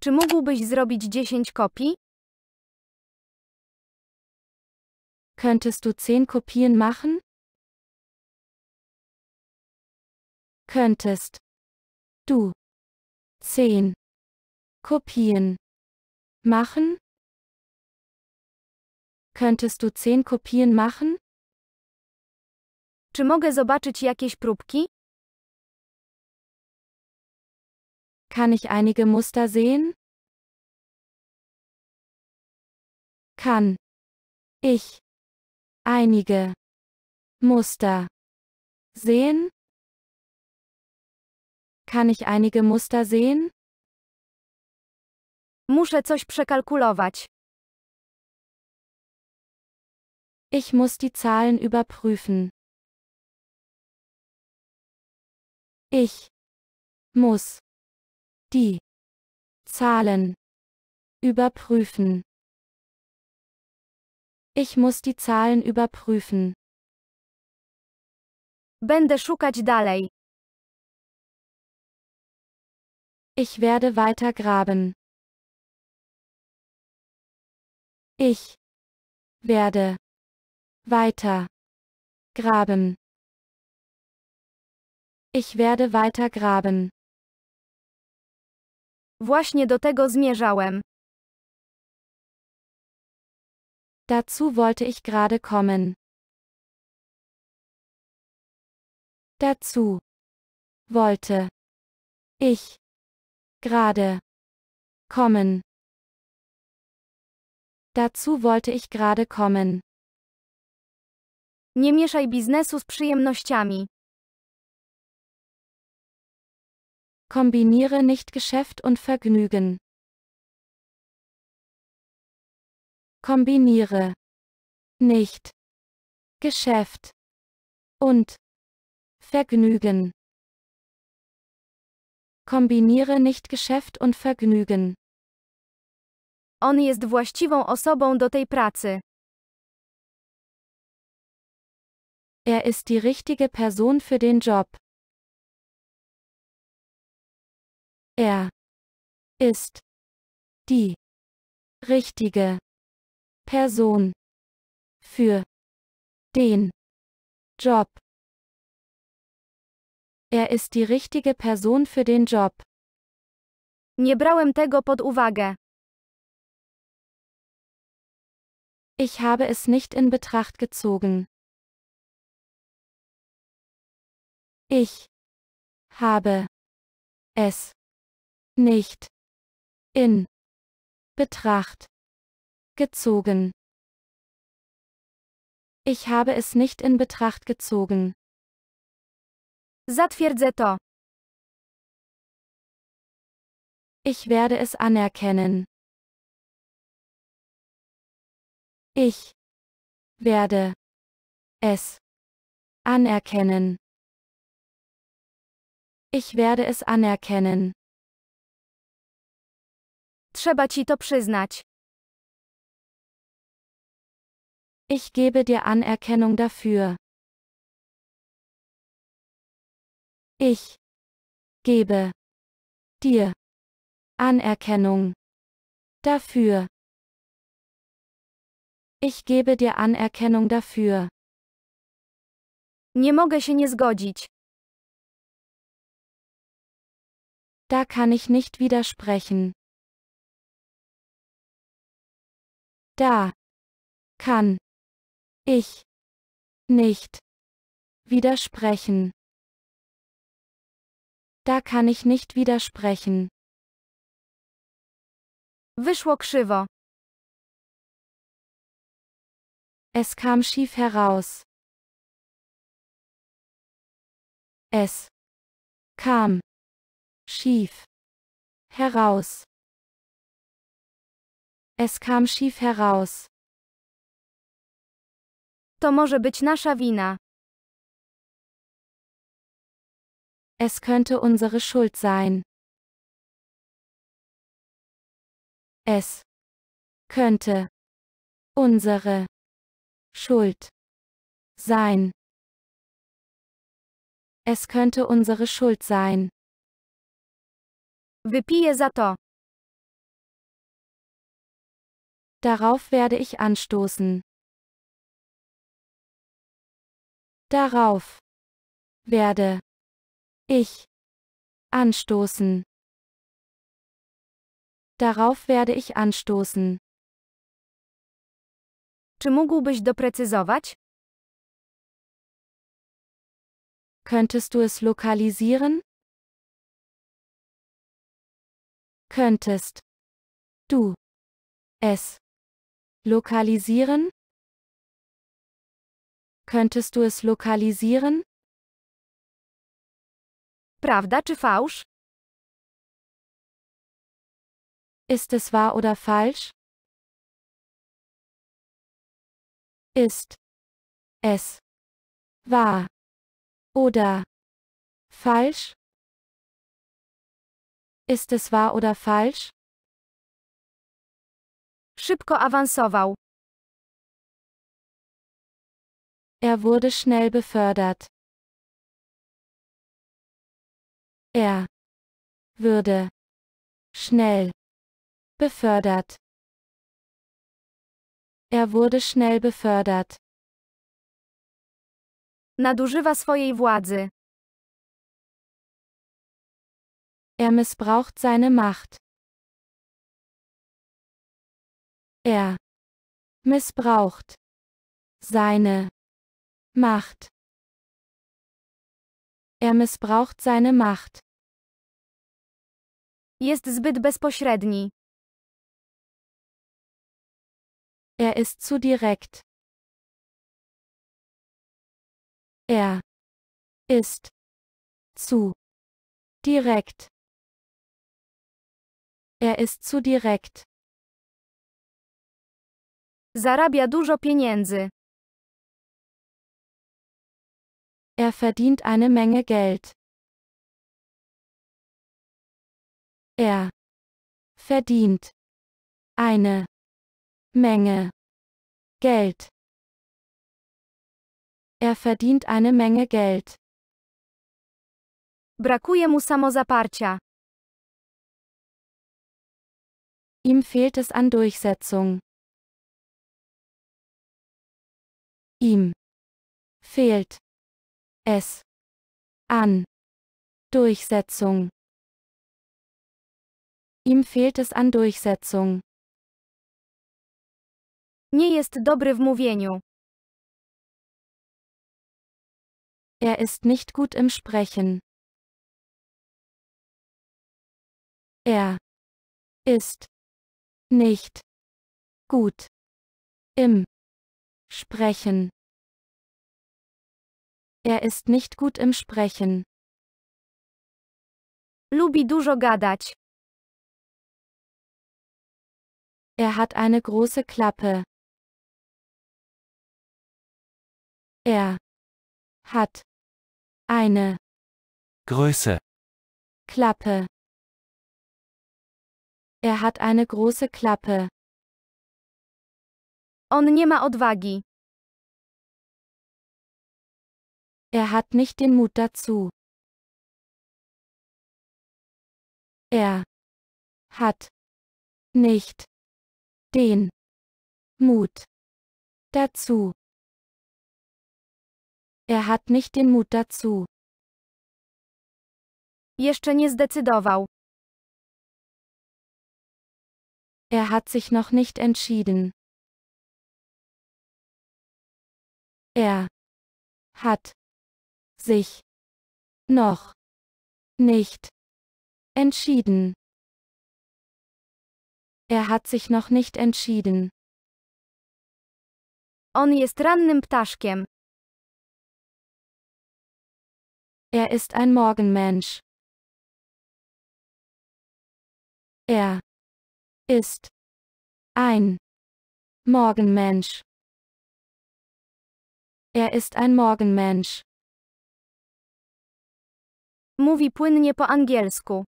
Czy mógłbyś zrobić 10 kopii? Könntest du 10 Kopien machen? Könntest du 10 Kopien machen? Könntest du zehn Kopien machen? Czy mogę zobaczyć jakieś próbki? Kann ich einige Muster sehen? Kann ich einige Muster sehen? Kann ich einige Muster sehen? Muszę coś przekalkulować. Ich muss die Zahlen überprüfen. Ich muss die Zahlen überprüfen. Ich muss die Zahlen überprüfen. Będę szukać dalej. Ich werde weiter graben. Ich werde weiter. Graben. Ich werde weiter graben. Właśnie do tego zmierzałem. Dazu wollte ich gerade kommen. Dazu wollte ich gerade kommen. Dazu wollte ich gerade kommen. Nie mieszaj biznesu z przyjemnościami. Kombiniere nicht Geschäft und Vergnügen. Kombiniere. Nicht. Geschäft. Und. Vergnügen. Kombiniere nicht Geschäft und Vergnügen. On jest właściwą osobą do tej pracy. Er ist die richtige Person für den Job. Er ist die richtige Person für den Job. Er ist die richtige Person für den Job. Nie brałem tego pod uwagę. Ich habe es nicht in Betracht gezogen. Ich habe es nicht in Betracht gezogen. Ich habe es nicht in Betracht gezogen. Zatwierdzę to. Ich werde es anerkennen. Ich werde es anerkennen. Ich werde es anerkennen. Trzeba ci to przyznać. Ich gebe dir Anerkennung dafür. Ich gebe dir Anerkennung dafür. Ich gebe dir Anerkennung dafür. Nie mogę się nie zgodzić. Da kann ich nicht widersprechen. Da kann ich nicht widersprechen. Da kann ich nicht widersprechen. Wyszło krzywo. Es kam schief heraus. Es kam Schief. Heraus. Es kam schief heraus. To może być nasza wina. Es könnte unsere Schuld sein. Es könnte unsere Schuld sein. Es könnte unsere Schuld sein. Wypiję za to. Darauf werde ich anstoßen. Darauf werde ich anstoßen. Darauf werde ich anstoßen. Czy mógłbyś doprecyzować? Könntest du es lokalisieren? könntest du es lokalisieren? Könntest du es lokalisieren? Prawda czy fałsz? Ist es wahr oder falsch? Ist es wahr oder falsch? Ist es wahr oder falsch? Szybko awansował. Er wurde schnell befördert. Er würde schnell befördert. Er wurde schnell befördert. Nadużywa swojej władzy. Er missbraucht seine Macht. Er missbraucht seine Macht. Er missbraucht seine Macht. Jest zbyt bezpośredni. Er ist zu direkt. Er ist zu direkt. Er ist zu direkt. Zarabia dużo pieniędzy. Er verdient eine Menge Geld. Er verdient eine Menge Geld. Er verdient eine Menge Geld. Brakuje mu samozaparcia. Ihm fehlt es an Durchsetzung. Ihm fehlt es an Durchsetzung. Ihm fehlt es an Durchsetzung. Nie ist dobry w mówieniu. Er ist nicht gut im Sprechen. Er ist nicht gut im Sprechen. Er ist nicht gut im Sprechen. Lubi dużo gadać. Er hat eine große Klappe. Er hat eine Größe Klappe. Er hat eine große Klappe. On nie ma odwagi. Er hat nicht den Mut dazu. Er hat nicht den Mut dazu. Er hat nicht den Mut dazu. Jeszcze nie zdecydował. Er hat sich noch nicht entschieden. Er hat sich noch nicht entschieden. Er hat sich noch nicht entschieden. On jest rannym ptaszkiem. Er ist ein Morgenmensch. Er ist ein Morgenmensch. Er ist ein Morgenmensch. Mówi płynnie po angielsku.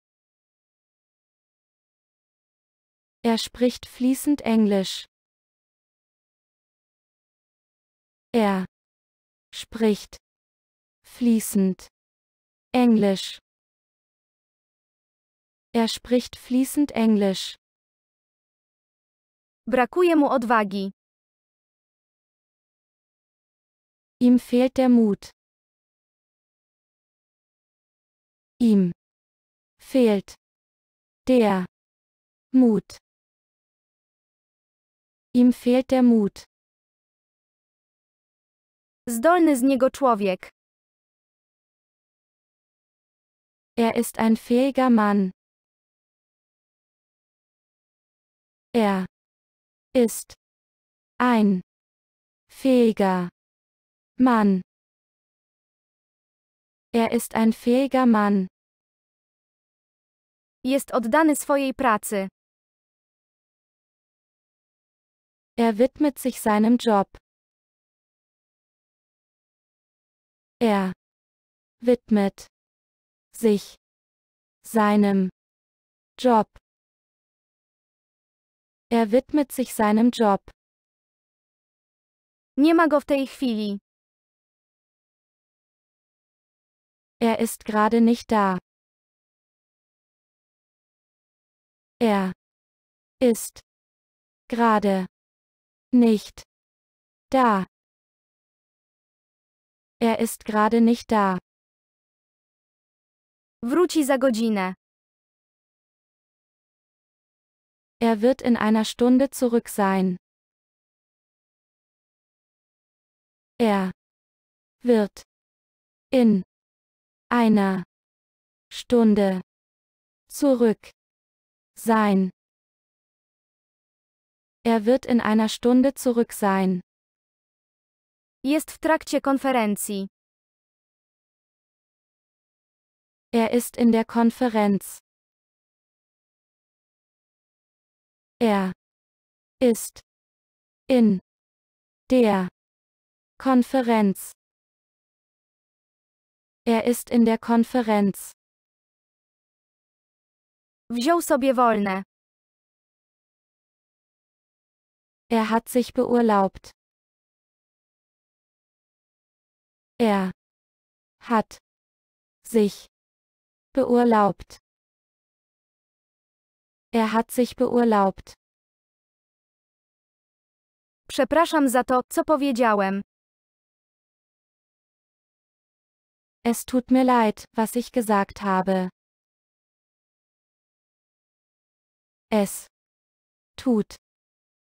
Er spricht fließend Englisch. Er spricht fließend Englisch. Er spricht fließend Englisch. Brakuje mu odwagi. Ihm fehlt der Mut. Ihm fehlt der Mut. Ihm fehlt der Mut. Zdolny z niego człowiek. Er ist ein fähiger Mann. Er ist ein fähiger Mann. Er ist ein fähiger Mann. Jest oddany swojej pracy. Er widmet sich seinem Job. Er widmet sich seinem Job. Er widmet sich seinem Job. Nie ma go w tej chwili. Er ist gerade nicht da. Er ist gerade nicht da. Er ist gerade nicht da. Wróci za godzinę. Er wird in einer Stunde zurück sein. Er wird in einer Stunde zurück sein. Er wird in einer Stunde zurück sein. Jest w trakcie konferencji. Er ist in der Konferenz. Er ist in der Konferenz. Er ist in der Konferenz. Wziął sobie wolne. Er hat sich beurlaubt. Er hat sich beurlaubt. Er hat sich beurlaubt. Przepraszam za to, co powiedziałem. Es tut mir leid, was ich gesagt habe. Es tut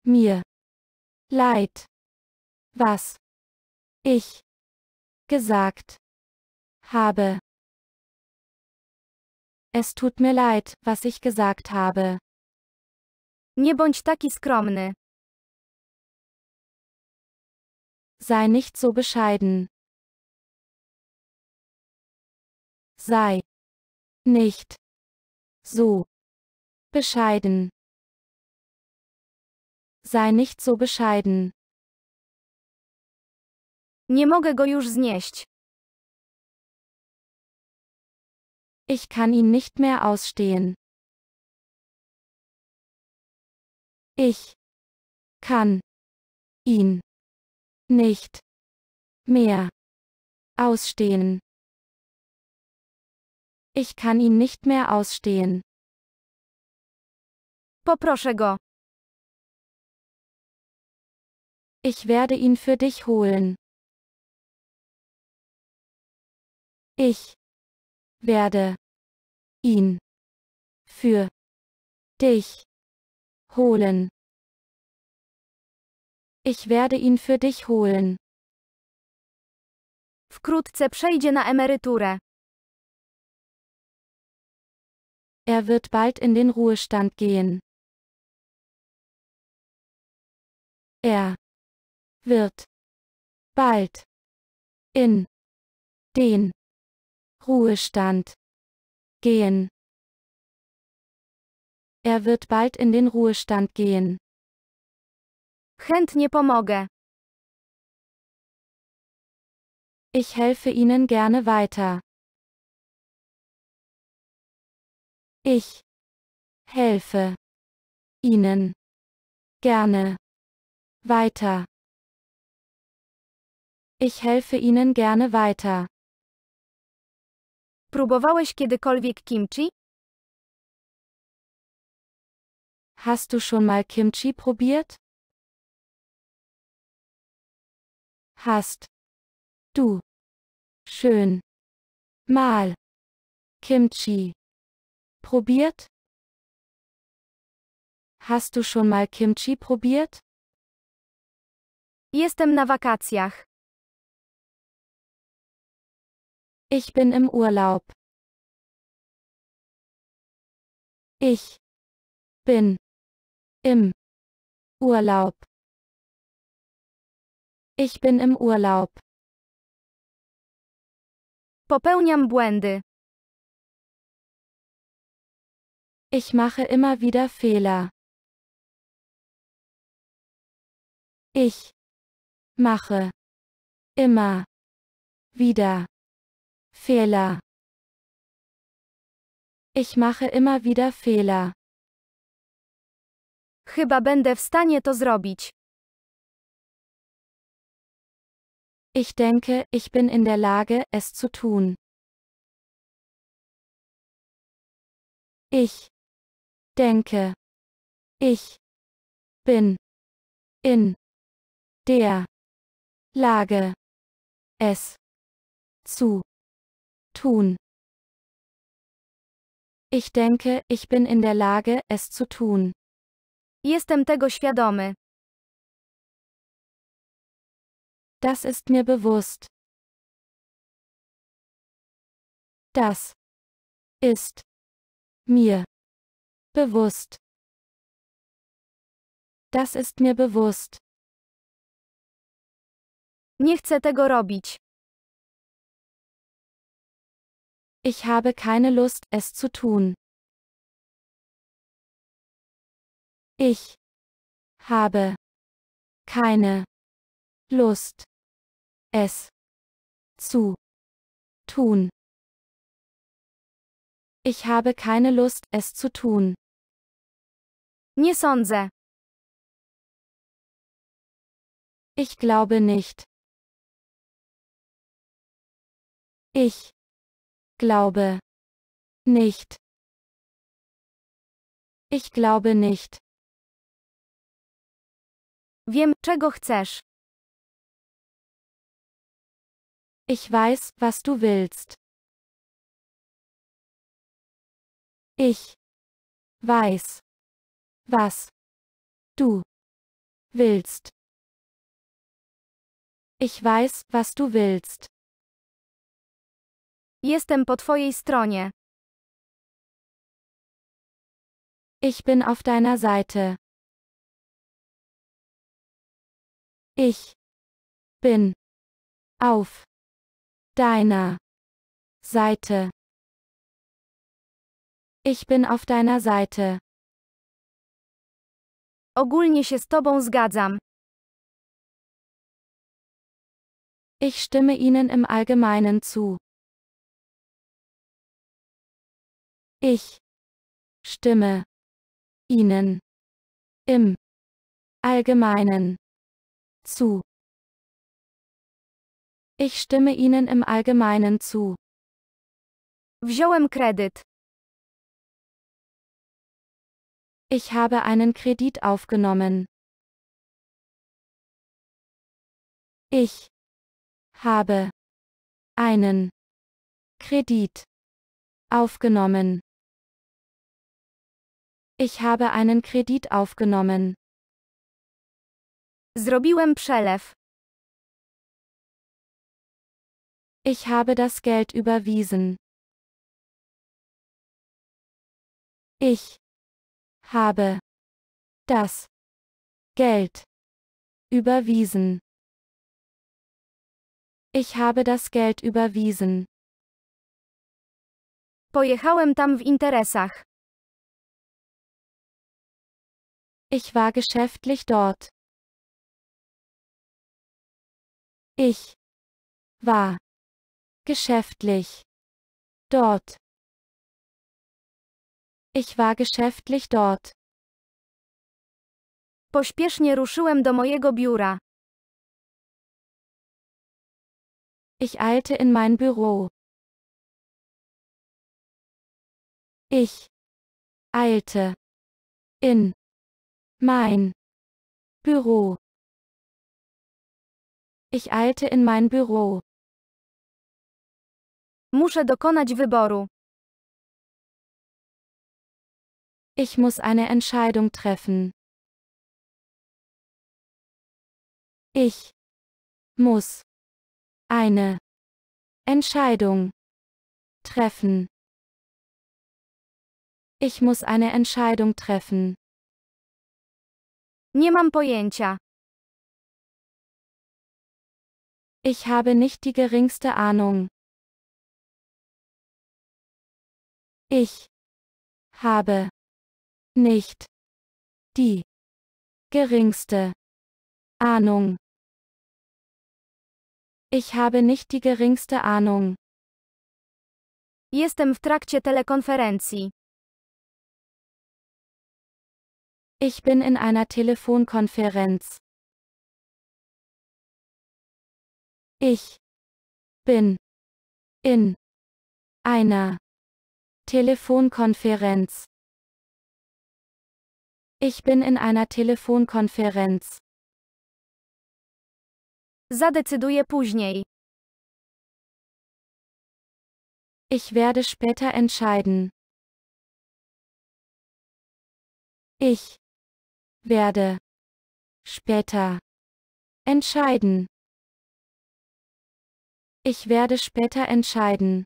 mir leid, was ich gesagt habe. Es tut mir leid, was ich gesagt habe. Nie bądź taki skromny. Sei nicht so bescheiden. Sei nicht so bescheiden. Sei nicht so bescheiden. Nie mogę go już znieść. Ich kann ihn nicht mehr ausstehen. Ich kann ihn nicht mehr ausstehen. Ich kann ihn nicht mehr ausstehen. Poproszę go. Ich werde ihn für dich holen. Ich werde ihn für dich holen. Ich werde ihn für dich holen. Wkrótce przejdzie na emeryturę. Er wird bald in den Ruhestand gehen. Er wird bald in den Ruhestand. Gehen. Er wird bald in den Ruhestand gehen. Chętnie pomogę. Ich helfe Ihnen gerne weiter. Ich helfe Ihnen gerne weiter. Ich helfe Ihnen gerne weiter. Próbowałeś kiedykolwiek kimchi? Hast du schon mal Kimchi probiert? Hast. Du. Schön. Mal. Kimchi. Probiert? Hast du schon mal Kimchi probiert? Jestem na wakacjach. Ich bin im Urlaub. Ich bin im Urlaub. Ich bin im Urlaub. Popełniam błędy. Ich mache immer wieder Fehler. Ich mache immer wieder Fehler. Ich mache immer wieder Fehler. Chyba będę w stanie to zrobić. Ich denke, ich bin in der Lage, es zu tun. Ich denke, ich bin in der Lage, es zu Tun. Ich denke, ich bin in der Lage, es zu tun. Jestem tego świadomy. Das ist mir bewusst. Das ist mir bewusst. Das ist mir bewusst. Nie chcę tego robić. Ich habe keine Lust, es zu tun. Ich habe keine Lust, es zu tun. Ich habe keine Lust, es zu tun. Nie Ich glaube nicht. Ich Glaube. Nicht. Ich glaube nicht. Wiem, czego chcesz. Ich weiß, was du willst. Ich weiß, was du willst. Ich weiß, was du willst. Jestem po twojej stronie. Ich bin auf deiner Seite. Ich bin auf deiner Seite. Ich bin auf deiner Seite. Ogólnie się z tobą zgadzam. Ich stimme ihnen im Allgemeinen zu. Ich stimme Ihnen im Allgemeinen zu. Ich stimme Ihnen im Allgemeinen zu. Wziąłem kredyt. Ich habe einen Kredit aufgenommen. Ich habe einen Kredit aufgenommen. Ich habe einen Kredit aufgenommen. Zrobiłem przelew. Ich habe das Geld überwiesen. Ich habe das Geld überwiesen. Ich habe das Geld überwiesen. Pojechałem tam w interesach. Ich war geschäftlich dort. Ich war geschäftlich dort. Ich war geschäftlich dort. Pośpiesznie ruszyłem do mojego biura. Ich eilte in mein Büro. Ich eilte in mein Büro. Ich eilte in mein Büro. Muszę dokonać wyboru. Ich muss eine Entscheidung treffen. Ich muss eine Entscheidung treffen. Ich muss eine Entscheidung treffen. Nie mam pojęcia. Ich habe nicht die geringste Ahnung. Ich habe nicht die geringste Ahnung. Ich habe nicht die geringste Ahnung. Jestem w trakcie telekonferencji. Ich bin in einer Telefonkonferenz. Ich bin in einer Telefonkonferenz. Ich bin in einer Telefonkonferenz. Zadecyduję później. Ich werde später entscheiden. Ich werde später entscheiden. Ich werde später entscheiden.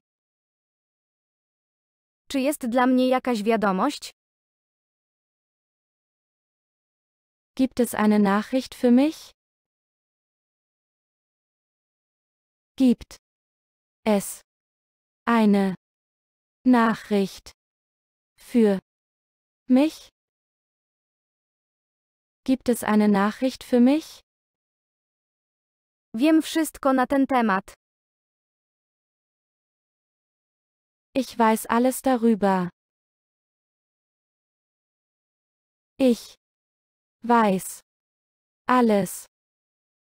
Czy jest dla mnie jakaś wiadomość? Gibt es eine Nachricht für mich? Gibt es eine Nachricht für mich? Gibt es eine Nachricht für mich? Wiem wszystko na ten temat. Ich weiß alles darüber. Ich weiß alles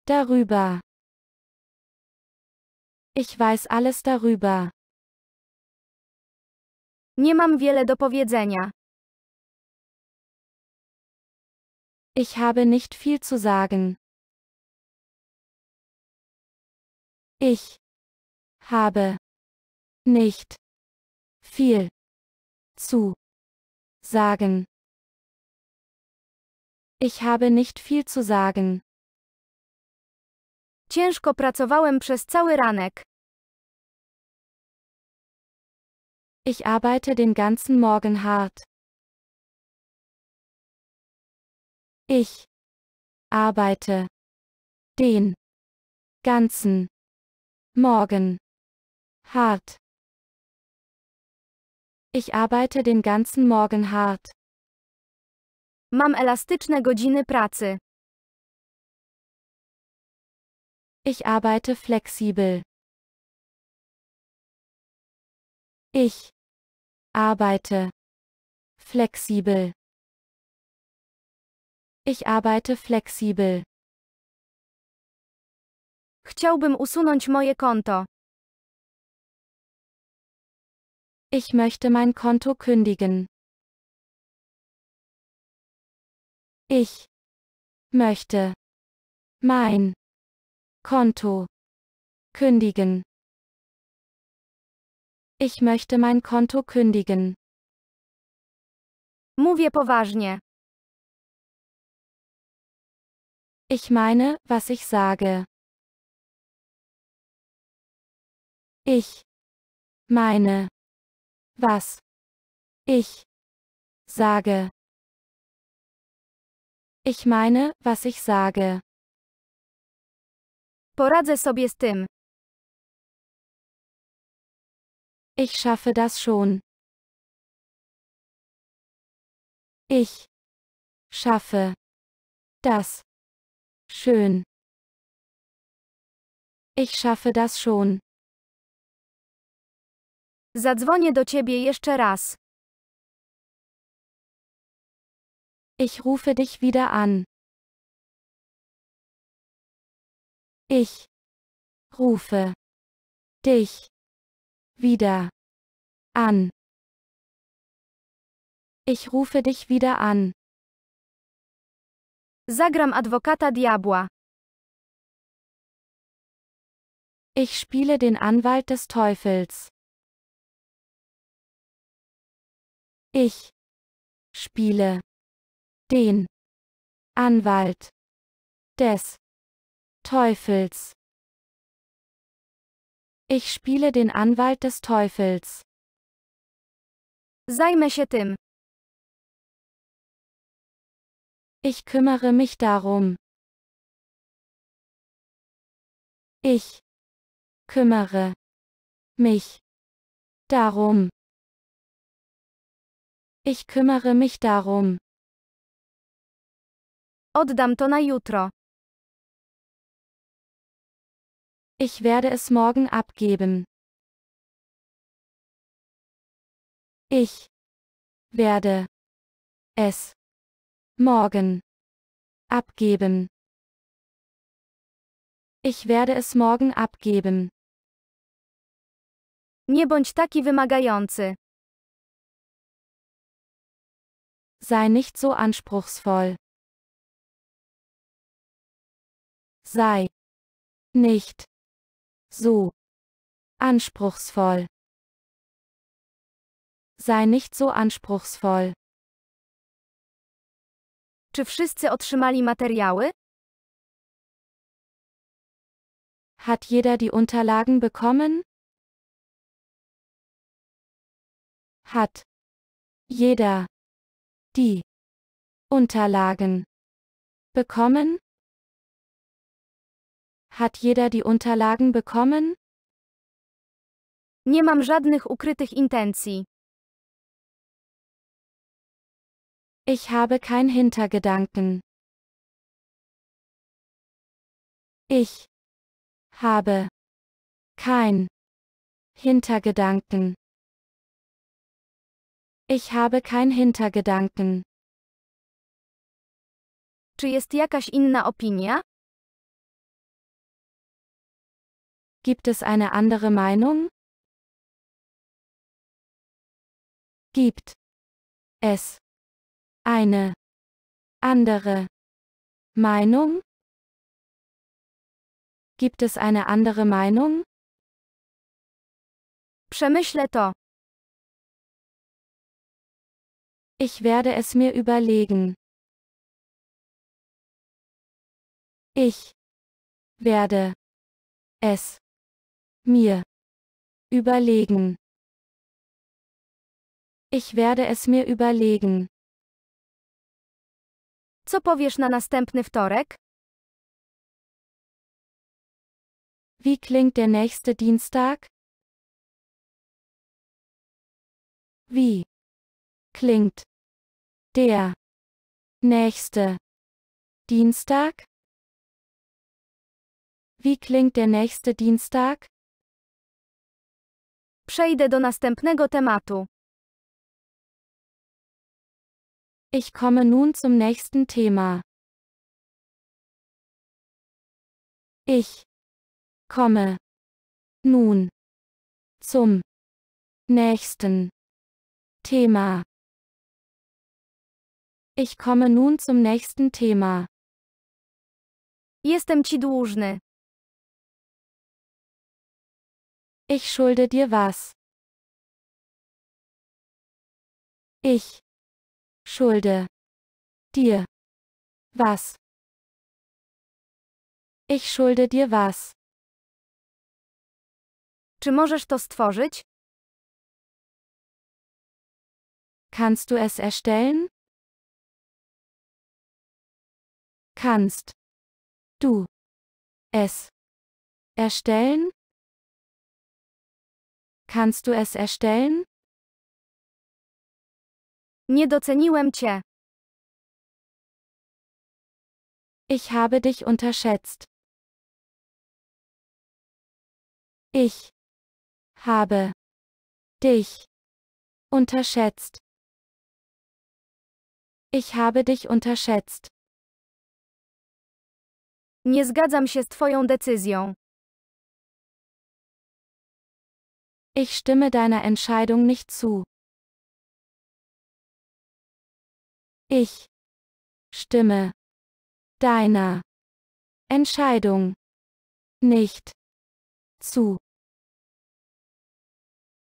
darüber. Ich weiß alles darüber. Nie mam wiele do powiedzenia. Ich habe nicht viel zu sagen. Ich habe nicht viel zu sagen. Ich habe nicht viel zu sagen. Ciężko pracowałem przez cały ranek. Ich arbeite den ganzen Morgen hart. Ich arbeite den ganzen Morgen hart. Ich arbeite den ganzen Morgen hart. Mam elastyczne godziny pracy. Ich arbeite flexibel. Ich arbeite flexibel. Ich arbeite flexibel. Chciałbym usunąć moje konto. Ich möchte mein Konto kündigen. Ich möchte mein Konto kündigen. Ich möchte mein Konto kündigen. Mówię poważnie. Ich meine, was ich sage. Ich meine, was ich sage. Ich meine, was ich sage. Poradzę sobie z tym. Ich schaffe das schon. Ich schaffe das Schön. Ich schaffe das schon. Zadzwonię do ciebie jeszcze raz. Ich rufe dich wieder an. Ich rufe dich wieder an. Ich rufe dich wieder an. Zagram Advokata Diabła. Ich spiele den Anwalt des Teufels. Ich spiele den Anwalt des Teufels. Ich spiele den Anwalt des Teufels. Zajmę się tym. Ich kümmere mich darum. Ich kümmere mich darum. Ich kümmere mich darum. Oddam to na jutro. Ich werde es morgen abgeben. Ich werde es Morgen. Abgeben. Ich werde es morgen abgeben. Nie bądź taki wymagający. Sei nicht so anspruchsvoll. Sei nicht so anspruchsvoll. Sei nicht so anspruchsvoll. Czy wszyscy otrzymali materiały? Hat jeder die Unterlagen bekommen? Hat jeder die Unterlagen bekommen? Hat jeder die Unterlagen bekommen? Nie mam żadnych ukrytych intencji. Ich habe kein Hintergedanken. Ich habe kein Hintergedanken. Ich habe kein Hintergedanken. Czy jest jakaś inna opinia? Gibt es eine andere Meinung? Gibt es eine andere Meinung? Gibt es eine andere Meinung? Przemyślę to. Ich werde es mir überlegen. Ich werde es mir überlegen. Ich werde es mir überlegen. Co powiesz na następny wtorek? Wie klingt der nächste Dienstag? Wie klingt der nächste Dienstag? Wie klingt der nächste Dienstag? Przejdę do następnego tematu. Ich komme nun zum nächsten Thema. Ich komme nun zum nächsten Thema. Ich komme nun zum nächsten Thema. Jestem ci dłużny. Ich schulde dir was. Ich schulde dir was. Ich schulde dir was. Czy możesz to stworzyć? Kannst du es erstellen? Kannst du es erstellen? Kannst du es erstellen? Nie doceniłem cię. Ich habe dich unterschätzt. Ich habe dich unterschätzt. Ich habe dich unterschätzt. Nie zgadzam się z twoją decyzją. Ich stimme deiner Entscheidung nicht zu. Ich stimme deiner Entscheidung nicht zu.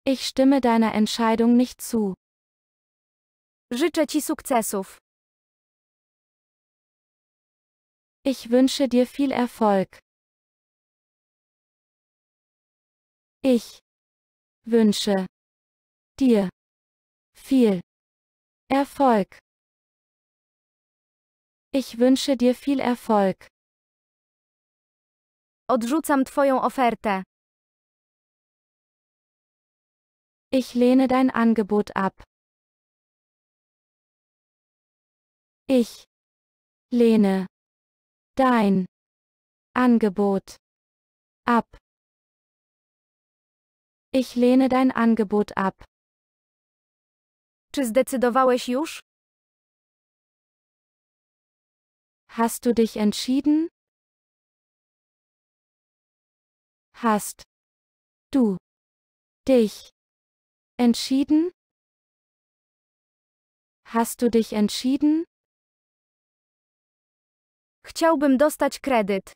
Ich stimme deiner Entscheidung nicht zu. Życzę ci sukcesów. Ich wünsche dir viel Erfolg. Ich wünsche dir viel Erfolg. Ich wünsche dir viel Erfolg. Odrzucam twoją ofertę. Ich lehne dein Angebot ab. Ich lehne dein Angebot ab. Ich lehne dein Angebot ab. Czy zdecydowałeś już? Hast du dich entschieden? Hast du dich entschieden? Hast du dich entschieden? Chciałbym dostać kredyt.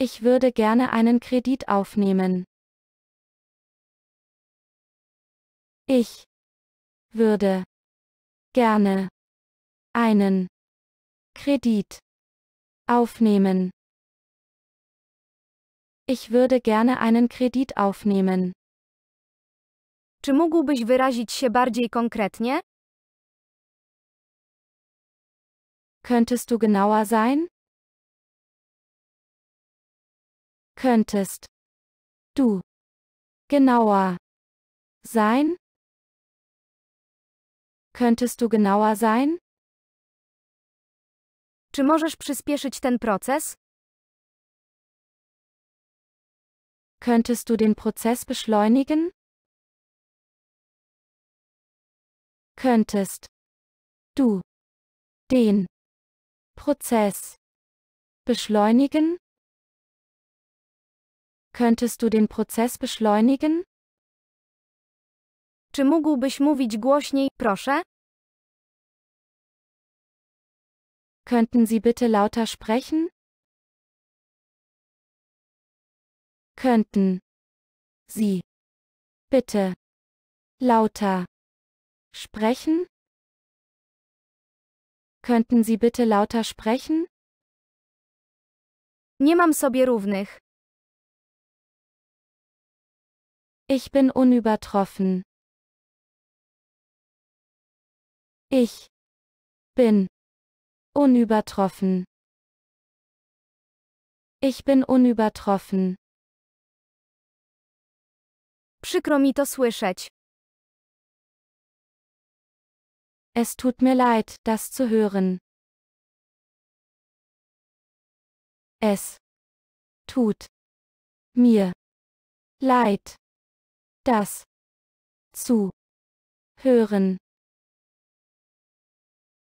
Ich würde gerne einen Kredit aufnehmen. Ich würde gerne einen Kredit aufnehmen. Ich würde gerne einen Kredit aufnehmen. Czy mógłbyś wyrazić się bardziej konkretnie? Könntest du genauer sein? Könntest du genauer sein? Könntest du genauer sein? Czy możesz przyspieszyć ten proces? Könntest du den Prozess beschleunigen? Könntest du den Prozess beschleunigen? Könntest du den Prozess beschleunigen? Czy mógłbyś mówić głośniej, proszę? Könnten Sie bitte lauter sprechen? Könnten Sie bitte lauter sprechen? Könnten Sie bitte lauter sprechen? Nie mam sobie równych. Ich bin unübertroffen. Ich bin Unübertroffen. Ich bin unübertroffen. Przykro mi to słyszeć. Es tut mir leid, das zu hören. Es tut mir leid, das zu hören.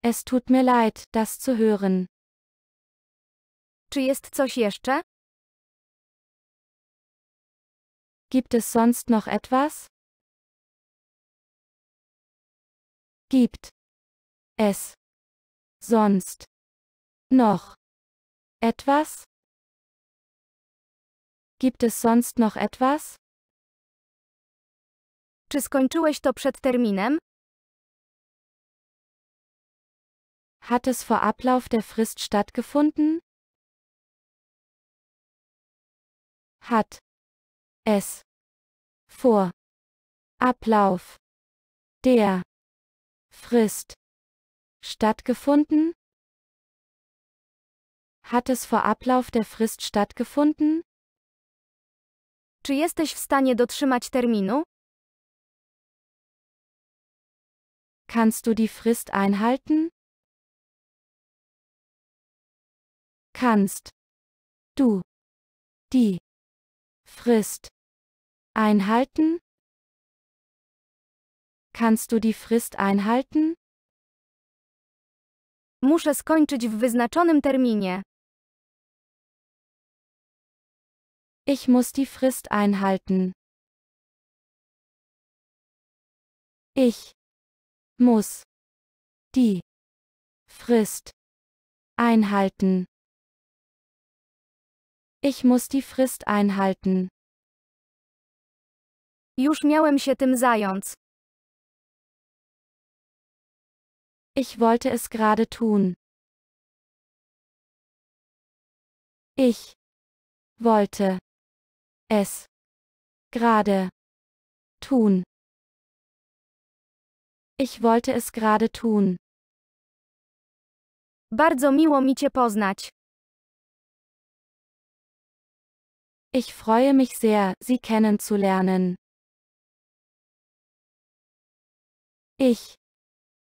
Es tut mir leid, das zu hören. Czy jest coś jeszcze? Gibt es sonst noch etwas? Gibt es sonst noch etwas? Gibt es sonst noch etwas? Czy skończyłeś to przed terminem? Hat es vor Ablauf der Frist stattgefunden? Hat es vor Ablauf der Frist stattgefunden? Hat es vor Ablauf der Frist stattgefunden? Czy jesteś w stanie dotrzymać terminu? Kannst du die Frist einhalten? kannst du die Frist einhalten? Kannst du die Frist einhalten? Muszę skończyć w wyznaczonym terminie. Ich muss die Frist einhalten. Ich muss die Frist einhalten. Ich muss die Frist einhalten. Już miałem się tym zająć. Ich wollte es gerade tun. Ich wollte es gerade tun. Ich wollte es gerade tun. Bardzo miło mi cię poznać. Ich freue mich sehr, Sie kennenzulernen. Ich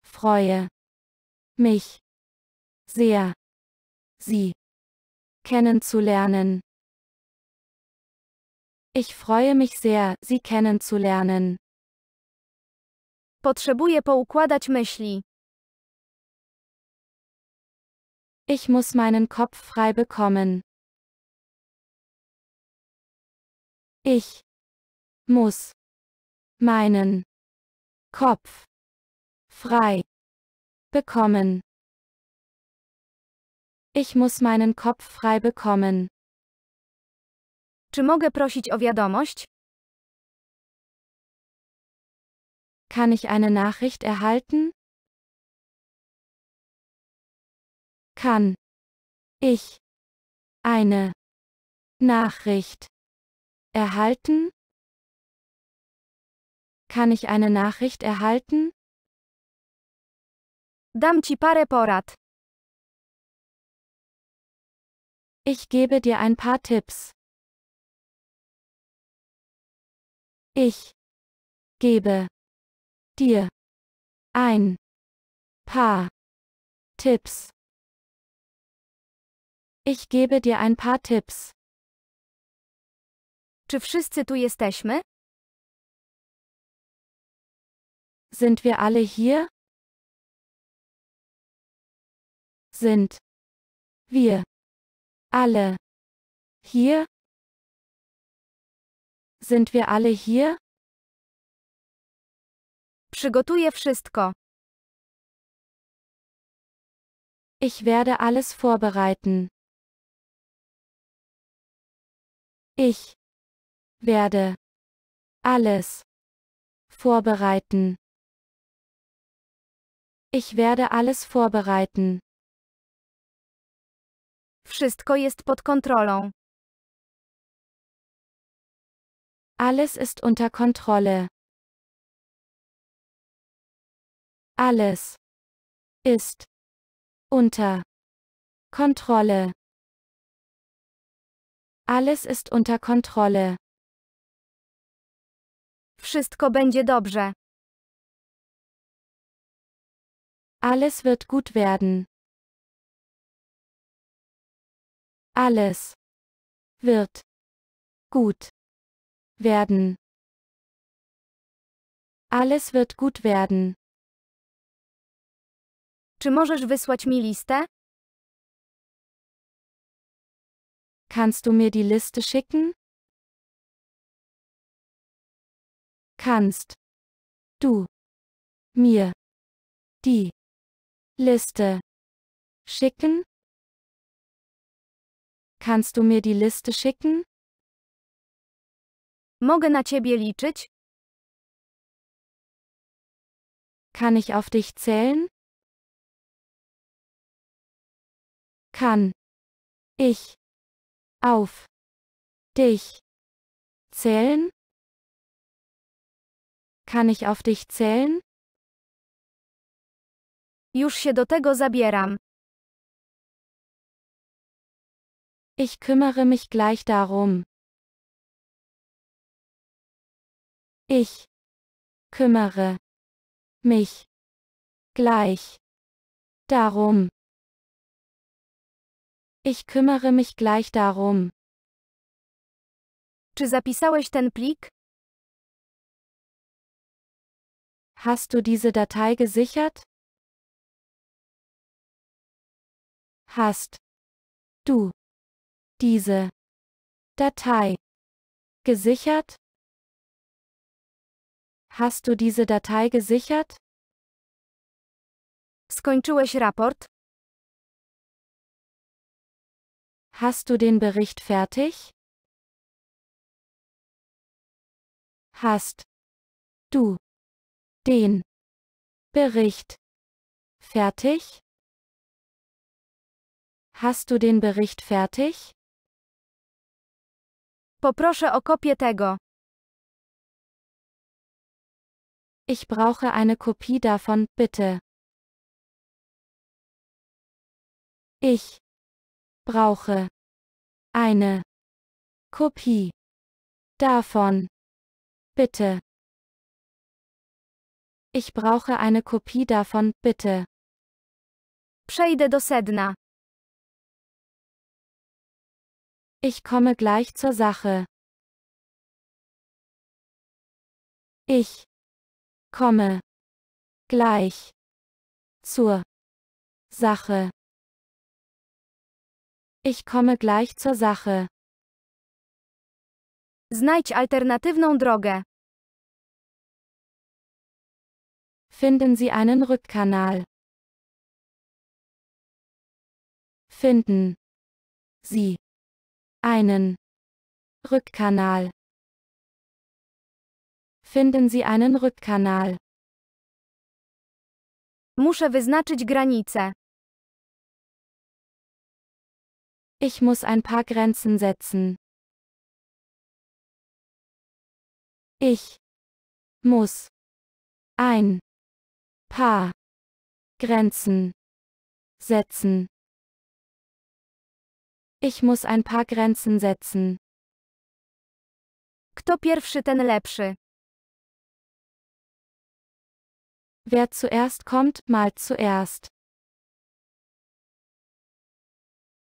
freue mich sehr, Sie kennenzulernen. Ich freue mich sehr, Sie kennenzulernen. Potrzebuję poukładać myśli. Ich muss meinen Kopf frei bekommen. Ich muss meinen Kopf frei bekommen. Ich muss meinen Kopf frei bekommen. Czy mogę prosić o wiadomość? Kann ich eine Nachricht erhalten? Kann ich eine Nachricht Erhalten? Kann ich eine Nachricht erhalten? Dam ci parę porad. Ich gebe dir ein paar Tipps. Ich gebe dir ein paar Tipps. Ich gebe dir ein paar Tipps. Czy wszyscy tu jesteśmy? Sind wir alle hier? Sind wir alle hier? Sind wir alle hier? Przygotuję wszystko. Ich werde alles vorbereiten. Ich werde alles vorbereiten. Ich werde alles vorbereiten. Wszystko jest pod kontrolą. Alles ist unter Kontrolle. Alles ist unter Kontrolle. Alles ist unter Kontrolle. Wszystko będzie dobrze. Alles wird gut werden. Alles wird gut werden. Alles wird gut werden. Czy możesz wysłać mi listę? Kannst du mir die Liste schicken? kannst du mir die Liste schicken? Kannst du mir die Liste schicken? Mogę na ciebie liczyć? Kann ich auf dich zählen? Kann ich auf dich zählen? Kann ich auf dich zählen? Już się do tego zabieram. Ich kümmere mich gleich darum. Ich kümmere mich gleich darum. Ich kümmere mich gleich darum. Czy zapisałeś ten plik? Hast du diese Datei gesichert? Hast du diese Datei gesichert? Hast du diese Datei gesichert? Skończyłeś raport? Hast du den Bericht fertig? Hast du den Bericht fertig? Hast du den Bericht fertig? Poproszę o kopię tego. Ich brauche eine Kopie davon, bitte. Ich brauche eine Kopie davon, bitte. Ich brauche eine Kopie davon, bitte. Przejdę do sedna. Ich komme gleich zur Sache. Ich komme gleich zur Sache. Ich komme gleich zur Sache. Znajdź alternatywną drogę. Finden Sie einen Rückkanal. Finden Sie einen Rückkanal. Finden Sie einen Rückkanal. Muszę wyznaczyć granicę. Ich muss ein paar Grenzen setzen. Ich muss ein Paar. Grenzen. Setzen. Ich muss ein paar Grenzen setzen. Kto pierwszy, ten lepszy. Wer zuerst kommt, malt zuerst.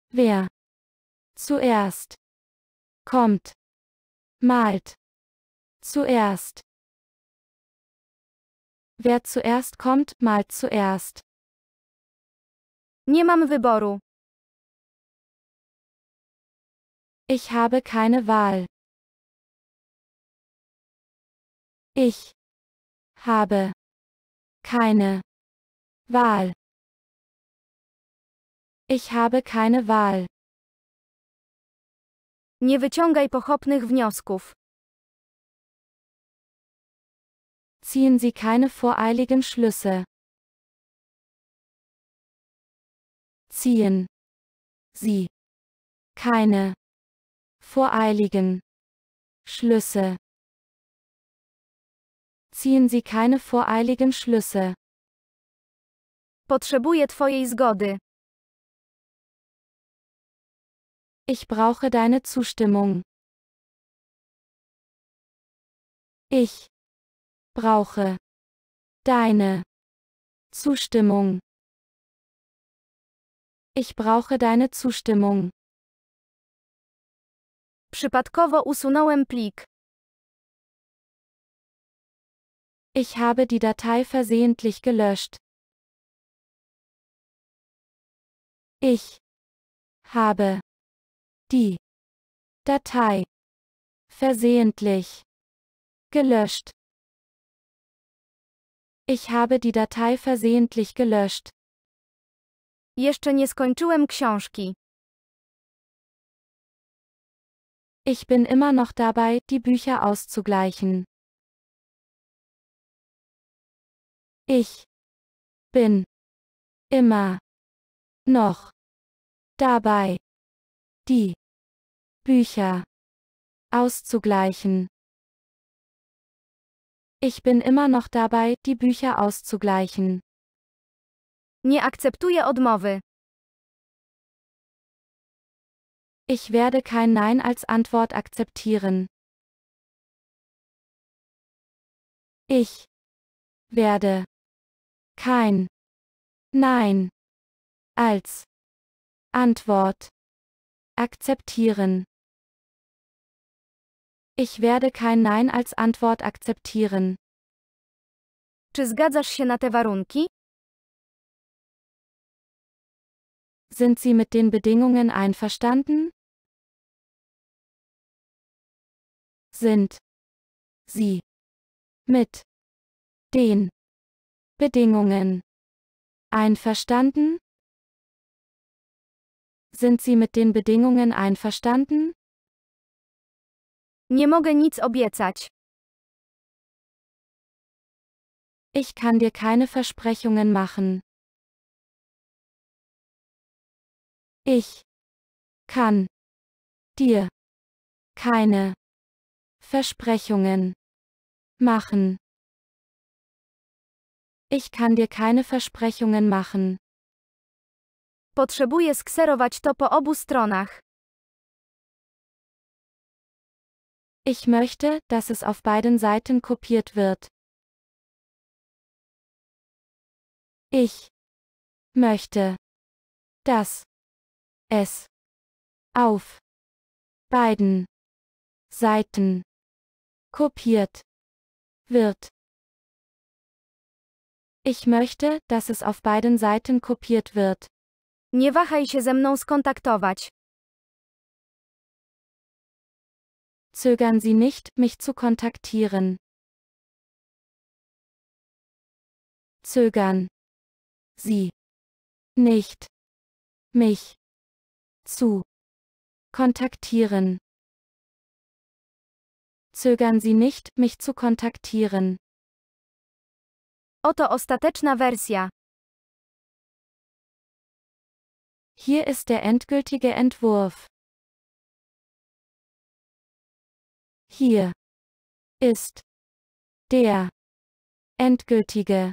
Wer zuerst kommt, malt zuerst. Wer zuerst kommt, malt zuerst. Nie mam wyboru. Ich habe keine Wahl. Ich habe keine Wahl. Ich habe keine Wahl. Nie wyciągaj pochopnych wniosków. ziehen Sie keine voreiligen Schlüsse. Ziehen Sie keine voreiligen Schlüsse. Ziehen Sie keine voreiligen Schlüsse. Potrzebuję Twojej zgody. Ich brauche deine Zustimmung. Ich brauche deine Zustimmung. Ich brauche deine Zustimmung. Przypadkowo usunąłem plik. Ich habe die Datei versehentlich gelöscht. Ich habe die Datei versehentlich gelöscht. Ich habe die Datei versehentlich gelöscht. Jeszcze nie skończyłem książki. Ich bin immer noch dabei, die Bücher auszugleichen. Ich bin immer noch dabei, die Bücher auszugleichen. Ich bin immer noch dabei, die Bücher auszugleichen. Nie akzeptuję odmowy. Ich werde kein Nein als Antwort akzeptieren. Ich werde kein Nein als Antwort akzeptieren. Ich werde kein Nein als Antwort akzeptieren. Czy zgadzasz się na te warunki? Sind Sie mit den Bedingungen einverstanden? Sind Sie mit den Bedingungen einverstanden? Sind Sie mit den Bedingungen einverstanden? Nie mogę nic obiecać. Ich kann dir keine Versprechungen machen. Ich kann dir keine Versprechungen machen. Ich kann dir keine Versprechungen machen. Potrzebuję skserować to po obu stronach. Ich möchte, dass es auf beiden Seiten kopiert wird. Ich möchte, dass es auf beiden Seiten kopiert wird. Ich möchte, dass es auf beiden Seiten kopiert wird. Nie wahaj się ze mną skontaktować. Zögern Sie nicht, mich zu kontaktieren. Zögern Sie nicht mich zu kontaktieren. Zögern Sie nicht, mich zu kontaktieren. Oto ostateczna wersja. Hier ist der endgültige Entwurf. Hier ist der endgültige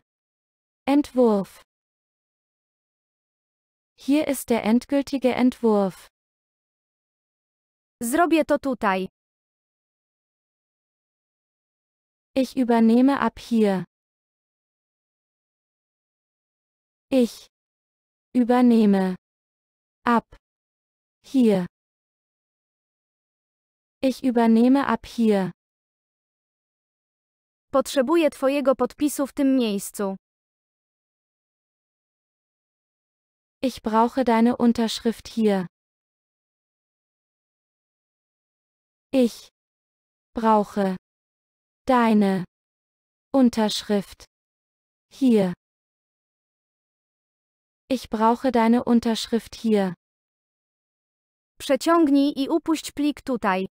Entwurf. Hier ist der endgültige Entwurf. Zrobię to tutaj. Ich übernehme ab hier. Ich übernehme ab hier. Ich übernehme ab hier. Potrzebuję twojego podpisu w tym miejscu. Ich brauche deine Unterschrift hier. Ich brauche deine Unterschrift hier. Ich brauche deine Unterschrift hier. Przeciągnij i upuść plik tutaj.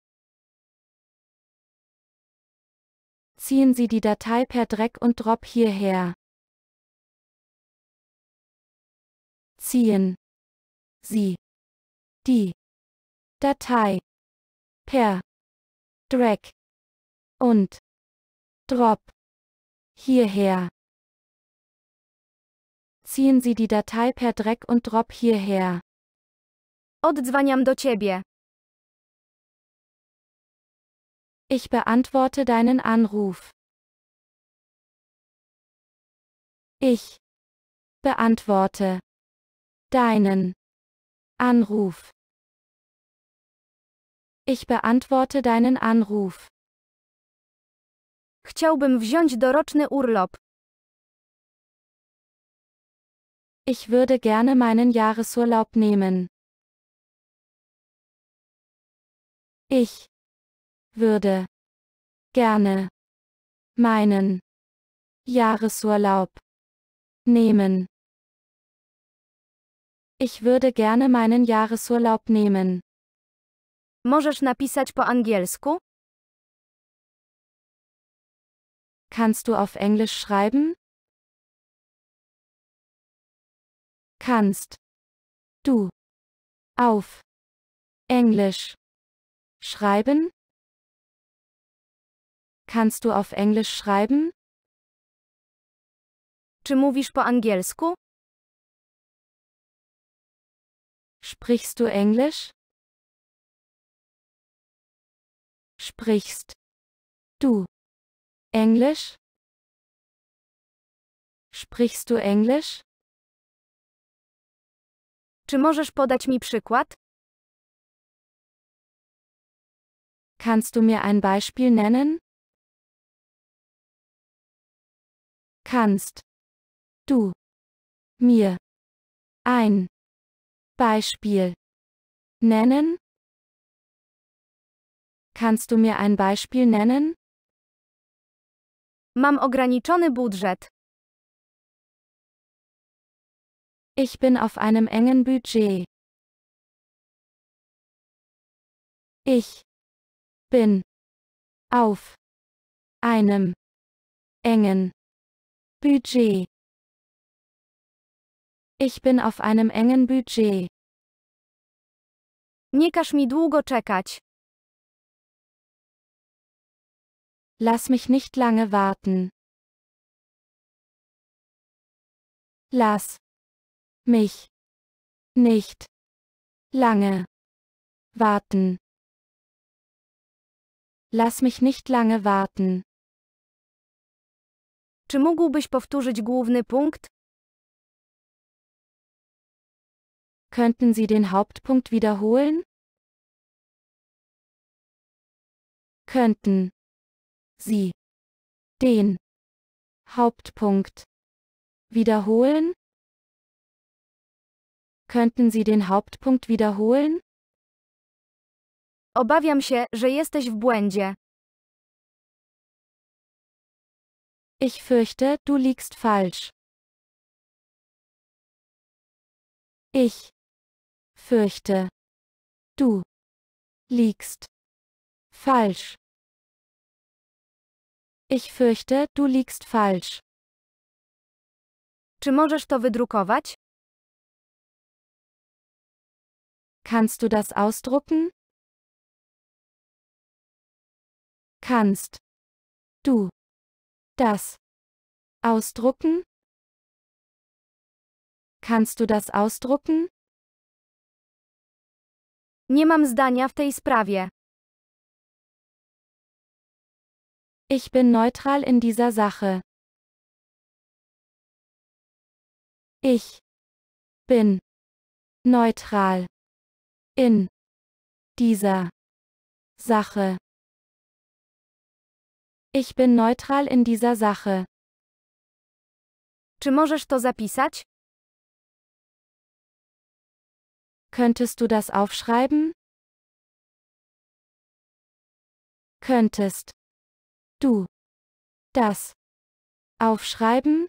Ziehen Sie die Datei per Drag und Drop hierher. Ziehen Sie die Datei per Drag und Drop hierher. Ziehen Sie die Datei per Drag und Drop hierher. Oddzwaniam do ciebie. Ich beantworte deinen Anruf. Ich beantworte deinen Anruf. Ich beantworte deinen Anruf. Chciałbym wziąć doroczny urlop. Ich würde gerne meinen Jahresurlaub nehmen. Ich würde gerne meinen Jahresurlaub nehmen. Ich würde gerne meinen Jahresurlaub nehmen. Możesz napisać po angielsku? Kannst du auf Englisch schreiben? Kannst du auf Englisch schreiben? Kannst du auf Englisch schreiben? Czy mówisz po angielsku? Sprichst du Englisch? Sprichst du Englisch? Sprichst du Englisch? Czy możesz podać mi przykład? Kannst du mir ein Beispiel nennen? kannst du mir ein Beispiel nennen? Kannst du mir ein Beispiel nennen? Mam ograniczony budżet. Ich bin auf einem engen Budget. Ich bin auf einem engen Budget. Ich bin auf einem engen Budget. Nie każ mi długo czekać. Lass mich nicht lange warten. Lass mich nicht lange warten. Lass mich nicht lange warten. Czy mógłbyś powtórzyć główny punkt? Könnten Sie den Hauptpunkt wiederholen? Könnten Sie den Hauptpunkt wiederholen? Könnten Sie den Hauptpunkt wiederholen? Obawiam się, że jesteś w błędzie. Ich fürchte, du liegst falsch. Ich fürchte, du liegst falsch. Ich fürchte, du liegst falsch. Czy możesz to wydrukować? Kannst du das ausdrucken? Kannst du das ausdrucken? Kannst du das ausdrucken? Nie mam zdania w tej sprawie. Ich bin neutral in dieser Sache. Ich bin neutral in dieser Sache. Ich bin neutral in dieser Sache. Czy możesz to zapisać? Könntest du das aufschreiben? Könntest du das aufschreiben?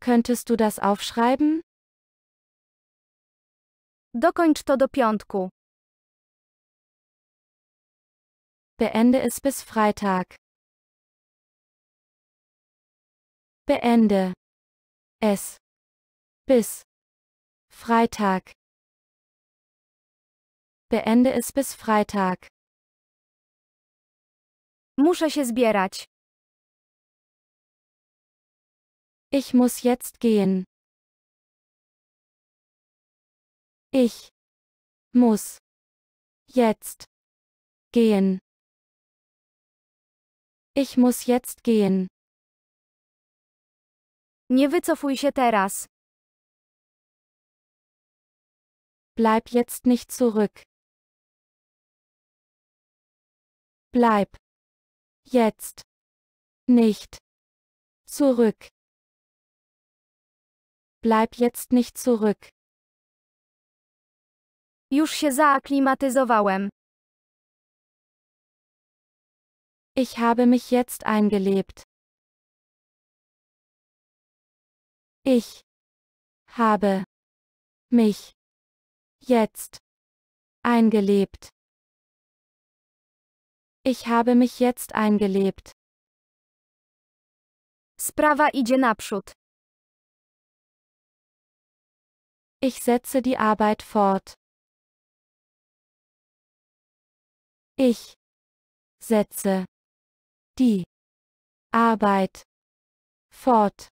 Könntest du das aufschreiben? Dokończ to do piątku. Beende es bis Freitag. Beende es bis Freitag. Beende es bis Freitag. Muszę się zbierać. Ich muss jetzt gehen. Ich muss jetzt gehen. Ich muss jetzt gehen. Nie wycofuj się teraz. Bleib jetzt nicht zurück. Bleib. Jetzt. Nicht. Zurück. Bleib jetzt nicht zurück. Już się zaaklimatyzowałem. Ich habe mich jetzt eingelebt. Ich habe mich jetzt eingelebt. Ich habe mich jetzt eingelebt. Sprawa idzie naprzód. Ich setze die Arbeit fort. Ich setze die Arbeit fort.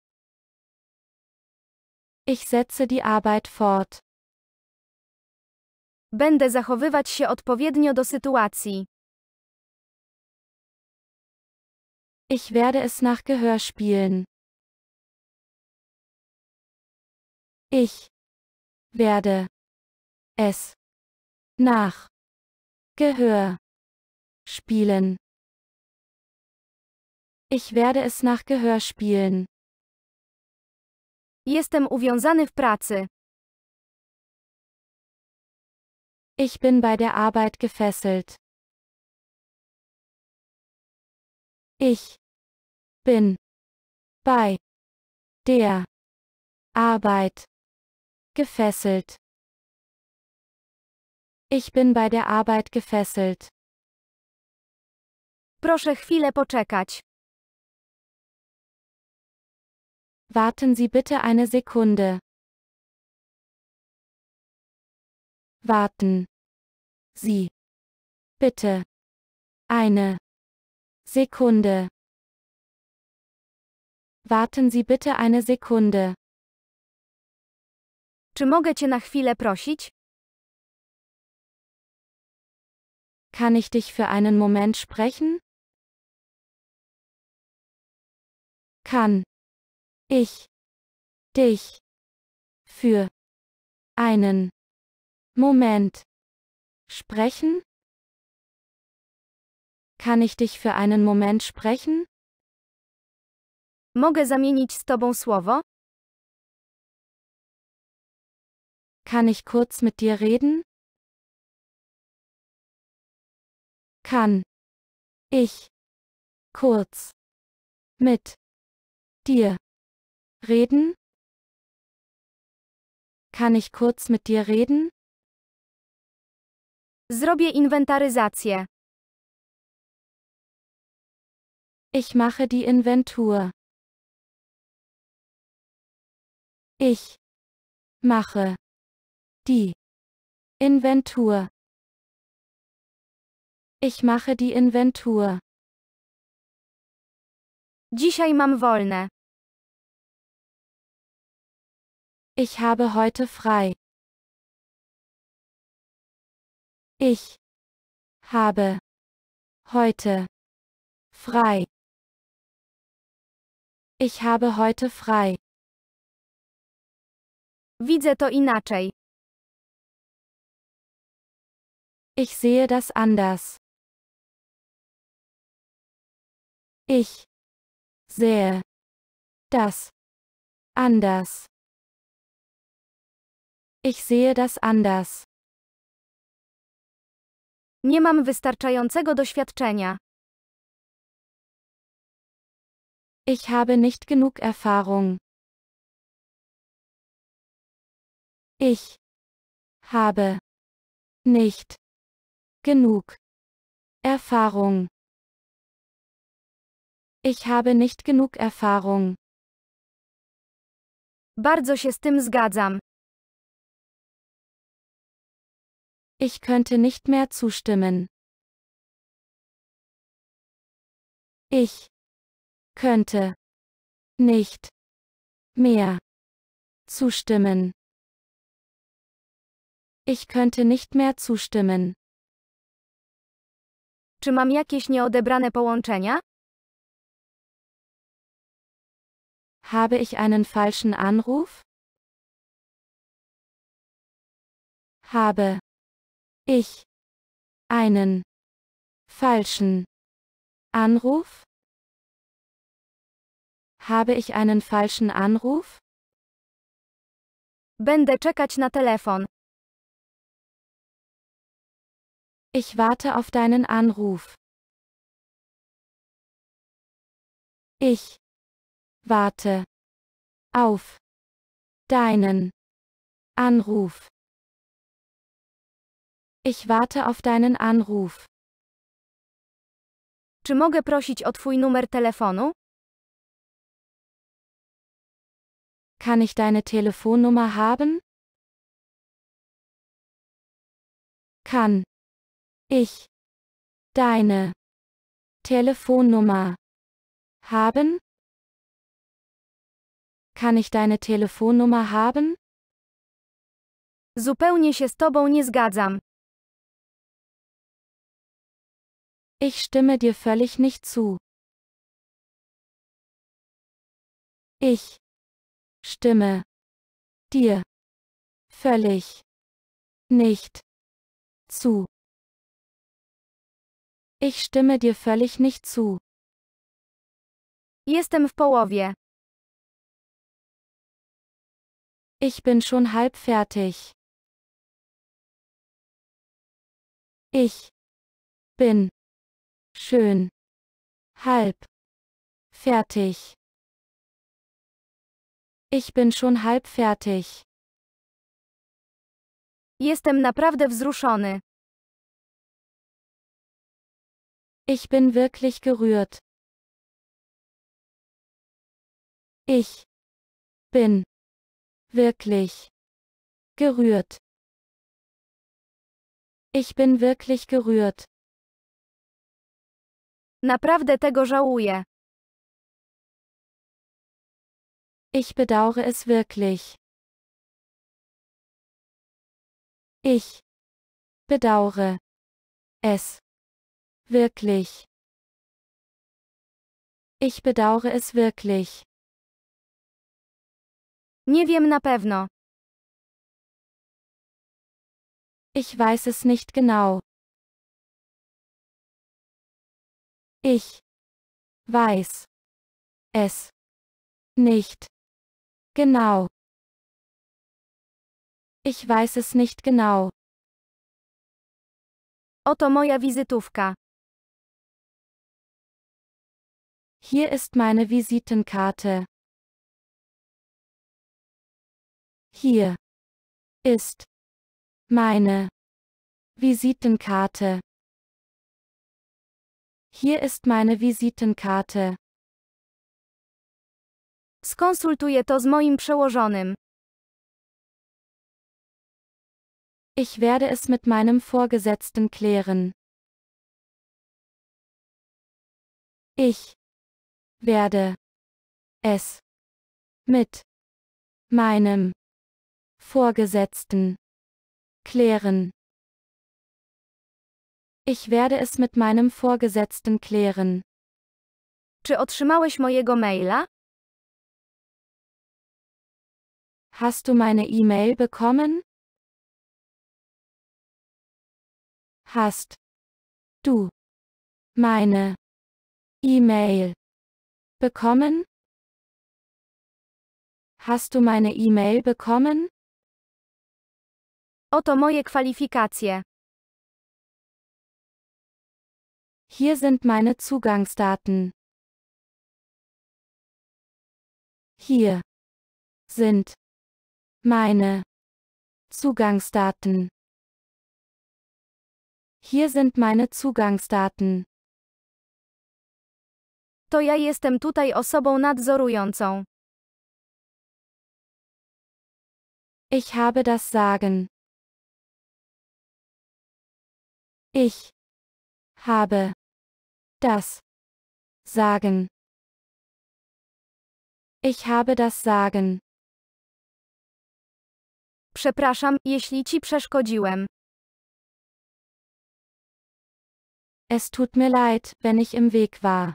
Ich setze die Arbeit fort. Będę zachowywać się odpowiednio do sytuacji. Ich werde es nach Gehör spielen. Ich werde es nach Gehör spielen. Ich werde es nach Gehör spielen. Jestem uwiązany w pracy. Ich bin bei der Arbeit gefesselt. Ich bin bei der Arbeit gefesselt. Ich bin bei der Arbeit gefesselt. Proszę chwilę poczekać. Warten Sie bitte eine Sekunde. Warten. Sie. Bitte. Eine. Sekunde. Warten Sie bitte eine Sekunde. Czy mogę cię na chwilę prosić? Kann ich dich für einen Moment sprechen? Kann ich dich für einen Moment sprechen? Kann ich dich für einen Moment sprechen? Mogę zamienić z tobą słowo? Kann ich kurz mit dir reden? Kann ich kurz mit dir reden? Reden? Kann ich kurz mit dir reden? Zrobię inwentaryzację. Ich mache die Inventur. Ich mache die Inventur. Ich mache die Inventur. Dzisiaj mam wolne. Ich habe heute frei. Ich habe heute frei. Ich habe heute frei. Widzę to inaczej. Ich sehe das anders. Ich sehe das anders. Ich sehe das anders. Nie mam wystarczającego doświadczenia. Ich habe nicht genug Erfahrung. Ich habe nicht genug Erfahrung. Ich habe nicht genug Erfahrung. Bardzo się z tym zgadzam. Ich könnte nicht mehr zustimmen. Ich könnte nicht mehr zustimmen. Ich könnte nicht mehr zustimmen. Czy mam jakieś nieodebrane połączenia? Habe ich einen falschen Anruf? Habe ich einen falschen Anruf? Habe ich einen falschen Anruf? Będę czekać na telefon. Ich warte auf deinen Anruf. Ich warte auf deinen Anruf. Ich warte auf deinen Anruf. Czy mogę prosić o twój numer telefonu? Kann ich deine Telefonnummer haben? Kann ich deine Telefonnummer haben? Kann ich deine Telefonnummer haben? Zupełnie się z tobą nie zgadzam. Ich stimme dir völlig nicht zu. Ich stimme dir völlig nicht zu. Ich stimme dir völlig nicht zu. Jestem w połowie. Ich bin schon halb fertig. Ich bin Schön. Halb. Fertig. Ich bin schon halb fertig. Jestem naprawdę wzruszony. Ich bin wirklich gerührt. Ich bin wirklich gerührt. Ich bin wirklich gerührt. Naprawdę tego żałuję. Ich bedaure es wirklich. Ich bedaure es wirklich. Ich bedaure es wirklich. Nie wiem na pewno. Ich weiß es nicht genau. Ich weiß es nicht genau. Ich weiß es nicht genau. Oto moja wizytówka. Hier ist meine Visitenkarte. Hier ist meine Visitenkarte. Hier ist meine Visitenkarte. Skonsultuję to z moim przełożonym. Ich werde es mit meinem Vorgesetzten klären. Ich werde es mit meinem Vorgesetzten klären. Ich werde es mit meinem Vorgesetzten klären. Czy otrzymałeś mojego maila? Hast du meine E-Mail bekommen? Hast du meine E-Mail bekommen? Hast du meine E-Mail bekommen? Oto moje kwalifikacje. Hier sind meine Zugangsdaten. Hier sind meine Zugangsdaten. Hier sind meine Zugangsdaten. To ja jestem tutaj osobą nadzorującą. Ich habe das Sagen. Ich habe das Sagen. Ich habe das Sagen. Przepraszam, jeśli ci przeszkodziłem. Es tut mir leid, wenn ich im Weg war.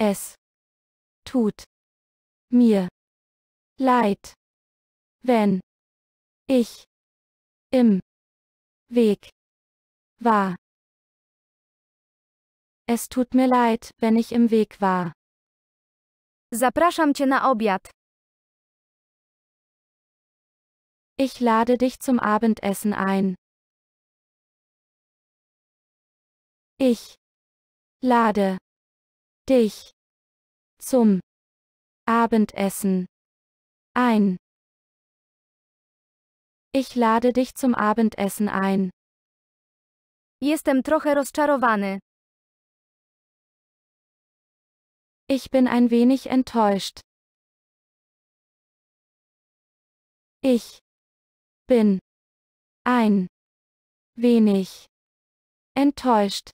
Es tut mir leid, wenn ich im Weg war. Es tut mir leid, wenn ich im Weg war. Zapraszam cię na obiad. Ich lade dich zum Abendessen ein. Ich lade dich zum Abendessen ein. Ich lade dich zum Abendessen ein. Jestem trochę rozczarowany. Ich bin ein wenig enttäuscht. Ich bin ein wenig enttäuscht.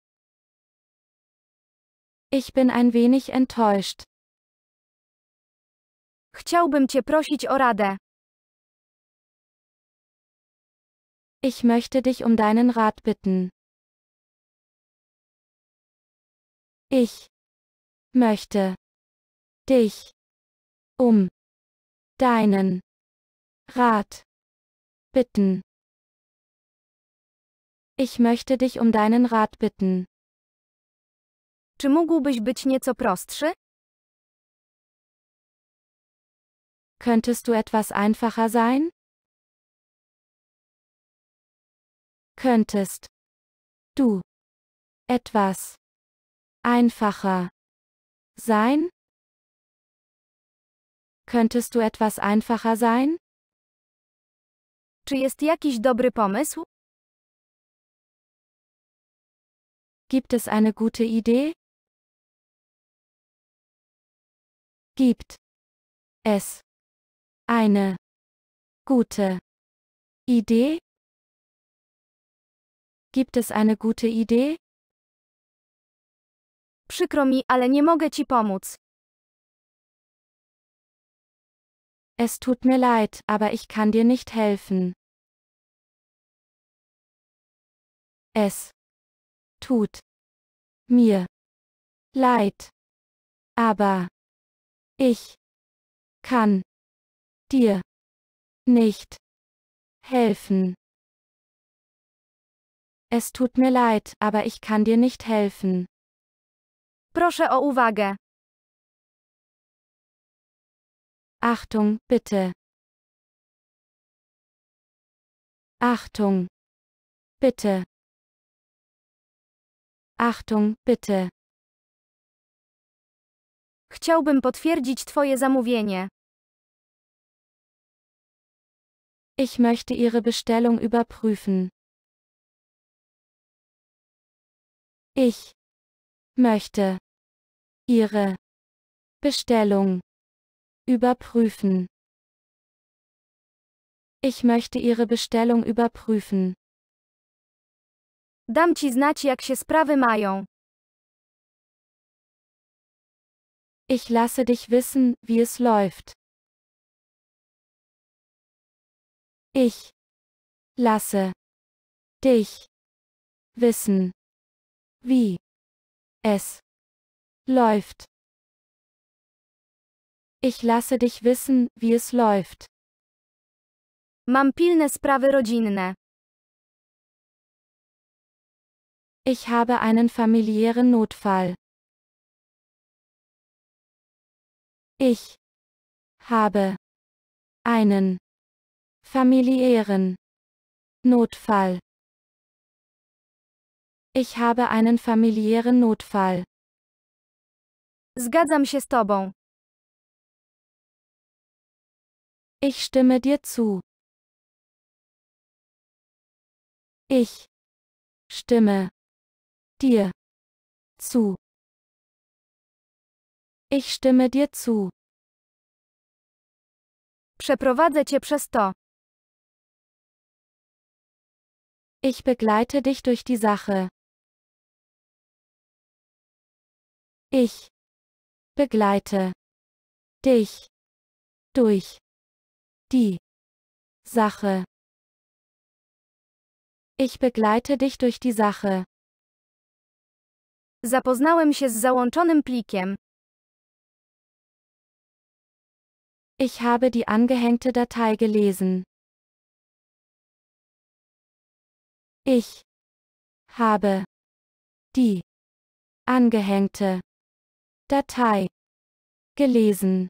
Ich bin ein wenig enttäuscht. Chciałbym cię prosić o radę. Ich möchte dich um deinen Rat bitten. Ich möchte dich um deinen Rat bitten. Ich möchte dich um deinen Rat bitten. Czy mógłbyś być nieco prostszy? Könntest du etwas einfacher sein? Könntest du etwas einfacher sein? Könntest du etwas einfacher sein? Czy jest jakiś dobry pomysł? Gibt es eine gute Idee? Gibt es eine gute Idee? Gibt es eine gute Idee? Przykro mi, ale nie mogę ci pomóc. Es tut mir leid, aber ich kann dir nicht helfen. Es tut mir leid, aber ich kann dir nicht helfen. Es tut mir leid, aber ich kann dir nicht helfen. Proszę o uwagę. Achtung, bitte. Achtung, bitte. Achtung, bitte. Chciałbym potwierdzić Twoje zamówienie. Ich möchte Ihre Bestellung überprüfen. Ich möchte Ihre Bestellung überprüfen. Ich möchte Ihre Bestellung überprüfen. Dam ci znać, jak się sprawy mają. Ich lasse dich wissen, wie es läuft. Ich lasse dich wissen, wie es läuft. Ich lasse dich wissen, wie es läuft. Mam pilne sprawy rodzinne. Ich habe einen familiären Notfall. Ich habe einen familiären Notfall. Ich habe einen familiären Notfall. Zgadzam się z tobą. Ich stimme dir zu. Ich stimme dir zu. Ich stimme dir zu. Przeprowadzę cię przez to. Ich begleite dich durch die Sache. Ich begleite dich durch die Sache. Ich begleite dich durch die Sache. Zapoznałem się z załączonym plikiem. Ich habe die angehängte Datei gelesen. Ich habe die angehängte Datei gelesen. Datei. Gelesen.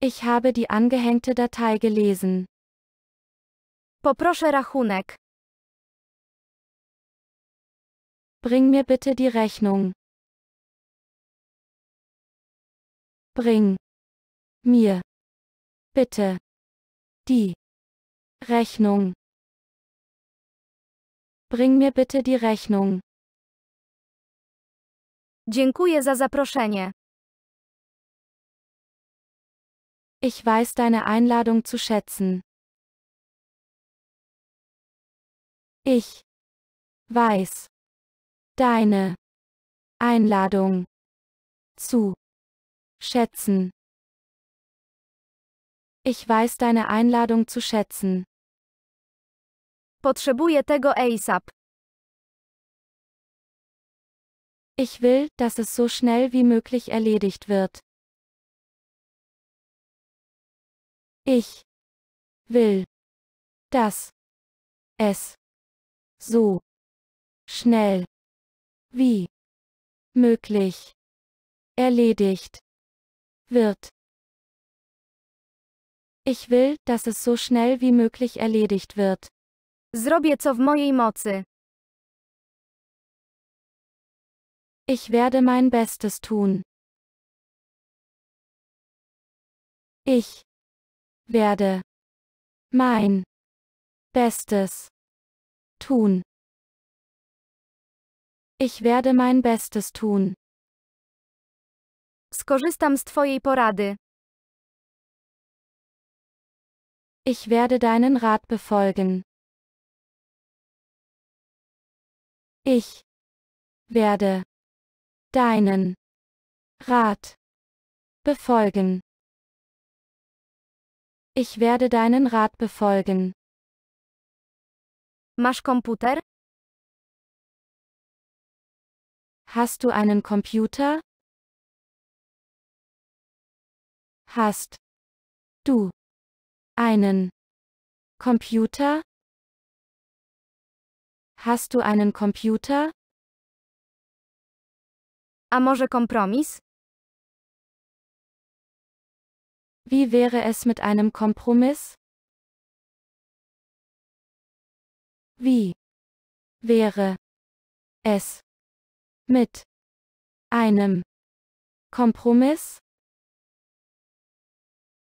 Ich habe die angehängte Datei gelesen. Poproszę rachunek. Bring mir bitte die Rechnung. Bring mir bitte die Rechnung. Bring mir bitte die Rechnung. Dziękuję za zaproszenie. Ich weiß deine Einladung zu schätzen. Ich weiß deine Einladung zu schätzen. Ich weiß deine Einladung zu schätzen. Potrzebuję tego ASAP. Ich will, dass es so schnell wie möglich erledigt wird. Ich will, dass es so schnell wie möglich erledigt wird. Ich will, dass es so schnell wie möglich erledigt wird. Zrobię co w mojej mocy. Ich werde mein Bestes tun. Ich werde mein Bestes tun. Ich werde mein Bestes tun. Skorzystam z Twojej porady. Ich werde deinen Rat befolgen. Ich werde deinen Rat befolgen. Ich werde deinen Rat befolgen. Masz komputer? Hast du einen Computer? Hast du einen Computer? Hast du einen Computer? A może kompromis? Wie wäre es mit einem Kompromiss? Wie wäre es mit einem Kompromiss?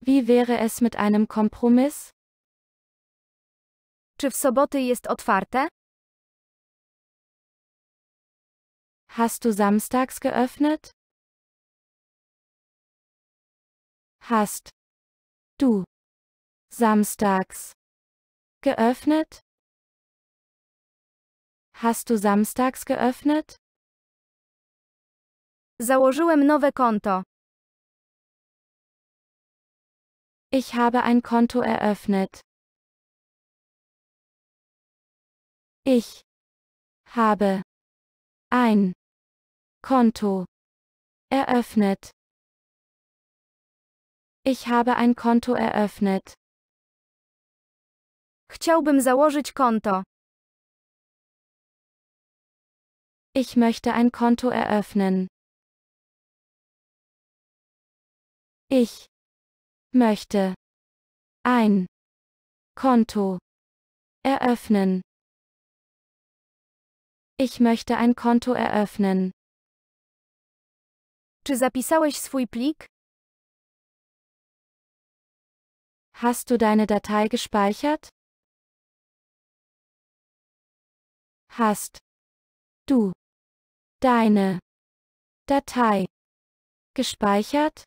Wie wäre es mit einem Kompromiss? Czy w soboty jest otwarte? Hast du samstags geöffnet? Hast du samstags geöffnet? Hast du samstags geöffnet? Założyłem nowe konto. Ich habe ein Konto eröffnet. Ich habe ein Konto eröffnet. Ich habe ein Konto eröffnet. Chciałbym założyć konto. Ich möchte ein Konto eröffnen. Ich möchte ein Konto eröffnen. Ich möchte ein Konto eröffnen. Czy zapisałeś swój plik? Hast du deine Datei gespeichert? Hast du deine Datei gespeichert?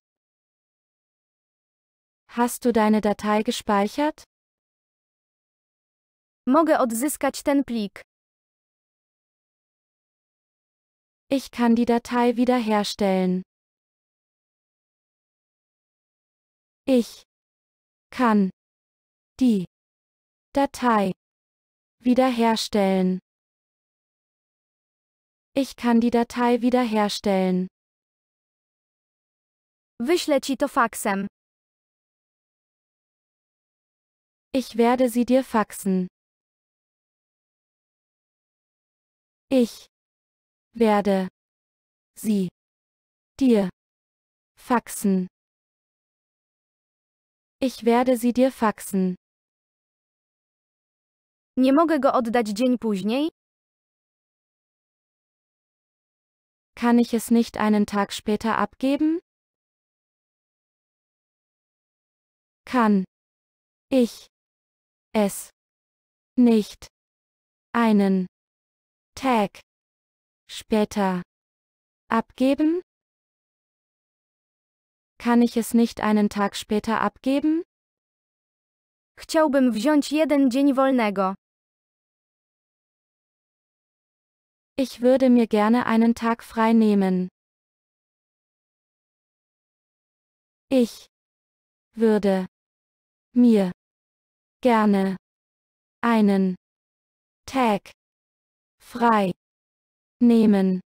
Hast du deine Datei gespeichert? Mogę odzyskać ten plik. Ich kann die Datei wiederherstellen. Ich kann die Datei wiederherstellen. Ich kann die Datei wiederherstellen. Wyślę ci to faksem. Ich werde sie dir faxen. Ich werde sie dir faxen. Ich werde sie dir faxen. Nie mogę go oddać dzień później? Kann ich es nicht einen Tag später abgeben? Kann ich es nicht einen Tag Später. Abgeben? Kann ich es nicht einen Tag später abgeben? Chciałbym wziąć jeden dzień wolnego. Ich würde mir gerne einen Tag frei nehmen. Ich würde mir gerne einen Tag frei Nehmen.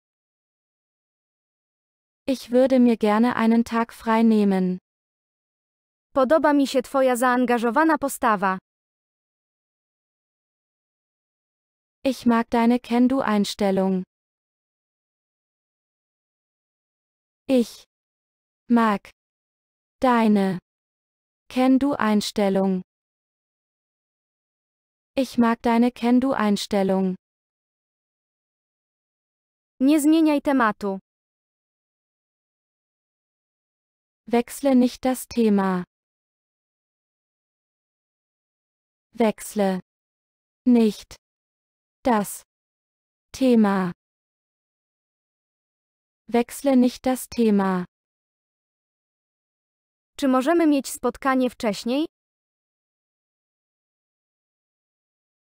Ich würde mir gerne einen Tag frei nehmen. Podoba mi się twoja zaangażowana postawa. Ich mag deine Can-Do-Einstellung. Ich mag deine Can-Do-Einstellung. Ich mag deine Can-Do-Einstellung. Nie zmieniaj tematu. Wechsle nicht das Thema. Wechsle nicht das Thema. Wechsle nicht das Thema. Czy możemy mieć spotkanie wcześniej?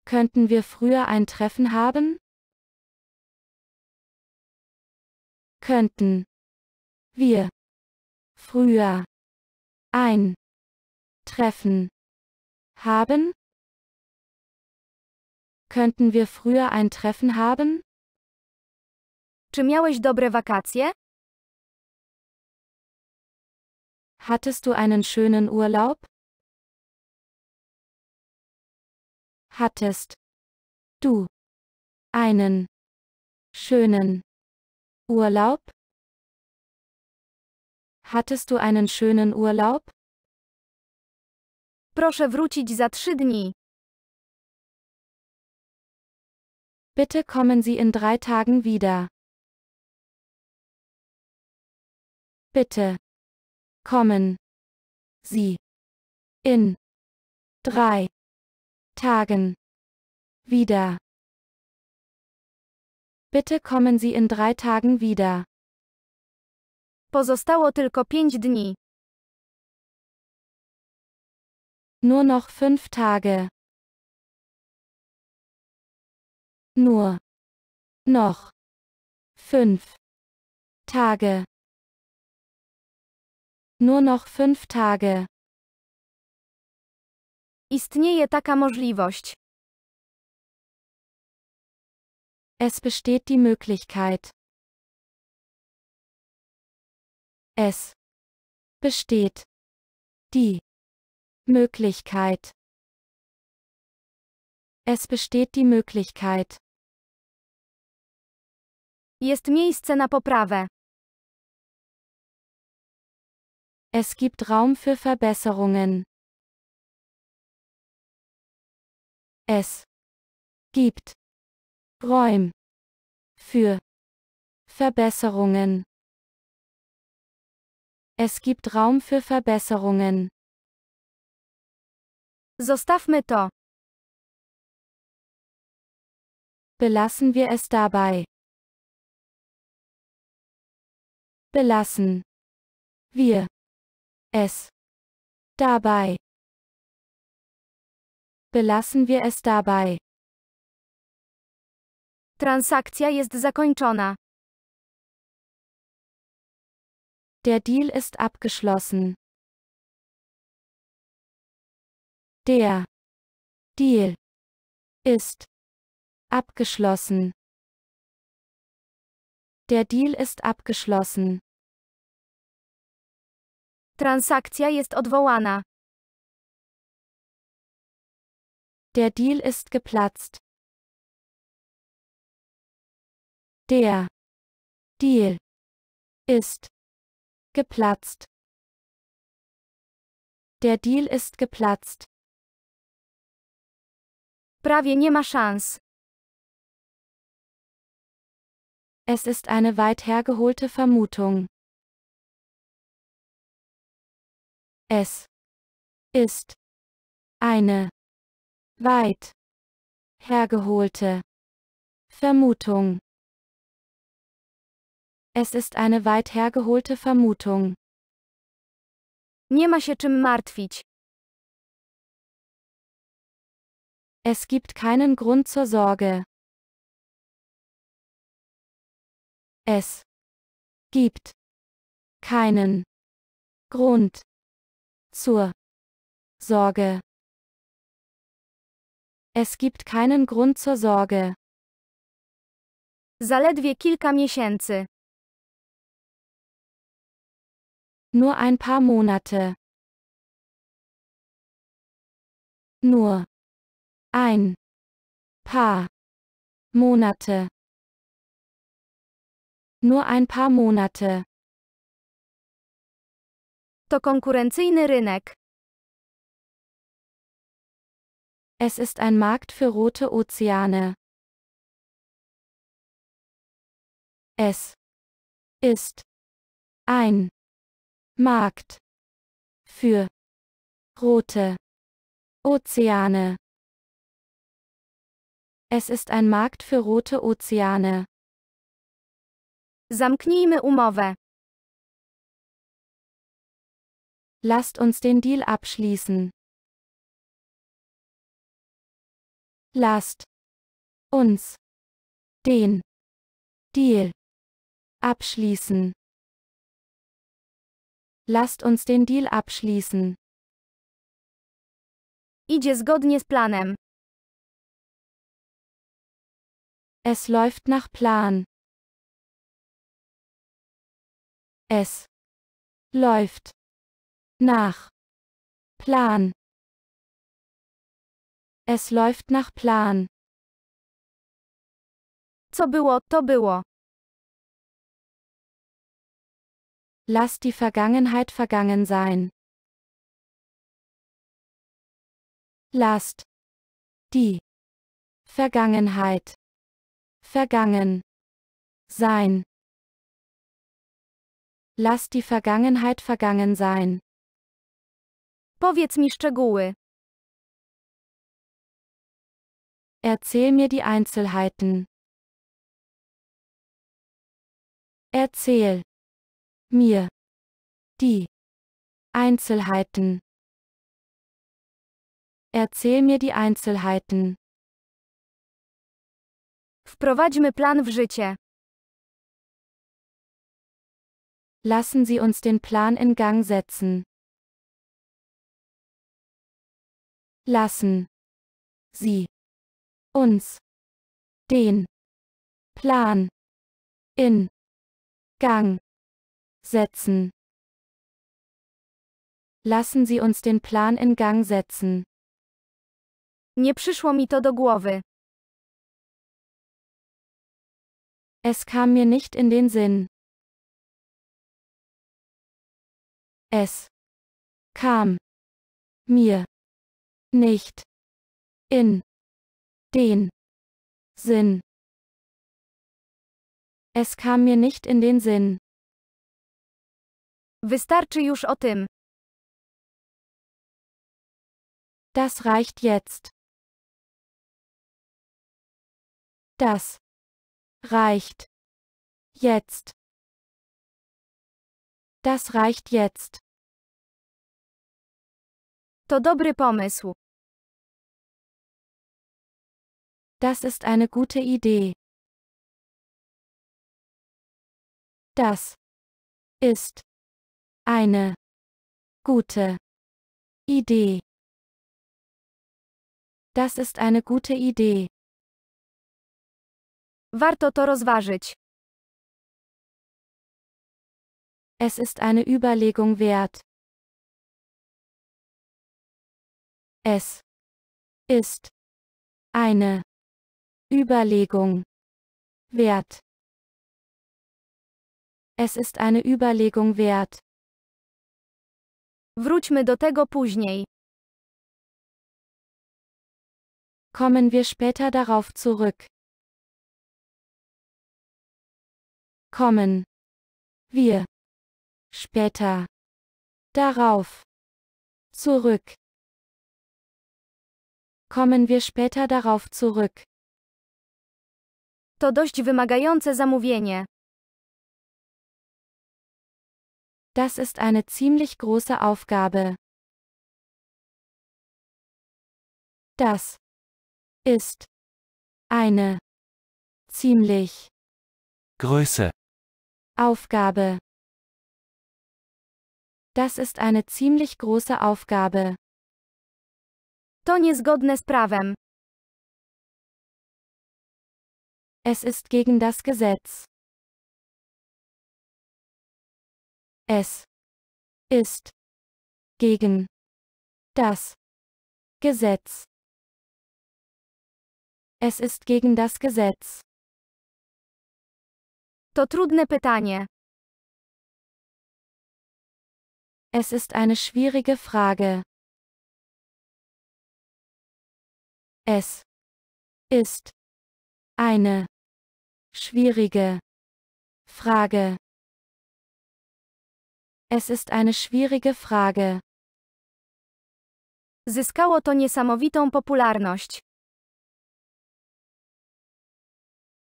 Könnten wir früher ein Treffen haben? könnten wir früher ein Treffen haben? Könnten wir früher ein Treffen haben? Czy miałeś dobre wakacje? Hattest du einen schönen Urlaub? Hattest du einen schönen Urlaub? Hattest du einen schönen Urlaub? Proszę wrócić za trzy dni. Bitte kommen Sie in drei Tagen wieder. Bitte. Kommen. Sie. In. Drei. Tagen. Wieder. Bitte kommen Sie in drei Tagen wieder. Pozostało tylko pięć dni. Nur noch fünf Tage. Nur. Noch. Fünf. Tage. Nur noch fünf Tage. Istnieje taka możliwość. Es besteht die Möglichkeit. Es besteht die Möglichkeit. Es besteht die Möglichkeit. Jest miejsce na poprawę. Es gibt Raum für Verbesserungen. Es gibt Räum. Für. Verbesserungen. Es gibt Raum für Verbesserungen. Zostawmy to. Belassen wir es dabei. Belassen. Wir. Es. Dabei. Belassen wir es dabei. Transakcja jest zakończona. Der Deal ist abgeschlossen. Der Deal ist abgeschlossen. Der Deal ist abgeschlossen. Transakcja jest odwołana. Der Deal ist geplatzt. Der Deal ist geplatzt. Der Deal ist geplatzt. Prawie nie ma szans. Es ist eine weit hergeholte Vermutung. Es ist eine weit hergeholte Vermutung. Es ist eine weit hergeholte Vermutung. Nie ma się czym martwić. Es gibt keinen Grund zur Sorge. Es gibt keinen Grund zur Sorge. Es gibt keinen Grund zur Sorge. Zaledwie kilka miesięcy. Nur ein paar Monate. Nur ein paar Monate. Nur ein paar Monate. To konkurencyjny rynek. Es ist ein Markt für rote Ozeane. Es ist ein Markt für rote Ozeane. Es ist ein Markt für rote Ozeane. Zamknijmy umowę. Lasst uns den Deal abschließen. Lasst uns den Deal abschließen. Lasst uns den Deal abschließen. Idzie zgodnie z planem. Es läuft nach Plan. Es läuft nach Plan. Es läuft nach Plan. Co było, to było. Lass die Vergangenheit vergangen sein. Lasst die Vergangenheit vergangen sein. Lass die Vergangenheit vergangen sein. Powiedz mi szczegóły. Erzähl mir die Einzelheiten. Erzähl mir die Einzelheiten. Erzähl mir die Einzelheiten. Wprowadźmy plan w życie. Lassen Sie uns den Plan in Gang setzen. Lassen Sie uns den Plan in Gang setzen. Lassen Sie uns den Plan in Gang setzen. Nie przyszło mi to do głowy. Es kam mir nicht in den Sinn. Es kam mir nicht in den Sinn. Es kam mir nicht in den Sinn. Wystarczy już o tym. Das reicht jetzt. Das reicht jetzt. Das reicht jetzt. To dobry pomysł. Das ist eine gute Idee. Das ist eine gute Idee. Das ist eine gute Idee. Warto to rozważyć. Es ist eine Überlegung wert. Es ist eine Überlegung wert. Es ist eine Überlegung wert. Wróćmy do tego później. Kommen wir später darauf zurück. Kommen. Wir. Später. Darauf. Zurück. Kommen wir später darauf zurück. To dość wymagające zamówienie. Das ist eine ziemlich große Aufgabe. Das ist eine ziemlich Größe Aufgabe. Das ist eine ziemlich große Aufgabe. To niezgodne z prawem. Es ist gegen das Gesetz. Es ist gegen das Gesetz. Es ist gegen das Gesetz. To trudne pytanie. Es ist eine schwierige Frage. Es ist eine schwierige Frage. Es ist eine schwierige Frage. Zyskało to niesamowitą popularność.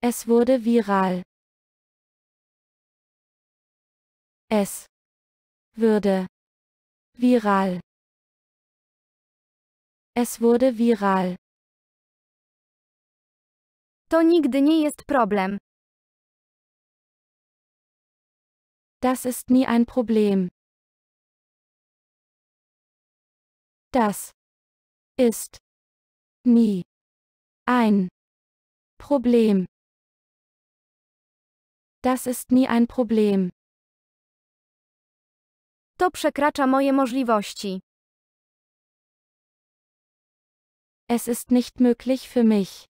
Es wurde viral. Es würde viral. Es wurde viral. To nigdy nie jest problem. Das ist nie ein Problem. Das ist nie ein Problem. Das ist nie ein Problem. To przekracza moje możliwości. Es ist nicht möglich für mich.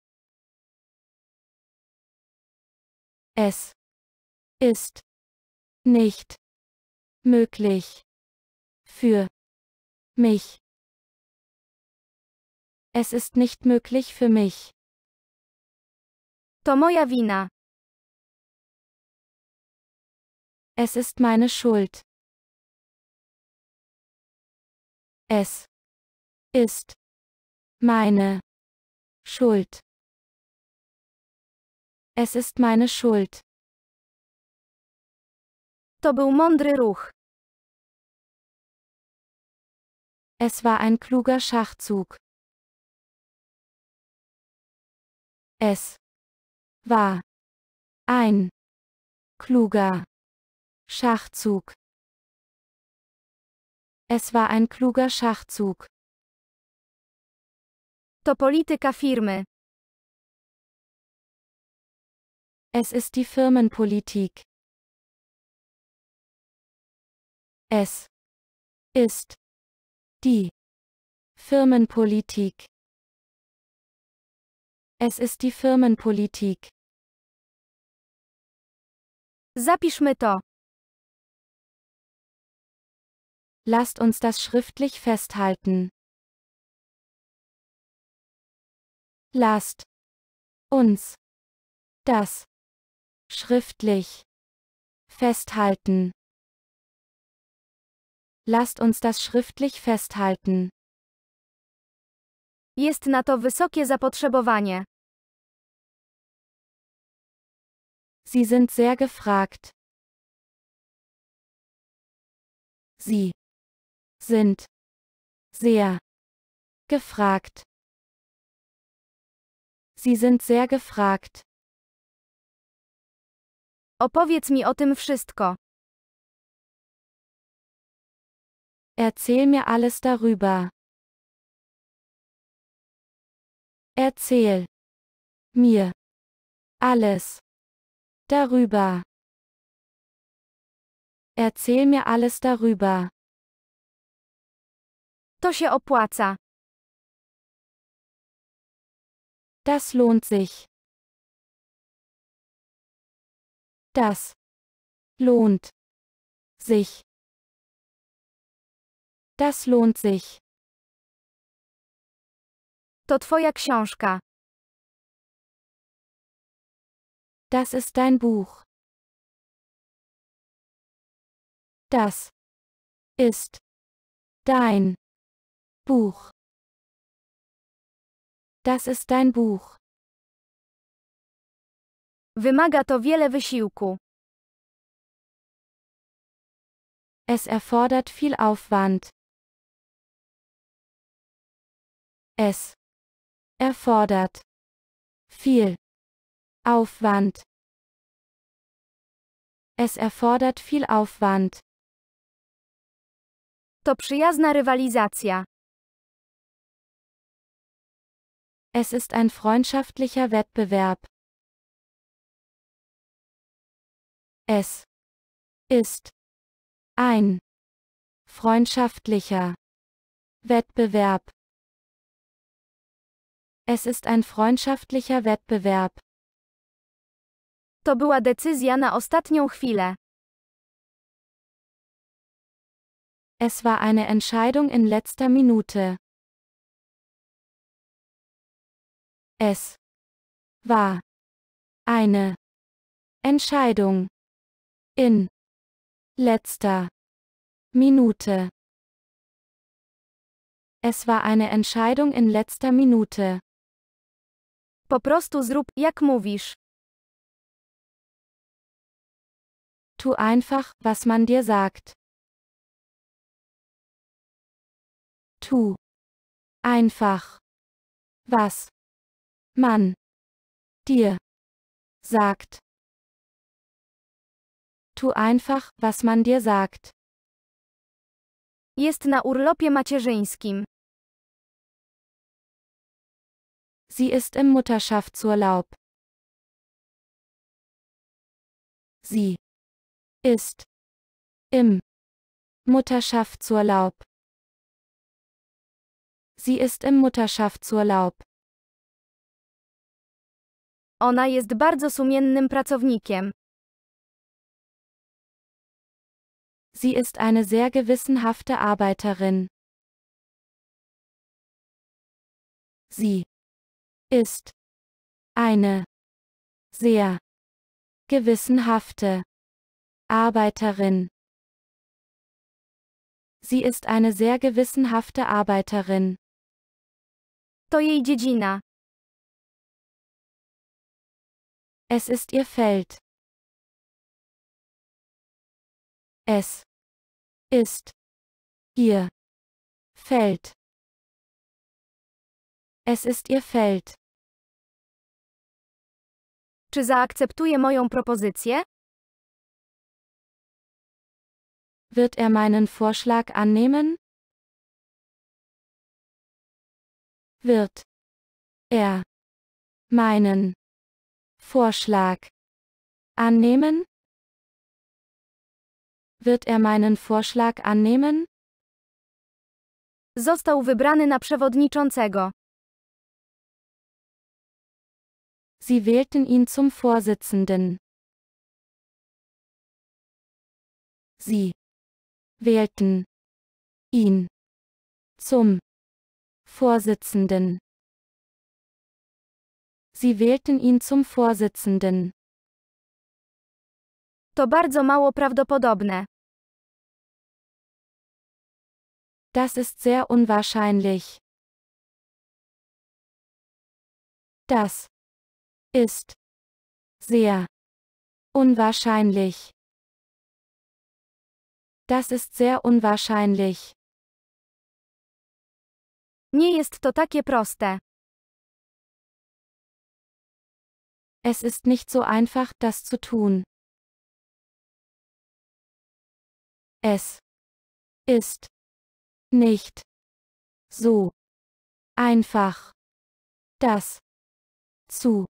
Es ist nicht möglich für mich. Es ist nicht möglich für mich. To moja wina. Es ist meine Schuld. Es ist meine Schuld. Es ist meine Schuld. To był mądry ruch. Es war ein kluger Schachzug. Es war ein kluger Schachzug. Es war ein kluger Schachzug. To polityka firmy. Es ist die Firmenpolitik. Es ist die Firmenpolitik. Es ist die Firmenpolitik. Zapiszmy to. Lasst uns das schriftlich festhalten. Lasst uns das schriftlich festhalten. Lasst uns das schriftlich festhalten. Jest na to wysokie zapotrzebowanie. Sie sind sehr gefragt. Sie sind sehr gefragt. Sie sind sehr gefragt. Opowiedz mi o tym wszystko. Erzähl mir alles darüber. Erzähl mir alles darüber. Erzähl mir alles darüber. To się opłaca. Das lohnt sich. Das lohnt sich. Das lohnt sich. To twoja książka. Das ist dein Buch. Das ist dein Buch. Das ist dein Buch. Wymaga to wiele wysiłku. Es erfordert viel Aufwand. Es erfordert viel Aufwand. Es erfordert viel Aufwand. To przyjazna rywalizacja. Es ist ein freundschaftlicher Wettbewerb. Es ist ein freundschaftlicher Wettbewerb. Es ist ein freundschaftlicher Wettbewerb. To była decyzja na ostatnią chwilę. Es war eine Entscheidung in letzter Minute. Es war eine Entscheidung in letzter Minute. Es war eine Entscheidung in letzter Minute. Po prostu zrób, jak mówisz. Tu einfach, was man dir sagt. Tu. Einfach. Was. Man. Dir. Sagt. Tu einfach, was man dir sagt. Jest na urlopie macierzyńskim. Sie ist im Mutterschaftsurlaub. Sie ist im Mutterschaftsurlaub. Sie ist im Mutterschaftsurlaub. Ona jest bardzo sumiennym pracownikiem. Sie ist eine sehr gewissenhafte Arbeiterin. Sie ist eine sehr gewissenhafte Arbeiterin. Sie ist eine sehr gewissenhafte Arbeiterin. To jej dziedzina. Es ist ihr Feld. Es ist ihr Feld. Es ist ihr Feld. Czy zaakceptuje moją propozycję? Wird er meinen Vorschlag annehmen? Wird er meinen Vorschlag annehmen? Wird er meinen Vorschlag annehmen? Został wybrany na przewodniczącego. Sie wählten ihn zum Vorsitzenden. Sie wählten ihn zum Vorsitzenden. Sie wählten ihn zum Vorsitzenden. To bardzo mało prawdopodobne. Das ist sehr unwahrscheinlich. Das ist sehr unwahrscheinlich. Das ist sehr unwahrscheinlich. Nie ist to takie proste. Es ist nicht so einfach, das zu tun. Es ist nicht so einfach, das zu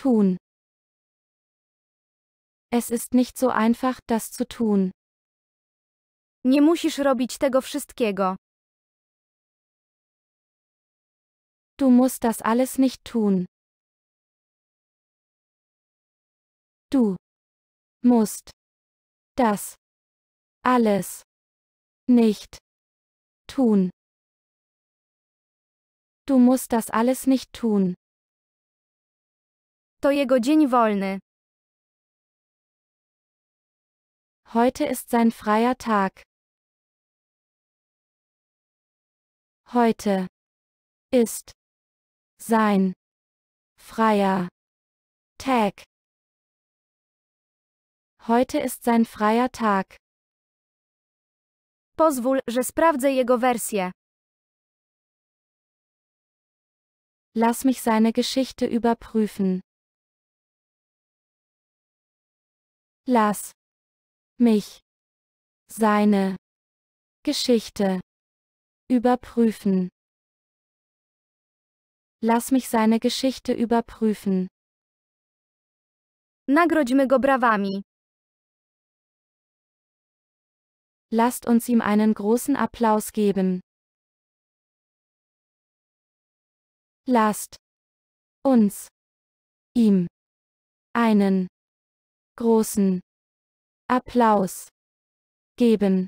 Tun. Es ist nicht so einfach, das zu tun. Nie musisz robić tego wszystkiego. Du musst das alles nicht tun. Du musst das alles nicht tun. Du musst das alles nicht tun. To jego dzień wolny. Heute ist sein freier Tag. Heute ist sein freier Tag. Heute ist sein freier Tag. Pozwól, że sprawdzę jego wersję. Lass mich seine Geschichte überprüfen. Lass mich seine Geschichte überprüfen. Lass mich seine Geschichte überprüfen. Nagrodźmy go brawami. Lasst uns ihm einen großen Applaus geben. Lasst uns ihm einen Applaus geben großen Applaus geben.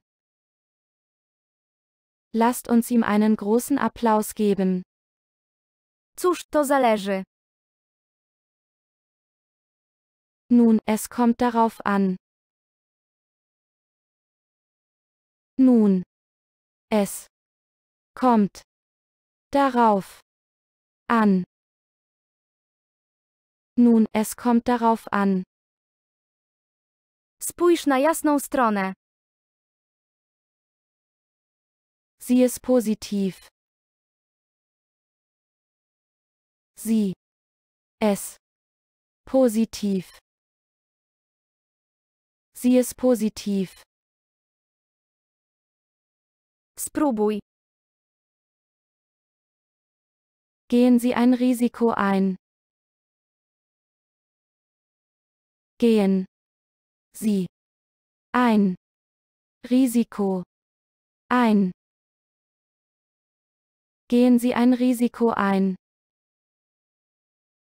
Lasst uns ihm einen großen Applaus geben. Cóż, to zależy. Nun, es kommt darauf an. Nun. Es kommt darauf an. Nun, es kommt darauf an. Spójrz na jasną stronę. Sie ist positiv. Sie. Es. Positiv. Sie ist positiv. Spróbuj. Gehen Sie ein Risiko ein. Gehen sie ein Risiko ein. Gehen Sie ein Risiko ein.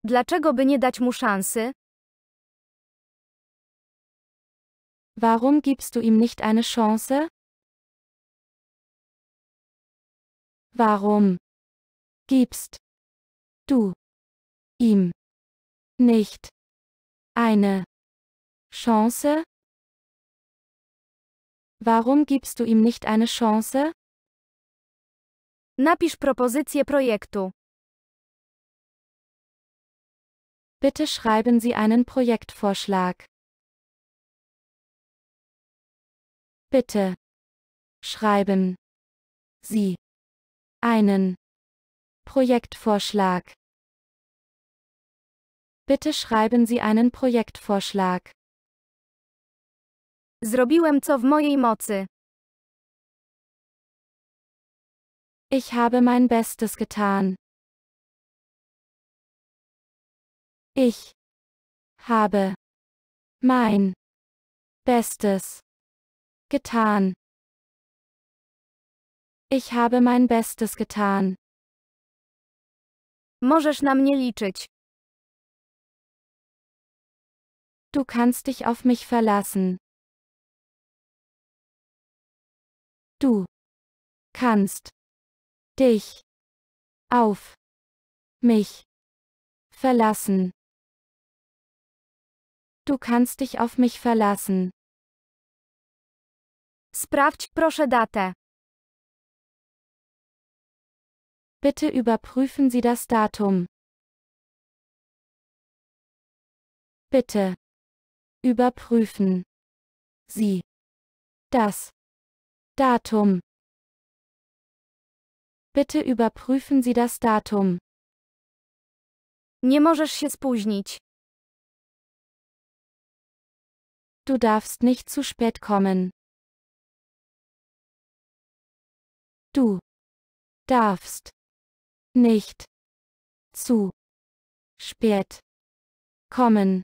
Dlaczego by nie dać mu szansy? Warum gibst du ihm nicht eine Chance? Warum gibst du ihm nicht eine Chance? Warum gibst du ihm nicht eine Chance? Napisz propozycję projektu. Bitte schreiben Sie einen Projektvorschlag. Bitte schreiben Sie einen Projektvorschlag. Bitte schreiben Sie einen Projektvorschlag. Zrobiłem co w mojej mocy. Ich habe mein Bestes getan. Ich habe mein Bestes getan. Ich habe mein Bestes getan. Możesz na mnie liczyć. Du kannst dich auf mich verlassen. Du kannst dich auf mich verlassen. Du kannst dich auf mich verlassen. Sprawdź proszę datę. Bitte überprüfen Sie das Datum. Bitte überprüfen Sie das Datum. Bitte überprüfen Sie das Datum. Nie możesz się spóźnić. Du darfst nicht zu spät kommen. Du darfst nicht zu spät kommen.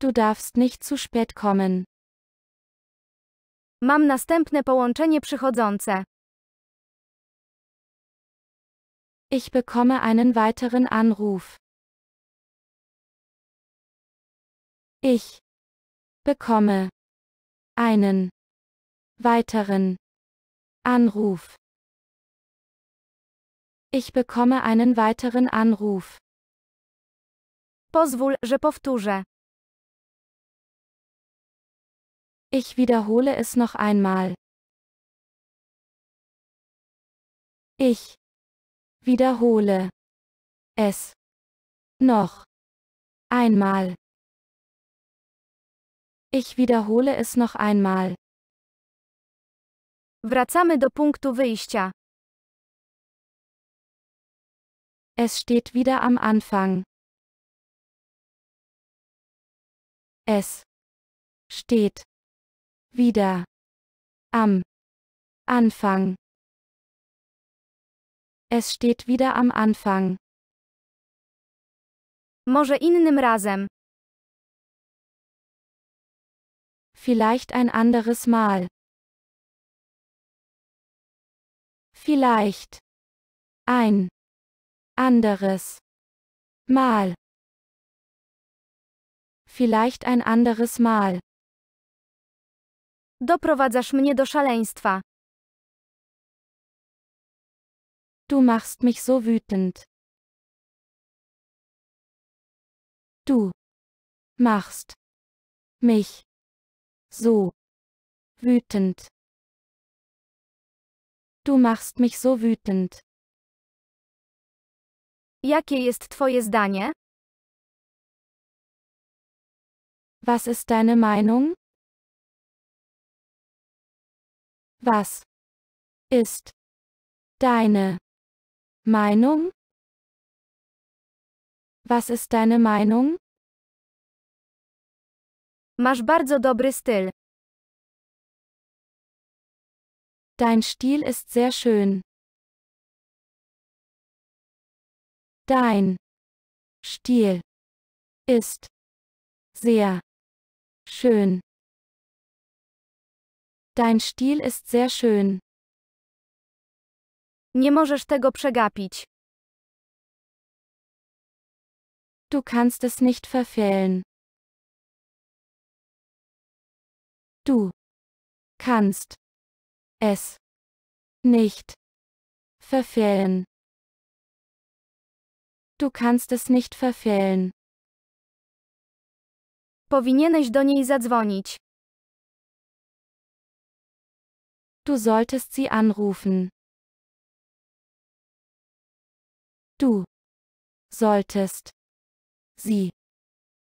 Du darfst nicht zu spät kommen. Mam następne połączenie przychodzące. Ich bekomme einen weiteren Anruf. Ich bekomme einen weiteren Anruf. Ich bekomme einen weiteren Anruf. Pozwól, że powtórzę. Ich wiederhole es noch einmal. Ich wiederhole es noch einmal. Ich wiederhole es noch einmal. Wracamy do punktu wyjścia. Es steht wieder am Anfang. Es steht wieder am Anfang. Es steht wieder am Anfang. Może innym razem. Vielleicht ein anderes Mal. Vielleicht ein anderes Mal. Vielleicht ein anderes Mal. Doprowadzasz mnie do szaleństwa. Du machst mich so wütend. Du machst mich so wütend. Du machst mich so wütend. Jakie jest twoje zdanie? Was ist deine Meinung? Was ist deine Meinung? Was ist deine Meinung? Masz bardzo dobry styl. Dein Stil ist sehr schön. Dein Stil ist sehr schön. Dein Stil ist sehr schön. Nie możesz tego przegapić. Du kannst es nicht verfehlen. Du kannst es nicht verfehlen. Du kannst es nicht verfehlen. Powinieneś do niej zadzwonić. Du solltest sie anrufen. Du solltest sie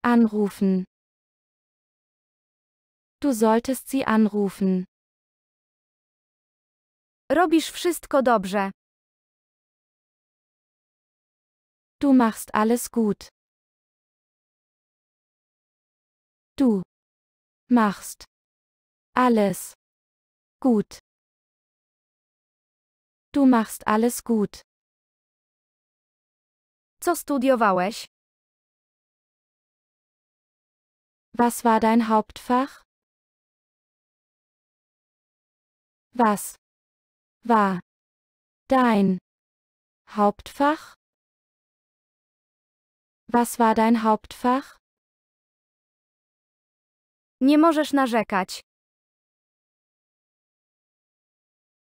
anrufen. Du solltest sie anrufen. Robisz wszystko dobrze. Du machst alles gut. Du machst alles Gut. Du machst alles gut. Co studiowałeś? Was war dein Hauptfach? Was war dein Hauptfach? Was war dein Hauptfach? Nie możesz narzekać.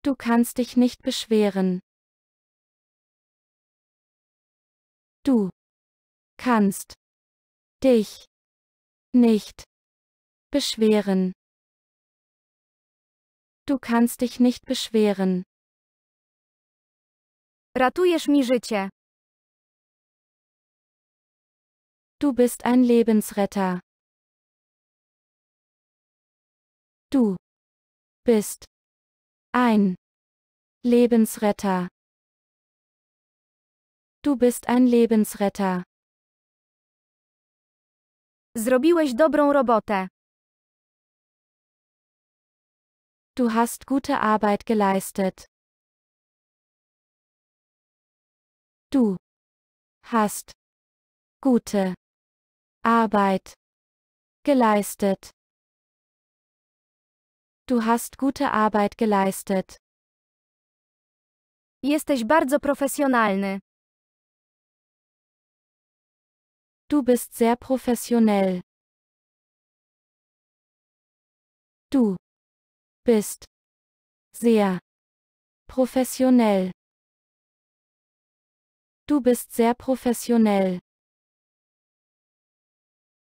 Du kannst dich nicht beschweren. Du kannst dich nicht beschweren. Du kannst dich nicht beschweren. Ratujesz mi życie. Du bist ein Lebensretter. Du bist ein Lebensretter. Du bist ein Lebensretter. Zrobiłeś dobrą robotę. Du hast gute Arbeit geleistet. Du hast gute Arbeit geleistet. Du hast gute Arbeit geleistet. Jesteś bardzo profesjonalny. Du bist sehr professionell. Du bist sehr professionell. Du bist sehr professionell.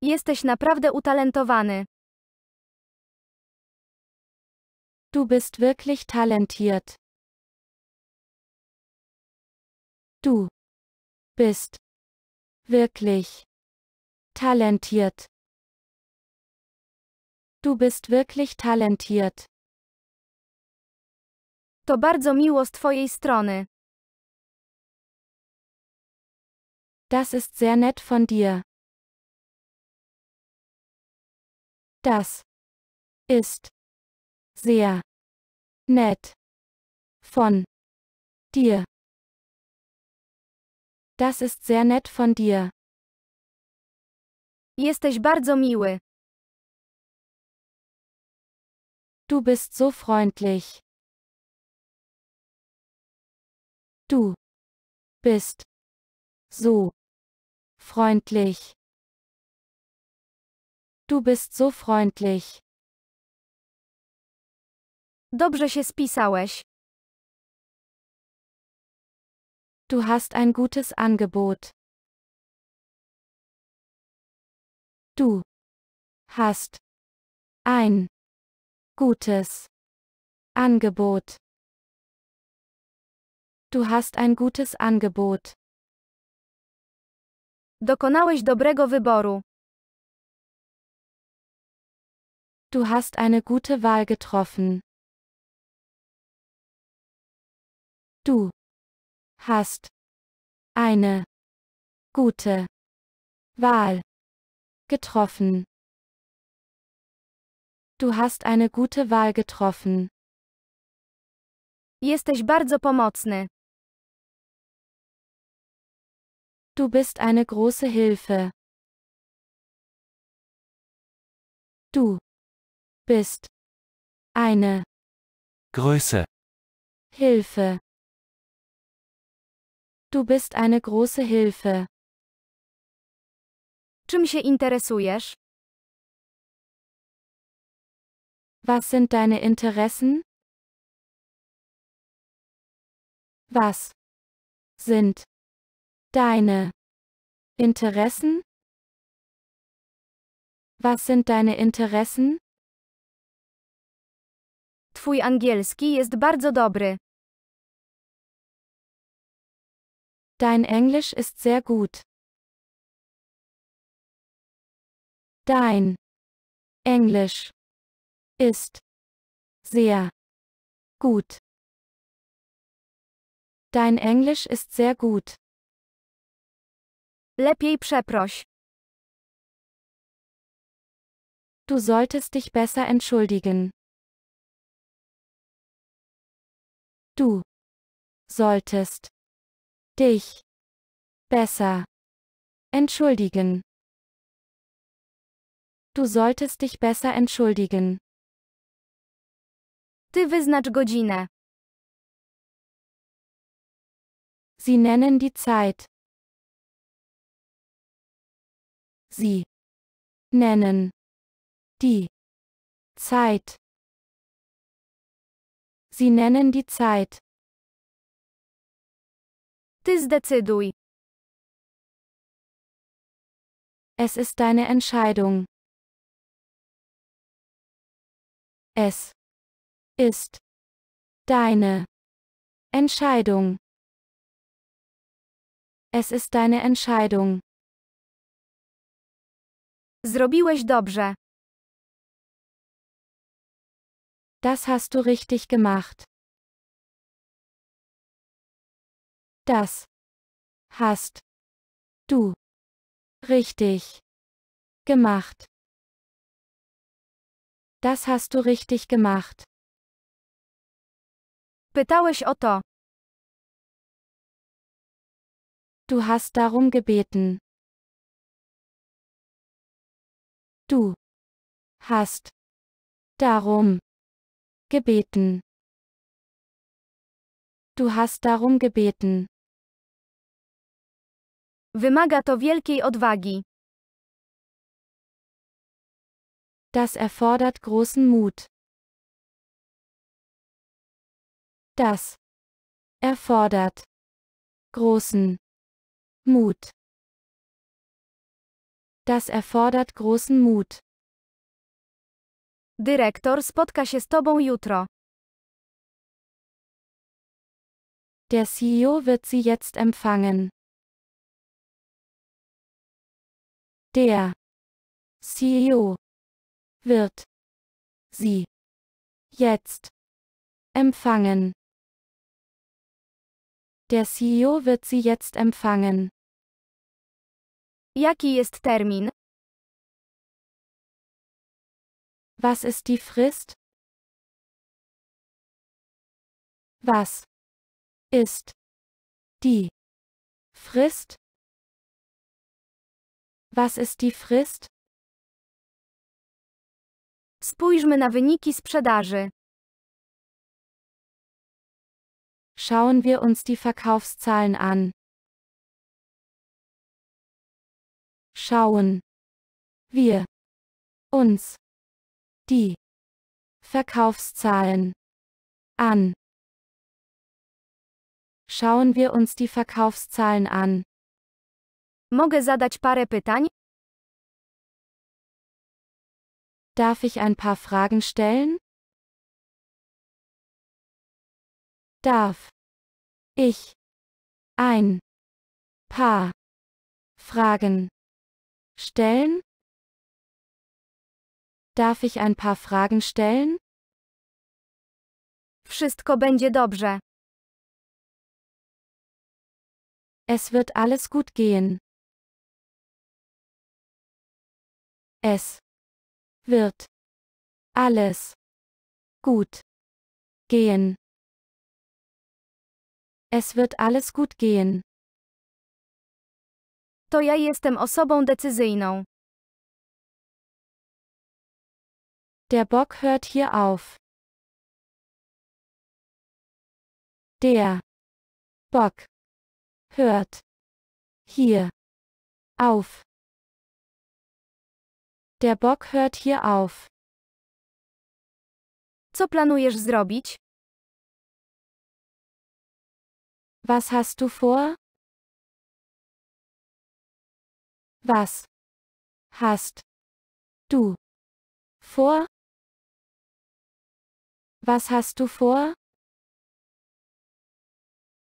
Jesteś naprawdę utalentowany. Du bist wirklich talentiert. Du bist wirklich talentiert. Du bist wirklich talentiert. To bardzo miło z twojej strony. Das ist sehr nett von dir. Das ist sehr nett von dir. Das ist sehr nett von dir. Jesteś bardzo miły. Du bist so freundlich. Du bist so freundlich. Du bist so freundlich. Dobrze się spisałeś. Du hast ein gutes Angebot. Du hast ein gutes Angebot. Du hast ein gutes Angebot. Dokonałeś dobrego wyboru. Du hast eine gute Wahl getroffen. Du hast eine gute Wahl getroffen. Du hast eine gute Wahl getroffen. Jesteś bardzo pomocny. Du bist eine große Hilfe. Du bist eine Größe Hilfe. Du bist eine große Hilfe. Czym się interesujesz? Was sind deine Interessen? Was sind deine Interessen? Was sind deine Interessen? Twój angielski jest bardzo dobry. Dein Englisch ist sehr gut. Dein Englisch ist sehr gut. Dein Englisch ist sehr gut. Lepiej przeproś. Du solltest dich besser entschuldigen. Du solltest dich besser entschuldigen. Du solltest dich besser entschuldigen. Ty wyznacz godzinę. Sie nennen die Zeit. Sie nennen die Zeit. Sie nennen die Zeit. Ty zdecyduj. Es ist deine Entscheidung. Es ist deine Entscheidung. Es ist deine Entscheidung. Zrobiłeś dobrze. Das hast du richtig gemacht. Das hast du richtig gemacht. Das hast du richtig gemacht. Pytałeś o to. Du hast darum gebeten. Du hast darum gebeten. Du hast darum gebeten. Wymaga to wielkiej odwagi. Das erfordert großen Mut. Das erfordert großen Mut. Das erfordert großen Mut. Direktor spotka się z tobą jutro. Der CEO wird sie jetzt empfangen. Der CEO wird sie jetzt empfangen. Der CEO wird sie jetzt empfangen. Jaki ist termin? Was ist die Frist? Was ist die Frist? Was ist die Frist? Spójrzmy na wyniki sprzedaży. Schauen wir uns die Verkaufszahlen an. Schauen wir uns die Verkaufszahlen an. Schauen wir uns die Verkaufszahlen an. Mogę zadać parę pytań? Darf ich ein paar Fragen stellen? Darf ich ein paar Fragen stellen? Darf ich ein paar Fragen stellen? Wszystko będzie dobrze. Es wird alles gut gehen. Es wird alles gut gehen. Es wird alles gut gehen. To ja jestem osobą decyzyjną. Der Bock hört hier auf. Der Bock hört hier auf. Der Bock hört hier auf. Co planujesz zrobić? Was hast du vor? Was hast du vor? Was hast du vor?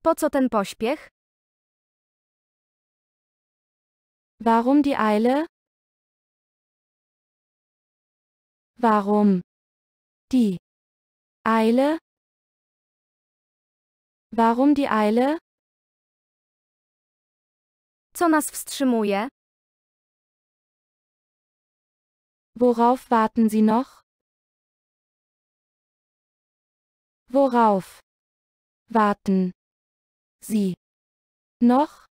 Po co ten pośpiech? Warum die Eile? Warum? Die Eile? Warum die Eile? Co nas wstrzymuje? Worauf warten Sie noch? Worauf warten Sie noch?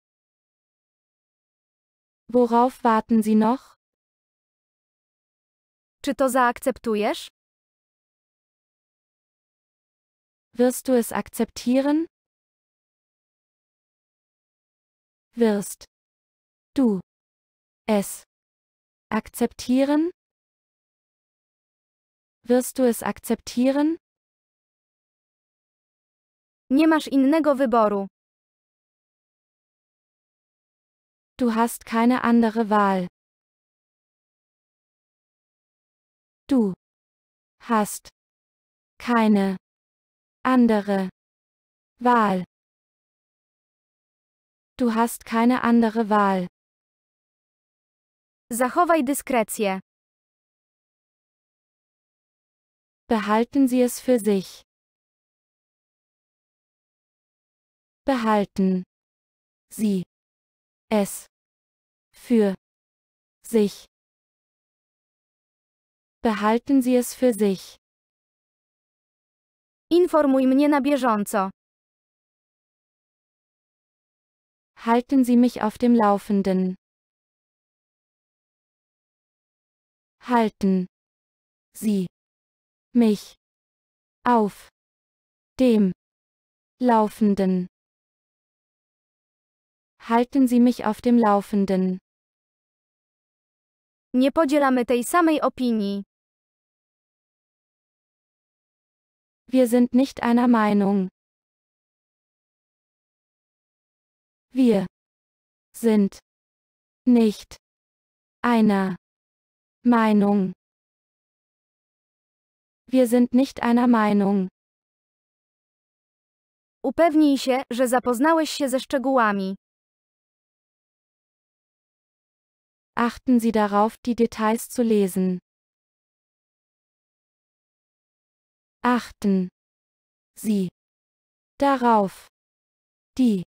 Worauf warten Sie noch? Czy to zaakzeptujesz? Wirst du es akzeptieren? Wirst du es akzeptieren? Wirst du es akzeptieren? Nie masz innego wyboru. Du hast keine andere Wahl. Du hast keine andere Wahl. Du hast keine andere Wahl. Zachowaj dyskrecję. Behalten Sie es für sich. Behalten Sie es für sich. Behalten Sie es für sich. Informuj mnie na bieżąco. Halten Sie mich auf dem Laufenden. Halten Sie mich auf dem Laufenden. Halten Sie mich auf dem Laufenden. Nie podzielamy tej samej opinii. Wir sind nicht einer Meinung. Wir sind nicht einer Meinung. Wir sind nicht einer Meinung. Upewnij się, że zapoznałeś się ze szczegółami. Achten Sie darauf, die Details zu lesen. achten Sie darauf, die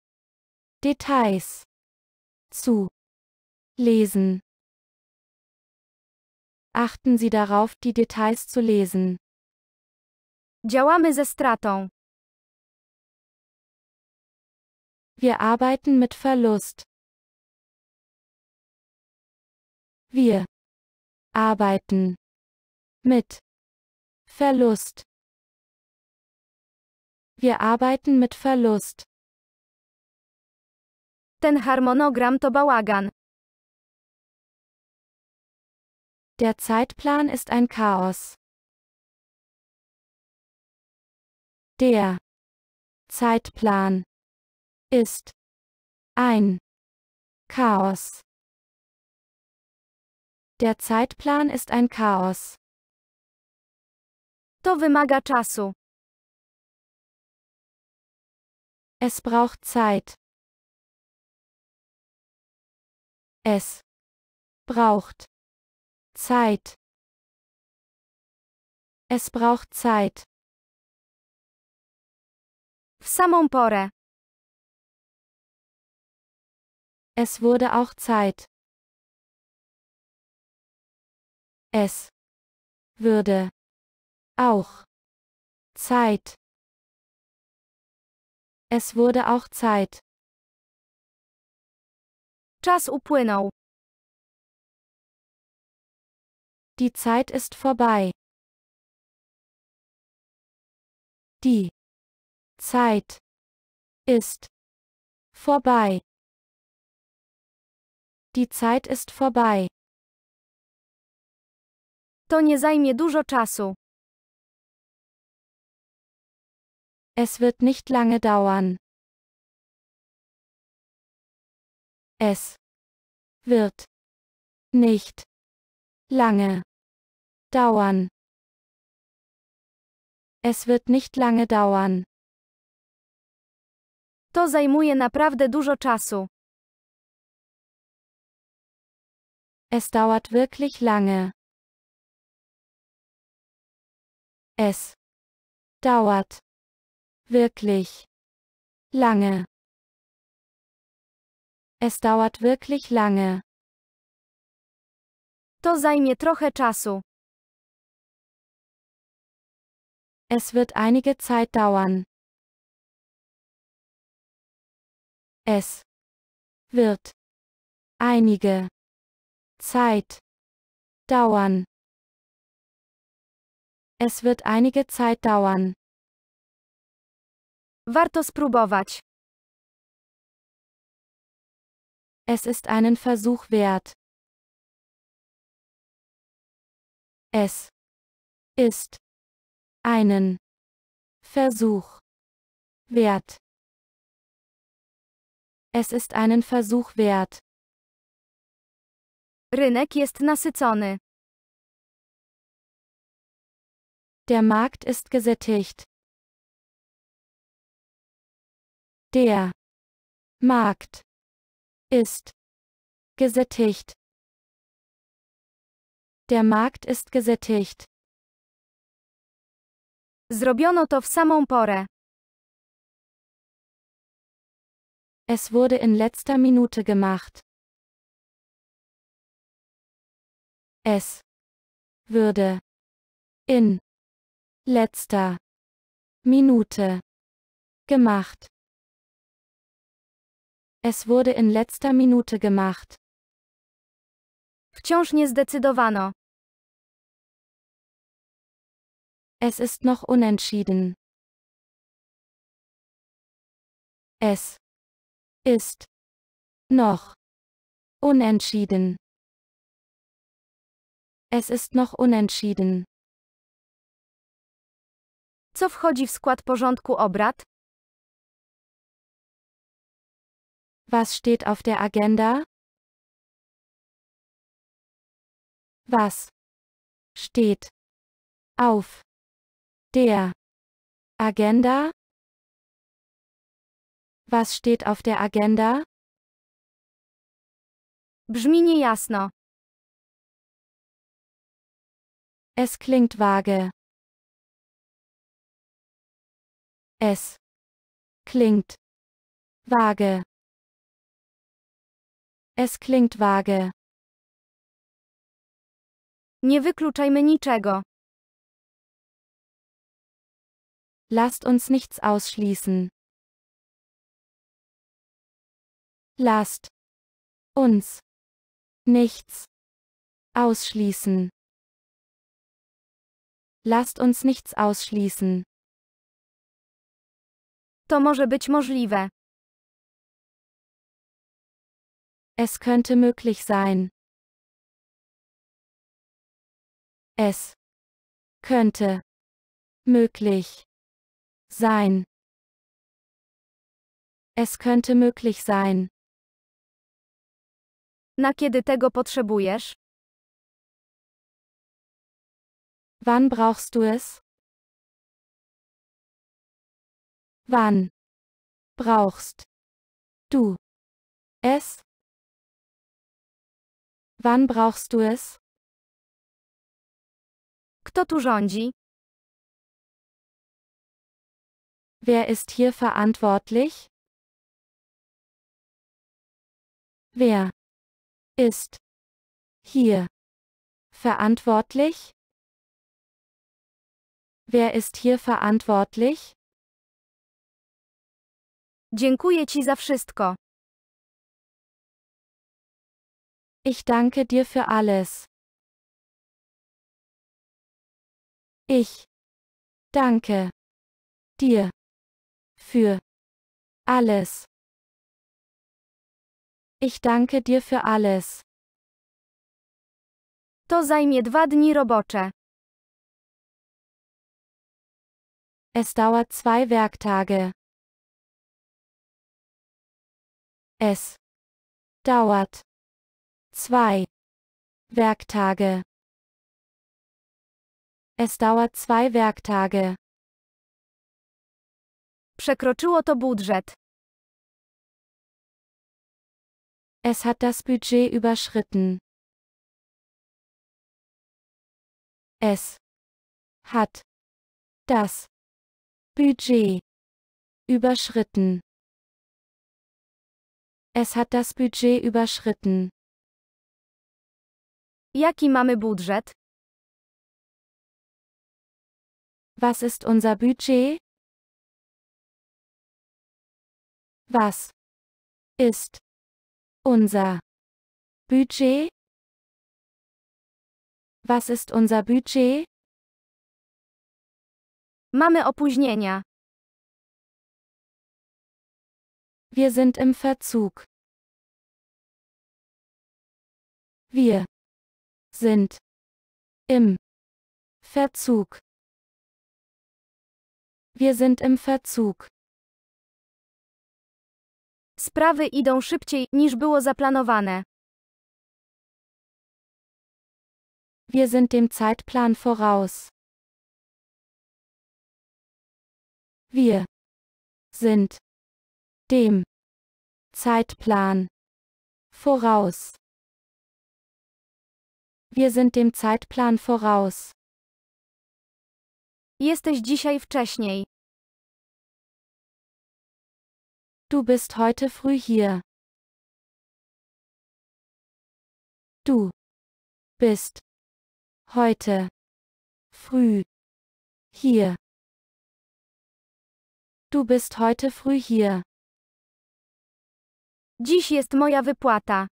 Details zu lesen. Achten Sie darauf, die Details zu lesen. Działamy ze stratą. Wir arbeiten mit Verlust. Wir arbeiten mit Verlust. Wir arbeiten mit Verlust. Ten harmonogram to bałagan. Der Zeitplan ist ein Chaos. Der Zeitplan ist ein Chaos. Der Zeitplan ist ein Chaos. To wymaga czasu. Es braucht Zeit. Es braucht Zeit. Es braucht Zeit. W samą porę. Es wurde auch Zeit. Es würde auch Zeit. Es wurde auch Zeit. Czas upłynął. Die Zeit ist vorbei. Die Zeit ist vorbei. Die Zeit ist vorbei. To nie zajmie dużo czasu. Es wird nicht lange dauern. Es wird nicht lange dauern. Es wird nicht lange dauern. To zajmuje naprawdę dużo czasu. Es dauert wirklich lange. Es dauert Wirklich. Lange. Es dauert wirklich lange. To zajmie trochę czasu. Es wird einige Zeit dauern. Es wird einige Zeit dauern. Es wird einige Zeit dauern. Warto spróbować. Es ist einen Versuch wert. Es ist einen Versuch wert. Es ist einen Versuch wert. Rynek jest nasycony. Der Markt ist gesättigt. Der Markt ist gesättigt. Der Markt ist gesättigt. Zrobiono to w samą porę. Es wurde in letzter Minute gemacht. Es würde in letzter Minute gemacht. Es wurde in letzter Minute gemacht. Wciąż nie zdecydowano. Es ist noch unentschieden. Es ist noch unentschieden. Es ist noch unentschieden. Co wchodzi w skład porządku obrad? Was steht auf der Agenda? Was steht auf der Agenda? Was steht auf der Agenda? Brzmi niejasno. Es klingt vage. Es klingt vage. Es klingt vage. Nie wykluczajmy niczego. Lasst uns nichts ausschließen. Lasst uns nichts ausschließen. Lasst uns nichts ausschließen. To może być możliwe. Es könnte möglich sein. Es könnte möglich sein. Es könnte möglich sein. Na kiedy tego potrzebujesz? Wann brauchst du es? Wann brauchst du es? Wann brauchst du es? Kto tu rządzi? Wer ist hier verantwortlich? Wer ist hier verantwortlich? Wer ist hier verantwortlich? Dziękuję ci za wszystko. Ich danke dir für alles. Ich danke dir für alles. Ich danke dir für alles. To zajmie dwa dni robocze. Es dauert zwei Werktage. Es dauert zwei Werktage. Es dauert zwei Werktage. Przekroczyło to budżet. Es hat das Budget überschritten. Es hat das Budget überschritten. Es hat das Budget überschritten. Jaki mamy budżet? Was ist unser Budget? Was ist unser Budget? Was ist unser Budget? Mamy opóźnienia. Wir sind im Verzug. Wir sind im Verzug. Wir sind im Verzug. Sprawy idą szybciej niż było zaplanowane. Wir sind dem Zeitplan voraus. Wir sind dem Zeitplan voraus. Wir sind dem Zeitplan voraus. Jesteś dzisiaj wcześniej. Du bist heute früh hier. Du bist heute früh hier. Du bist heute früh hier. Dziś jest moja wypłata.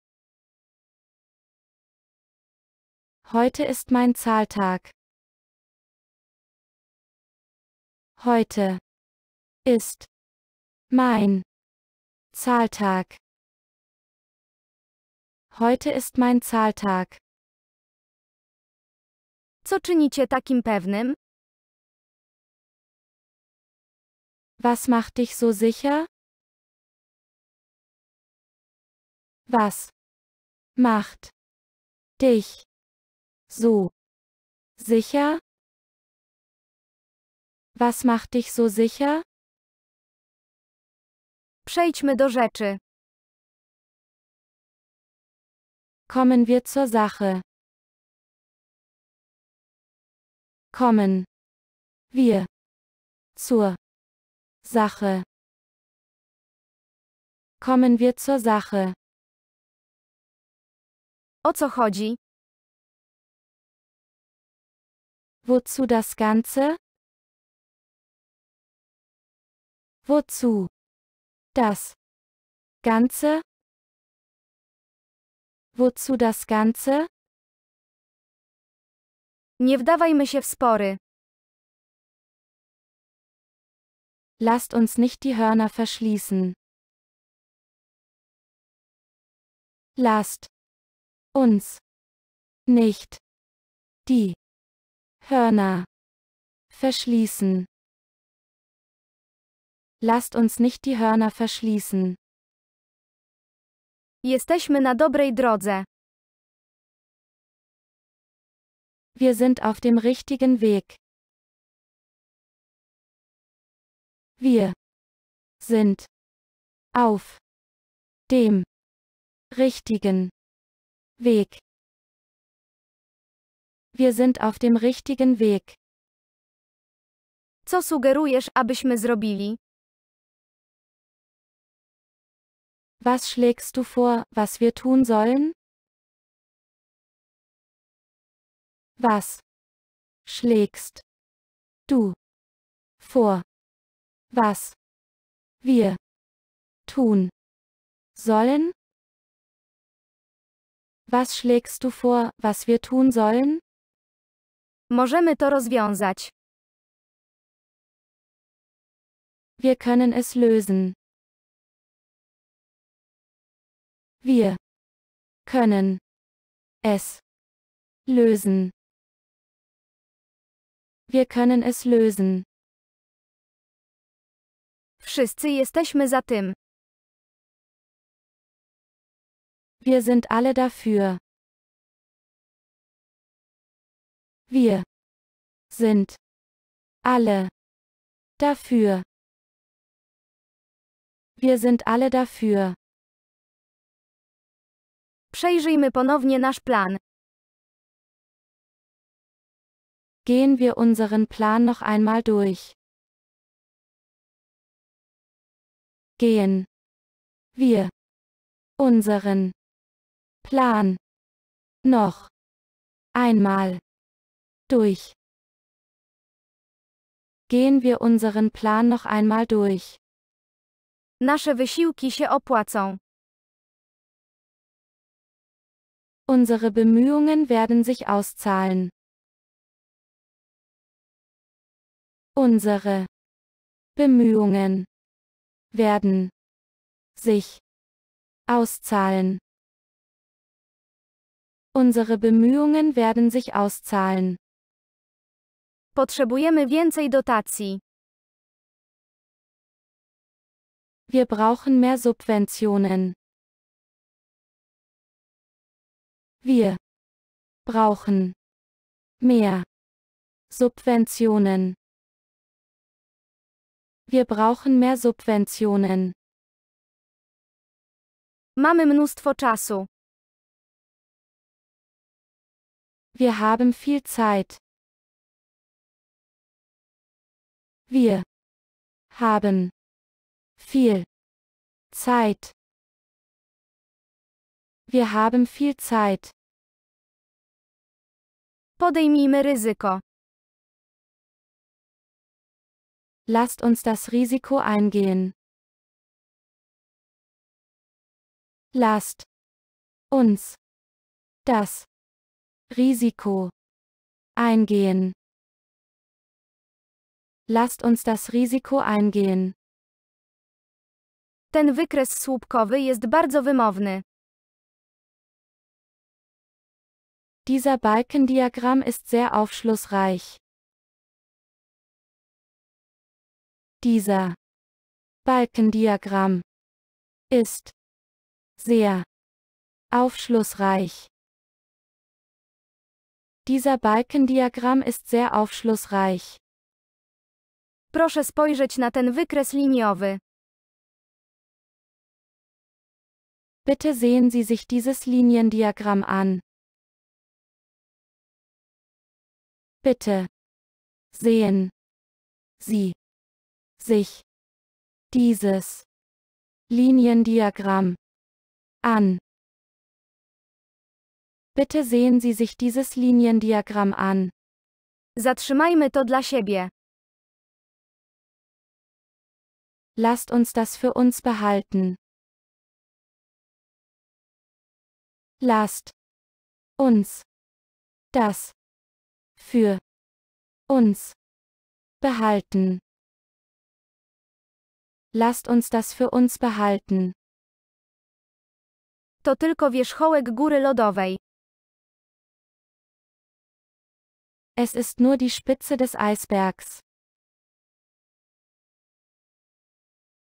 Heute ist mein Zahltag. Heute ist mein Zahltag. Heute ist mein Zahltag. Co czynicie takim pewnym? Was macht dich so sicher? Was macht dich so sicher? Was macht dich so sicher? Przejdźmy do rzeczy. Kommen wir zur Sache. Kommen wir zur Sache. Kommen wir zur Sache. O co chodzi? Wozu das Ganze? Wozu? Das Ganze? Wozu das Ganze? Nie wdawajmy się w spory. Lasst uns nicht die Hörner verschließen. Lasst uns nicht die Hörner. Verschließen. Lasst uns nicht die Hörner verschließen. Jesteśmy na dobrej drodze. Wir sind auf dem richtigen Weg. Wir sind auf dem richtigen Weg. Wir sind auf dem richtigen Weg. Co sugerujesz, abyśmy zrobili? Was schlägst du vor, was wir tun sollen? Was schlägst du vor, was wir tun sollen? Was schlägst du vor, was wir tun sollen? Możemy to rozwiązać. Wir können es lösen. Wir können es lösen. Wir können es lösen. Wszyscy jesteśmy za tym. Wir sind alle dafür. Wir sind alle dafür. Wir sind alle dafür. Przejrzyjmy ponownie nasz plan. Gehen wir unseren Plan noch einmal durch. Gehen wir unseren Plan noch einmal durch. Gehen wir unseren Plan noch einmal durch. Nasze wysiłki się opłacą. Unsere Bemühungen werden sich auszahlen. Unsere Bemühungen werden sich auszahlen. Unsere Bemühungen werden sich auszahlen. Potrzebujemy więcej dotacji. Wir brauchen mehr Subventionen. Wir brauchen mehr Subventionen. Wir brauchen mehr Subventionen. Mamy mnóstwo czasu. Wir haben viel Zeit. Wir haben viel Zeit. Wir haben viel Zeit. Podejmijmy ryzyko. Lasst uns das Risiko eingehen. Lasst uns das Risiko eingehen. Lasst uns das Risiko eingehen. Ten wykres słupkowy jest bardzo wymowny. Dieser Balkendiagramm ist sehr aufschlussreich. Dieser Balkendiagramm ist sehr aufschlussreich. Dieser Balkendiagramm ist sehr aufschlussreich. Proszę spojrzeć na ten wykres liniowy. Bitte sehen Sie sich dieses Liniendiagramm an. Bitte sehen Sie sich dieses Liniendiagramm an. Bitte sehen Sie sich dieses Liniendiagramm an. Zatrzymajmy to dla siebie. Lasst uns das für uns behalten. Lasst uns das für uns behalten. Lasst uns das für uns behalten. To tylko wierzchołek góry lodowej. Es ist nur die Spitze des Eisbergs.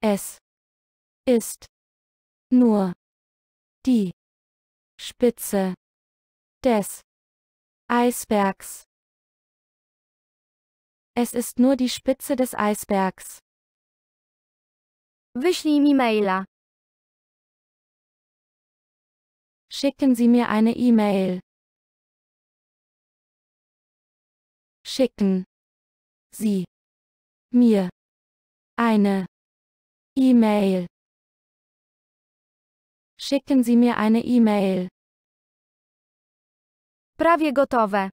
Es ist nur die Spitze des Eisbergs. Es ist nur die Spitze des Eisbergs. Wyślij mi maila. Schicken Sie mir eine E-Mail. Schicken Sie mir eine E-Mail. Schicken Sie mir eine E-Mail. Prawie gotowe.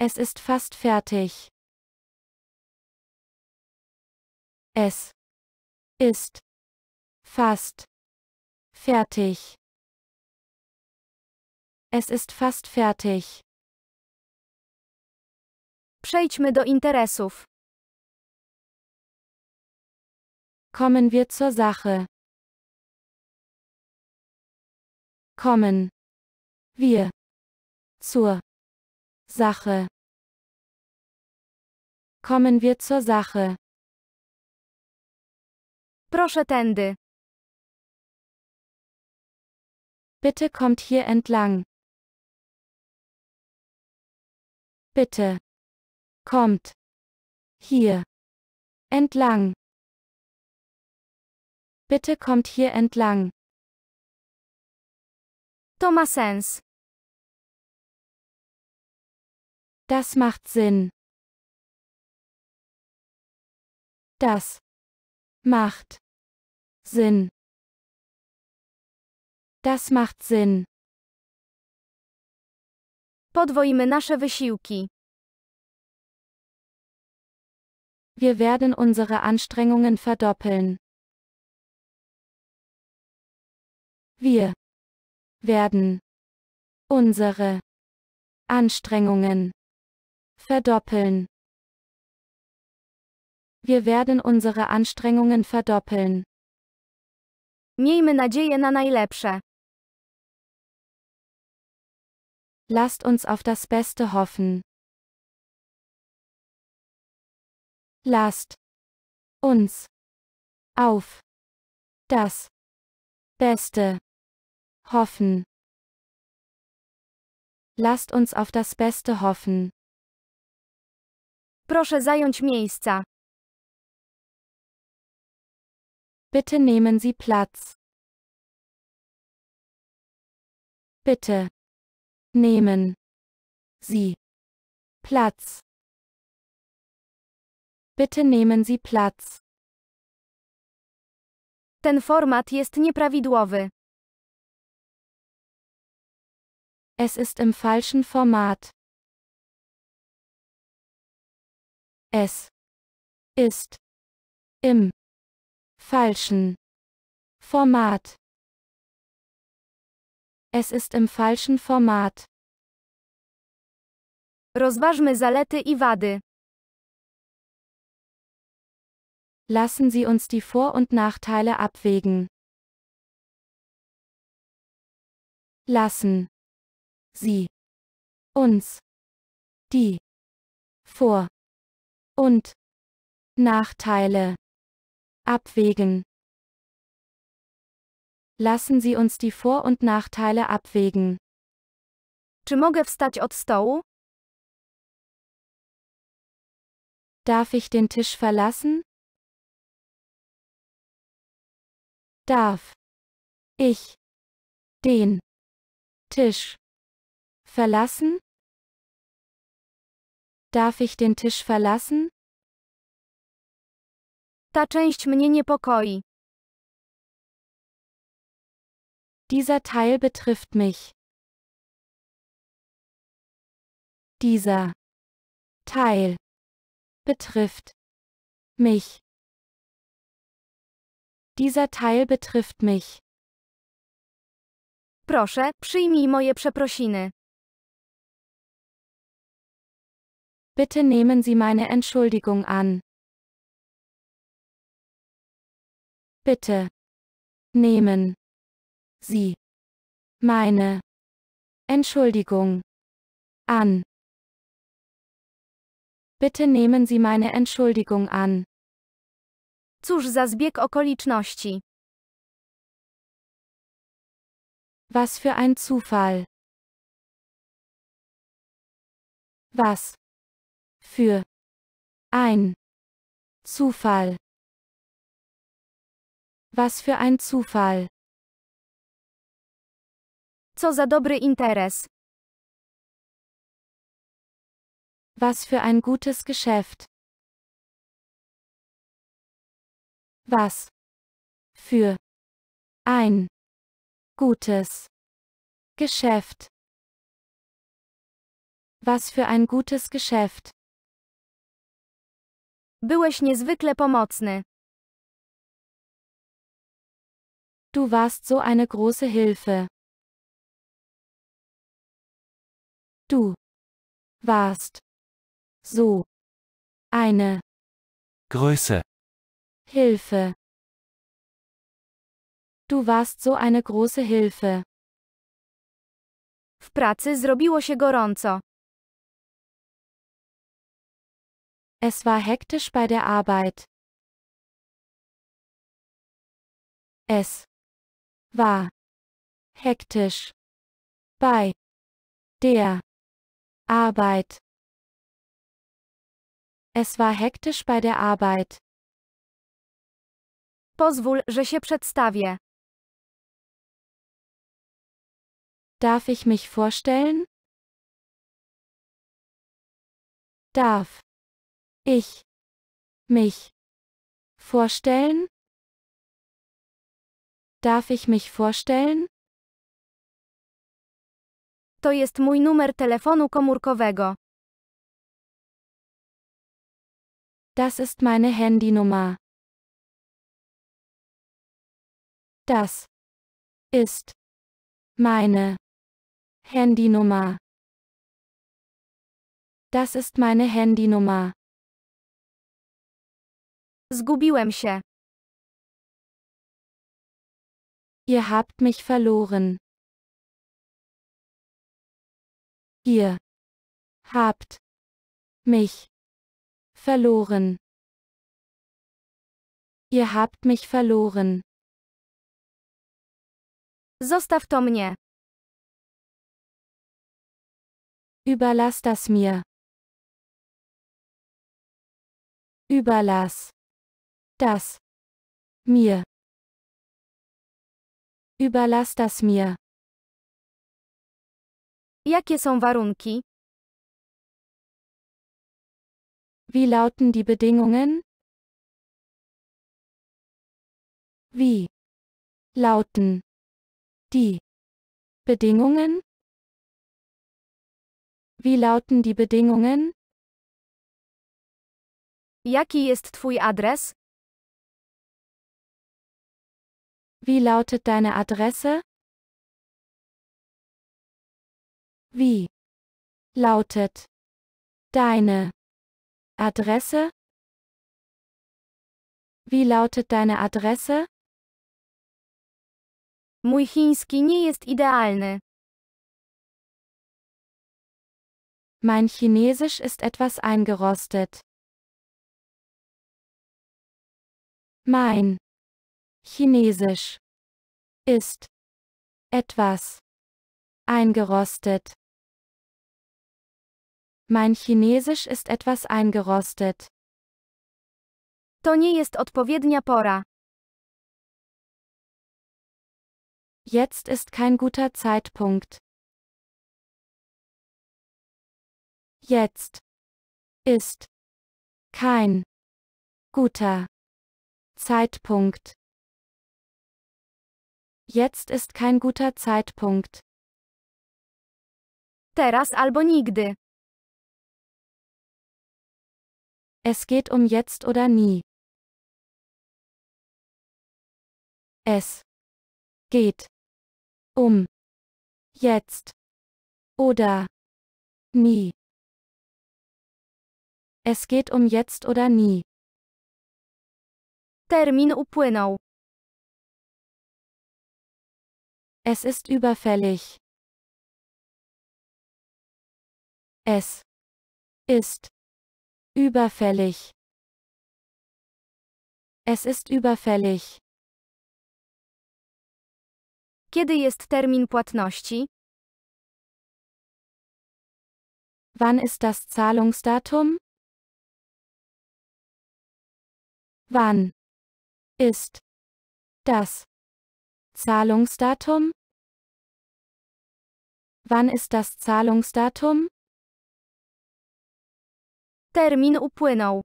Es ist fast fertig. Es ist fast fertig. Es ist fast fertig. Przejdźmy do interesów. Kommen wir zur Sache. Kommen wir zur Sache. Kommen wir zur Sache. Proszę tędy. Bitte kommt hier entlang. Bitte. Kommt. Hier. Entlang. Bitte kommt hier entlang. To sens. Das macht Sinn. Das macht Sinn. Das macht Sinn. Podwoimy nasze wysiłki. Wir werden unsere Anstrengungen verdoppeln. Wir werden unsere Anstrengungen verdoppeln. Wir werden unsere Anstrengungen verdoppeln. Miejmy nadzieję na najlepsze. Lasst uns auf das Beste hoffen. Lasst uns auf das Beste hoffen hoffen. Lasst uns auf das Beste hoffen. Proszę zająć miejsca. Bitte nehmen Sie Platz. Bitte nehmen Sie Platz. Bitte nehmen Sie Platz. Ten format jest nieprawidłowy. Es ist im falschen Format. Es ist im falschen Format. Es ist im falschen Format. Rozważmy zalety i wady. Lassen Sie uns die Vor- und Nachteile abwägen. Lassen sie uns die Vor- und Nachteile abwägen. Lassen Sie uns die Vor- und Nachteile abwägen. Czy mogę wstać od stołu? Darf ich den Tisch verlassen? Darf ich den Tisch verlassen? Darf ich den Tisch verlassen? Ta część mnie niepokoi. Dieser Teil betrifft mich. Dieser Teil betrifft mich. Dieser Teil betrifft mich. Proszę, przyjmij moje przeprosiny. Bitte nehmen Sie meine Entschuldigung an. Bitte nehmen Sie meine Entschuldigung an. Bitte nehmen Sie meine Entschuldigung an. Cóż za zbieg okoliczności. Was für ein Zufall. Was für ein Zufall. Was für ein Zufall. Co za dobry interes. Was für ein gutes Geschäft. Was für ein gutes Geschäft. Was für ein gutes Geschäft. Byłeś niezwykle pomocny. Du warst so eine große Hilfe. Du warst so eine Größe Hilfe. Du warst so eine große Hilfe. W pracy zrobiło się gorąco. Es war hektisch bei der Arbeit. Es war hektisch bei der Arbeit. Es war hektisch bei der Arbeit. Pozwól, że się przedstawię. Darf ich mich vorstellen? Darf ich mich vorstellen? Darf ich mich vorstellen? To jest mój numer telefonu komórkowego. Das ist meine Handynummer. Das ist meine Handynummer. Das ist meine Handynummer. Zgubiłem się. Ihr habt mich verloren. Ihr habt mich verloren. Ihr habt mich verloren. Zostaw to mnie. Überlass das mir. Überlass das mir. Überlass das mir. Jakie są warunki? Wie lauten die Bedingungen? Wie lauten die Bedingungen? Wie lauten die Bedingungen? Jaki jest twój adres? Wie lautet deine Adresse? Wie lautet deine Adresse? Wie lautet deine Adresse? Mój chiński nie jest idealny. Mein Chinesisch ist etwas eingerostet. Mein Chinesisch ist etwas eingerostet. Mein Chinesisch ist etwas eingerostet. To nie jest odpowiednia pora. Jetzt ist kein guter Zeitpunkt. Jetzt ist kein guter Zeitpunkt. Jetzt ist kein guter Zeitpunkt. Teraz albo nigdy. Es geht um jetzt oder nie. Es geht um jetzt oder nie. Es geht um jetzt oder nie. Termin upłynął. Es ist überfällig. Es ist überfällig. Es ist überfällig. Kiedy jest termin płatności? Wann ist das Zahlungsdatum? Wann ist das Zahlungsdatum? Wann ist das Zahlungsdatum? Termin upłynął.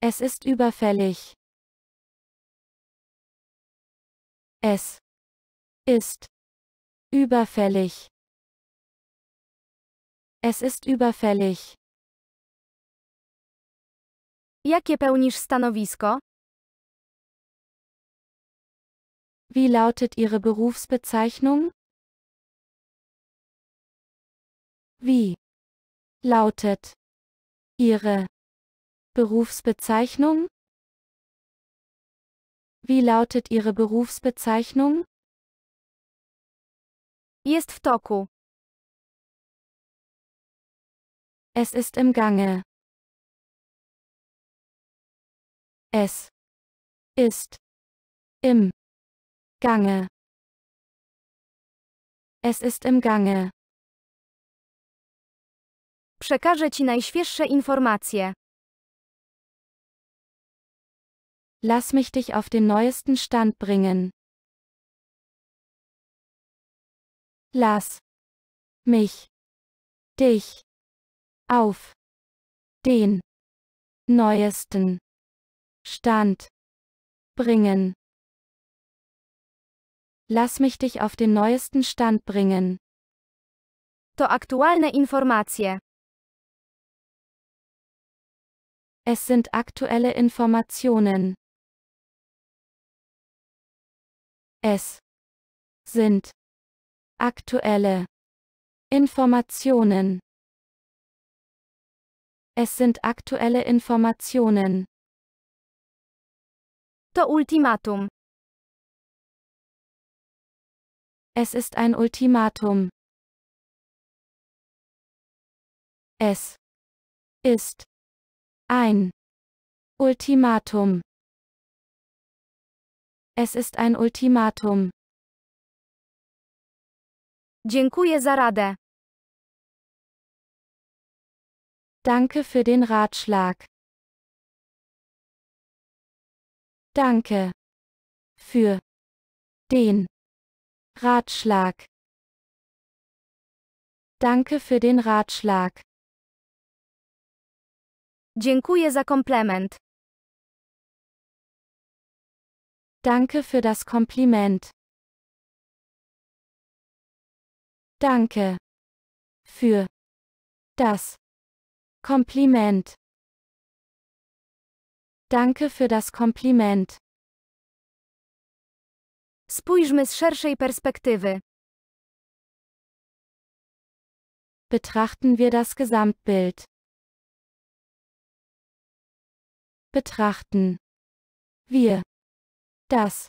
Es ist überfällig. Es ist überfällig. Es ist überfällig. Jakie pełnisz stanowisko? Wie lautet Ihre Berufsbezeichnung? Wie lautet Ihre Berufsbezeichnung? Wie lautet Ihre Berufsbezeichnung? Ist w toku. Es ist im Gange. Es ist im Gange. Es ist im Gange. Przekażę Ci najświeższe informacje. Lass mich dich auf den neuesten Stand bringen. Lass mich dich auf den neuesten Stand bringen. Lass mich dich auf den neuesten Stand bringen. To aktualne informacje. Es sind aktuelle Informationen. Es sind aktuelle Informationen. Es sind aktuelle Informationen. To Ultimatum. Es ist ein Ultimatum. Es ist ein Ultimatum. Es ist ein Ultimatum. Dziękuję za radę. Danke für den Ratschlag. Danke für den Ratschlag. Danke für den Ratschlag. Dziękuję za komplement. Danke für das Kompliment. Danke. Für das Kompliment. Danke für das Kompliment. Spójrzmy z szerszej perspektywy. Betrachten wir das Gesamtbild. Betrachten. Wir. Das.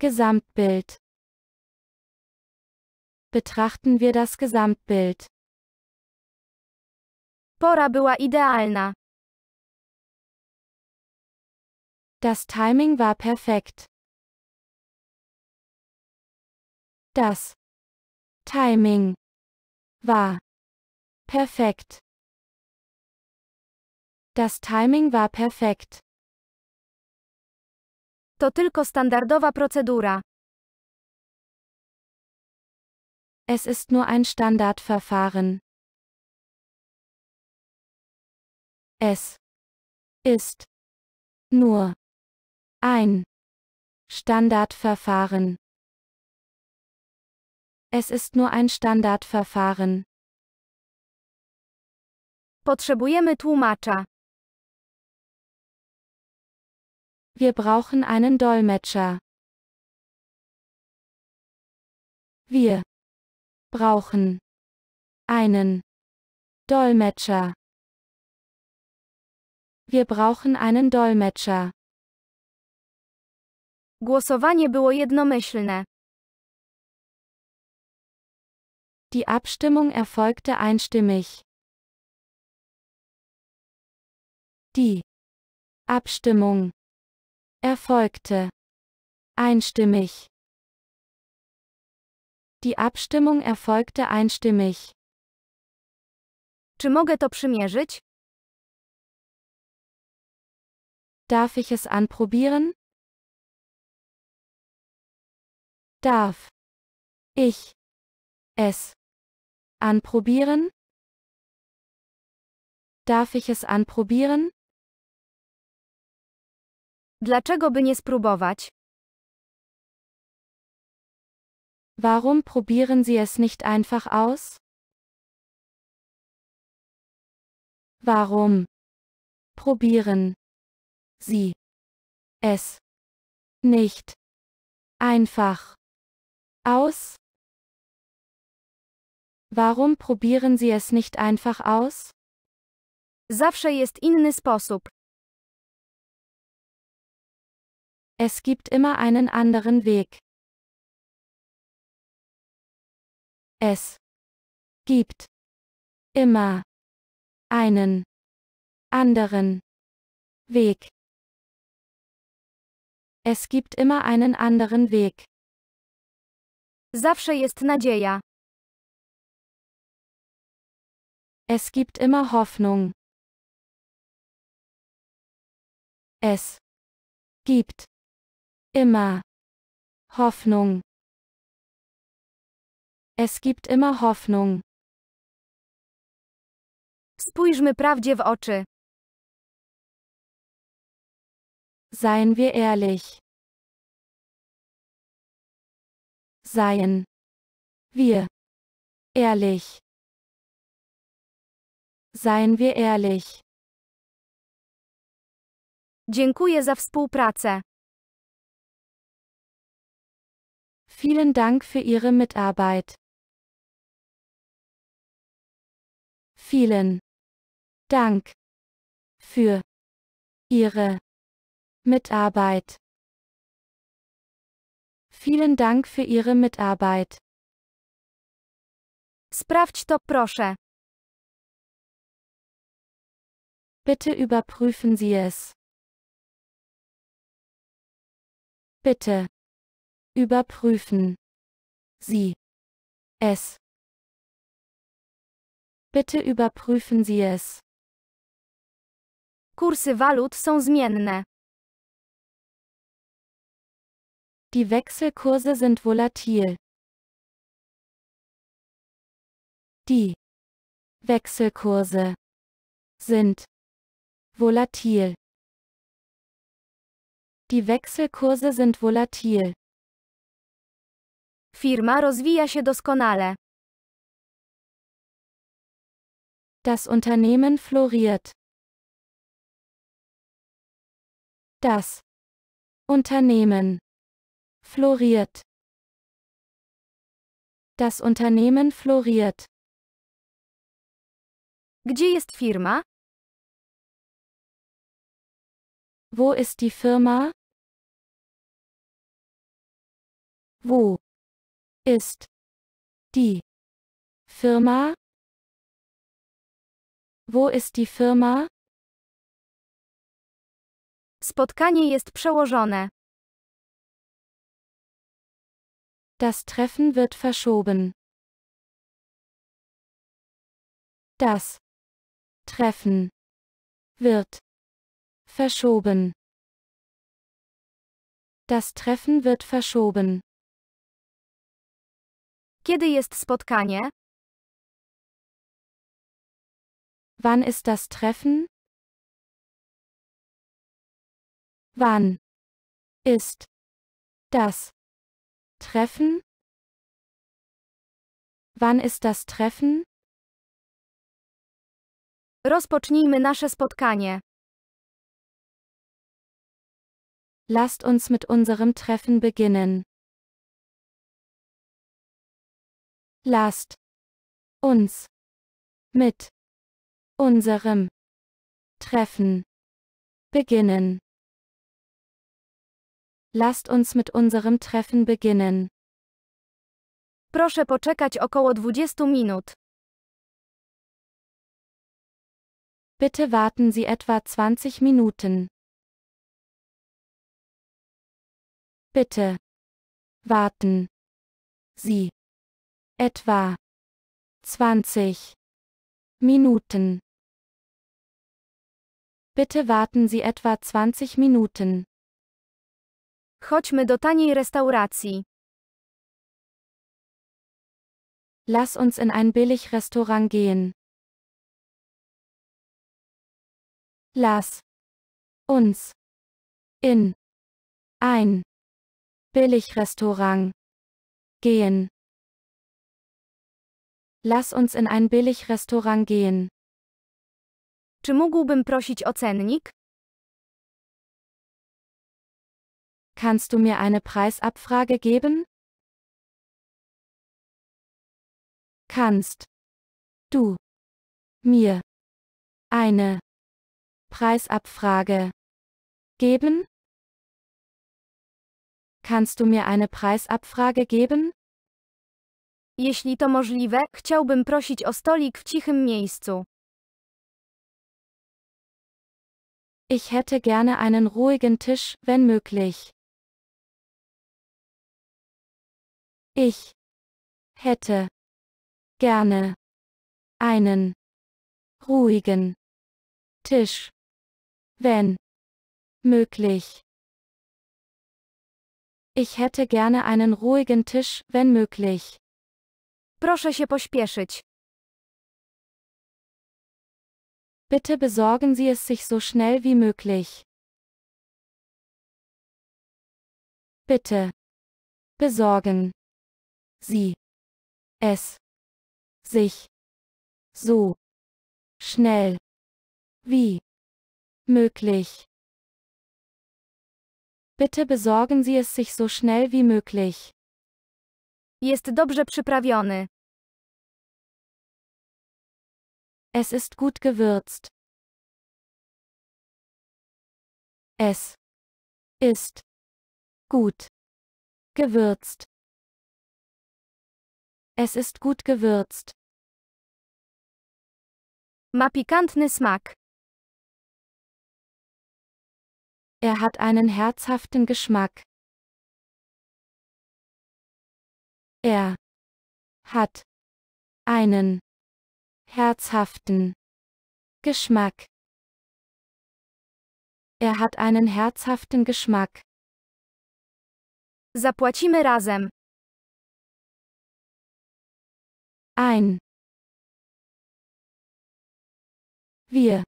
Gesamtbild. Betrachten wir das Gesamtbild. Pora była idealna. Das Timing war perfekt. Das Timing war perfekt. Das Timing war perfekt. To tylko standardowa procedura. Es ist nur ein Standardverfahren. Es ist nur ein Standardverfahren. Es ist nur ein Standardverfahren. Potrzebujemy tłumacza. Wir brauchen einen Dolmetscher. Wir brauchen einen Dolmetscher. Wir brauchen einen Dolmetscher. Głosowanie było jednomyślne. Die Abstimmung erfolgte einstimmig. Die Abstimmung erfolgte einstimmig. Die Abstimmung erfolgte einstimmig. Czy mogę to przymierzyć? Darf ich es anprobieren? Darf ich es Anprobieren? Darf ich es anprobieren? Dlaczego by nie spróbować? Warum probieren Sie es nicht einfach aus? Warum probieren Sie es nicht einfach aus? Warum probieren Sie es nicht einfach aus? Zawsze jest inny sposób. Es gibt immer einen anderen Weg. Es gibt immer einen anderen Weg. Es gibt immer einen anderen Weg. Zawsze jest nadzieja. Es gibt immer Hoffnung. Es gibt immer Hoffnung. Es gibt immer Hoffnung. Spójrzmy prawdzie w oczy. Seien wir ehrlich. Seien wir ehrlich. Seien wir ehrlich. Dziękuję za współpracę. Vielen Dank für Ihre Mitarbeit. Vielen Dank für Ihre Mitarbeit. Vielen Dank für Ihre Mitarbeit. Sprawdź to proszę. Bitte überprüfen Sie es. Bitte. Überprüfen. Sie. Es. Bitte überprüfen Sie es. Kurse walut są zmienne. Die Wechselkurse sind volatil. Die Wechselkurse sind Volatil. Die Wechselkurse sind volatil. Firma rozwija się doskonale. Das Unternehmen floriert. Das Unternehmen floriert. Das Unternehmen floriert. Gdzie jest firma? Wo ist die Firma? Wo ist die Firma? Wo ist die Firma? Spotkanie jest przełożone. Das Treffen wird verschoben. Das Treffen wird verschoben. Das Treffen wird verschoben. Kiedy jest spotkanie? Wann ist das Treffen? Wann ist das Treffen? Wann ist das Treffen? Rozpocznijmy nasze spotkanie. Lasst uns mit unserem Treffen beginnen. Lasst uns mit unserem Treffen beginnen. Lasst uns mit unserem Treffen beginnen. Proszę poczekać około 20 minut. Bitte warten Sie etwa 20 Minuten. Bitte. Warten. Sie. Etwa. 20 Minuten. Bitte warten Sie etwa 20 Minuten. Chodźmy do taniej restauracji. Lass uns in ein Billigrestaurant gehen. Lass uns in ein Billigrestaurant. Gehen. Lass uns in ein Billigrestaurant gehen. Czy mógłbym prosić o cennik? Kannst du mir eine Preisabfrage geben? Kannst du mir eine Preisabfrage geben? Kannst du mir eine Preisabfrage geben? Jeśli to możliwe, chciałbym prosić o stolik w cichym miejscu. Ich hätte gerne einen ruhigen Tisch, wenn möglich. Ich hätte gerne einen ruhigen Tisch, wenn möglich. Ich hätte gerne einen ruhigen Tisch, wenn möglich. Proszę się pośpieszyć. Bitte besorgen Sie es sich so schnell wie möglich. Bitte. Besorgen. Sie. Es. Sich. So. Schnell. Wie. Möglich. Bitte besorgen Sie es sich so schnell wie möglich. Jest dobrze przyprawiony. Es ist gut gewürzt. Es ist gut gewürzt. Es ist gut gewürzt. Ma pikantny smak. Er hat einen herzhaften Geschmack. Er hat einen herzhaften Geschmack. Er hat einen herzhaften Geschmack. Zapłacimy razem. Ein. Wir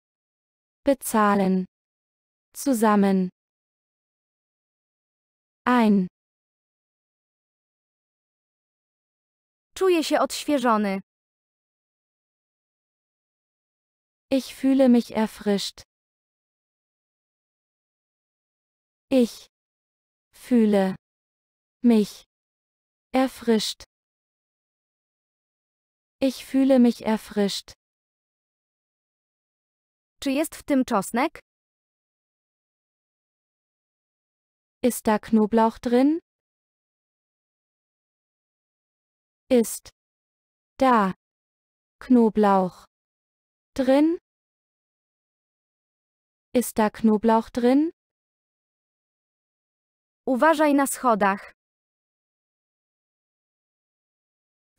bezahlen zusammen ein Czuję się odświeżony. Ich fühle mich erfrischt. Ich fühle mich erfrischt. Ich fühle mich erfrischt. Czy jest w tym czosnek? Ist da Knoblauch drin? Ist da Knoblauch drin? Ist da Knoblauch drin? Uważaj na schodach.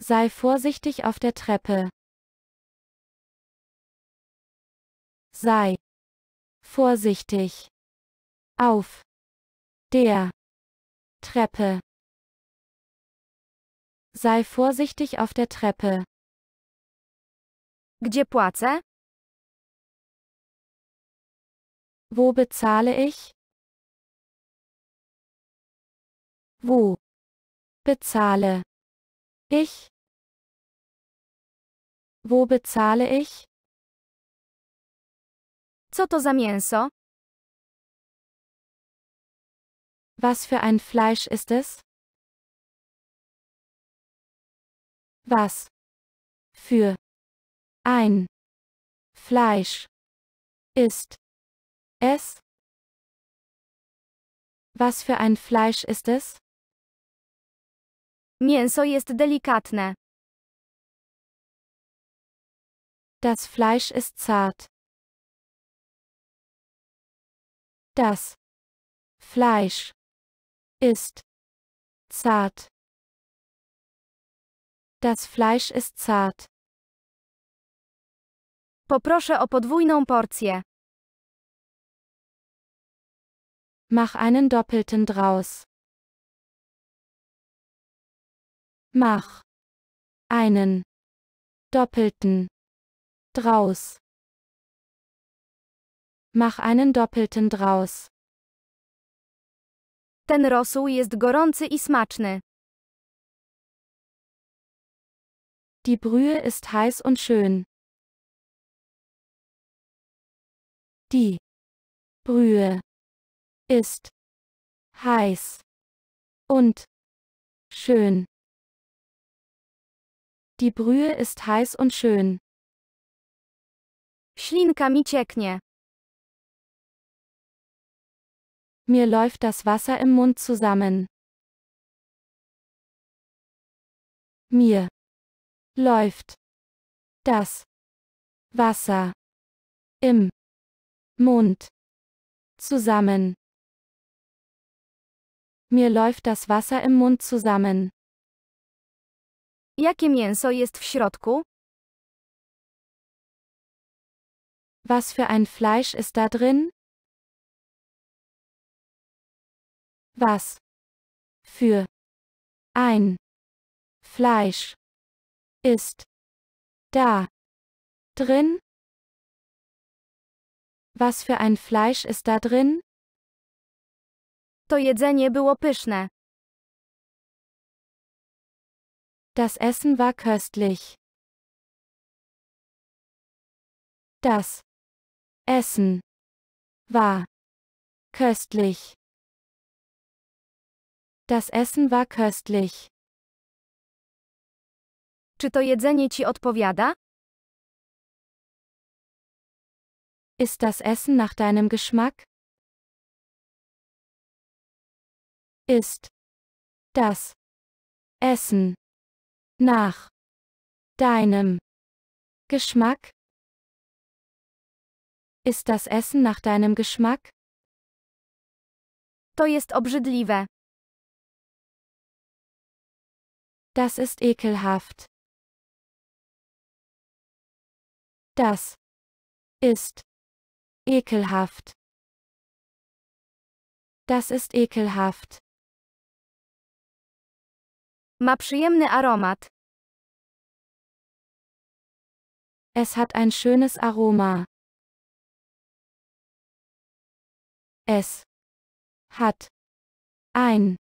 Sei vorsichtig auf der Treppe. Sei vorsichtig auf der Treppe. Sei vorsichtig auf der Treppe. Gdzie płacę? Wo bezahle ich? Wo bezahle ich? Wo bezahle ich? Co to za mięso? Was für ein Fleisch ist es? Was für ein Fleisch ist es? Was für ein Fleisch ist es? Mięso jest delikatne. Das Fleisch ist zart. Das Fleisch ist zart. Das Fleisch ist zart. Poproszę o podwójną porcję. Mach einen doppelten draus. Mach einen doppelten draus. Mach einen doppelten draus. Ten rosół jest gorący i smaczny. Die Brühe ist heiß und schön. Die Brühe ist heiß und schön. Die Brühe ist heiß und schön. Ślinka mi cieknie. Mir läuft das Wasser im Mund zusammen. Mir läuft das Wasser im Mund zusammen. Mir läuft das Wasser im Mund zusammen. Jakie mięso jest w środku? Was für ein Fleisch ist da drin? Was für ein Fleisch ist da drin? Was für ein Fleisch ist da drin? To jedzenie było pyszne. Das Essen war köstlich. Das Essen war köstlich. Das Essen war köstlich. Czy to jedzenie ci odpowiada? Ist das Essen nach deinem Geschmack? Ist das Essen nach deinem Geschmack? Ist das Essen nach deinem Geschmack? To jest obrzydliwe. Das ist ekelhaft. Das ist ekelhaft. Das ist ekelhaft. Ma przyjemny aromat. Es hat ein schönes Aroma. Es hat ein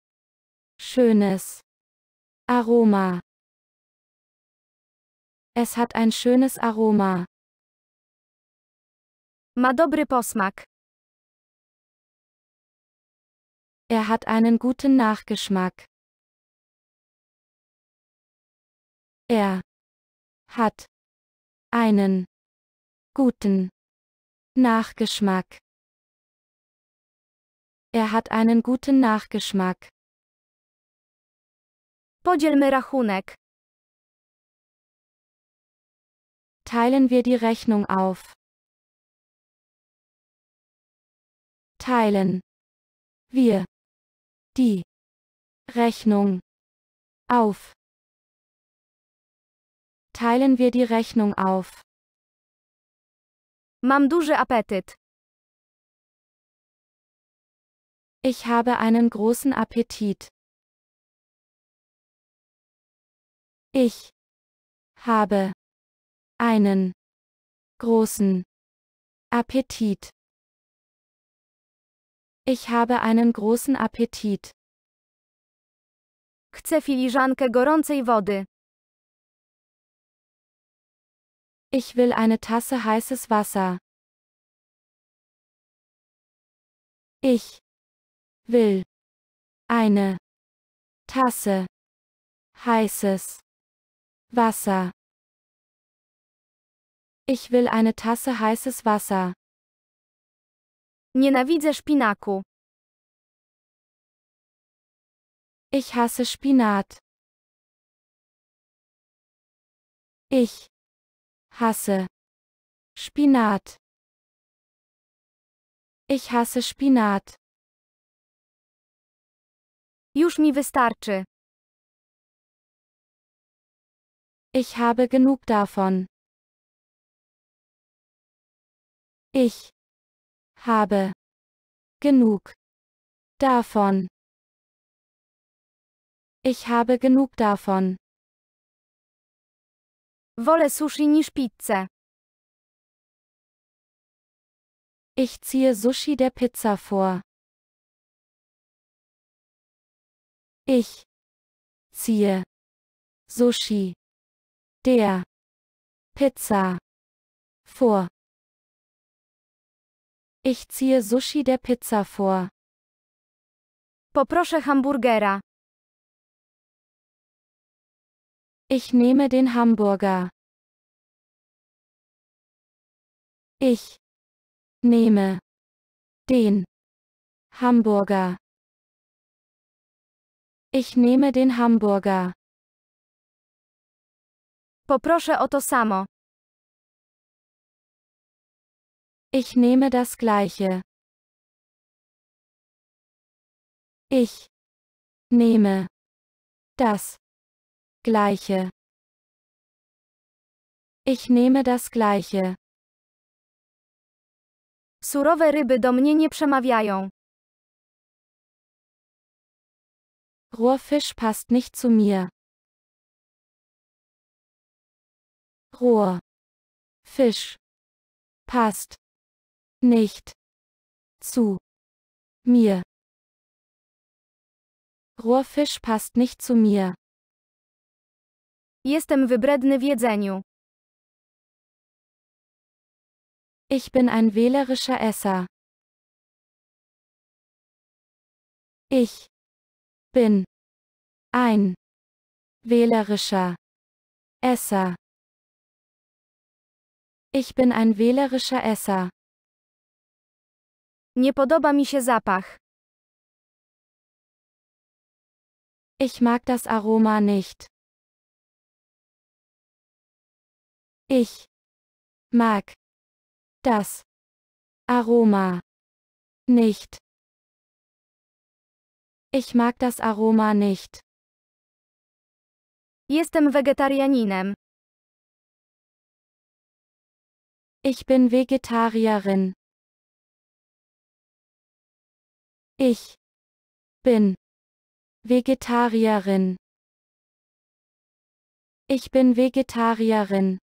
schönes Aroma. Es hat ein schönes Aroma. Ma dobry posmak. Er hat einen guten Nachgeschmack. Er hat einen guten Nachgeschmack. Er hat einen guten Nachgeschmack. Podzielmy rachunek. Teilen wir die Rechnung auf. Teilen wir die Rechnung auf. Teilen wir die Rechnung auf. Mam duży apetyt. Ich habe einen großen Appetit. Ich habe einen großen Appetit. Ich habe einen großen Appetit. Chcę filiżankę gorącej wody. Ich will eine Tasse heißes Wasser. Ich will eine Tasse heißes Wasser. Ich will eine Tasse heißes Wasser. Nienawidzę Spinaku. Ich hasse Spinat. Ich hasse Spinat. Ich hasse Spinat. Już mi wystarczy. Ich habe genug davon. Ich habe genug davon. Ich habe genug davon. Wolle sushi niż pizzę. Ich ziehe Sushi der Pizza vor. Ich ziehe Sushi der Pizza vor. Ich ziehe Sushi der Pizza vor. Poproszę hamburgera. Ich nehme den Hamburger. Ich nehme den Hamburger. Ich nehme den Hamburger. Poproszę o to samo. Ich nehme das gleiche. Ich nehme das gleiche. Ich nehme das gleiche. Surowe ryby do mnie nie przemawiają. Rohrfisch passt nicht zu mir. Rohr. Fisch. Passt. Nicht. Zu. Mir. Rohrfisch passt nicht zu mir. Jestem wybredny w jedzeniu. Ich bin ein wählerischer Esser. Ich bin ein wählerischer Esser. Ich bin ein wählerischer Esser. Nie podoba mi się zapach. Ich mag das Aroma nicht. Ich mag das Aroma nicht. Ich mag das Aroma nicht. Jestem Vegetarianinem. Ich bin Vegetarierin. Ich bin Vegetarierin. Ich bin Vegetarierin.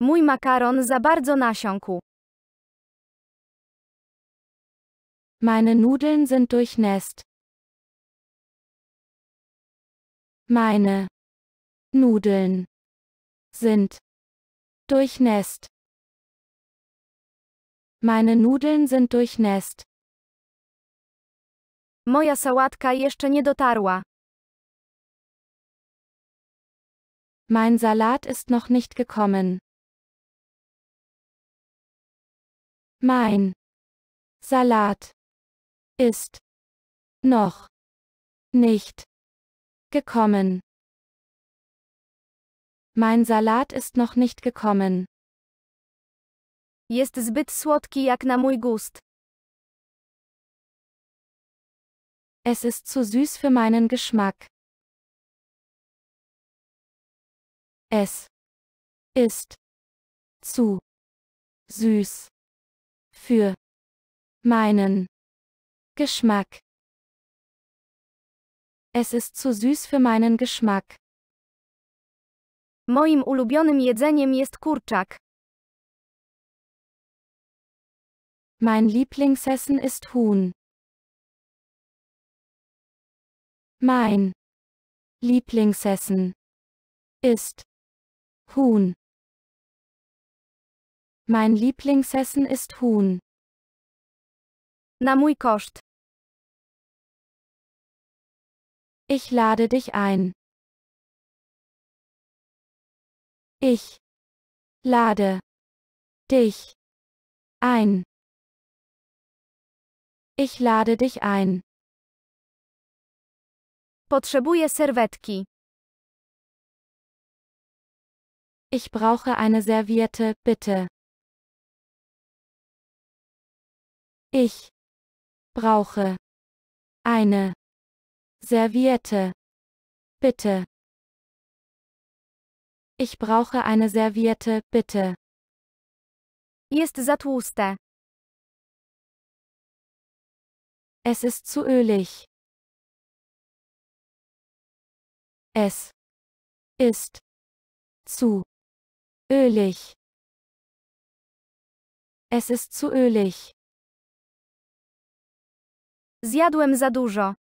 Mój makaron za bardzo nasiąkł. Meine Nudeln sind durchnässt. Meine Nudeln sind Durchnässt. Meine Nudeln sind durchnässt. Moja sałatka jeszcze nie dotarła. Mein Salat ist noch nicht gekommen. Mein Salat ist noch nicht gekommen. Mein Salat ist noch nicht gekommen. Jest zbyt słodki jak na mój gust. Es ist zu süß für meinen Geschmack. Es ist zu süß für meinen Geschmack. Es ist zu süß für meinen Geschmack. Moim ulubionym jedzeniem jest kurczak. Mein Lieblingsessen ist Huhn. Mein Lieblingsessen ist Huhn. Mein Lieblingsessen ist Huhn. Na mój koszt. Ich lade dich ein. Ich lade dich ein. Ich lade dich ein. Potrzebuję serwetki. Ich brauche eine Serviette, bitte. Ich brauche eine Serviette, bitte. Ich brauche eine Serviette, bitte. Jest za tłuste. Es ist zu ölig. Es ist zu ölig. Es ist zu ölig. Zjadłem za dużo.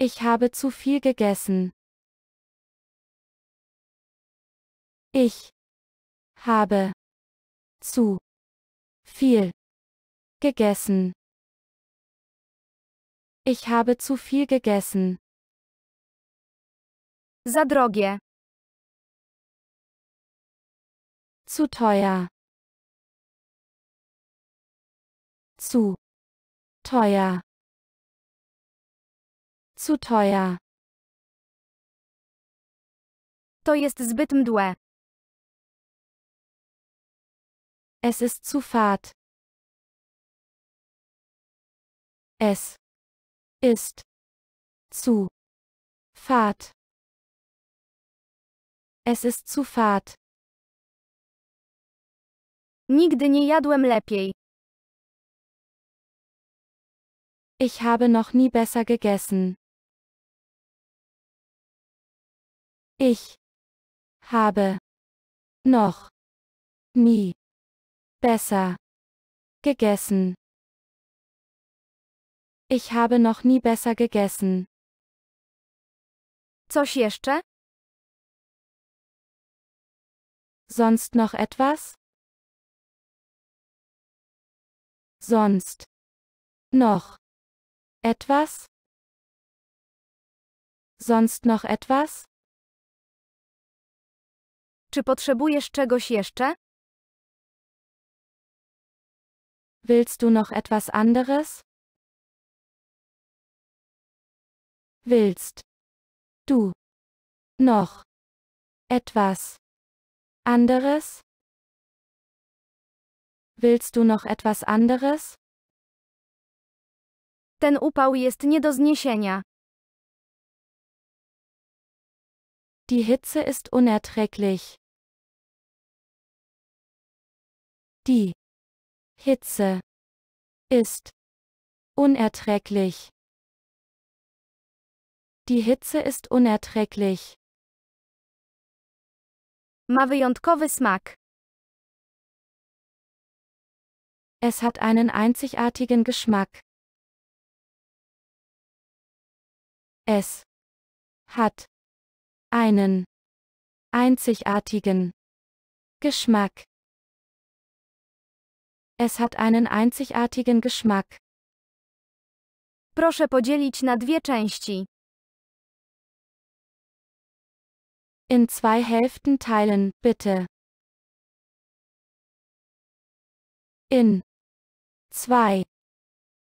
Ich habe zu viel gegessen. Ich habe zu viel gegessen. Ich habe zu viel gegessen. Za drogie. Zu teuer. Zu teuer. Zu teuer. To jest zbyt mdłe. Es ist zu fad. Es ist zu fad. Es ist zu fad. Nigdy nie jadłem lepiej. Ich habe noch nie besser gegessen. Ich habe noch nie Besser. Gegessen. Ich habe noch nie besser gegessen. Coś jeszcze? Sonst noch etwas? Sonst. Noch. Etwas? Sonst noch etwas? Czy potrzebujesz czegoś jeszcze? Willst du noch etwas anderes? Willst du noch etwas anderes? Willst du noch etwas anderes? Ten upał jest nie do zniesienia. Die Hitze ist unerträglich. Die Hitze ist unerträglich. Die Hitze ist unerträglich. Ma wyjątkowy smak. Es hat einen einzigartigen Geschmack. Es hat einen einzigartigen Geschmack. Es hat einen einzigartigen Geschmack. Proszę podzielić na dwie części. In zwei Hälften teilen, bitte. In zwei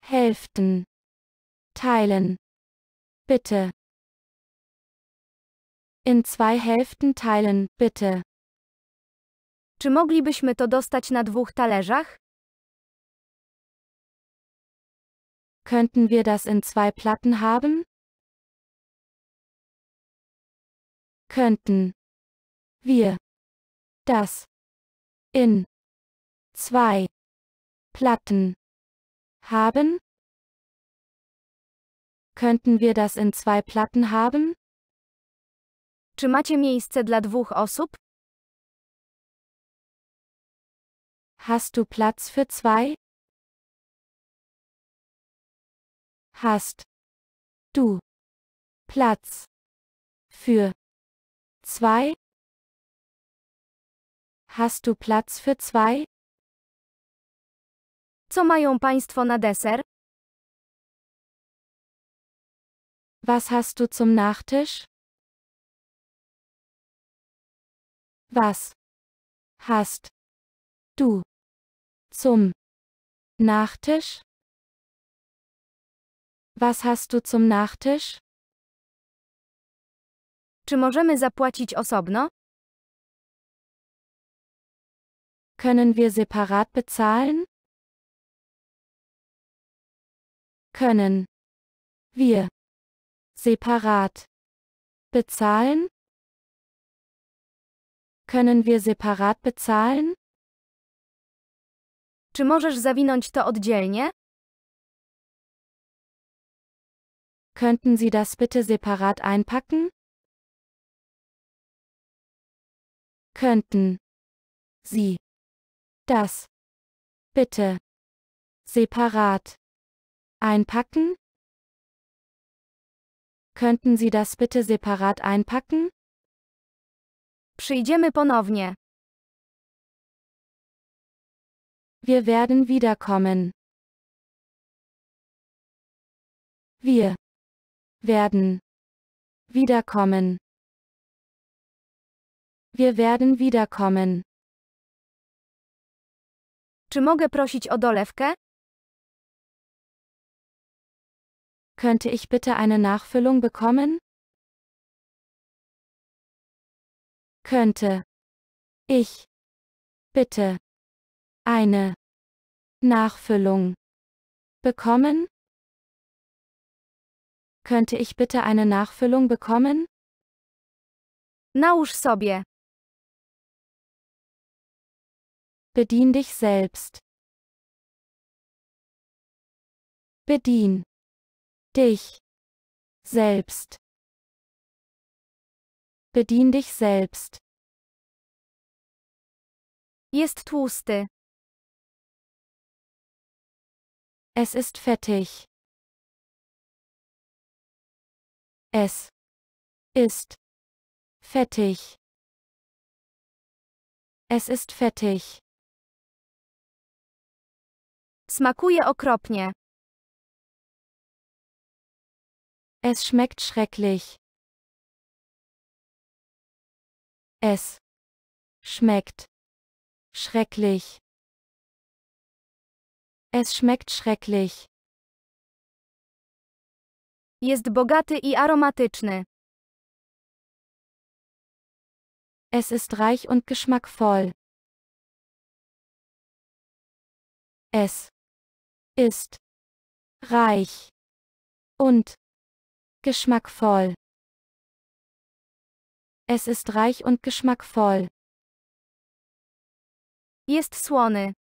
Hälften teilen, bitte. In zwei Hälften teilen, bitte. Czy moglibyśmy to dostać na dwóch talerzach? Könnten wir das in zwei Platten haben? Könnten wir das in zwei Platten haben? Könnten wir das in zwei Platten haben? Czy macie miejsce dla dwóch osób? Hast du Platz für zwei? Hast du Platz für zwei? Hast du Platz für zwei? Co mają Państwo na deser? Was hast du zum Nachtisch? Was hast du zum Nachtisch? Was hast du zum Nachtisch? Czy możemy zapłacić osobno? Können wir separat bezahlen? Können wir separat bezahlen? Können wir separat bezahlen? Czy możesz zawinąć to oddzielnie? Könnten Sie das bitte separat einpacken? Könnten Sie das bitte separat einpacken? Könnten Sie das bitte separat einpacken? Przyjdziemy ponownie. Wir werden wiederkommen. Wir werden wiederkommen. Wir werden wiederkommen. Czy mogę prosić o dolewkę? Könnte ich bitte eine Nachfüllung bekommen? Könnte ich bitte eine Nachfüllung bekommen? Könnte ich bitte eine Nachfüllung bekommen? Nałóż sobie. Bedien dich selbst. Bedien dich selbst. Bedien dich selbst. Ist tłusty. Es ist fettig. Es ist fettig. Es ist fettig. Smakuje okropnie. Es schmeckt schrecklich. Es schmeckt schrecklich. Es schmeckt schrecklich. Jest bogaty i aromatyczny. Es ist reich und geschmackvoll. Es ist reich und geschmackvoll. Es ist reich und geschmackvoll. Jest słony.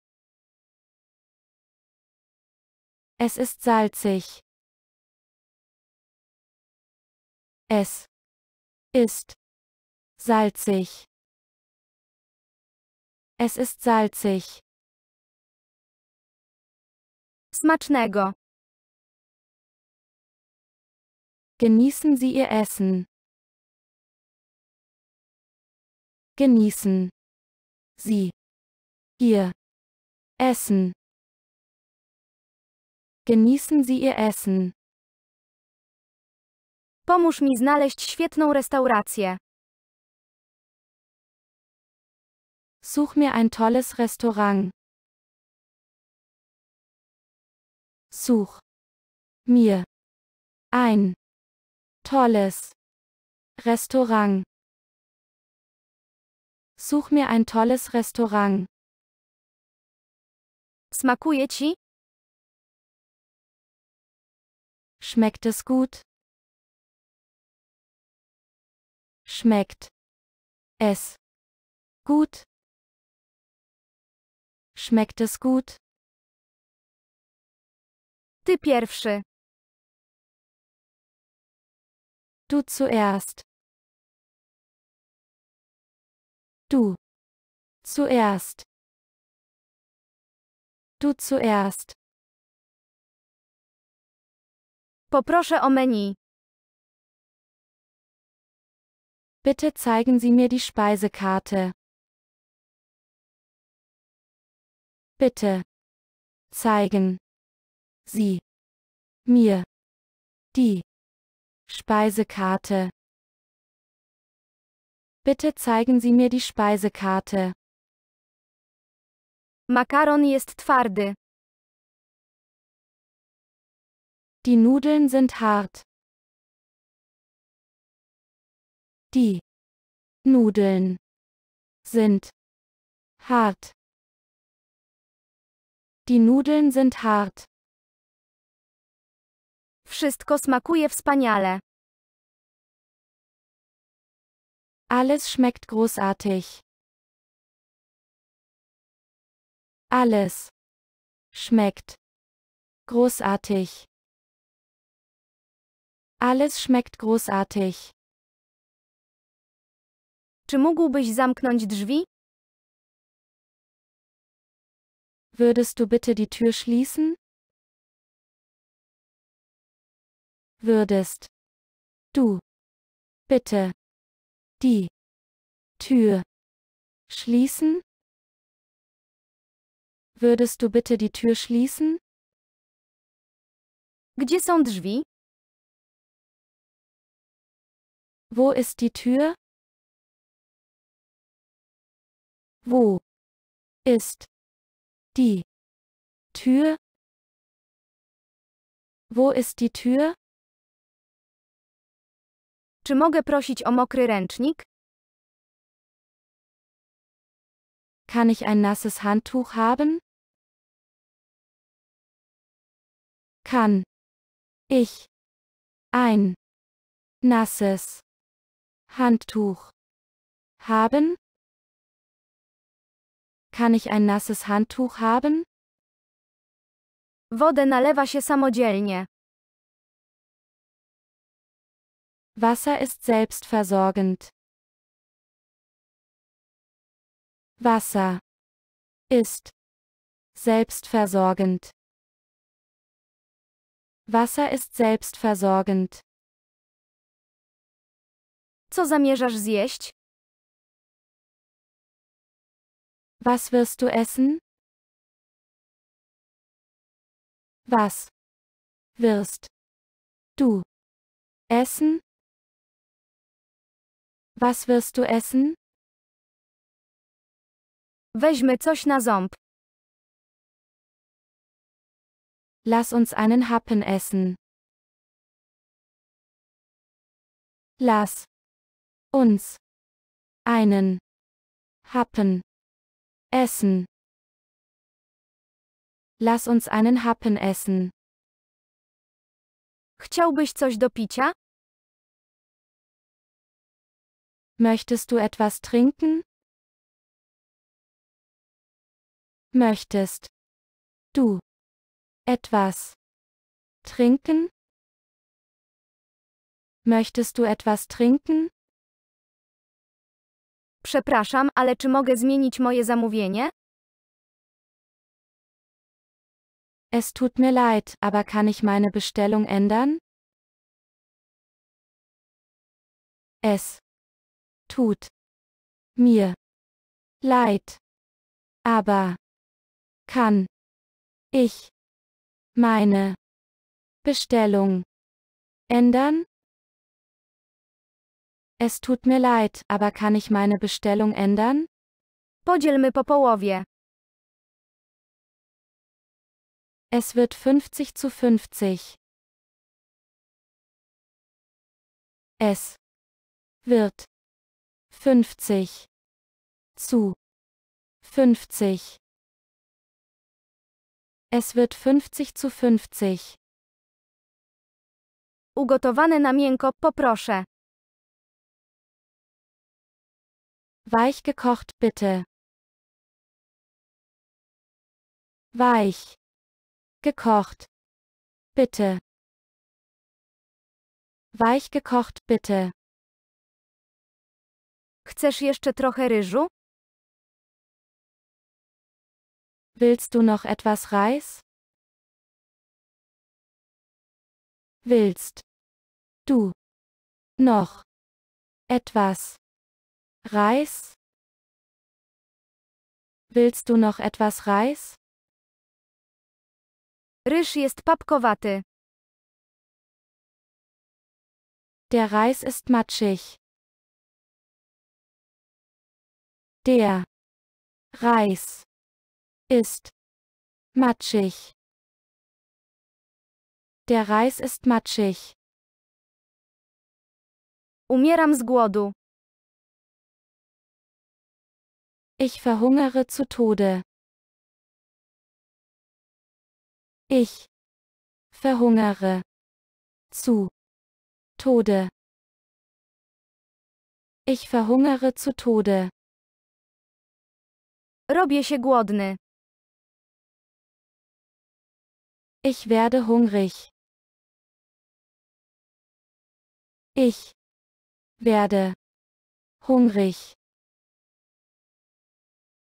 Es ist salzig. Es ist salzig. Es ist salzig. Smacznego. Genießen Sie Ihr Essen. Genießen Sie Ihr Essen. Genießen Sie Ihr Essen. Pomóż mi znaleźć świetną restaurację. Such mir ein tolles Restaurant. Such mir ein tolles Restaurant. Such mir ein tolles Restaurant. Smakuje ci? Schmeckt es gut? Schmeckt es gut? Schmeckt es gut? Ty pierwszy. Du zuerst. Du. Zuerst. Du zuerst. Poproszę o menu. Bitte zeigen Sie mir die Speisekarte. Bitte zeigen Sie mir die Speisekarte. Bitte zeigen Sie mir die Speisekarte. Makaron jest twardy. Die Nudeln sind hart. Die Nudeln sind hart. Die Nudeln sind hart. Wszystko smakuje wspaniale. Alles schmeckt großartig. Alles schmeckt großartig. Alles schmeckt großartig. Czy mógłbyś zamknąć drzwi? Würdest du bitte die Tür schließen? Würdest du bitte die Tür schließen? Würdest du bitte die Tür schließen? Gdzie są drzwi? Wo ist die Tür? Wo ist die Tür? Wo ist die Tür? Czy mogę prosić o mokry ręcznik? Kann ich ein nasses Handtuch haben? Kann ich ein nasses Handtuch haben? Kann ich ein nasses Handtuch haben? Wodę nalewa się samodzielnie. Wasser ist selbstversorgend. Wasser ist selbstversorgend. Wasser ist selbstversorgend. Co zamierzasz zjeść? Was wirst du essen? Was wirst du essen? Was wirst du essen? Weźmy coś na ząb. Lass uns einen Happen essen. Lass uns einen Happen Essen. Lass uns einen Happen essen. Chciałbyś coś do picia? Möchtest du etwas trinken? Möchtest du etwas trinken? Möchtest du etwas trinken? Przepraszam, ale czy mogę zmienić moje zamówienie? Es tut mir leid, aber kann ich meine Bestellung ändern? Es tut mir leid, aber kann ich meine Bestellung ändern? Es tut mir leid, aber kann ich meine Bestellung ändern? Podzielmy po połowie. Es wird 50 zu 50. Es wird 50 zu 50. Es wird 50 zu 50. Ugotowane na miękko, poproszę. Weich gekocht, bitte. Weich. Gekocht. Bitte. Weich gekocht, bitte. Chcesz jeszcze trochę ryżu? Willst du noch etwas Reis? Willst du noch etwas Reis? Willst du noch etwas Reis? Ryż jest papkowaty. Der Reis ist matschig. Der Reis ist matschig. Der Reis ist matschig. Umieram z głodu. Ich verhungere zu Tode. Ich verhungere zu Tode. Ich verhungere zu Tode. Robię się głodny. Ich werde hungrig. Ich werde hungrig.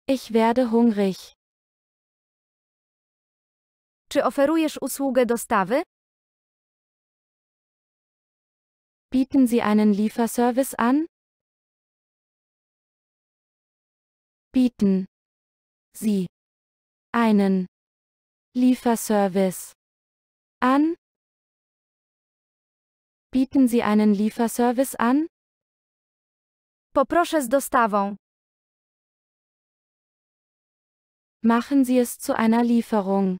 Ich werde hungrig. Czy oferujesz usługę dostawy? Bieten Sie einen Lieferservice an? Bieten Sie einen Lieferservice an? Bieten Sie einen Lieferservice an? Poproszę z dostawą. Machen Sie es zu einer Lieferung.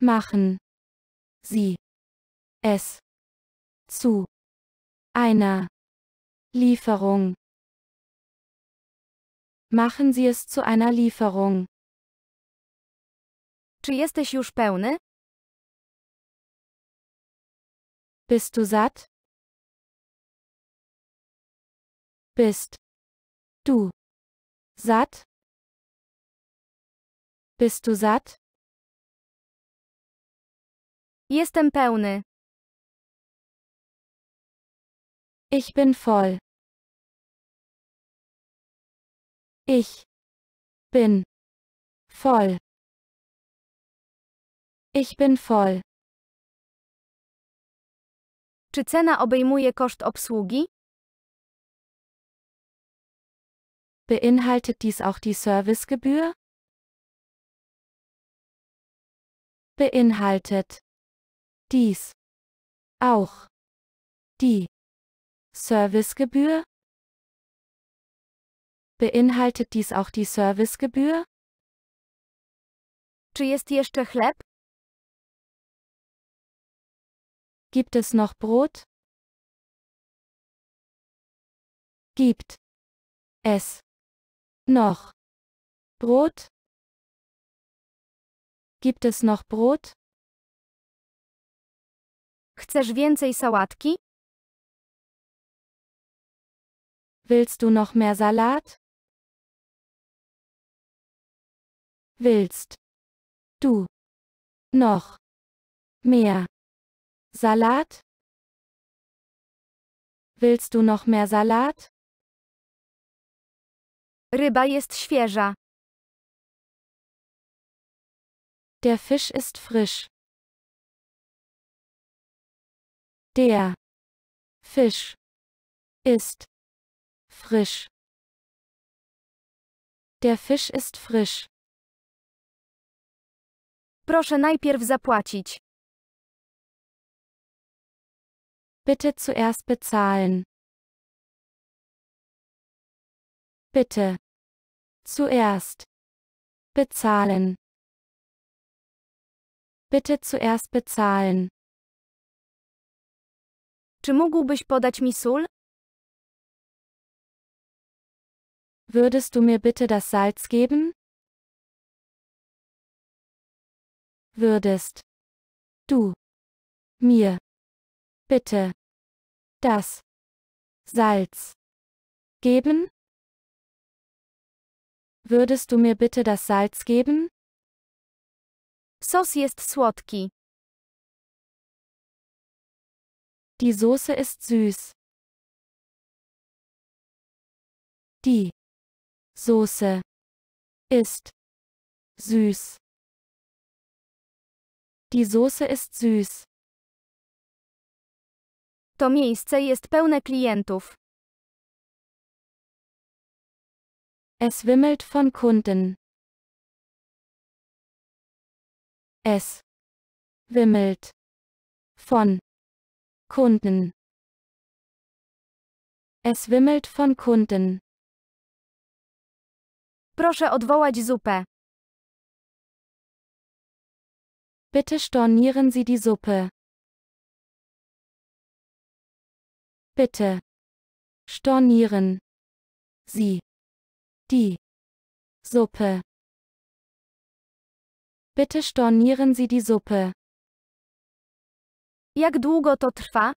Machen Sie es zu einer Lieferung. Machen Sie es zu einer Lieferung. Czy jesteś już pełny? Bist du satt? Bist du Satt? Bist du satt? Jestem pełny. Ich bin voll. Ich bin voll. Ich bin voll. Czy cena obejmuje koszt obsługi? Beinhaltet dies auch die Servicegebühr? Beinhaltet dies auch die Servicegebühr? Beinhaltet dies auch die Servicegebühr? Czy jest jeszcze chleb? Gibt es noch Brot? Gibt es noch. Brot? Gibt es noch Brot? Chcesz więcej sałatki? Willst du noch mehr Salat? Willst du noch mehr Salat? Willst du noch mehr Salat? Ryba jest świeża. Der Fisch ist frisch. Der Fisch ist frisch. Der Fisch ist frisch. Proszę najpierw zapłacić. Bitte zuerst bezahlen. Bitte Zuerst. Bezahlen. Bitte zuerst bezahlen. Czy mógłbyś podać mi sól? Würdest du mir bitte das Salz geben? Würdest du mir bitte das Salz geben? Würdest du mir bitte das Salz geben? Sos jest słodki. Die Soße ist süß. Die Soße ist süß. Die Soße ist süß. To miejsce jest pełne klientów. Es wimmelt von Kunden. Es wimmelt von Kunden. Es wimmelt von Kunden. Proszę odwołać zupę. Bitte stornieren Sie die Suppe. Bitte stornieren Sie die Suppe. Bitte stornieren Sie die Suppe. Jak długo to trwa?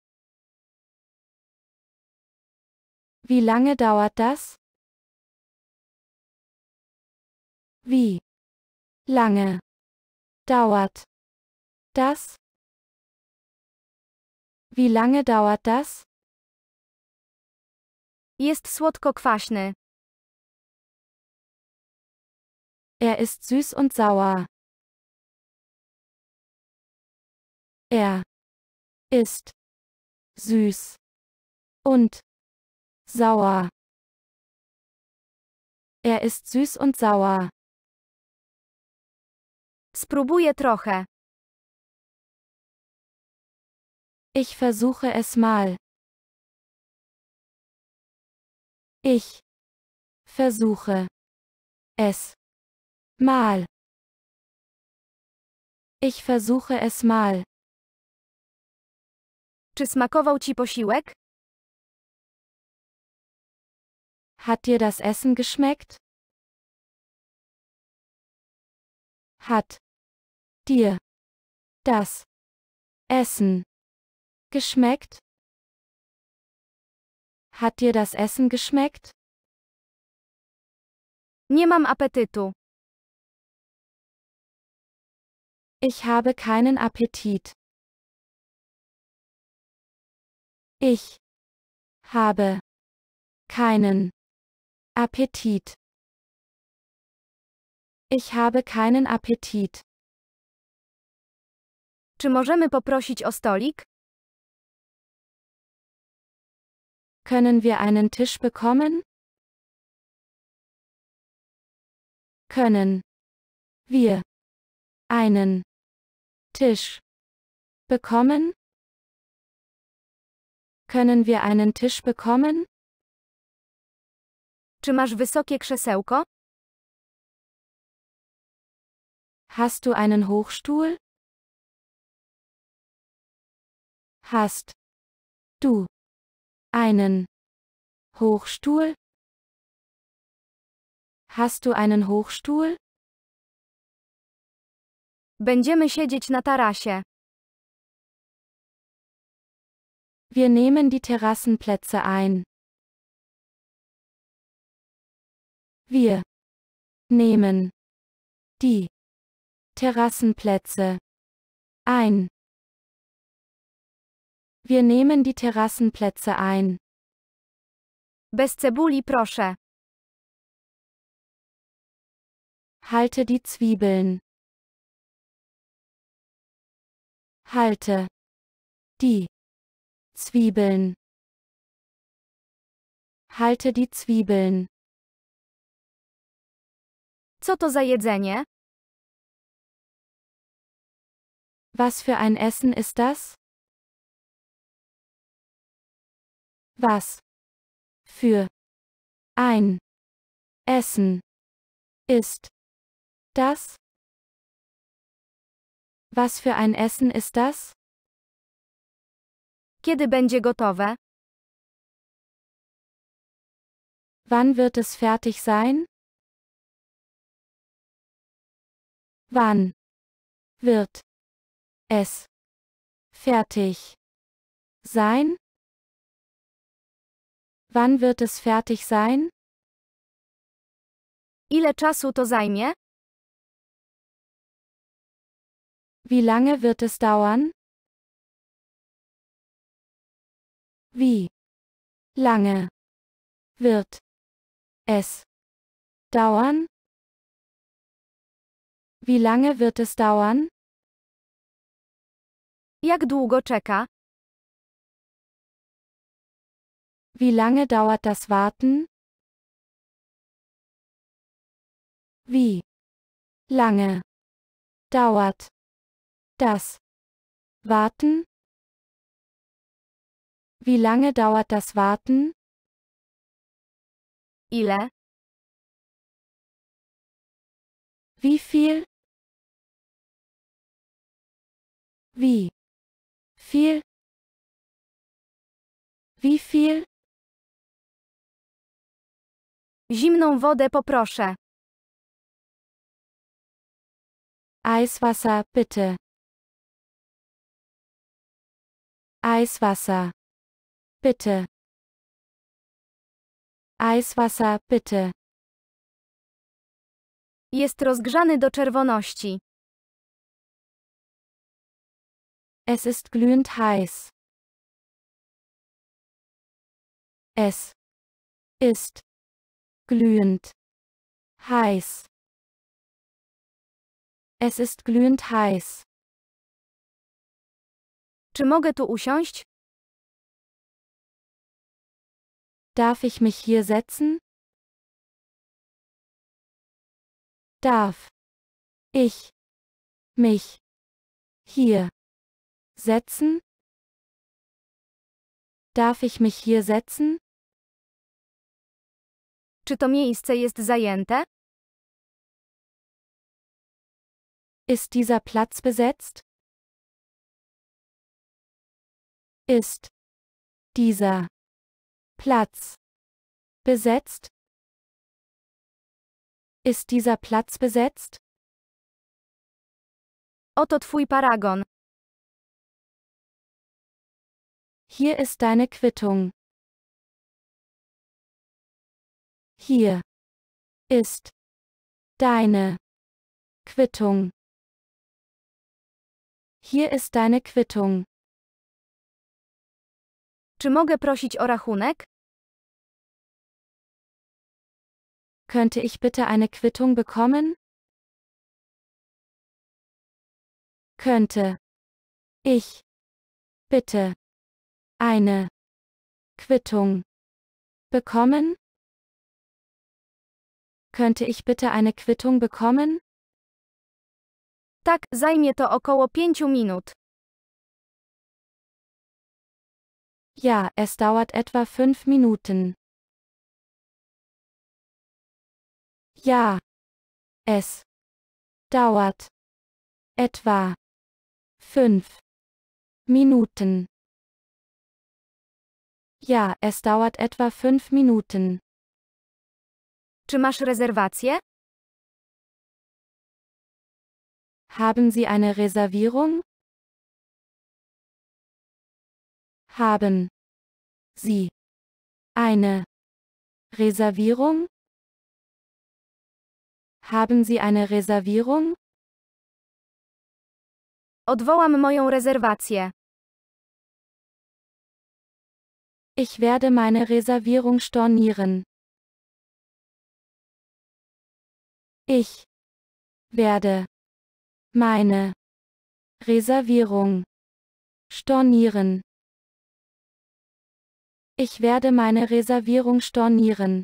Wie lange dauert das? Wie lange dauert das? Wie lange dauert das? Jest słodko kwaśny. Er ist süß und sauer. Er ist süß und sauer. Er ist süß und sauer. Spróbuję trochę. Ich versuche es mal. Ich versuche es Mal. Ich versuche es mal. Czy smakował ci posiłek? Hat dir das Essen geschmeckt? Hat dir das Essen geschmeckt? Hat dir das Essen geschmeckt? Nie mam apetytu. Ich habe keinen Appetit. Ich habe keinen Appetit. Ich habe keinen Appetit. Czy możemy poprosić o stolik? Können wir einen Tisch bekommen? Können wir einen Tisch bekommen? Können wir einen Tisch bekommen? Czy masz wysokie krzesełko? Hast du einen Hochstuhl? Hast du einen Hochstuhl? Hast du einen Hochstuhl? Będziemy siedzieć na tarasie. Wir nehmen die Terrassenplätze ein. Wir nehmen die Terrassenplätze ein. Wir nehmen die Terrassenplätze ein. Bez cebuli proszę. Halte die Zwiebeln. Halte die Zwiebeln. Halte die Zwiebeln. Co to za jedzenie? Was für ein Essen ist das? Was für ein Essen ist das? Was für ein Essen ist das? Kiedy będzie gotowe? Wann wird es fertig sein? Wann wird es fertig sein? Wann wird es fertig sein? Ile czasu to zajmie? Wie lange wird es dauern? Wie lange wird es dauern? Wie lange wird es dauern? Jak długo czeka? Wie lange dauert das Warten? Wie lange dauert das Warten? Wie lange dauert das Warten? Ile? Wie viel? Wie viel? Wie viel? Zimną wodę poproszę. Eiswasser, bitte. Eiswasser. Bitte. Eiswasser, bitte. Jest rozgrzany do czerwoności. Es ist glühend heiß. Es ist glühend heiß. Es ist glühend heiß. Czy mogę tu usiąść? Darf ich mich hier setzen? Darf ich mich hier setzen? Darf ich mich hier setzen? Czy to miejsce jest zajęte? Ist dieser Platz besetzt? Ist dieser Platz besetzt? Ist dieser Platz besetzt? Oto twój paragon. Hier ist deine Quittung. Hier ist deine Quittung. Hier ist deine Quittung. Czy mogę prosić o rachunek? Könnte ich bitte eine Quittung bekommen? Könnte. Ich. Bitte. Eine. Quittung. Bekommen? Könnte ich bitte eine Quittung bekommen? Tak, zajmie to około 5 minut. Ja, es dauert etwa fünf Minuten. Ja. Es dauert etwa fünf Minuten. Ja, es dauert etwa fünf Minuten. Czy masz rezerwację? Haben Sie eine Reservierung? Haben Sie eine Reservierung? Haben Sie eine Reservierung? Odwołam moją rezerwację. Ich werde meine Reservierung stornieren. Ich werde meine Reservierung stornieren. Ich werde meine Reservierung stornieren.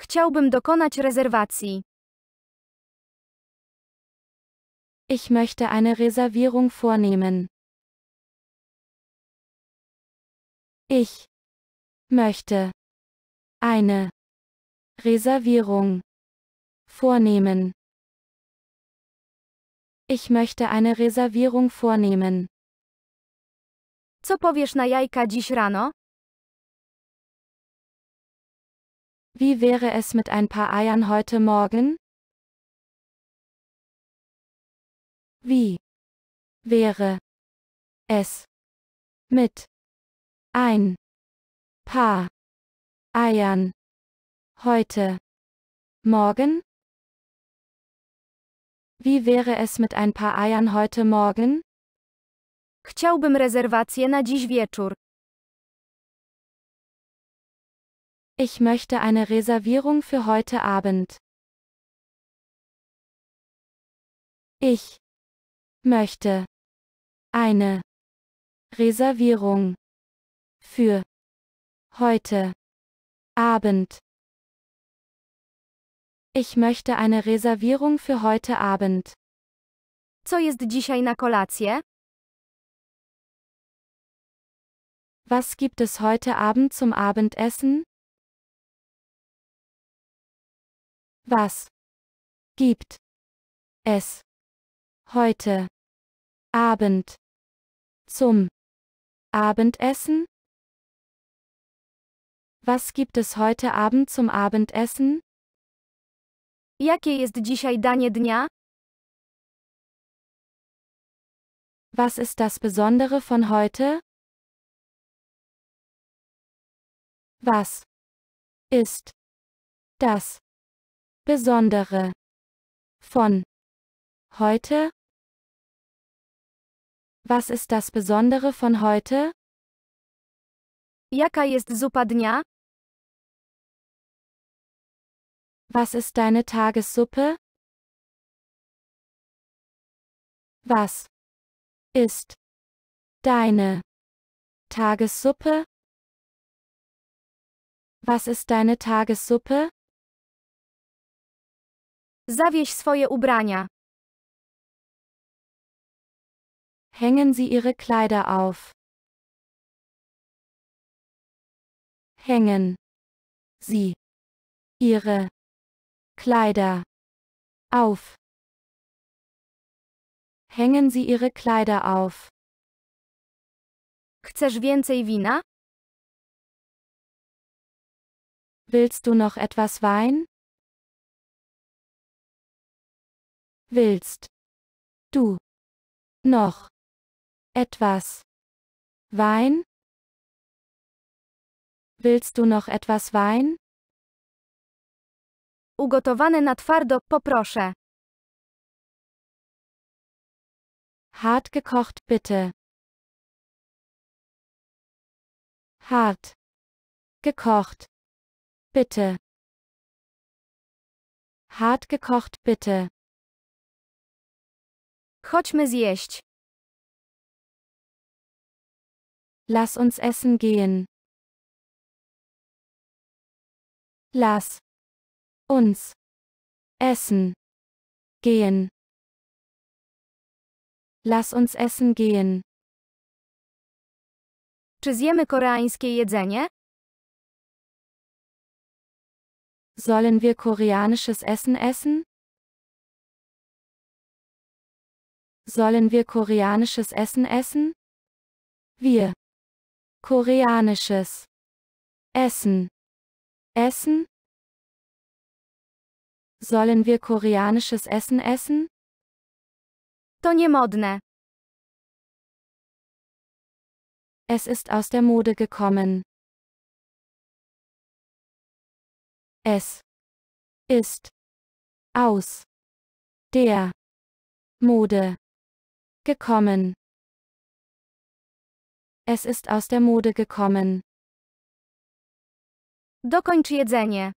Chciałbym dokonać rezerwacji. Ich möchte eine Reservierung vornehmen. Ich möchte eine Reservierung vornehmen. Ich möchte eine Reservierung vornehmen. Co powiesz na jajka dziś rano? Wie wäre es mit ein paar Eiern heute Morgen? Wie wäre es mit ein paar Eiern heute Morgen? Wie wäre es mit ein paar Eiern heute Morgen? Chciałbym rezerwację na dziś wieczór. Ich möchte eine Reservierung für heute Abend. Ich möchte eine Reservierung für heute Abend. Ich möchte eine Reservierung für heute Abend. Co jest dzisiaj na kolację? Was gibt es heute Abend zum Abendessen? Was gibt es heute Abend zum Abendessen? Was gibt es heute Abend zum Abendessen? Jakie jest dzisiaj danie dnia? Was ist das Besondere von heute? Was ist das Besondere von heute? Was ist das Besondere von heute? Jaka jest zupa dnia? Was ist deine Tagessuppe? Was ist deine Tagessuppe? Was ist deine Tagessuppe? Zawieś swoje ubrania. Hängen Sie Ihre Kleider auf. Hängen Sie Ihre Kleider auf. Hängen Sie Ihre Kleider auf. Chcesz więcej wina? Willst du noch etwas Wein? Willst du noch etwas Wein? Willst du noch etwas Wein? Ugotowane na twardo, poproszę. Hart gekocht, bitte. Hart gekocht bitte. Hart gekocht, bitte. Chodźmy zjeść. Lass uns essen gehen. Lass uns essen gehen. Lass uns essen gehen. Czy zjemy koreańskie jedzenie? Sollen wir koreanisches Essen essen? Sollen wir koreanisches Essen essen? Wir. Koreanisches. Essen. Essen? Sollen wir koreanisches Essen essen? To niemodne. Es ist aus der Mode gekommen. Es ist aus der Mode gekommen. Es ist aus der Mode gekommen. Dokończ jedzenie.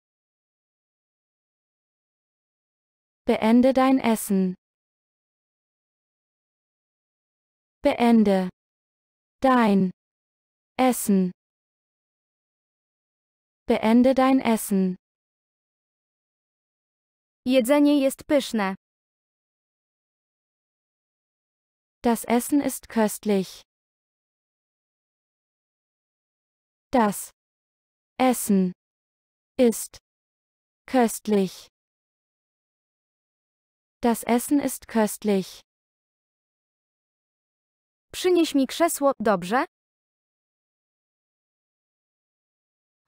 Beende dein Essen. Beende dein Essen. Beende dein Essen. Jedzenie jest pyszne. Das Essen ist köstlich. Das Essen ist köstlich. Das Essen ist köstlich. Przynieś mi krzesło, dobrze?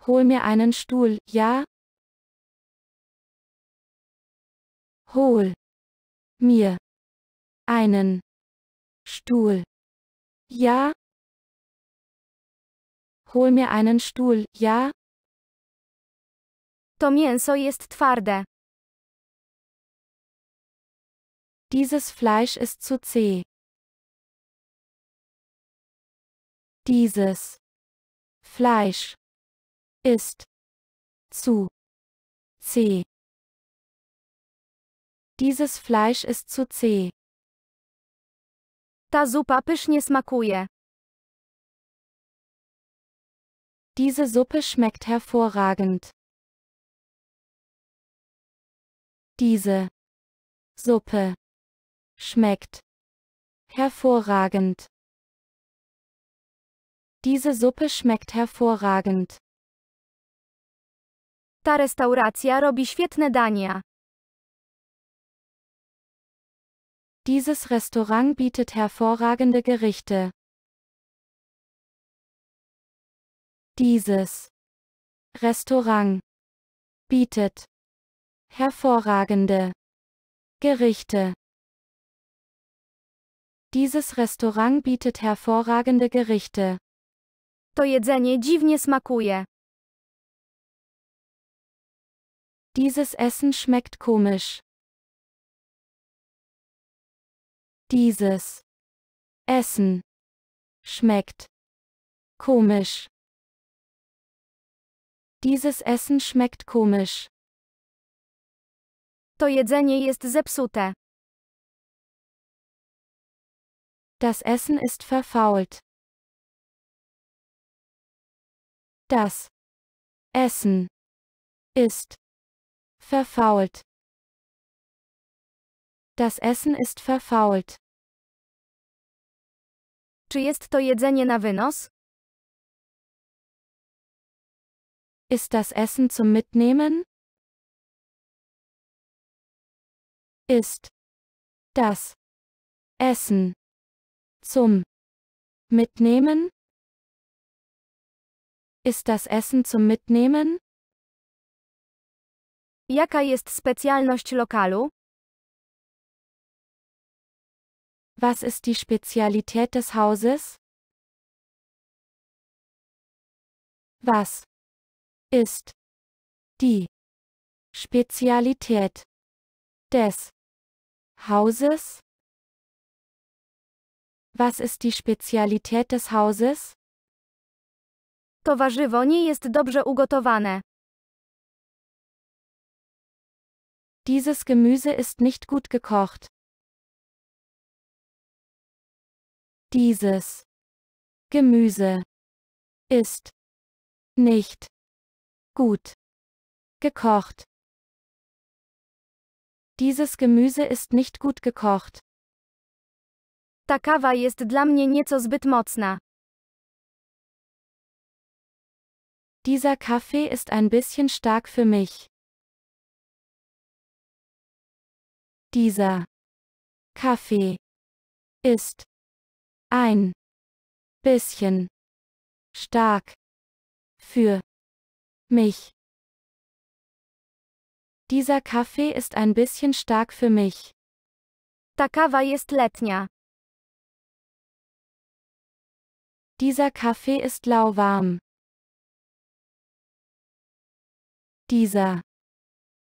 Hol mir einen Stuhl, ja, Hol mir einen Stuhl. Ja? Hol mir einen Stuhl, ja? To mięso jest twarde. Dieses Fleisch ist zu zäh. Dieses Fleisch ist zu zäh. Dieses Fleisch ist zu zäh. Ta zupa pysznie smakuje. Diese Suppe schmeckt hervorragend. Diese Suppe schmeckt hervorragend. Diese Suppe schmeckt hervorragend. Ta restauracja robi świetne dania. Dieses Restaurant bietet hervorragende Gerichte. Dieses Restaurant bietet hervorragende Gerichte. Dieses Restaurant bietet hervorragende Gerichte. To jedzenie dziwnie smakuje. Dieses Essen schmeckt komisch. Dieses Essen schmeckt komisch. Dieses Essen schmeckt komisch. To jedzenie jest zepsute. Das Essen ist verfault. Das Essen ist verfault. Das Essen ist verfault. Czy jest to jedzenie na wynos? Ist das Essen zum Mitnehmen? Ist das Essen zum Mitnehmen? Ist das Essen zum Mitnehmen? Jaka jest specjalność lokalu? Was ist die Spezialität des Hauses? Was ist die Spezialität des Hauses? Was ist die Spezialität des Hauses? To warzywo nie jest dobrze ugotowane. Dieses Gemüse ist nicht gut gekocht. Dieses Gemüse ist nicht gut gekocht. Dieses Gemüse ist nicht gut gekocht. Ta kawa jest dla mnie nieco zbyt mocna. Dieser Kaffee ist ein bisschen stark für mich. Dieser Kaffee ist ein bisschen stark für mich. Dieser Kaffee ist ein bisschen stark für mich. Ta kawa jest letnia. Dieser Kaffee ist lauwarm. Dieser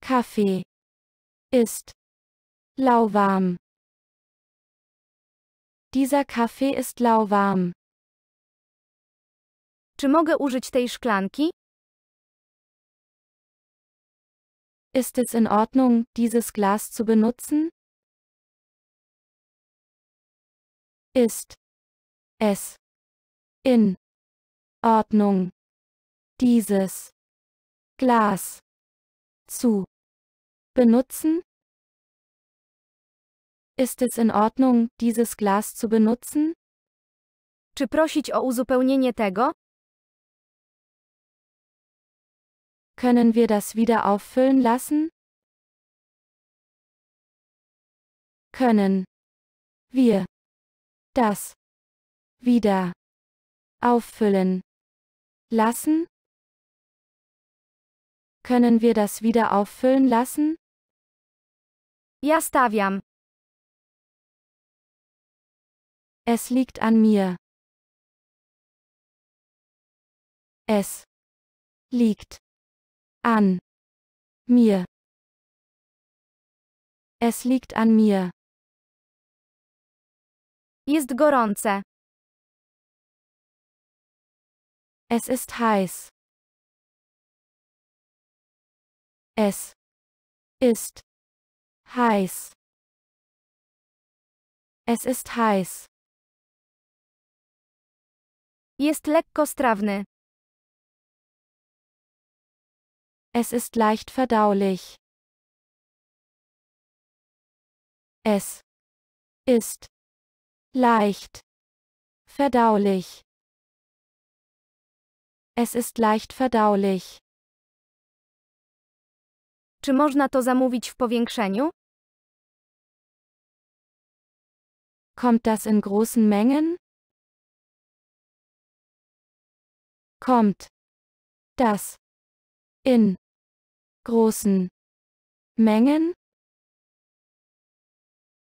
Kaffee ist lauwarm. Dieser Kaffee ist lauwarm. Czy mogę użyć tej szklanki? Ist es in Ordnung, dieses Glas zu benutzen? Ist es in Ordnung, dieses Glas zu benutzen? Ist es in Ordnung, dieses Glas zu benutzen? Czy prosić o uzupełnienie tego? Können wir das wieder auffüllen lassen? Können wir das wieder auffüllen lassen? Können wir das wieder auffüllen lassen? Ja stawiam. Es liegt an mir. Es liegt an mir. Es liegt an mir. Ist gorące. Es ist heiß. Es ist heiß. Es ist heiß. Jest lekkostrawny. Es ist leicht verdaulich. Es ist leicht verdaulich. Es ist leicht verdaulich. Czy można to zamówić w powiększeniu? Kommt das in großen Mengen? kommt das in großen Mengen?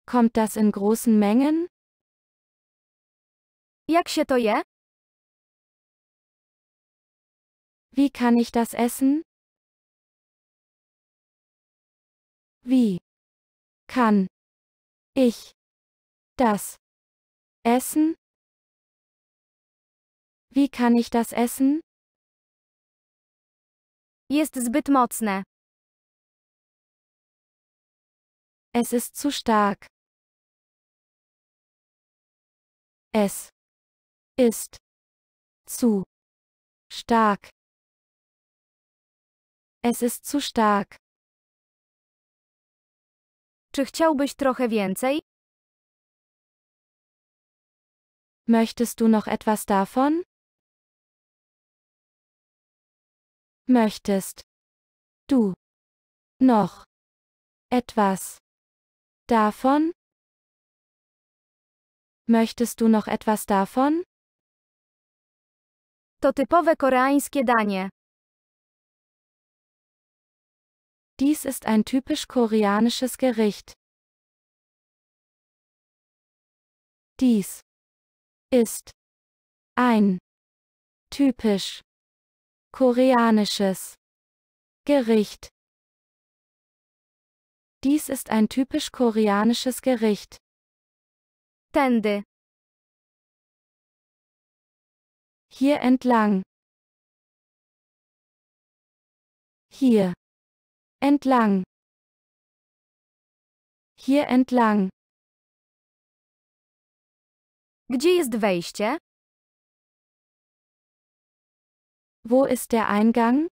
Kommt das in großen Mengen? Jak się to je? Wie kann ich das essen? Wie kann ich das essen? Wie kann ich das essen? Jest zbyt mocne. Es ist zu stark. Es ist zu stark. Es ist zu stark. Czy chciałbyś trochę więcej? Möchtest du noch etwas davon? Möchtest du noch etwas davon? Möchtest du noch etwas davon? To typowe koreańskie danie. Dies ist ein typisch koreanisches Gericht. Dies ist ein typisch Koreanisches Gericht Dies ist ein typisch koreanisches Gericht. Tende. Hier entlang. Hier. Entlang. Hier entlang. Gdzie jest wejście? Wo ist der Eingang?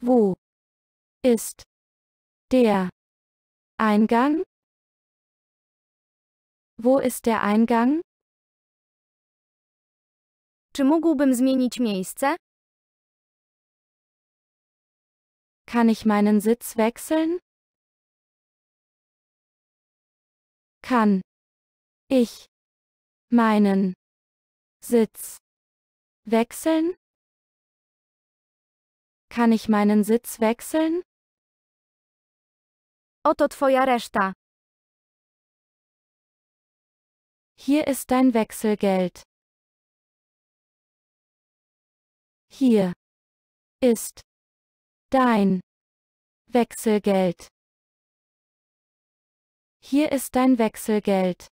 Wo ist der Eingang? Wo ist der Eingang? Czy mógłbym zmienić miejsce? Kann ich meinen Sitz wechseln? Kann ich meinen Sitz. Wechseln? Kann ich meinen Sitz wechseln? Oto twoja reszta. Hier ist dein Wechselgeld. Hier ist dein Wechselgeld. Hier ist dein Wechselgeld.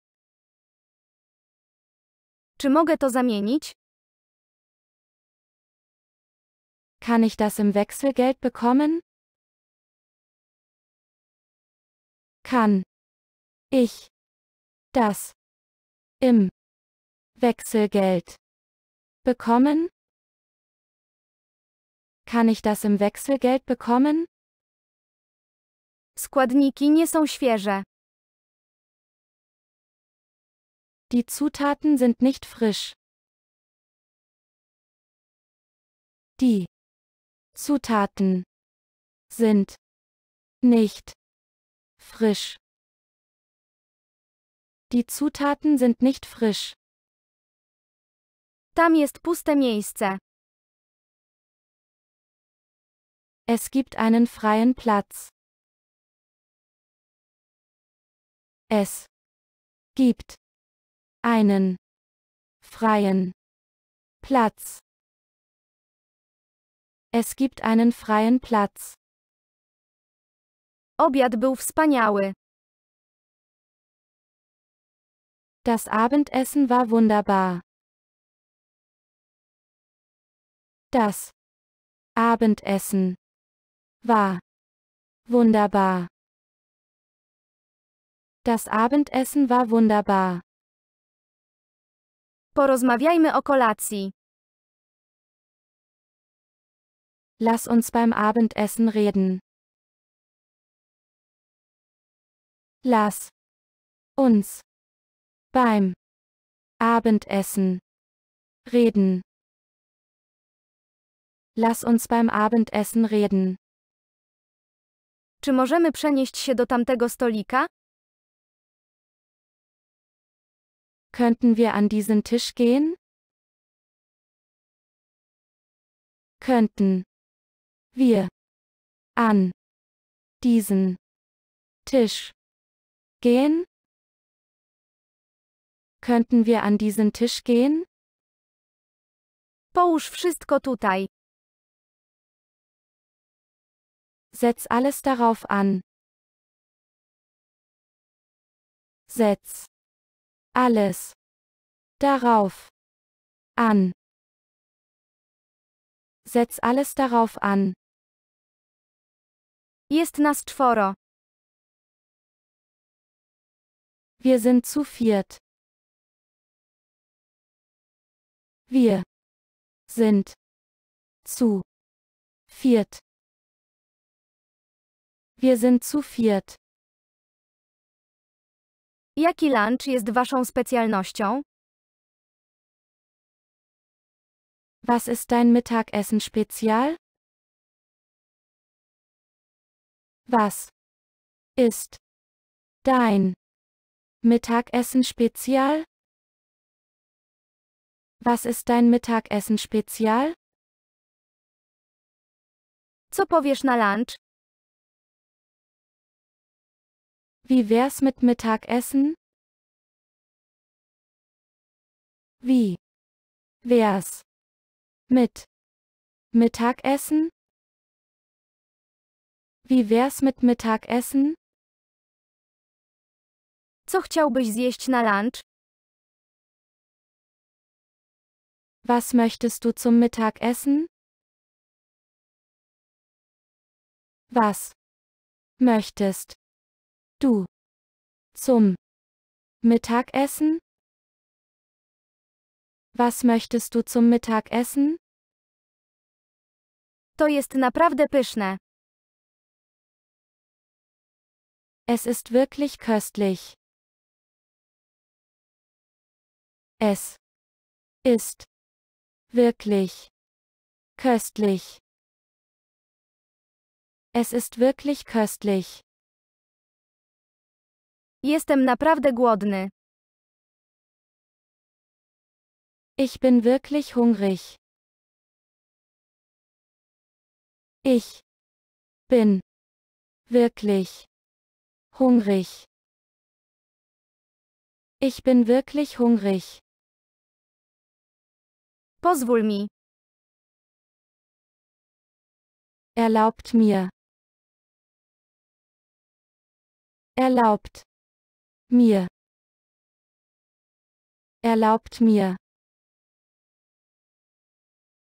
Czy mogę to zamienić? Kann ich das im Wechselgeld bekommen? Kann ich das im Wechselgeld bekommen? Kann ich das im Wechselgeld bekommen? Składniki nie są świeże. Die Zutaten sind nicht frisch. Die Zutaten sind nicht frisch. Die Zutaten sind nicht frisch. Tam jest puste miejsce. Es gibt einen freien Platz. Es gibt einen freien Platz. Es gibt einen freien Platz. Obiad był wspaniały. Das Abendessen war wunderbar. Das Abendessen war wunderbar. Das Abendessen war wunderbar. Porozmawiajmy o kolacji. Lass uns beim Abendessen reden. Lass uns beim Abendessen reden. Lass uns beim Abendessen reden. Czy możemy przenieść się do tamtego stolika? Könnten wir an diesen Tisch gehen? Könnten wir an diesen Tisch gehen? Könnten wir an diesen Tisch gehen? Połóż wszystko tutaj. Setz alles darauf an. Setz alles darauf an. Setz alles darauf an. Jest nas czworo. Wir sind zu viert. Wir sind zu viert. Wir sind zu viert. Jaki lunch jest waszą specjalnością? Was ist dein Mittagessen spezial? Was ist dein Mittagessen spezial? Was ist dein Mittagessen spezial? Co powiesz na lunch? Wie wär's mit Mittagessen? Wie wär's mit Mittagessen? Wie wär's mit Mittagessen? Co chciałbyś zjeść na lunch? Was möchtest du zum Mittagessen? Was möchtest Du. Zum. Mittagessen? Was möchtest du zum Mittagessen? To jest naprawdę pyszne. Es ist wirklich köstlich. Es ist wirklich köstlich. Es ist wirklich köstlich. Jestem naprawdę głodny. Ich bin wirklich hungrig. Ich bin wirklich hungrig. Ich bin wirklich hungrig. Pozwól mi. Erlaubt mir. Erlaubt mir erlaubt mir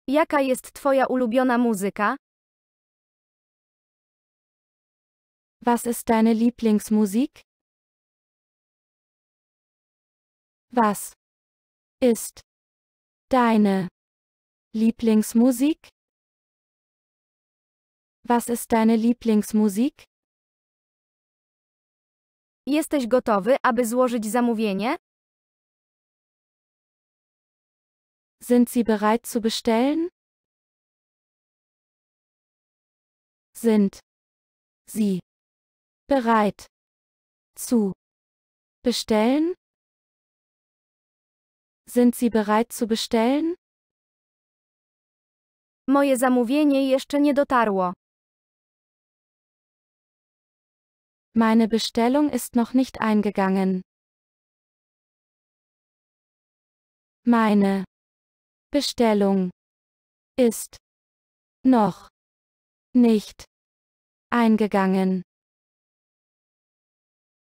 Jaka jest twoja ulubiona muzyka? Was ist deine Lieblingsmusik? Was ist deine Lieblingsmusik? Was ist deine Lieblingsmusik? Jesteś gotowy, aby złożyć zamówienie? Sind Sie bereit zu bestellen? Sind Sie bereit zu bestellen? Sind Sie bereit zu bestellen? Moje zamówienie jeszcze nie dotarło. Meine Bestellung ist noch nicht eingegangen. Meine Bestellung ist noch nicht eingegangen.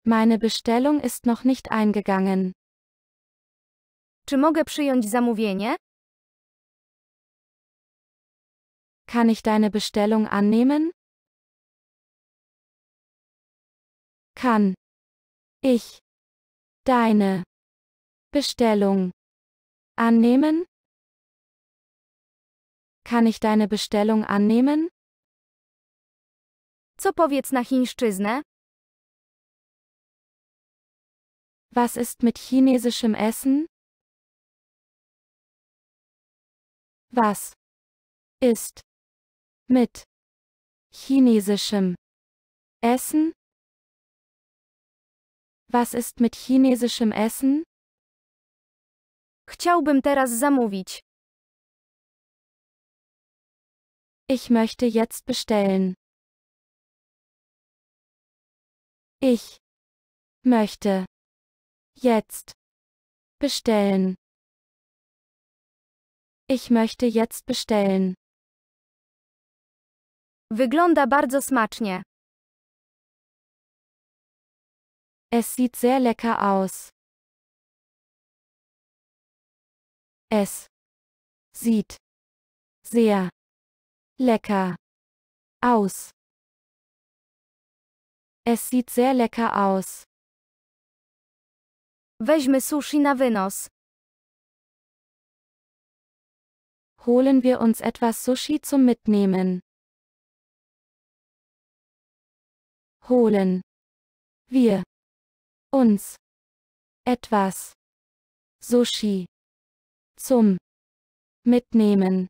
Meine Bestellung ist noch nicht eingegangen. Czy mogę przyjąć zamówienie? Kann ich deine Bestellung annehmen? kann ich deine Bestellung annehmen? Kann ich deine Bestellung annehmen? Co powiedz na chińszczyznę? Was ist mit chinesischem Essen? Was ist mit chinesischem Essen? Was ist mit chinesischem Essen? Chciałbym teraz zamówić. Ich möchte jetzt bestellen. Ich möchte jetzt bestellen. Ich möchte jetzt bestellen. Wygląda bardzo smacznie. Es sieht sehr lecker aus. Es sieht sehr lecker aus. Es sieht sehr lecker aus. Weźmy sushi na wynos. Holen wir uns etwas Sushi zum Mitnehmen. Holen wir uns etwas Sushi zum Mitnehmen.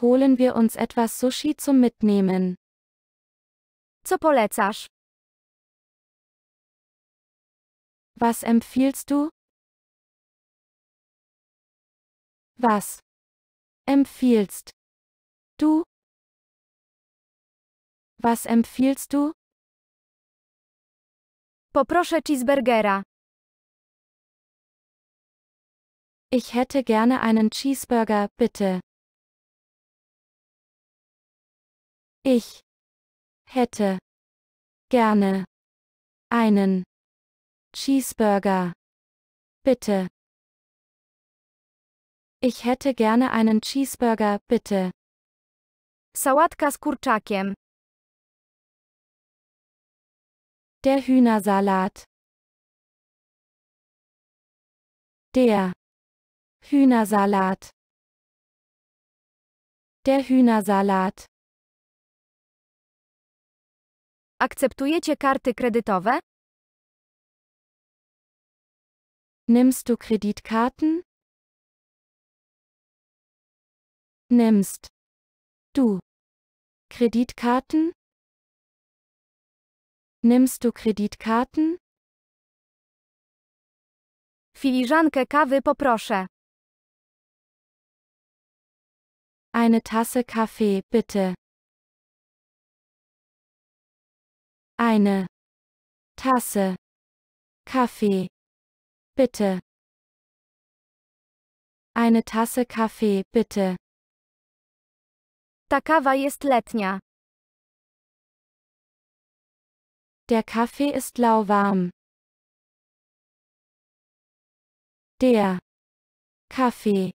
Holen wir uns etwas Sushi zum Mitnehmen. Co polecasz? Was empfiehlst du? Was empfiehlst du? Was empfiehlst du? Poproszę cheeseburgera. Ich hätte gerne einen Cheeseburger, bitte. Ich hätte gerne einen Cheeseburger, bitte. Ich hätte gerne einen Cheeseburger, bitte. Sałatka z kurczakiem. Der Hühnersalat. Der Hühnersalat. Der Hühnersalat. Akzeptujecie karty kredytowe? Nimmst du Kreditkarten? Nimmst du Kreditkarten? Nimmst du Kreditkarten? Filiżankę kawy poproszę. Eine Tasse Kaffee, bitte. Eine Tasse Kaffee, bitte. Eine Tasse Kaffee, bitte. Ta kawa jest letnia. Der Kaffee ist lauwarm. Der Kaffee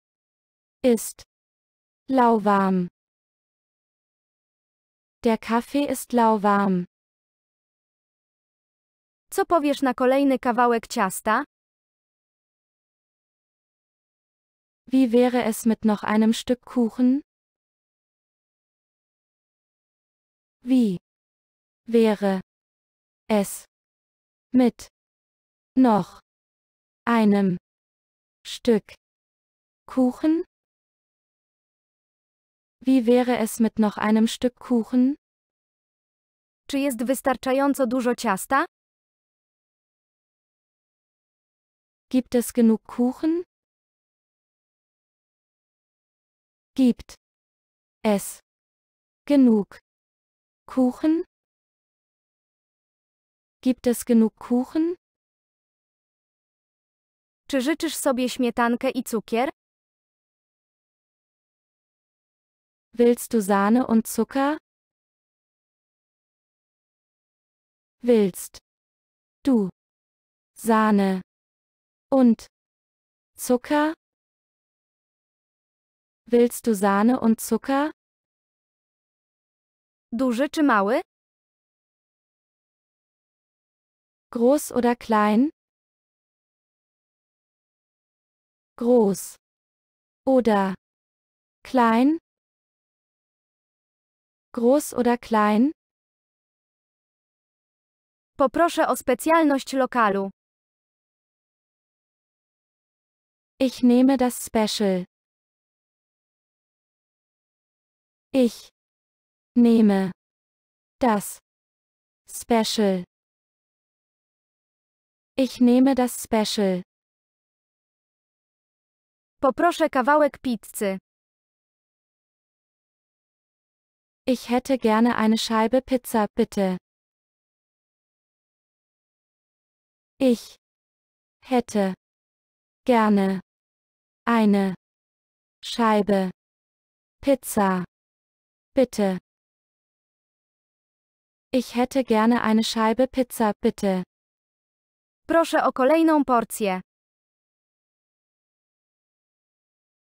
ist lauwarm. Der Kaffee ist lauwarm. Co powiesz na kolejny kawałek ciasta? Wie wäre es mit noch einem Stück Kuchen? Wie wäre es mit noch einem Stück Kuchen? Wie wäre es mit noch einem Stück Kuchen? Czy jest wystarczająco dużo ciasta? Gibt es genug Kuchen? Gibt es genug Kuchen? Gibt es genug Kuchen? Czy życzysz sobie śmietankę i cukier? Willst du Sahne und Zucker? Willst du Sahne und Zucker? Willst du Sahne und Zucker? Duży czy mały? Groß oder klein? Groß. Oder klein? Groß oder klein? Poproszę o specjalność lokalu. Ich nehme das Special. Ich nehme das Special. Ich nehme das Special. Poproszę kawałek pizzy. Ich hätte gerne eine Scheibe Pizza, bitte. Ich hätte gerne eine Scheibe Pizza, bitte. Ich hätte gerne eine Scheibe Pizza, bitte. Proszę o kolejną porcję.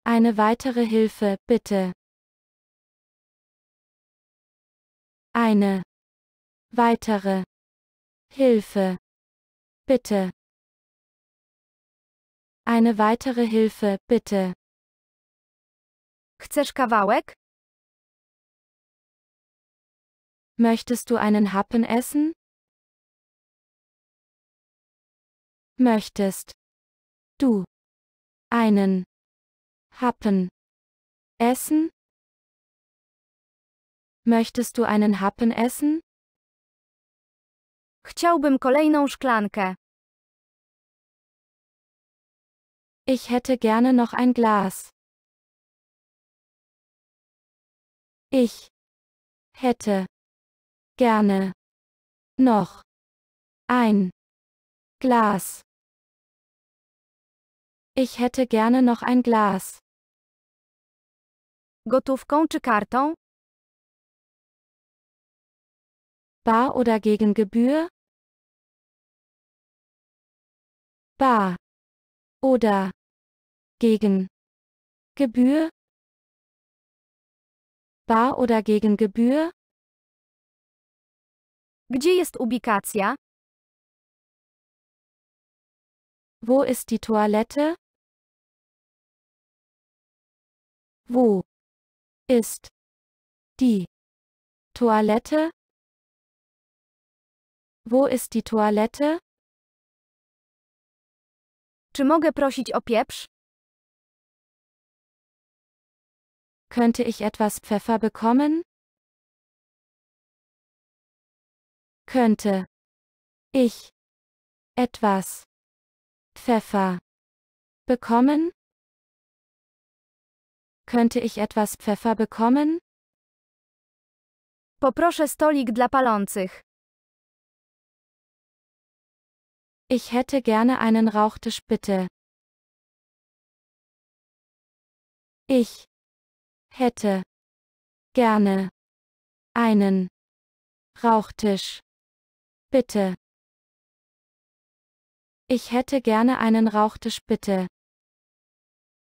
Eine weitere Hilfe, bitte. Eine weitere Hilfe, bitte. Eine weitere Hilfe, bitte. Chcesz kawałek? Möchtest du einen Happen essen? möchtest du einen Happen essen? Möchtest du einen Happen essen? Chciałbym kolejną szklankę. Ich hätte gerne noch ein Glas. Ich hätte gerne noch ein Glas. Ich hätte gerne noch ein Glas. Gotówką czy kartą? Bar oder gegen Gebühr? Bar. Oder. Gegen. Gebühr? Bar oder gegen Gebühr? Gdzie jest ubikacja? Wo ist die Toilette? Wo ist die Toilette? Wo ist die Toilette? Czy mogę prosić o pieprz? Könnte ich etwas Pfeffer bekommen? Könnte ich etwas Pfeffer bekommen? Könnte ich etwas Pfeffer bekommen? Poproszę stolik dla palących. Ich hätte gerne einen Rauchtisch bitte. Ich hätte gerne einen Rauchtisch bitte. Ich hätte gerne einen Rauchtisch bitte.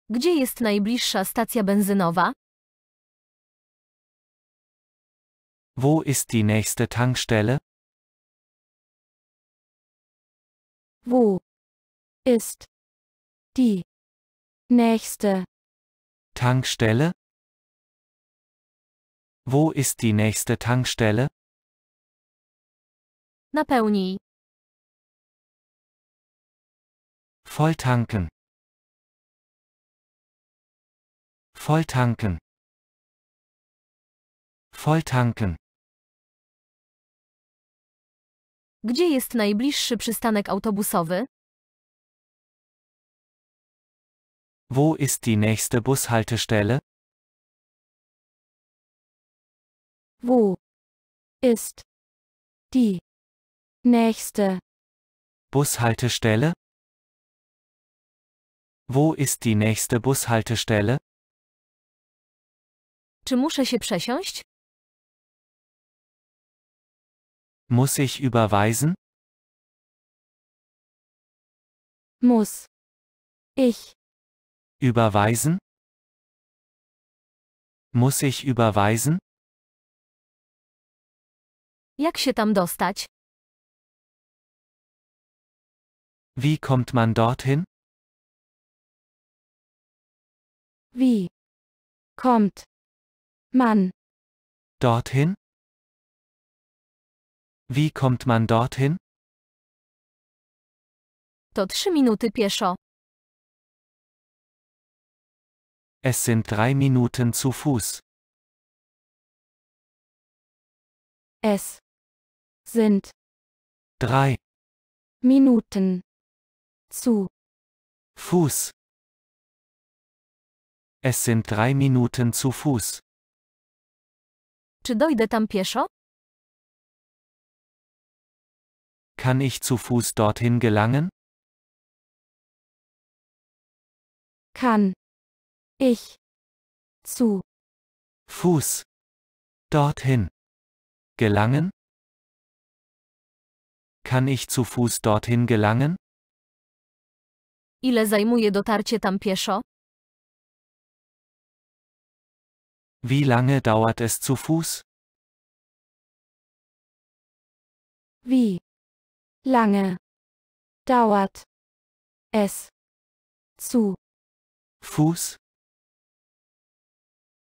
Gdzie jest najbliższa stacja benzynowa? Wo ist die nächste Tankstelle? Wo ist die nächste Tankstelle? Wo ist die nächste Tankstelle? Napełnij. Volltanken. Volltanken. Volltanken. Gdzie jest najbliższy przystanek autobusowy? Wo ist die nächste Bushaltestelle? Wo ist die nächste Bushaltestelle? Wo ist die nächste Bushaltestelle? Czy muszę się przesiąść? Muss ich überweisen? Muss. Ich. Überweisen? Muss ich überweisen? Jak się tam dostać? Wie kommt man dorthin? Wie kommt man dorthin? Wie kommt man dorthin? To trzy minuty pieszo. Es sind drei Minuten zu Fuß. Es sind drei Minuten zu Fuß. Es sind drei Minuten zu Fuß. Czy dojdę tam pieszo? Kann ich zu Fuß dorthin gelangen? Kann. Ich. Zu. Fuß. Dorthin. Gelangen? Kann ich zu Fuß dorthin gelangen? Ile zajmuje dotarcie tam pieszo? Wie lange dauert es zu Fuß? Wie lange dauert es zu Fuß?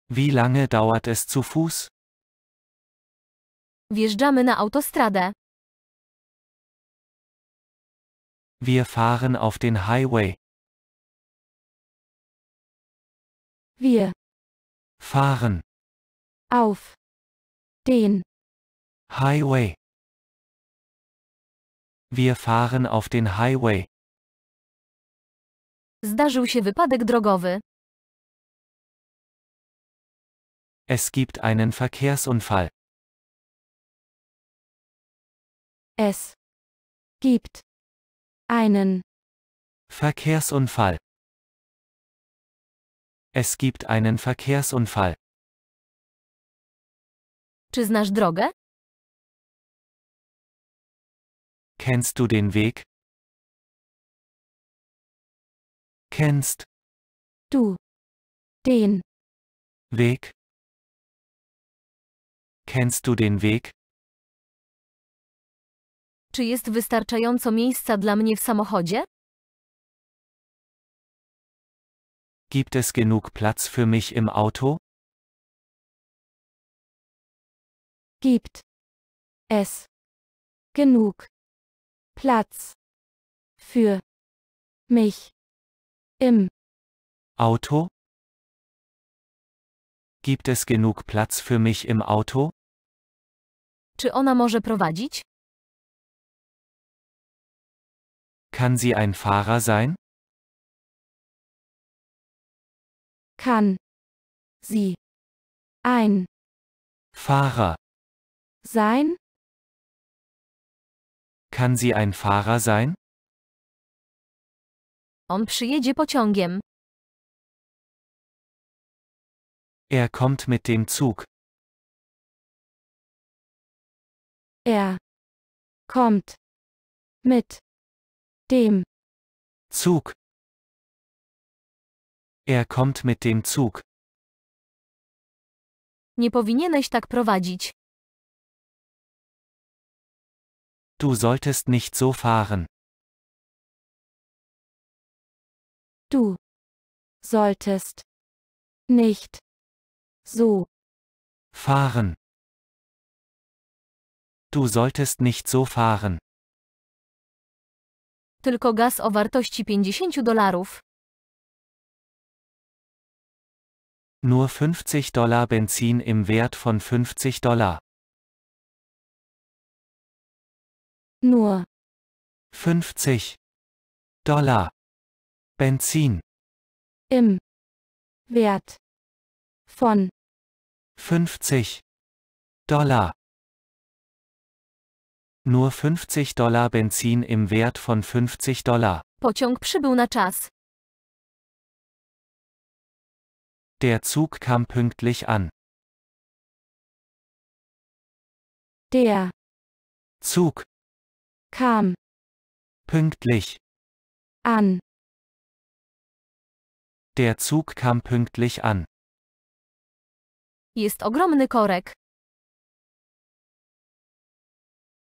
Wie lange dauert es zu Fuß? Wjeżdżamy na autostradę. Wir fahren auf den Highway. Wir fahren auf den Highway Wir fahren auf den Highway. Zdarzył się wypadek drogowy. Es gibt einen Verkehrsunfall. Es gibt einen Verkehrsunfall. Es gibt einen Verkehrsunfall. Czy znasz drogę? Kennst du den Weg? Kennst du den Weg? Kennst du den Weg? Czy jest wystarczająco miejsca dla mnie w samochodzie? Gibt es genug Platz für mich im Auto? Gibt es genug Platz für mich im Auto? Gibt es genug Platz für mich im Auto? Czy ona może prowadzić? Kann sie ein Fahrer sein? kann sie ein Fahrer sein? Kann sie ein Fahrer sein? On przyjedzie pociągiem. Er kommt mit dem Zug. Er kommt mit dem Zug. Er kommt mit dem Zug. Nie powinieneś tak prowadzić. Du solltest nicht so fahren. Du solltest nicht so fahren. Du solltest nicht so fahren. Tylko gaz o wartości 50 dolarów. Nur 50 Dollar Benzin im Wert von 50 Dollar. Nur 50 Dollar Benzin im Wert von 50 Dollar. Nur 50 Dollar Benzin im Wert von 50 Dollar. Pociąg przybył na czas. Der Zug kam pünktlich an. Der Zug kam pünktlich an. Der Zug kam pünktlich an. Jest ogromny korek.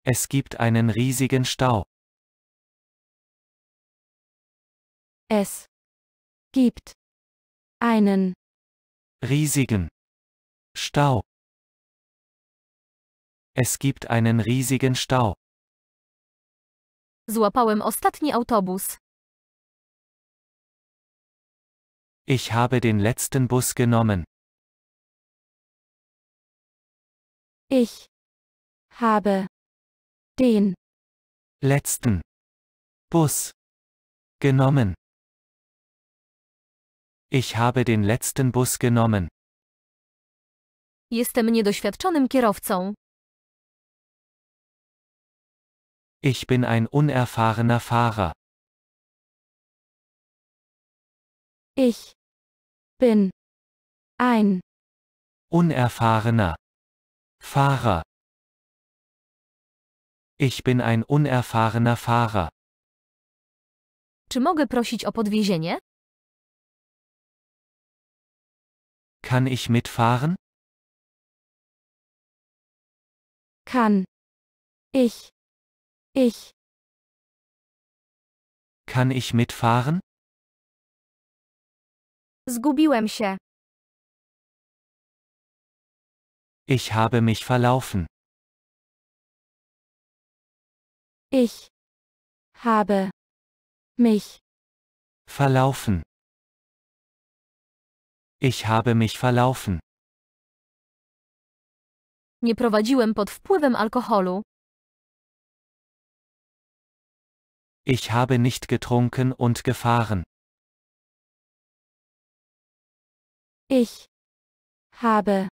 Es gibt einen riesigen Stau. Es gibt einen riesigen Stau. Es gibt einen riesigen Stau. Złapałem ostatni autobus. Ich habe den letzten Bus genommen. Ich habe den letzten Bus genommen. Ich habe den letzten Bus genommen. Jestem niedoświadczonym kierowcą. Ich bin ein unerfahrener Fahrer. Ich bin ein unerfahrener Fahrer. Ich bin ein unerfahrener Fahrer. Czy mogę prosić o podwiezienie? Kann ich mitfahren? Kann. Ich. Ich. Kann ich mitfahren? Zgubiłem się. Ich habe mich verlaufen. Ich habe mich verlaufen. Ich habe mich verlaufen. Nie prowadziłem pod wpływem alkoholu. Ich habe nicht getrunken und gefahren. Ich habe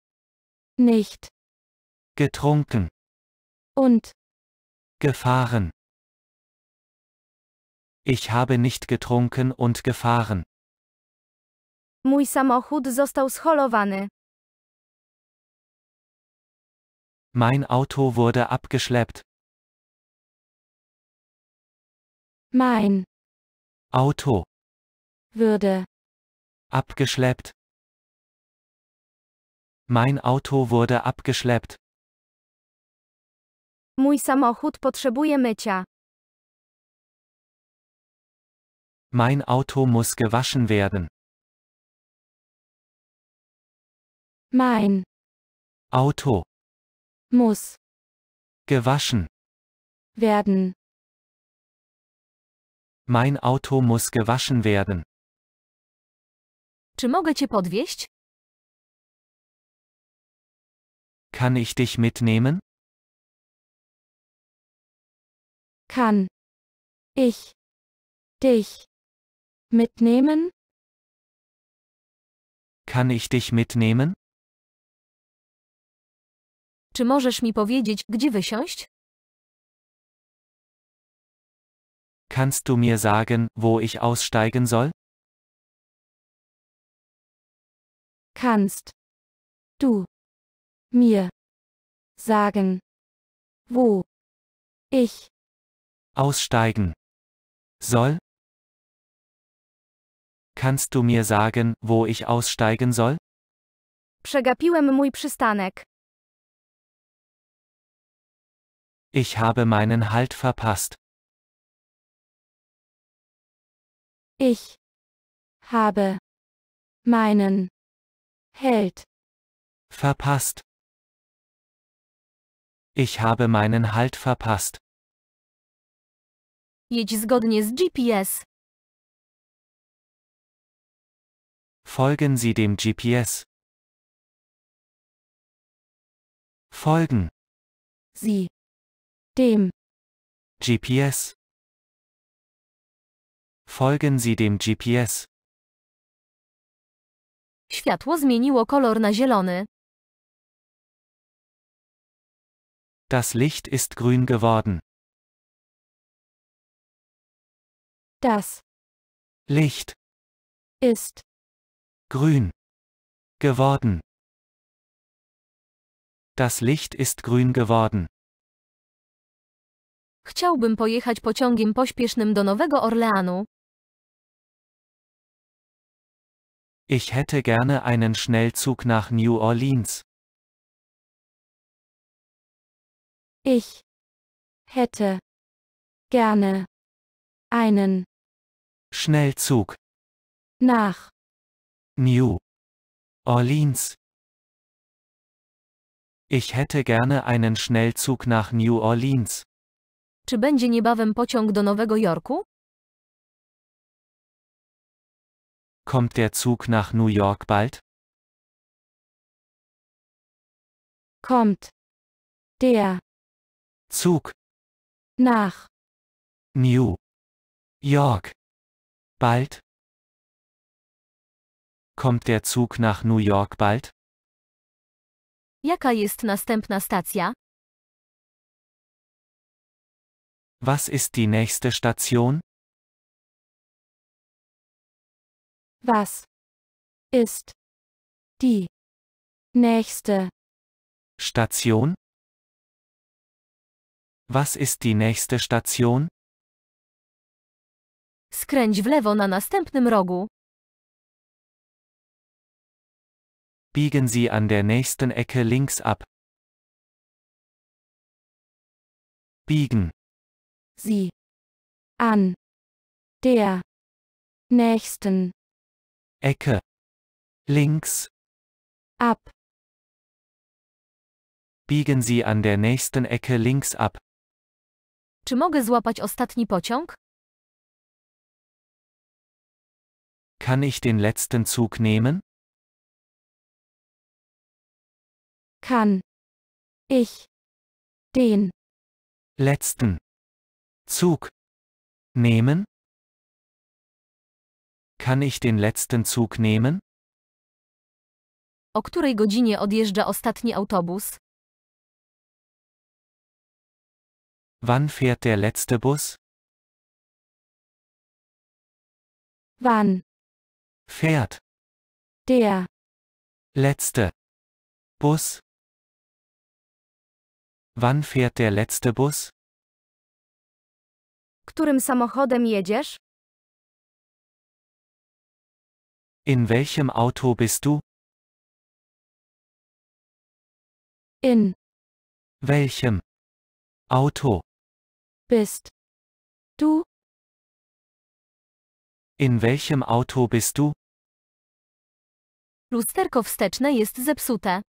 nicht getrunken und gefahren. Ich habe nicht getrunken und gefahren. Mój samochód został scholowany. Mein Auto wurde abgeschleppt. Mein Auto würde abgeschleppt. Mein Auto wurde abgeschleppt. Mój samochód potrzebuje mycia. Mein Auto muss gewaschen werden. Mein Auto muss gewaschen werden. Mein Auto muss gewaschen werden. Czy mogę cię podwieźć? Kann ich dich mitnehmen? Kann ich dich mitnehmen? Kann ich dich mitnehmen? Czy możesz mi powiedzieć, gdzie wysiąść? Kannst du mir sagen, wo ich aussteigen soll? Kannst du mir sagen, wo ich aussteigen soll? Kannst du mir sagen, wo ich aussteigen soll? Przegapiłem mój przystanek. Ich habe meinen Halt verpasst. Ich habe meinen Held halt verpasst. Ich habe meinen Halt verpasst. Jedź zgodnie z GPS. Folgen Sie dem GPS. Folgen. Sie dem GPS. Folgen Sie dem GPS. Światło zmieniło kolor na zielony. Das Licht ist grün geworden. Das Licht ist grün geworden. Das Licht ist grün geworden. Chciałbym pojechać pociągiem pośpiesznym do Nowego Orleanu. Ich hätte gerne einen Schnellzug nach New Orleans. Ich hätte gerne einen Schnellzug nach New Orleans. Ich hätte gerne einen Schnellzug nach New Orleans. Czy będzie niebawem pociąg do Nowego Jorku? Kommt der Zug nach New York bald? Kommt der Zug nach New York bald? Kommt der Zug nach New York bald? Jaka jest następna stacja? Was ist die nächste Station? Was ist die nächste Station? Was ist die nächste Station? Skręć w lewo na następnym rogu. Biegen Sie an der nächsten Ecke links ab. Biegen sie an der nächsten Ecke links ab. Biegen Sie an der nächsten Ecke links ab. Czy mogę złapać ostatni pociąg? Kann ich den letzten Zug nehmen? Kann ich den letzten Zug nehmen? Kann ich den letzten Zug nehmen? O której godzinie odjeżdża ostatni autobus? Wann fährt der letzte Bus? Wann fährt der letzte Bus? Wann fährt der letzte Bus? Którym samochodem jedziesz? In welchem Auto bist du? In welchem Auto bist du? In welchem Auto bist du? Lusterko wsteczne jest zepsute.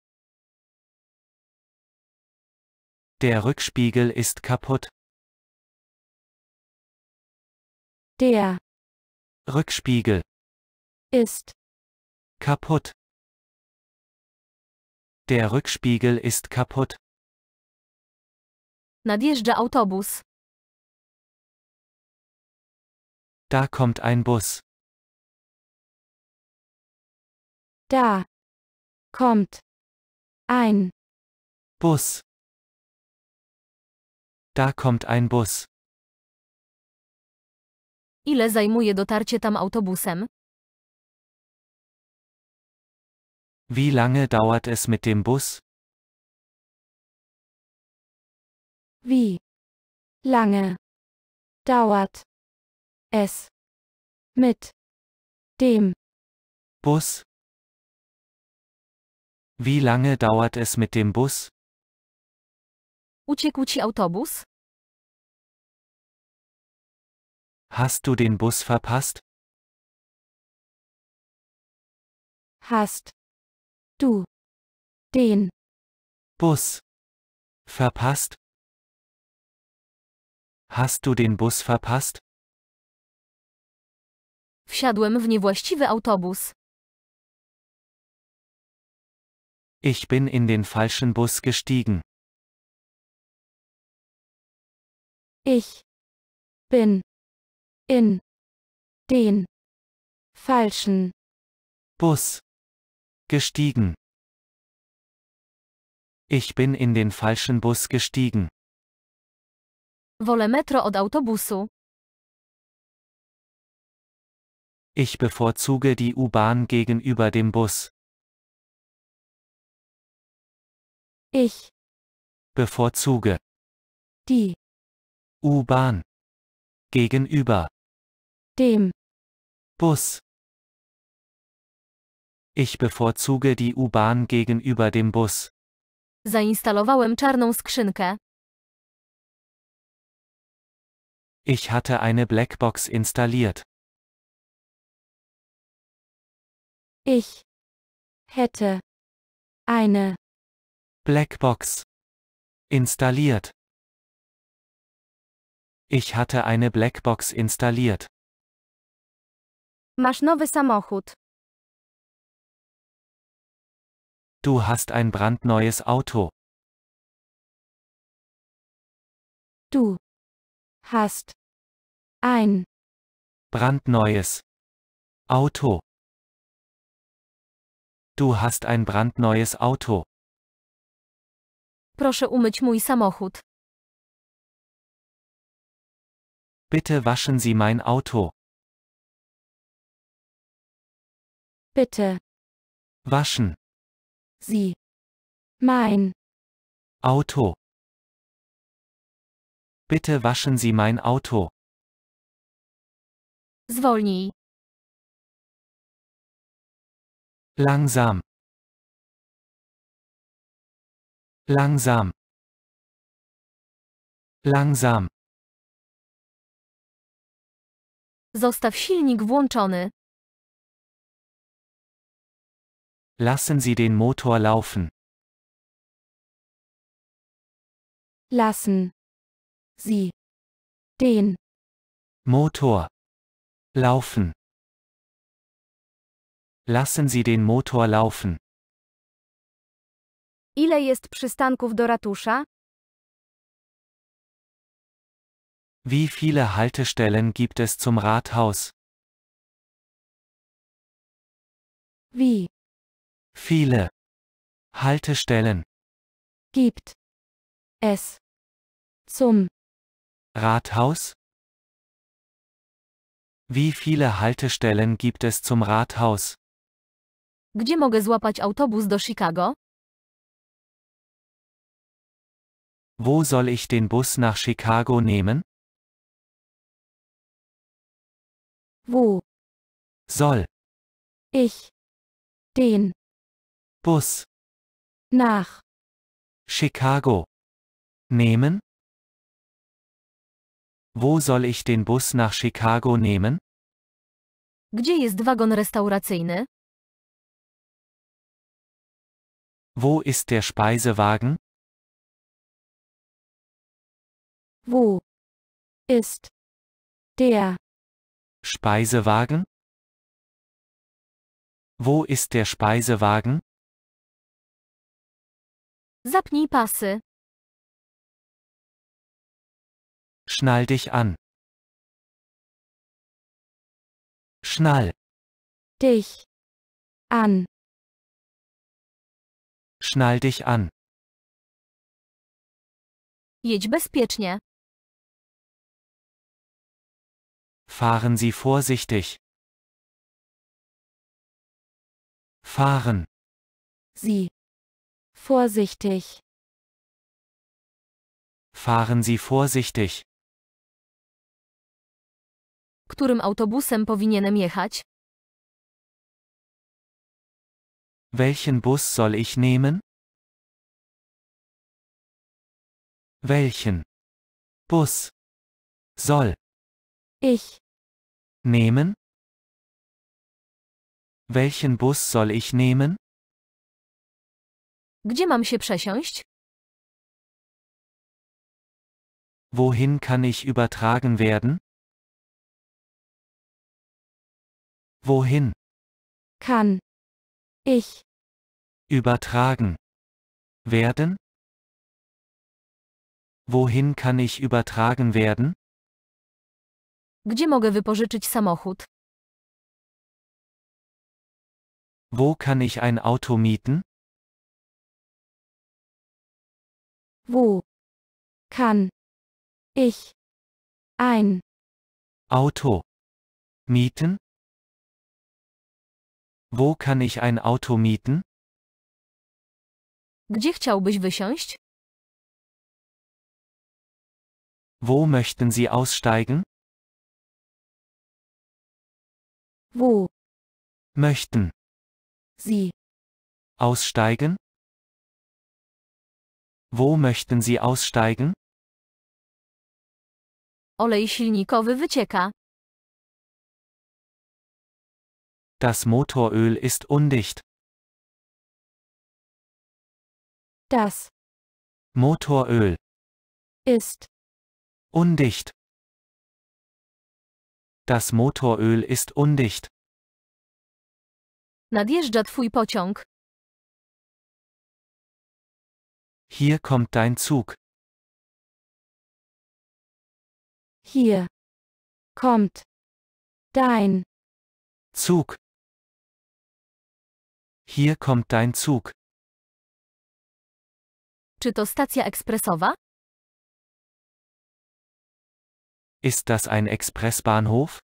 Der Rückspiegel ist kaputt. Der Rückspiegel ist kaputt. Der Rückspiegel ist kaputt. Nadjeżdża autobus. Da kommt ein Bus. Da kommt ein Bus. Da kommt ein Bus. Ile zajmuje dotarcie tam autobusem? Wie lange dauert es mit dem Bus? Wie lange dauert es mit dem Bus? Wie lange dauert es mit dem Bus? Uciekł ci autobus? Hast du den Bus verpasst? Hast du den Bus verpasst? Hast du den Bus verpasst? Wsiadłem w niewłaściwy autobus. Ich bin in den falschen Bus gestiegen. Ich bin in den falschen Bus gestiegen. Ich bin in den falschen Bus gestiegen. Wolle metro od autobusu. Ich bevorzuge die U-Bahn gegenüber dem Bus. Ich bevorzuge die U-Bahn gegenüber dem Bus. Ich bevorzuge die U-Bahn gegenüber dem Bus. Zainstalowałem czarną skrzynkę. Ich hatte eine Blackbox installiert. Ich hätte eine Blackbox installiert. Ich hatte eine Blackbox installiert. Masz nowy samochód. Du hast ein brandneues Auto. Du hast ein brandneues Auto. Du hast ein brandneues Auto. Proszę umyć mój samochód. Bitte waschen Sie mein Auto. Bitte. Waschen. Sie. Mein. Auto. Bitte waschen Sie mein Auto. Zwolnij. Langsam. Langsam. Langsam. Zostaw silnik włączony. Lassen Sie den Motor laufen. Lassen Sie den Motor laufen. Lassen Sie den Motor laufen. Ile jest przystanków do ratusza? Wie viele Haltestellen gibt es zum Rathaus? Wie Viele Haltestellen gibt es zum Rathaus? Wie viele Haltestellen gibt es zum Rathaus? Gdzie mogę złapać autobus do Chicago? Wo soll ich den Bus nach Chicago nehmen? Wo soll ich den Bus. Nach. Chicago. Nehmen? Wo soll ich den Bus nach Chicago nehmen? Gdzie jest wagon restauracyjny? Wo ist der Speisewagen? Wo ist der Speisewagen? Wo ist der Speisewagen? Zapnij pasy. Schnall dich an. Schnall. Dich. An. Schnall dich an. Jedź bezpiecznie. Fahren Sie vorsichtig. Fahren. Sie vorsichtig. Fahren Sie vorsichtig. Którym autobusem powinienem jechać? Welchen Bus soll ich nehmen? Welchen Bus soll ich nehmen? Welchen Bus soll ich nehmen? Gdzie mam się przesiąść? Wohin kann ich übertragen werden? Wohin? Kann. Ich. Übertragen. Werden? Wohin kann ich übertragen werden? Gdzie mogę wypożyczyć samochód? Wo kann ich ein Auto mieten? Wo kann ich ein Auto mieten? Wo kann ich ein Auto mieten? Gdzie chciałbyś wysiąść? Wo möchten Sie aussteigen? Wo möchten Sie aussteigen? Wo möchten Sie aussteigen? Olej silnikowy wycieka. Das Motoröl ist undicht. Das Motoröl ist undicht. Das Motoröl ist undicht. Nadjeżdża twój pociąg. Hier kommt dein Zug. Hier kommt dein Zug. Hier kommt dein Zug. Czy to stacja ekspresowa? Ist das ein Expressbahnhof?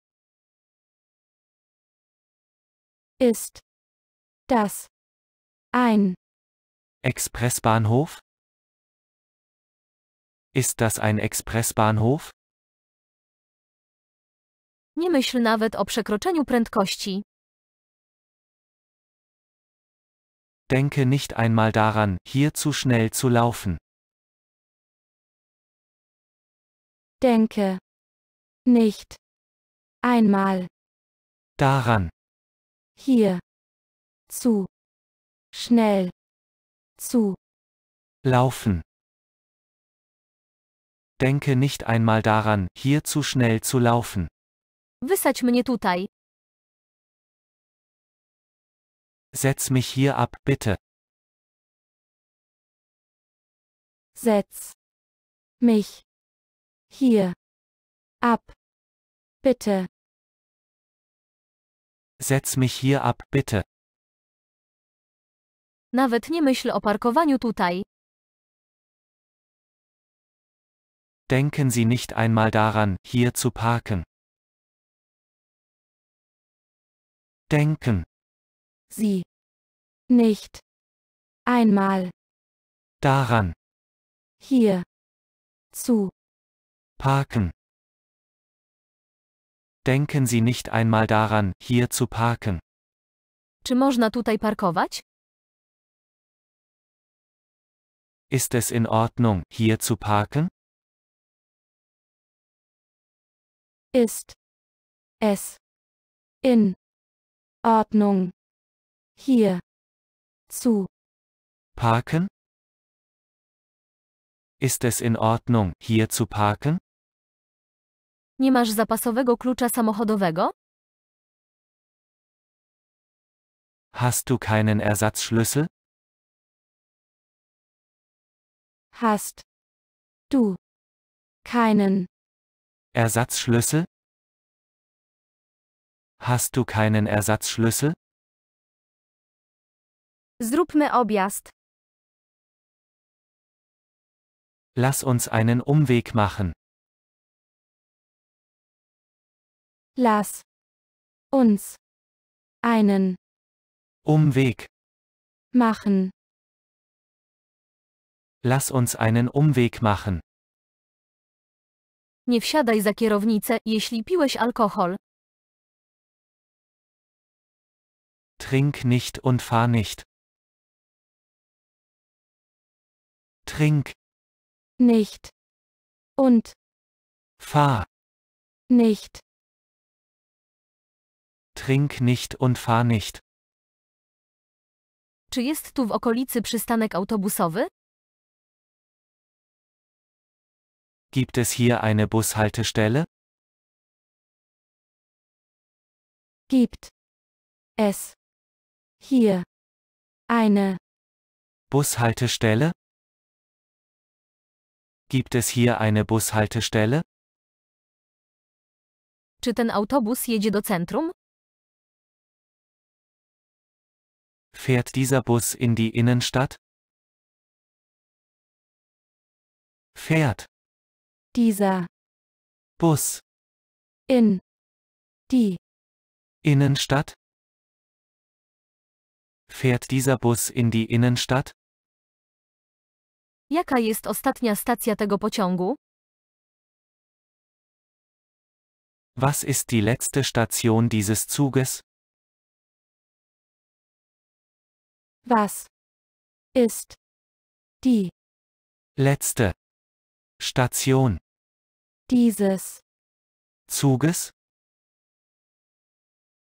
Ist das ein Expressbahnhof? Ist das ein Expressbahnhof? Nie myśl nawet o przekroczeniu prędkości. Denke nicht einmal daran, hier zu schnell zu laufen. Denke nicht einmal daran, hier zu schnell zu laufen. Denke nicht einmal daran, hier zu schnell zu laufen. Wysać mnie tutaj. Setz mich hier ab, bitte. Setz mich hier ab, bitte. Setz mich hier ab, bitte. Nawet nie myśl o parkowaniu tutaj. denken Sie nicht einmal daran, hier zu parken. Denken. Sie. Nicht. Einmal. Daran. Hier. Zu. Parken. Denken Sie nicht einmal daran, hier zu parken. Czy można tutaj parkować? Ist es in Ordnung, hier zu parken? Ist es in Ordnung hier zu parken? Ist es in Ordnung, hier zu parken? Nie masz zapasowego klucza samochodowego? Hast du keinen Ersatzschlüssel? Hast du keinen Ersatzschlüssel? Hast du keinen Ersatzschlüssel? Zróbmy objazd. Lass uns einen Umweg machen. Lass uns einen Umweg machen. Lass uns einen Umweg machen. Nie wsiadaj za kierownicę, jeśli piłeś alkohol. Trink nicht und fahr nicht. Trink. Nicht. Und. Fahr. Nicht. Trink nicht und fahr nicht. Czy jest tu w okolicy przystanek autobusowy? Gibt es hier eine Bushaltestelle? Gibt es hier eine Bushaltestelle? Gibt es hier eine Bushaltestelle? Czy ten autobus jedzie do centrum? Fährt dieser Bus in die Innenstadt? Fährt dieser Bus in die Innenstadt? Fährt dieser Bus in die Innenstadt? Jaka jest ostatnia stacja tego pociągu? Was ist die letzte Station dieses Zuges? Was ist die letzte Station dieses Zuges?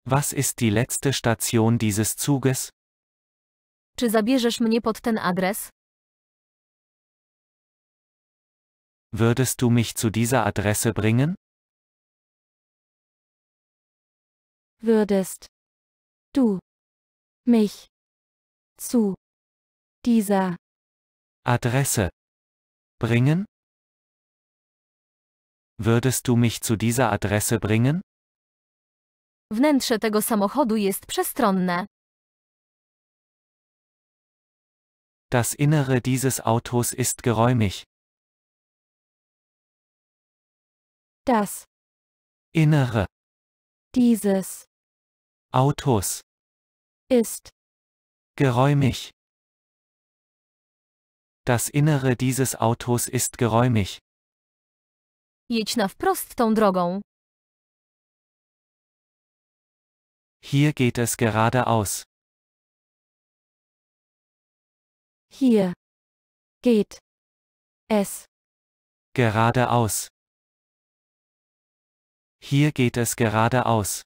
Was ist die letzte Station dieses Zuges? Czy zabierzesz mnie pod ten adres? Würdest du mich zu dieser Adresse bringen? Würdest du mich zu dieser Adresse bringen? Würdest du mich zu dieser Adresse bringen? Wnętrze tego samochodu jest przestronne. Das Innere dieses Autos ist geräumig. Das Innere dieses Autos ist geräumig. Das Innere dieses Autos ist geräumig. Jedź na wprost tą drogą. Hier geht es geradeaus. Hier geht es geradeaus. Hier geht es geradeaus.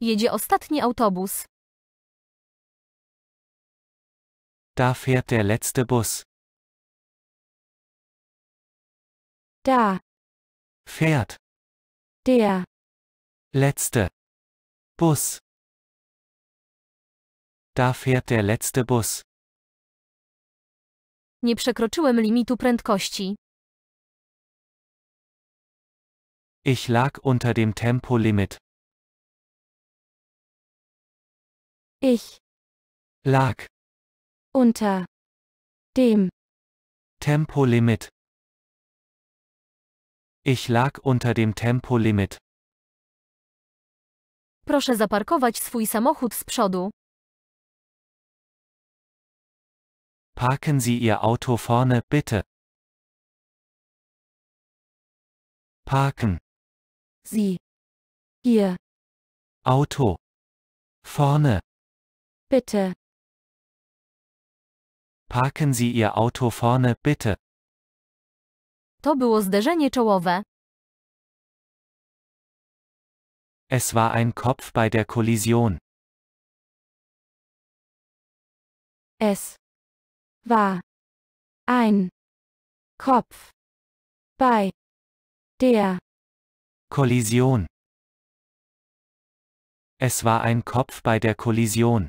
Jedzie ostatni autobus. Da fährt der letzte Bus. Da. Fährt. Der. Letzte. Bus. Da fährt der letzte Bus. Nie przekroczyłem limitu prędkości. Ich lag unter dem Tempolimit. Ich lag unter dem Tempolimit. Ich lag unter dem Tempolimit. Proszę zaparkować swój samochód z przodu. Parken Sie Ihr Auto vorne, bitte. Parken. Sie. Ihr. Auto. Vorne. Bitte. Parken Sie Ihr Auto vorne, bitte. To było zderzenie czołowe. Es war ein Kopf bei der Kollision. Es war ein Kopf bei der Kollision. Es war ein Kopf bei der Kollision.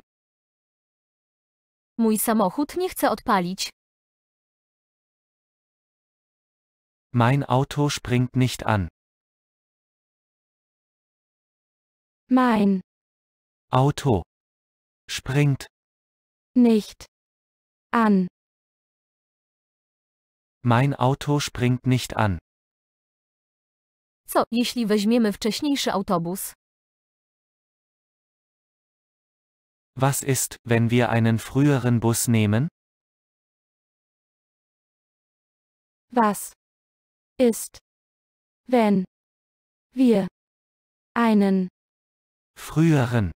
Mój samochód nie chce odpalić. Mein Auto springt nicht an. Mein Auto springt nicht an. Mein Auto springt nicht an. Co, jeśli weźmiemy wcześniejszy autobus? Was ist, wenn wir einen früheren Bus nehmen? Was ist, wenn wir einen früheren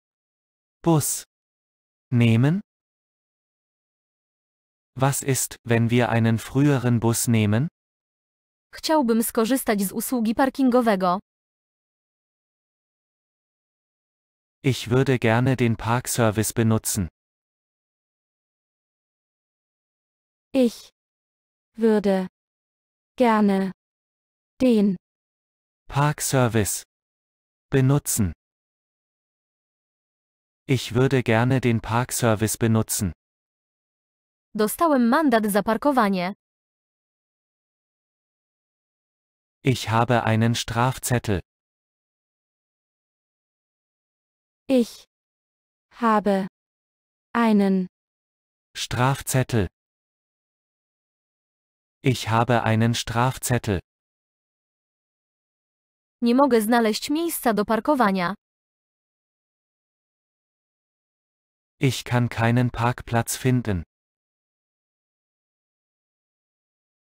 Bus nehmen? Was ist, wenn wir einen früheren Bus nehmen? Chciałbym skorzystać z usługi parkingowego. Ich würde gerne den Parkservice benutzen. Ich würde gerne den Parkservice benutzen. Ich würde gerne den Parkservice benutzen. Dostałem mandat za parkowanie. Ich habe einen Strafzettel. Ich habe einen Strafzettel. Ich habe einen Strafzettel. Nie mogę znaleźć miejsca do parkowania. Ich kann keinen Parkplatz finden.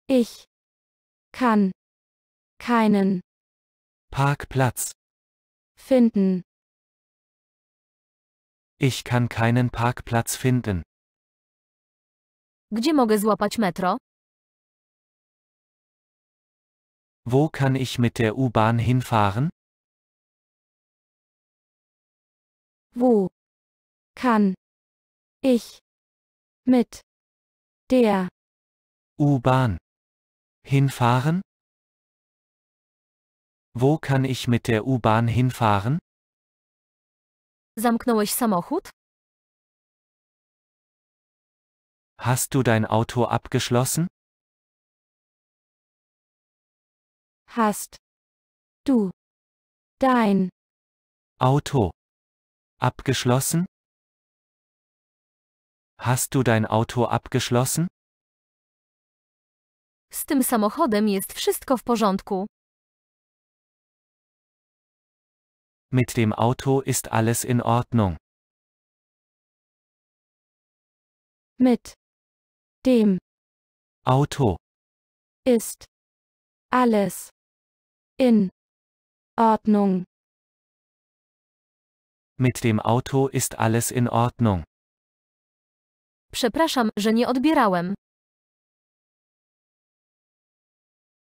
Ich kann keinen Parkplatz finden. Ich kann keinen Parkplatz finden. Gdzie mogę złapać metro? Wo kann ich mit der U-Bahn hinfahren? Wo kann ich mit der U-Bahn hinfahren? Wo kann ich mit der U-Bahn hinfahren? Zamknąłeś samochód? Hast du dein Auto abgeschlossen? hast du dein Auto abgeschlossen? Hast du dein Auto abgeschlossen? Z tym samochodem jest wszystko w porządku. Mit dem Auto ist alles in Ordnung. Mit dem Auto ist alles in Ordnung. Mit dem Auto ist alles in Ordnung. Przepraszam, że nie odbierałem.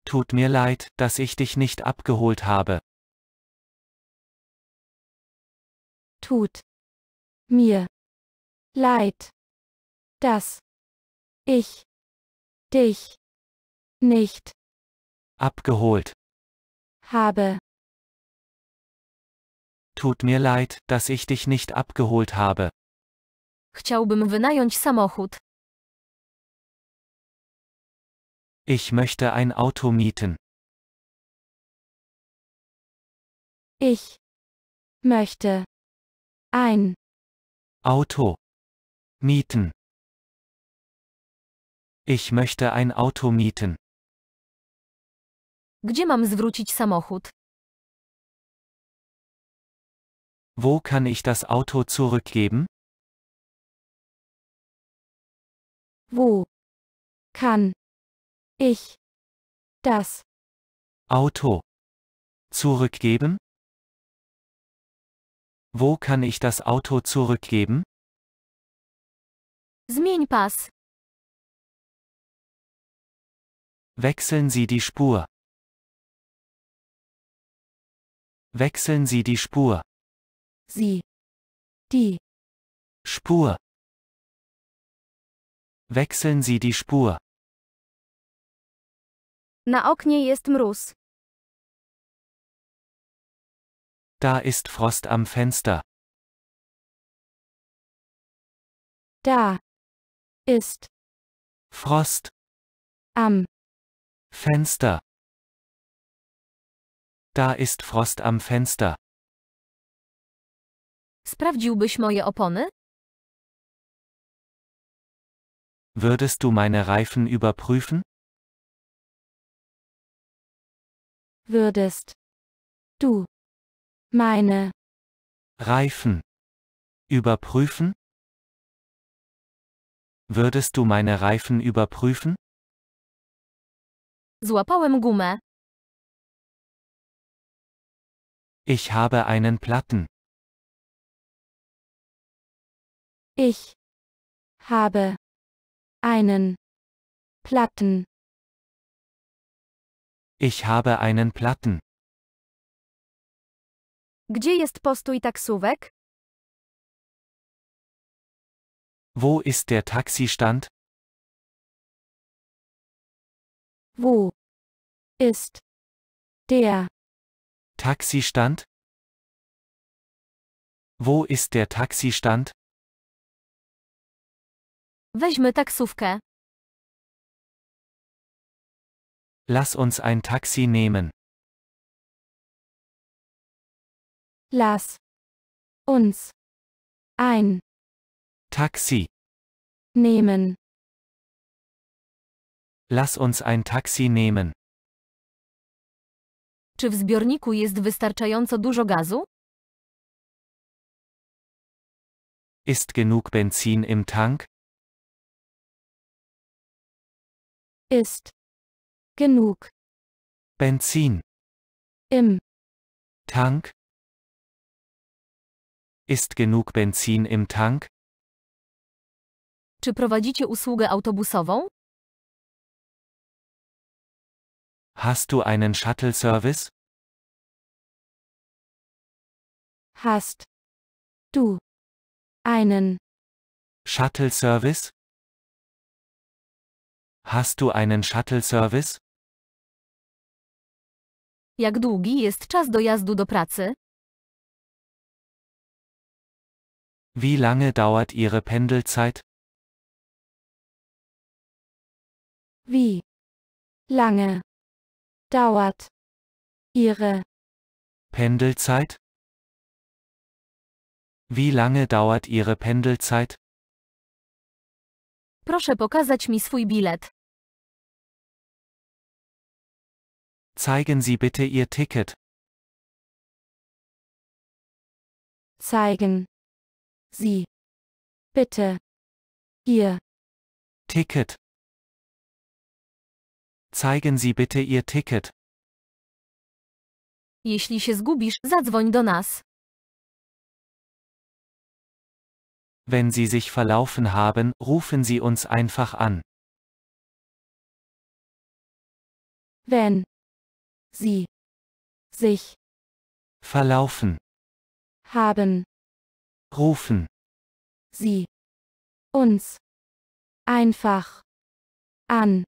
Tut mir leid, dass ich dich nicht abgeholt habe. Tut mir leid, dass ich dich nicht abgeholt habe. Tut mir leid, dass ich dich nicht abgeholt habe. Chciałbym wynająć samochód. Ich möchte ein Auto mieten. Ich möchte ein Auto mieten. Ich möchte ein Auto mieten. Gdzie mam zwrócić samochód? Wo kann ich das Auto zurückgeben? Wo kann ich das Auto zurückgeben? Wo kann ich das Auto zurückgeben? Zmień pas. Wechseln Sie die Spur. Wechseln Sie die Spur. Sie. Die. Spur. Wechseln Sie die Spur. Na oknie jest mróz. Da ist Frost am Fenster. Da ist Frost am Fenster. Da ist Frost am Fenster. Sprawdziłbyś moje opony? Würdest du meine Reifen überprüfen? Würdest du meine Reifen überprüfen? Würdest du meine Reifen überprüfen? Złapałem gumę. Ich habe einen Platten. Ich habe einen Platten. Ich habe einen Platten. Gdzie jest postój taksówek? Wo ist der Taxistand? Wo ist der Taxistand? Wo ist der Taxistand? Weźmy taksówkę. Lass uns ein Taxi nehmen. Lass uns ein Taxi nehmen. Lass uns ein Taxi nehmen. Czy w zbiorniku jest wystarczająco dużo gazu? Ist genug Benzin im Tank? Ist genug Benzin im Tank? Ist genug Benzin im Tank? Czy prowadzicie usługę autobusową? Hast du einen Shuttle-Service? Hast du einen Shuttle-Service? Hast du einen Shuttle-Service? Jak długi jest czas dojazdu do pracy? Wie lange dauert Ihre Pendelzeit? Wie lange dauert Ihre Pendelzeit? Wie lange dauert Ihre Pendelzeit? Proszę pokazać mi swój bilet. Zeigen Sie bitte Ihr Ticket. Zeigen Sie bitte Ihr Ticket. Zeigen Sie bitte Ihr Ticket. Jeśli się zgubisz, zadzwoń do nas. Wenn Sie sich verlaufen haben, rufen Sie uns einfach an. Wenn Sie sich verlaufen haben, rufen Sie uns einfach an.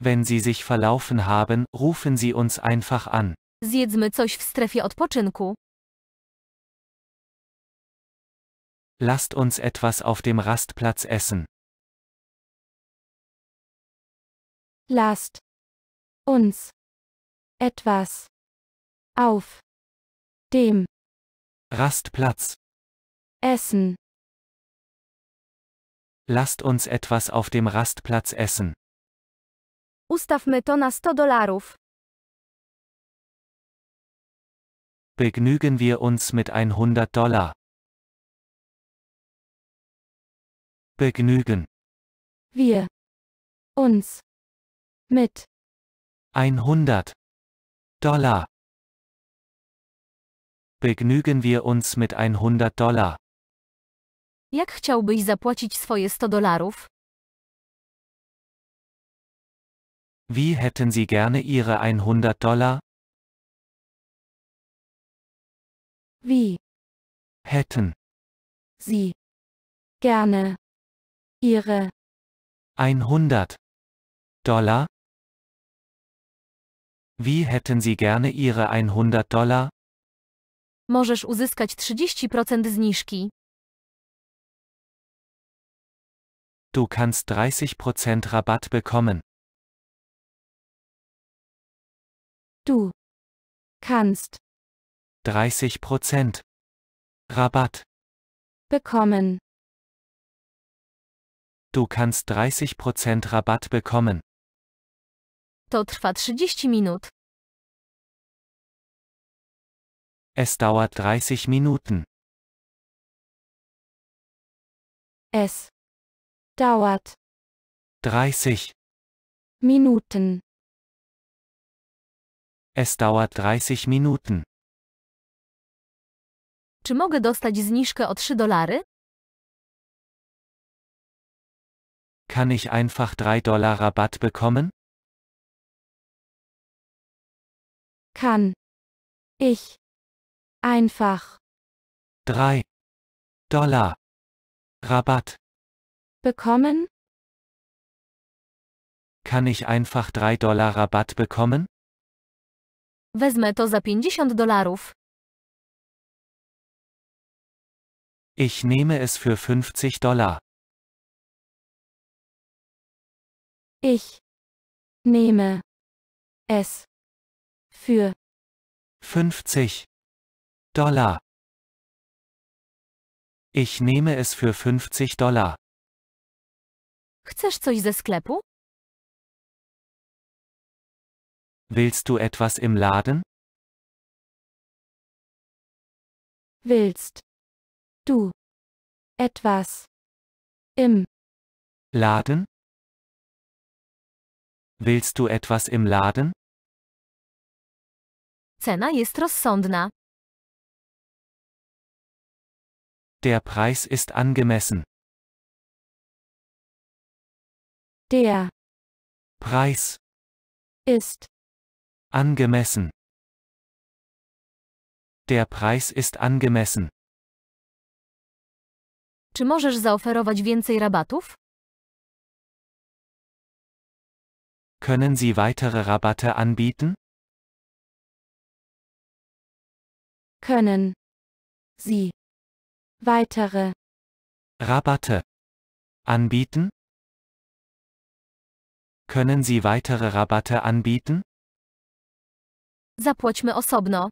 Wenn Sie sich verlaufen haben, rufen Sie uns einfach an. Zjedzmy coś w strefie odpoczynku. Lasst uns etwas auf dem Rastplatz essen. Lasst uns etwas auf dem Rastplatz essen. Lasst uns etwas auf dem Rastplatz essen. Ustawmy to na 100 dolarów. Begnügen wir uns mit 100 Dollar. Begnügen. Wir. Uns. Mit. 100. Dollar. Begnügen wir uns mit 100 Dollar. Jak chciałbyś zapłacić swoje 100 dolarów? Wie hätten Sie gerne Ihre 100 Dollar? Wie hätten Sie gerne Ihre 100 Dollar? Wie hätten Sie gerne Ihre 100 Dollar? Możesz uzyskać 30% zniżki. Du kannst 30% Rabatt bekommen. Du kannst 30% Rabatt bekommen. Du kannst 30% Rabatt bekommen. To trwa 30 minut. Es dauert 30 Minuten. Es dauert 30 Minuten. Es dauert 30 Minuten. Czy mogę dostać zniżkę o 3 dolary? Kann ich einfach 3 Dollar Rabatt bekommen? Kann. Ich. Einfach. 3 Dollar Rabatt bekommen? Kann ich einfach 3 Dollar Rabatt bekommen? Wezmę to za 50 dolarów. Ich nehme es für 50 Dollar. Ich nehme es für 50 Dollar. Ich nehme es für 50 Dollar. Chcesz coś ze sklepu? Willst du etwas im Laden? Willst du etwas im Laden? Willst du etwas im Laden? Cena jest rozsądna. Der Preis ist angemessen. Der Preis ist Angemessen. Der Preis ist angemessen. Czy możesz zaoferować więcej rabatów? Können Sie weitere Rabatte anbieten? Können Sie weitere Rabatte anbieten? Können Sie weitere Rabatte anbieten? Zapłaćmy osobno.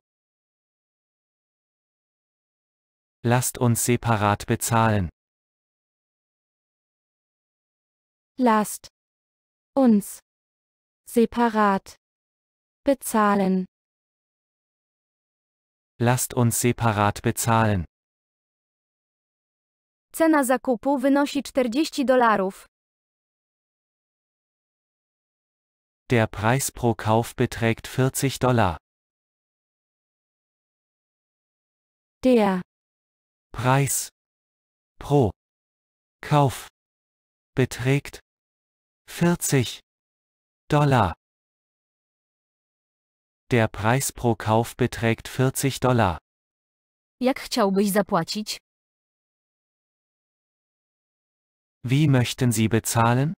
Lasst uns separat bezahlen. Lasst uns separat bezahlen. Lasst uns separat bezahlen. Cena zakupu wynosi 40 dolarów. Der Preis pro Kauf beträgt 40 Dollar. Der Preis pro Kauf beträgt 40 Dollar. Der Preis pro Kauf beträgt 40 Dollar. Jak chciałbyś zapłacić? Wie möchten Sie bezahlen?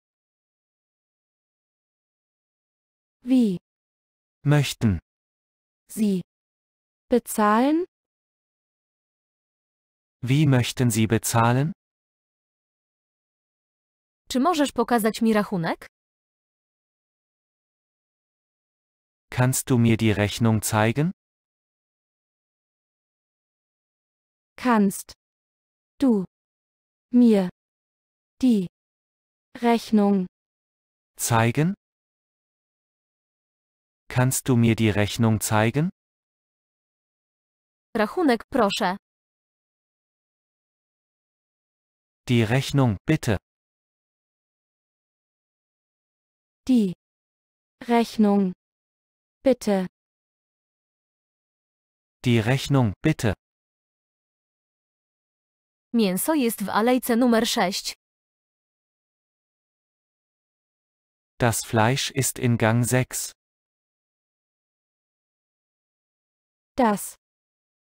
Wie? Möchten. Sie. Bezahlen? Wie möchten Sie bezahlen? Czy możesz pokazać mi rachunek? Kannst du mir die Rechnung zeigen? Kannst du mir die Rechnung zeigen? Kannst du mir die Rechnung zeigen? Rachunek proszę. Die Rechnung, bitte. Die Rechnung, bitte. Die Rechnung, bitte. Mięso jest w alejce Nummer 6. Das Fleisch ist in Gang 6. Das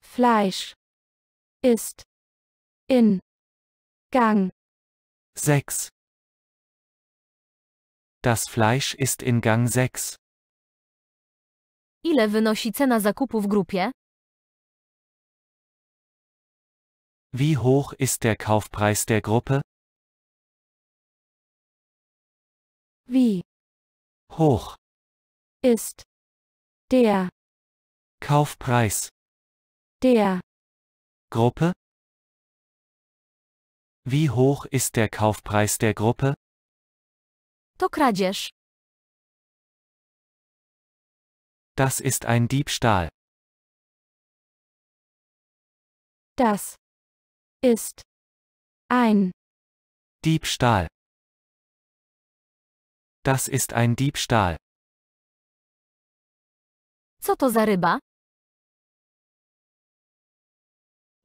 Fleisch ist in Gang. 6. Das Fleisch ist in Gang 6. Ile wynosi cena zakupu w grupie? Wie hoch ist der Kaufpreis der Gruppe? Wie hoch ist der Kaufpreis der Gruppe Wie hoch ist der Kaufpreis der Gruppe? To kradzież. Das ist ein Diebstahl. Das ist ein Diebstahl. Das ist ein Diebstahl. Co to za ryba?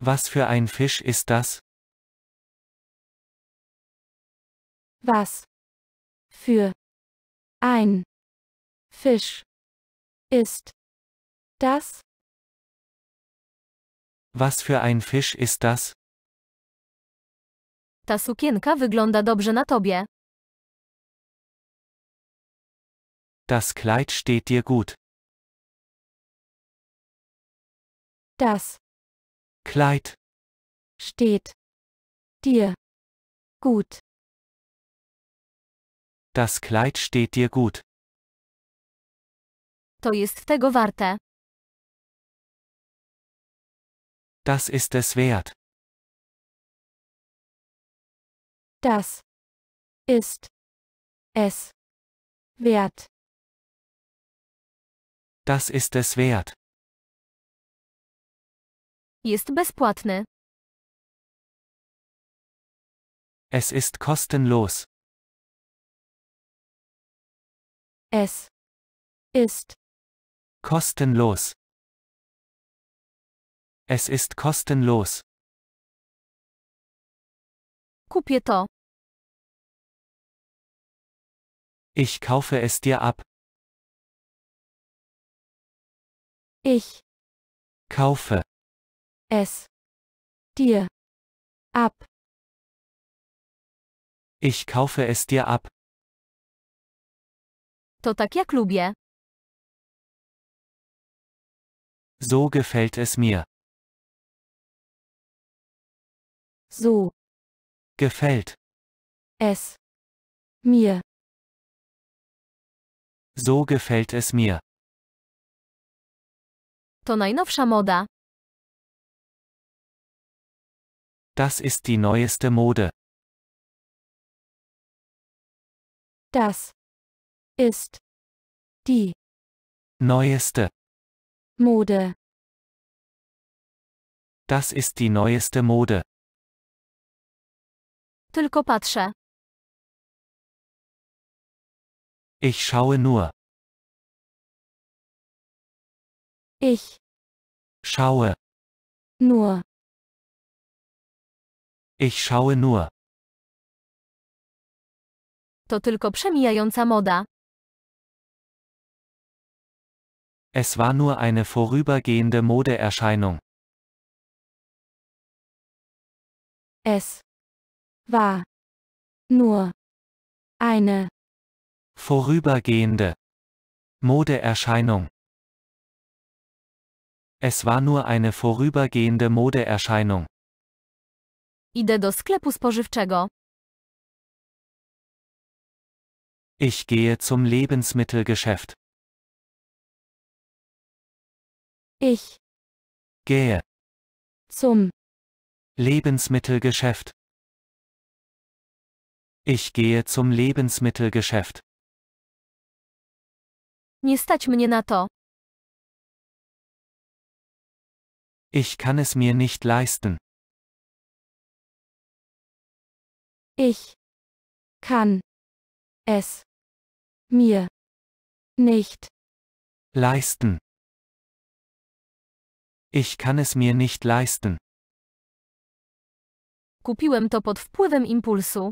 Was für ein Fisch ist das? Was für ein Fisch ist das? Was für ein Fisch ist das? Ta sukienka wygląda dobrze na tobie. Das Kleid steht dir gut. Das Kleid steht dir gut. Das Kleid steht dir gut. To jest tego warte. Das ist es wert. Das ist es wert. Das ist es wert. Jest bezpłatny. Es ist kostenlos. Es ist kostenlos. Es ist kostenlos. Kupię to. Ich kaufe es dir ab. Ich kaufe es dir ab. Ich kaufe es dir ab. To tak jak lubię. So gefällt es mir. So gefällt es mir. So gefällt es mir. To najnowsza moda. Das ist die neueste Mode. Das ist die neueste Mode. Das ist die neueste Mode. Tylko patrzę. Ich schaue nur. Ich schaue nur ich schaue nur. To tylko przemijająca moda. Es war nur eine vorübergehende Modeerscheinung. Es war nur eine vorübergehende Modeerscheinung. Es war nur eine vorübergehende Modeerscheinung. Idę do sklepu spożywczego. Ich gehe zum Lebensmittelgeschäft. Ich gehe zum Lebensmittelgeschäft. Ich gehe zum Lebensmittelgeschäft. Nie stać mnie na to. Ich kann es mir nicht leisten. Ich kann es mir nicht leisten. Ich kann es mir nicht leisten. Kupiłem to pod wpływem impulsu.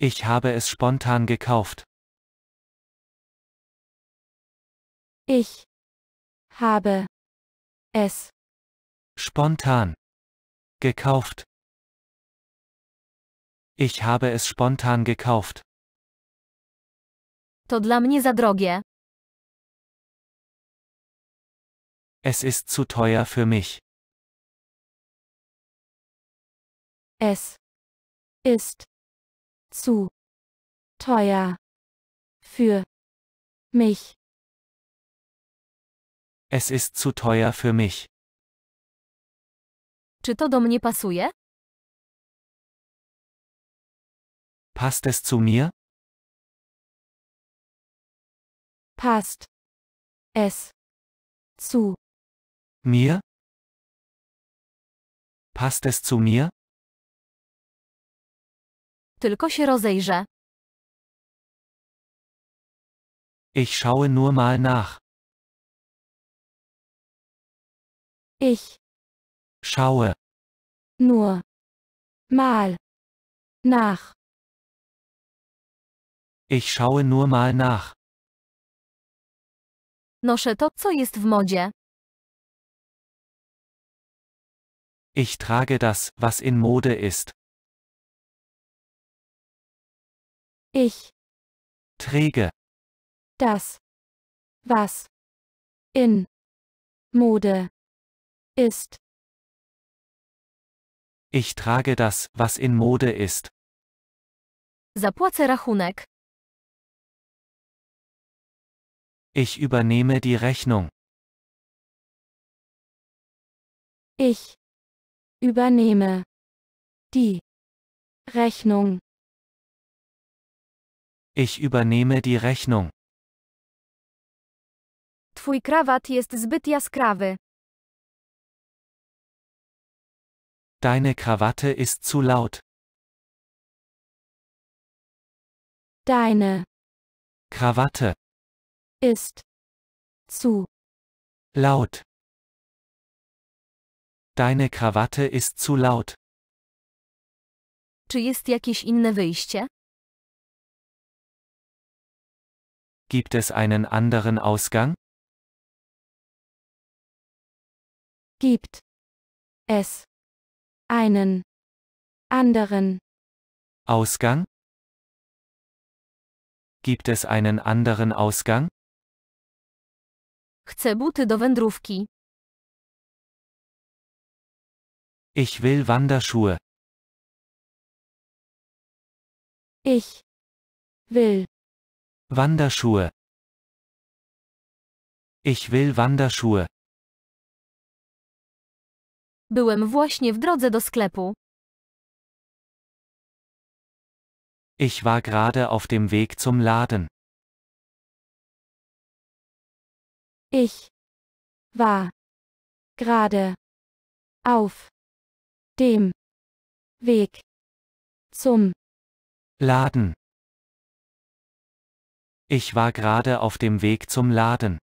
Ich habe es spontan gekauft. Ich habe es spontan Gekauft. Ich habe es spontan gekauft. To dla mnie za drogie. Es ist zu teuer für mich. Es ist zu teuer für mich. Es ist zu teuer für mich. Czy to do mnie pasuje? Passt es zu mir? Passt. Es. Zu. Mir? Passt es zu mir? Tylko się rozejrzę. Ich schaue nur mal nach. Ich. Schaue. Nur. Mal. Nach. Ich schaue nur mal nach. Noszę to, co jest w modzie. Ich trage das, was in Mode ist. Ich träge das, was in Mode ist. Ich trage das, was in Mode ist. Zapłacę rachunek. Ich übernehme die Rechnung. Ich übernehme die Rechnung. Ich übernehme die Rechnung. Twój krawat jest zbyt jaskrawy. Deine Krawatte ist zu laut. Deine Krawatte ist zu laut. Deine Krawatte ist zu laut. Czy jest jakieś inne wyjście? Gibt es einen anderen Ausgang? Gibt es einen anderen Ausgang? Gibt es einen anderen Ausgang? Chcę buty do wędrówki. Ich will Wanderschuhe. Ich will Wanderschuhe. Ich will Wanderschuhe. Byłem właśnie w drodze do sklepu. Ich war gerade auf dem Weg zum Laden. Ich war gerade auf dem Weg zum Laden. Ich war gerade auf dem Weg zum Laden.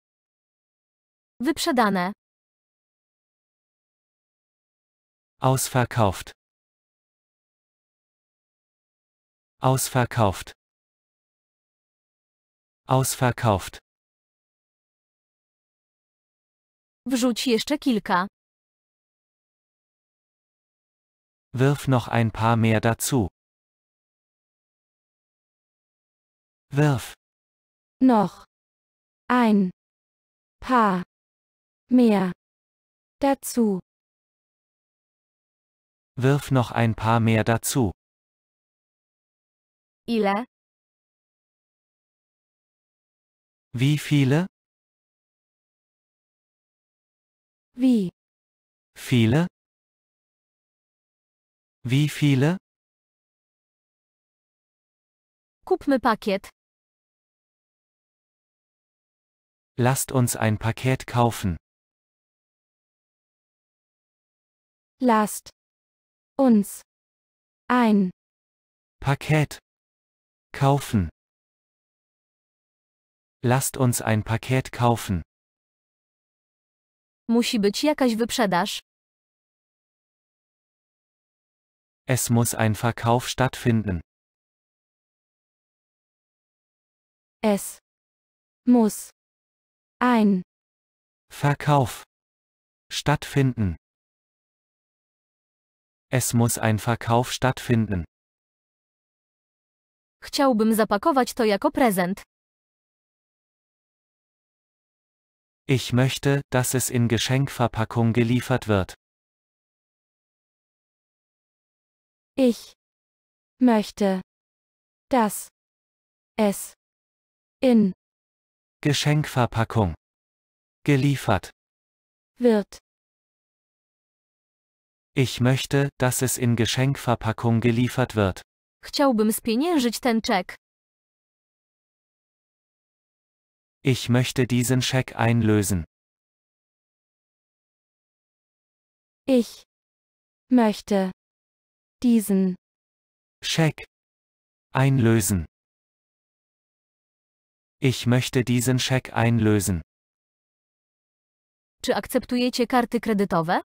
Wyprzedane. Ausverkauft. Ausverkauft. Ausverkauft. Wrzuć jeszcze kilka. Wirf noch ein paar mehr dazu. Wirf. Noch. Ein. Paar. Mehr. Dazu. Wirf noch ein paar mehr dazu. Ile? Wie viele? Wie? Viele? Wie viele? Kupme Paket. Lasst uns ein Paket kaufen. Lasst uns ein Paket kaufen. Lasst uns ein Paket kaufen. Musi być jakaś wyprzedaż. Es muss ein Verkauf stattfinden. Es muss ein Verkauf stattfinden. Es muss ein Verkauf stattfinden. Chciałbym zapakować to jako prezent. Ich möchte, dass es in Geschenkverpackung geliefert wird. Ich möchte, dass es in Geschenkverpackung geliefert wird. Ich möchte, dass es in Geschenkverpackung geliefert wird. Chciałbym spieniężyć ten czek. Ich möchte diesen Scheck einlösen. Ich möchte diesen Scheck einlösen. Ich möchte diesen Scheck einlösen. Czy akceptujecie karty kredytowe?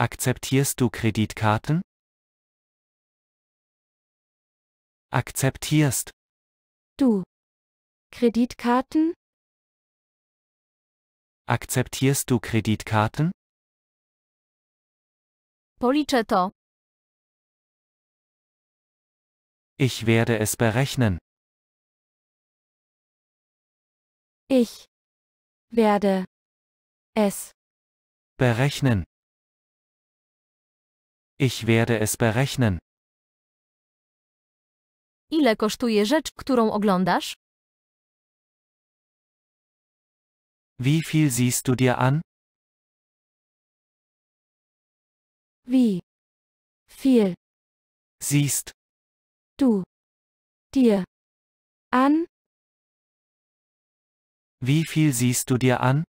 Akzeptierst du Kreditkarten? Akzeptierst du Kreditkarten? Akzeptierst du Kreditkarten? Policzę to. Ich werde es berechnen. Ich werde es berechnen. Ich werde es berechnen. Ile kosztuje rzecz, którą oglądasz? Wie viel siehst du dir an? Wie viel siehst du dir an? Wie viel siehst du dir an?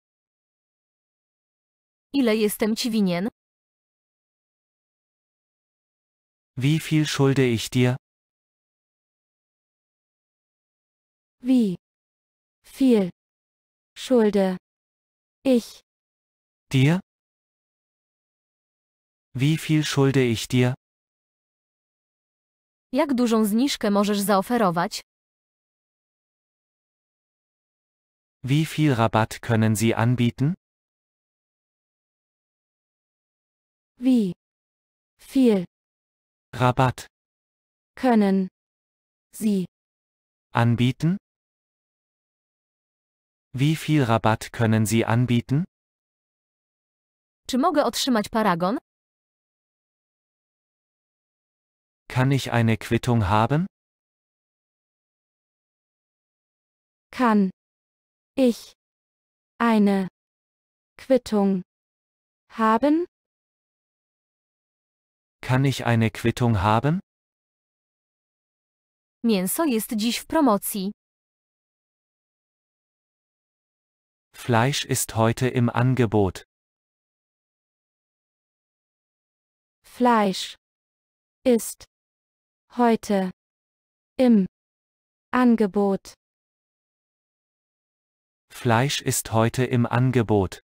Ile jestem ci winien? Wie viel schulde ich dir? Wie viel schulde ich dir? Wie viel schulde ich dir? Jak dużą zniżkę możesz zaoferować? Wie viel Rabatt können Sie anbieten? Wie viel Rabatt. Können. Sie. Anbieten? Wie viel Rabatt können Sie anbieten? Czy mogę otrzymać paragon? Kann ich eine Quittung haben? Kann ich eine Quittung haben? Kann ich eine Quittung haben? Mięso jest dziś w promocji. Fleisch ist heute im Angebot. Fleisch ist heute im Angebot. Fleisch ist heute im Angebot.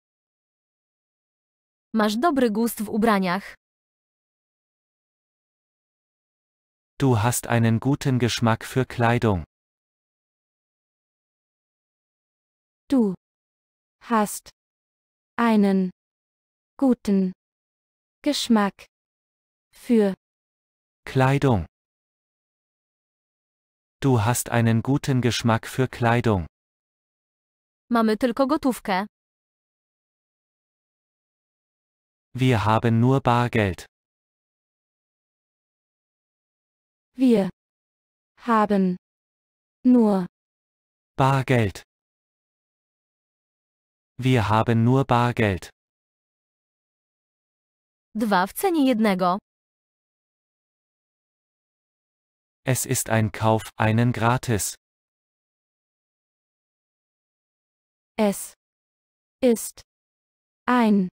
Masz dobry gust w ubraniach. Du hast einen guten Geschmack für Kleidung. Du hast einen guten Geschmack für Kleidung. Du hast einen guten Geschmack für Kleidung. Mamy tylko gotówkę. Wir haben nur Bargeld. Wir haben nur Bargeld. Wir haben nur Bargeld. Dwa w cenie jednego. Es ist ein Kauf, einen gratis. Es ist ein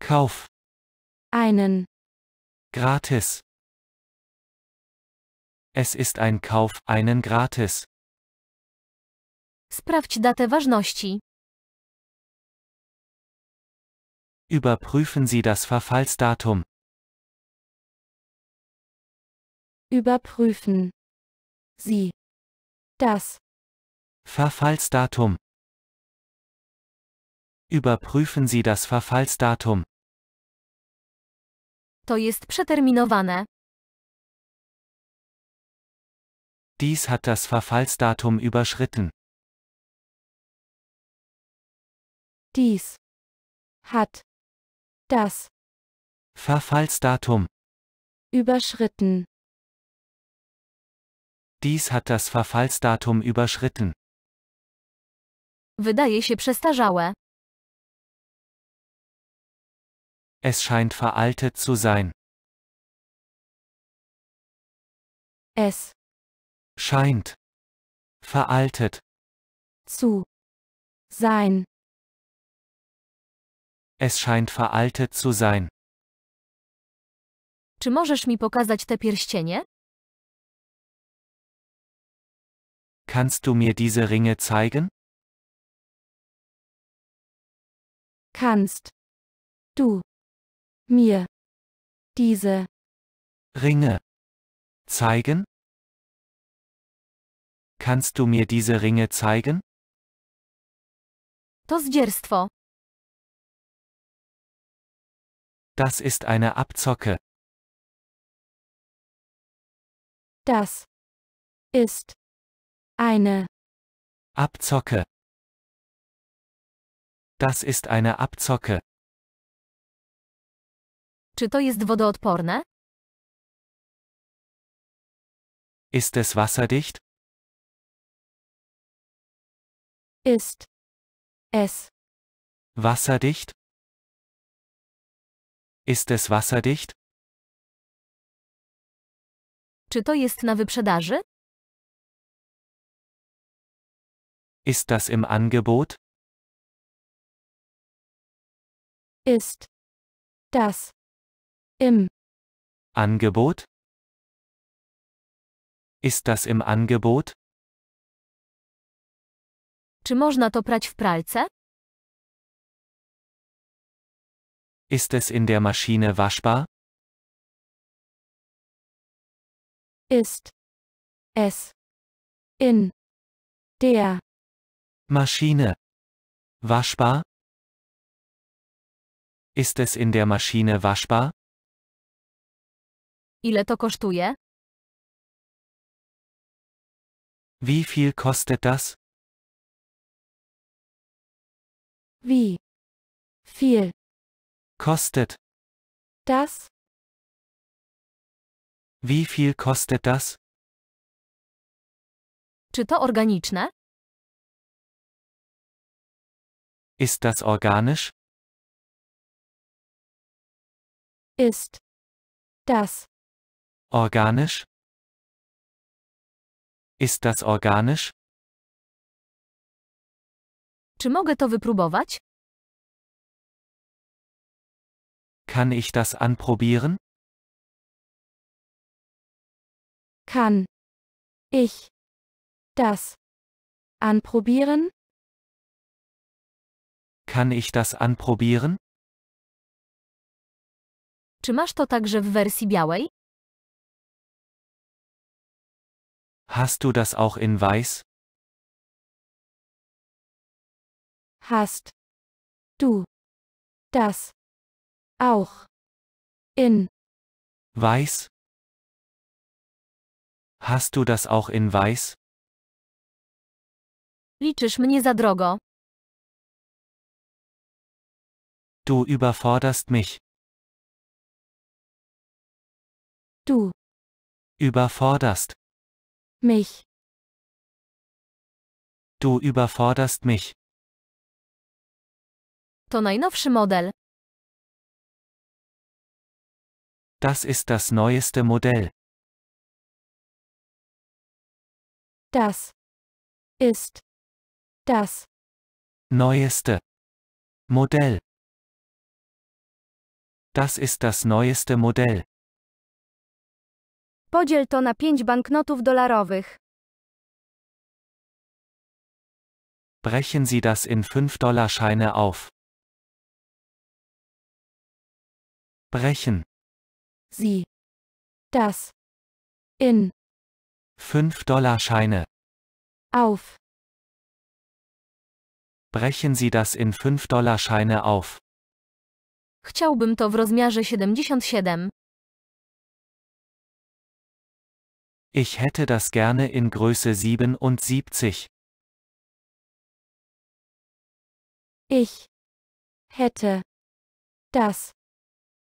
Kauf, einen gratis. Es ist ein Kauf, einen gratis. Sprawdź datę ważności. Überprüfen Sie das Verfallsdatum. Überprüfen Sie das Verfallsdatum. Überprüfen Sie das Verfallsdatum. To jest przeterminowane. Dies hat das Verfallsdatum überschritten. Dies hat das Verfallsdatum überschritten. Dies hat das Verfallsdatum überschritten. Wydaje się przestarzałe. Es scheint veraltet zu sein. Es scheint veraltet zu sein. Es scheint veraltet zu sein. Czy możesz mi pokazać te pierścienie? Kannst du mir diese Ringe zeigen? Kannst du mir diese Ringe zeigen? Kannst du mir diese Ringe zeigen? To zdzierstwo. Das ist eine Abzocke. Das ist eine Abzocke. Das ist eine Abzocke. Czy to jest wodoodporne? Ist es wasserdicht? Ist es wasserdicht? Ist es wasserdicht? Czy to jest na wyprzedaży? Ist das im Angebot? Ist das im Angebot? Ist das im Angebot? Czy można to prać w pralce? Ist es in der Maschine waschbar? Ist es in der Maschine waschbar? Ist es in der Maschine waschbar? Ile to kosztuje? Wie viel kostet das? Wie viel kostet das? Wie viel kostet das? Czy to organiczne? Ist das organisch? Ist das organisch? Ist das organisch? Czy mogę to wypróbować? Kann ich das anprobieren? Kann ich das anprobieren? Kann ich das anprobieren? Czy masz to także w wersji białej? Hast du das auch in weiß? hast du das auch in Weiß? Hast du das auch in Weiß? Liczysz mnie za drogo. Du überforderst mich. Du überforderst mich. Du überforderst mich. To najnowszy model. Das ist das neueste Modell. Das ist das neueste Modell. Das ist das neueste Modell. Podziel to na 5 banknotów dolarowych. Brechen Sie das in 5 Dollarscheine auf. brechen. Sie. Das. In. 5-Dollar-Scheine. Auf. Brechen Sie das in 5-Dollar-Scheine auf. Chciałbym to w rozmiarze 77. Ich hätte das gerne in Größe 77. Ich hätte das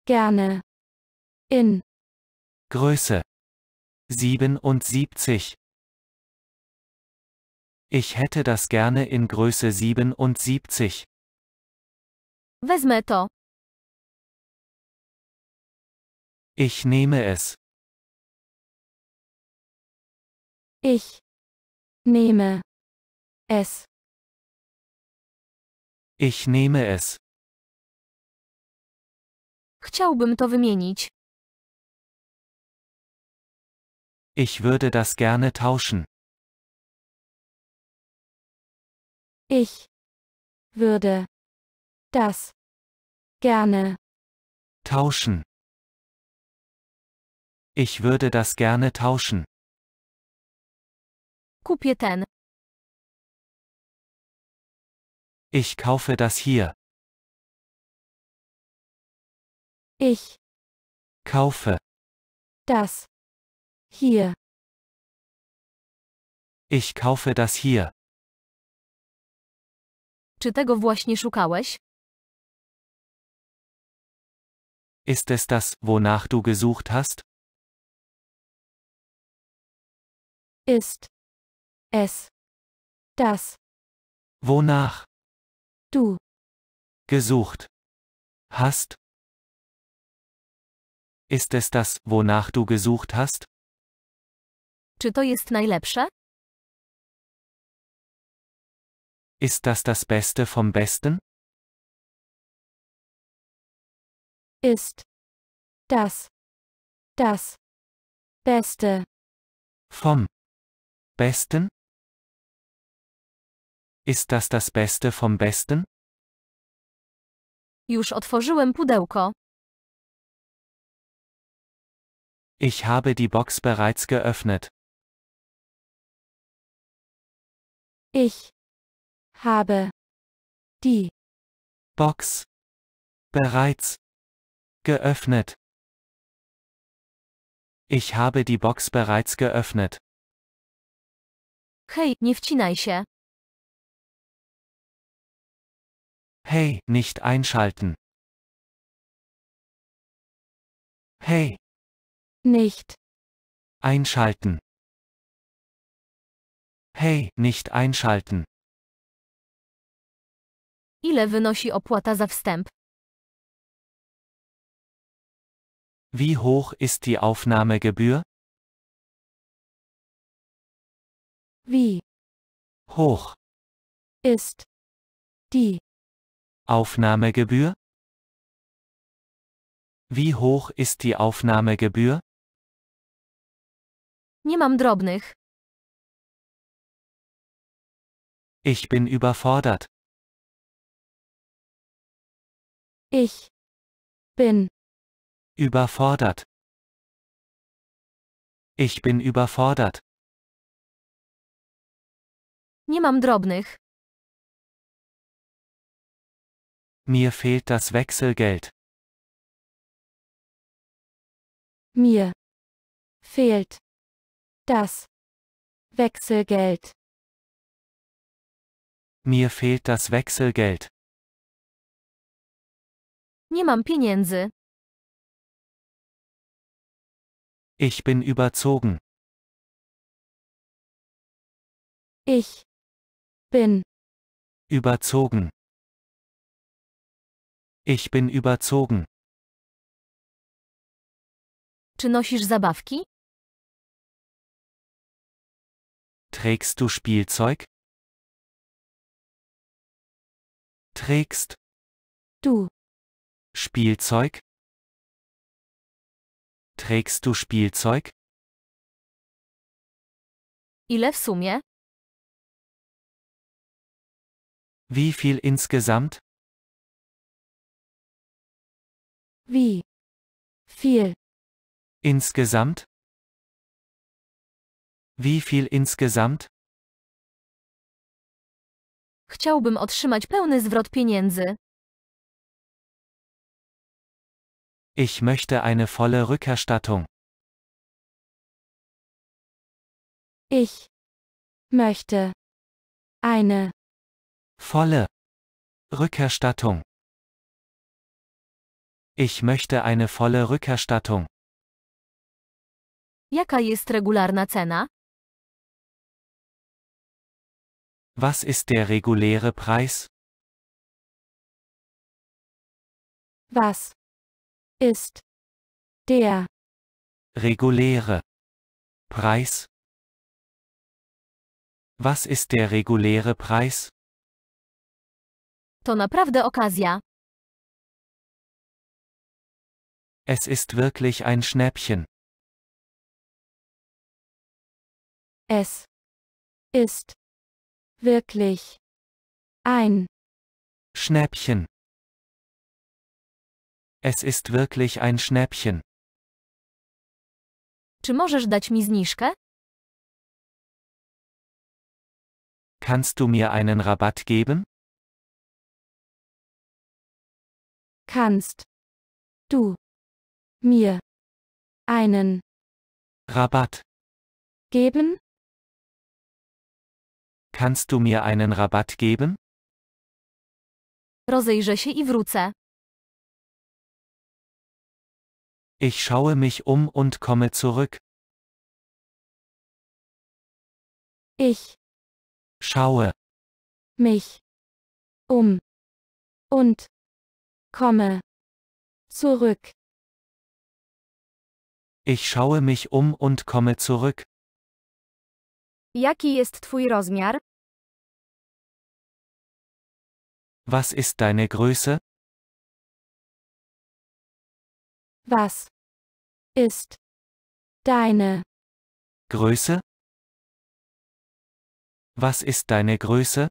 Gerne. In Größe 77. Ich hätte das gerne in Größe 77. Wezmę to. Ich nehme es. Ich nehme es. Ich nehme es. Chciałbym to wymienić. Ich würde das gerne tauschen. Ich würde das gerne tauschen. Ich würde das gerne tauschen. Kupię ten. Ich kaufe das hier. Ich kaufe das hier. Ich kaufe das hier. Czy tego właśnie szukałeś? Ist es das, wonach du gesucht hast? Ist es das, wonach du gesucht hast? Ist es das, wonach du gesucht hast? Czy to jest najlepsze? Ist das das Beste vom Besten? Ist das das Beste vom Besten? Ist das das Beste vom Besten? Już otworzyłem pudełko. Ich habe die Box bereits geöffnet. Ich habe die Box bereits geöffnet. Ich habe die Box bereits geöffnet. Hey, nie wcinaj się. Hey, nicht einschalten. Hey, nicht. Einschalten. Hey, nicht einschalten. Ile wynosi opłata za wstęp? Wie hoch ist die Aufnahmegebühr? Wie hoch ist die Aufnahmegebühr? Wie hoch ist die Aufnahmegebühr? Nie mam drobnych. Ich bin überfordert. Ich bin überfordert. Ich bin überfordert. Nie mam drobnych. Mir fehlt das Wechselgeld. Mir fehlt das Wechselgeld. Mir fehlt das Wechselgeld. Nie mam pieniędzy. Ich bin überzogen. Ich bin überzogen. Ich bin überzogen. Czy nosisz zabawki? Trägst du Spielzeug? Trägst du Spielzeug? Trägst du Spielzeug? Ile w sumie? Wie viel insgesamt? Wie viel insgesamt? Wie viel insgesamt? Chciałbym otrzymać pełny zwrot pieniędzy. Ich möchte eine volle Rückerstattung. Ich möchte eine volle Rückerstattung. Ich möchte eine volle Rückerstattung. Jaka jest regularna cena? Was ist der reguläre Preis? Was ist der reguläre Preis? Was ist der reguläre Preis? To naprawdę okazja. Es ist wirklich ein Schnäppchen. Es ist Wirklich. Ein. Schnäppchen. Es ist wirklich ein Schnäppchen. Czy możesz dać mi zniżkę? Kannst du mir einen Rabatt geben? Kannst du mir einen Rabatt geben? Kannst du mir einen Rabatt geben? Rozejrzę się i wrócę. Ich schaue mich um und komme zurück. Ich schaue mich um und komme zurück. Ich schaue mich um und komme zurück. Jaki jest twój rozmiar? Was ist deine Größe? Was ist deine Größe? Was ist deine Größe?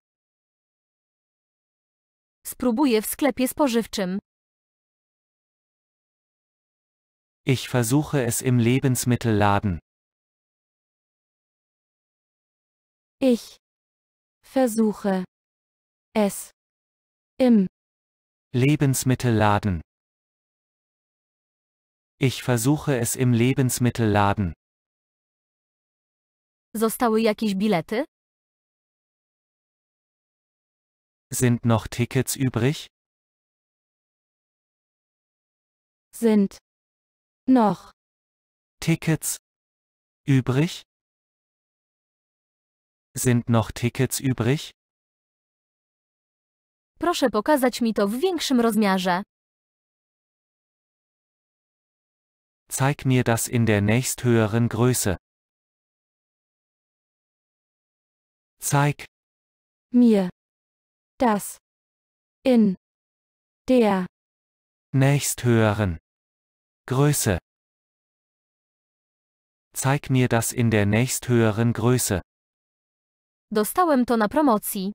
Spróbuję w sklepie spożywczym. Ich versuche es im Lebensmittelladen. Ich versuche es im Lebensmittelladen. Ich versuche es im Lebensmittelladen. Zostały jakieś bilety? Sind noch Tickets übrig? Sind noch Tickets übrig? Sind noch Tickets übrig? Proszę pokazać mi to w większym rozmiarze. Zeig mir das in der nächsthöheren Größe. Zeig mir das in der nächsthöheren Größe. Zeig mir das in der nächsthöheren Größe. Dostałem to na promocji.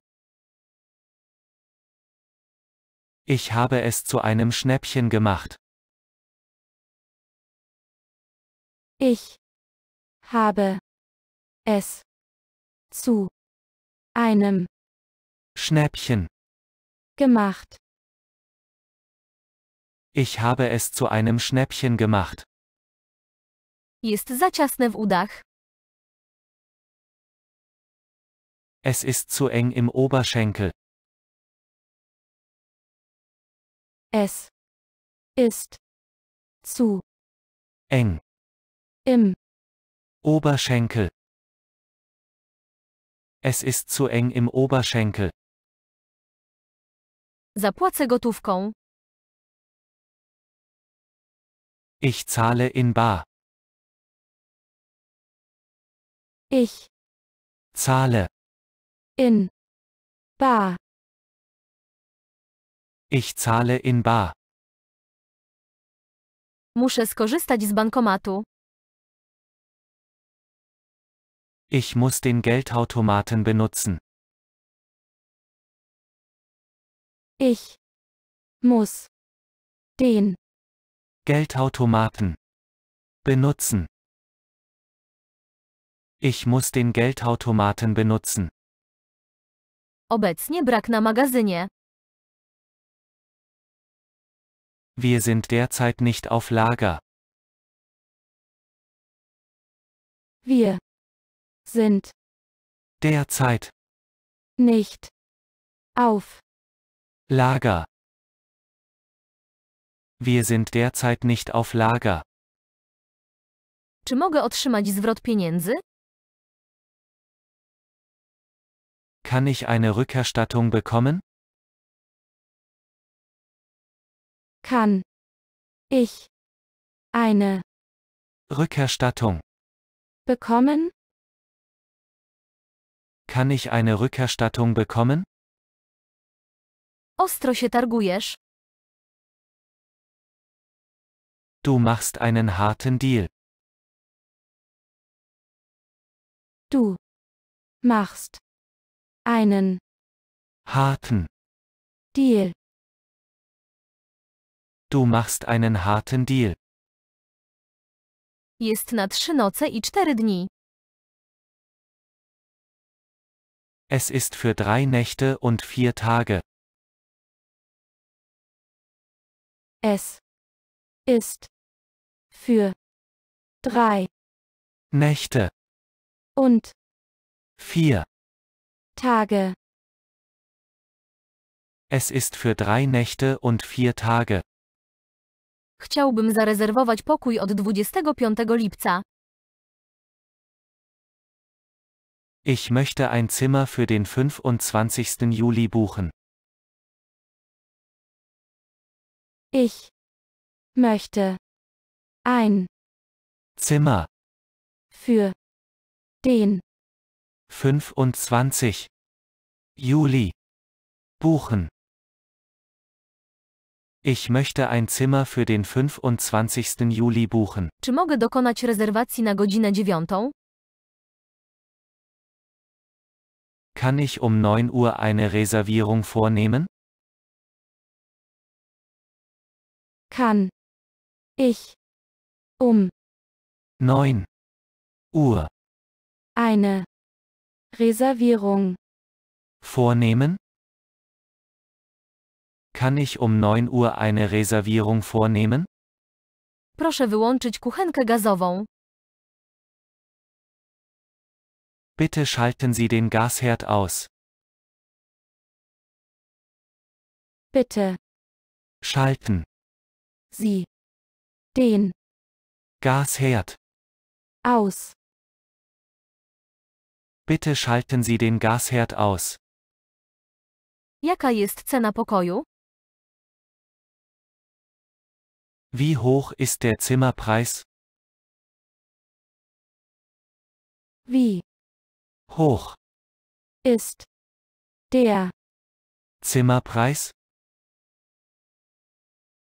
Ich habe es zu einem Schnäppchen gemacht. Ich habe es zu einem Schnäppchen gemacht. Ich habe es zu einem Schnäppchen gemacht. Jest za w udach. Es ist zu eng im Oberschenkel. Es ist zu eng im Oberschenkel. Es ist zu eng im Oberschenkel. Zapłacę gotówką. Ich zahle in bar. Ich zahle in bar. Ich zahle in bar. Muszę skorzystać z bankomatu. Ich muss den Geldautomaten benutzen. Ich muss den Geldautomaten benutzen. Ich muss den Geldautomaten benutzen. Obecnie brak na magazynie. Wir sind derzeit nicht auf Lager. Wir sind derzeit nicht auf Lager. Wir sind derzeit nicht auf Lager. Czy mogę otrzymać zwrot pieniędzy? Kann ich eine Rückerstattung bekommen? Kann ich eine Rückerstattung bekommen? Kann ich eine Rückerstattung bekommen? Ostro się targujesz. Du machst einen harten Deal. Du machst einen harten Deal. Du machst einen harten Deal. Jest na trzy noce i cztery dni. Es ist für drei Nächte und vier Tage. Es ist für drei Nächte und vier Tage. Es ist für drei Nächte und vier Tage. Chciałbym zarezerwować pokój od 25 lipca. Ich möchte ein Zimmer für den 25. Juli buchen. Ich möchte ein Zimmer für den 25. Juli. Buchen. Ich möchte ein Zimmer für den 25. Juli buchen. Czy mogę dokonać rezerwacji na godzinę 9? Kann ich um 9 Uhr eine Reservierung vornehmen? Kann ich um 9 Uhr eine Reservierung vornehmen? Kann ich um 9 Uhr eine Reservierung vornehmen? Proszę wyłączyć kuchenkę gazową. Bitte schalten Sie den Gasherd aus. Bitte schalten Sie den Gasherd aus. Bitte schalten Sie den Gasherd aus. Jaka jest cena pokoju? Wie hoch ist der Zimmerpreis? Wie hoch ist der Zimmerpreis?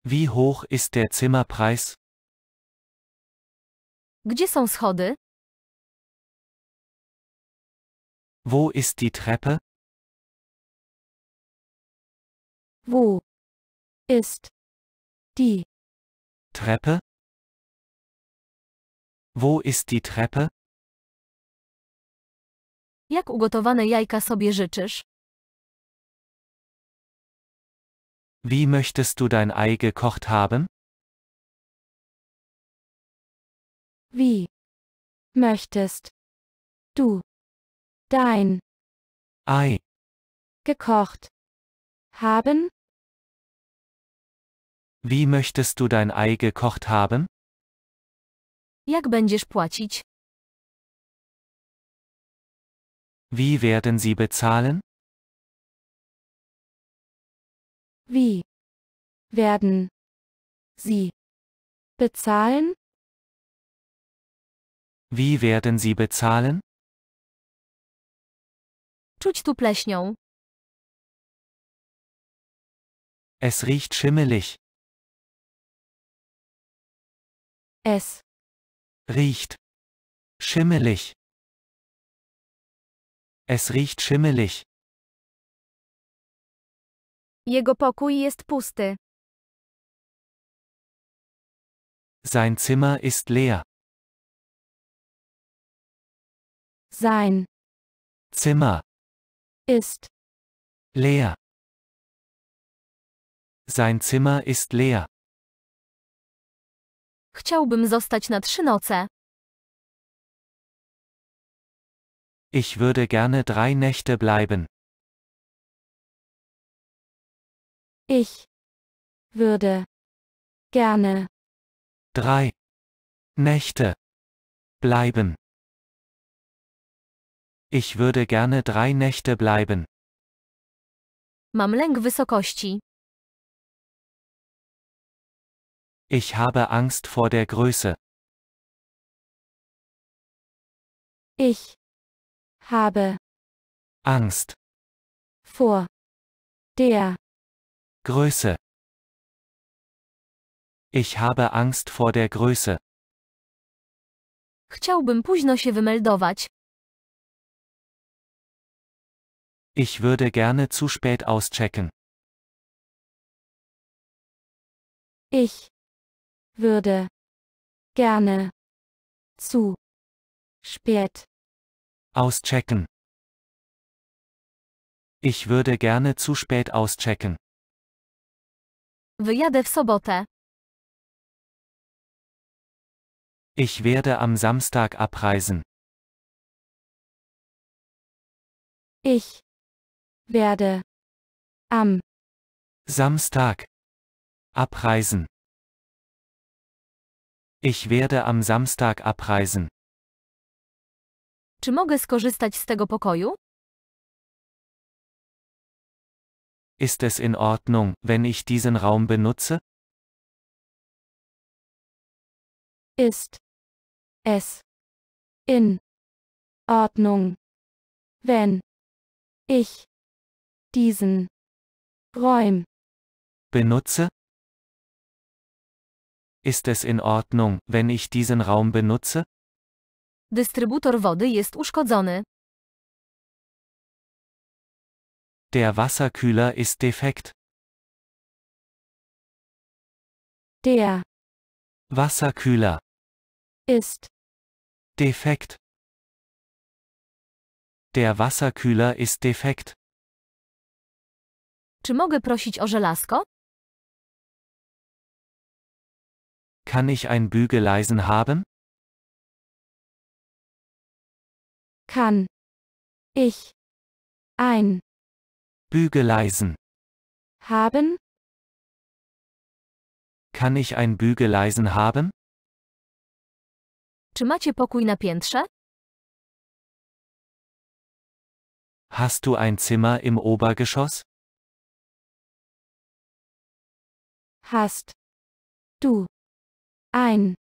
Wie hoch ist der Zimmerpreis? Gdzie są schody? Wo ist die Treppe? Wo ist die Treppe? Wo ist die Treppe? Jak ugotowane jajka sobie życzysz? Wie möchtest du dein Ei gekocht haben? Wie möchtest du Dein. Ei. Gekocht. Haben? Wie möchtest du dein Ei gekocht haben? Jak będziesz płacić? Wie werden sie bezahlen? Wie werden sie bezahlen? Wie werden sie bezahlen? Czuć tu pleśnią. Es riecht schimmelig. Es riecht schimmelig. Es riecht schimmelig. Jego pokój jest pusty. Sein Zimmer ist leer. Sein Zimmer ist leer. Sein Zimmer ist leer. Chciałbym zostać na trzy noce. Ich würde gerne drei Nächte bleiben. Ich würde gerne drei Nächte bleiben. Ich würde gerne drei Nächte bleiben. Mam lęk wysokości. Ich habe Angst vor der Größe. Ich habe Angst vor der Größe. Ich habe Angst vor der Größe. Chciałbym późno się wymeldować. Ich würde gerne zu spät auschecken. Ich würde gerne zu spät auschecken. Ich würde gerne zu spät auschecken. Wyjadę w sobotę. Ich werde am Samstag abreisen. Ich werde am Samstag abreisen. Ich werde am Samstag abreisen. Czy mogę skorzystać z tego pokoju? Ist es in Ordnung, wenn ich diesen Raum benutze? Ist es in Ordnung, wenn ich diesen räum benutze? Ist es in Ordnung, wenn ich diesen Raum benutze? Dystrybutor wody jest uszkodzony. Der Wasserkühler ist defekt. Der Wasserkühler ist defekt. Der Wasserkühler ist defekt. Czy mogę prosić o żelazko? Kann ich ein Bügeleisen haben? Kann ich ein Bügeleisen haben? Kann ich ein Bügeleisen haben? Czy macie pokój na piętrze? Hast du ein Zimmer im Obergeschoss? hast du ein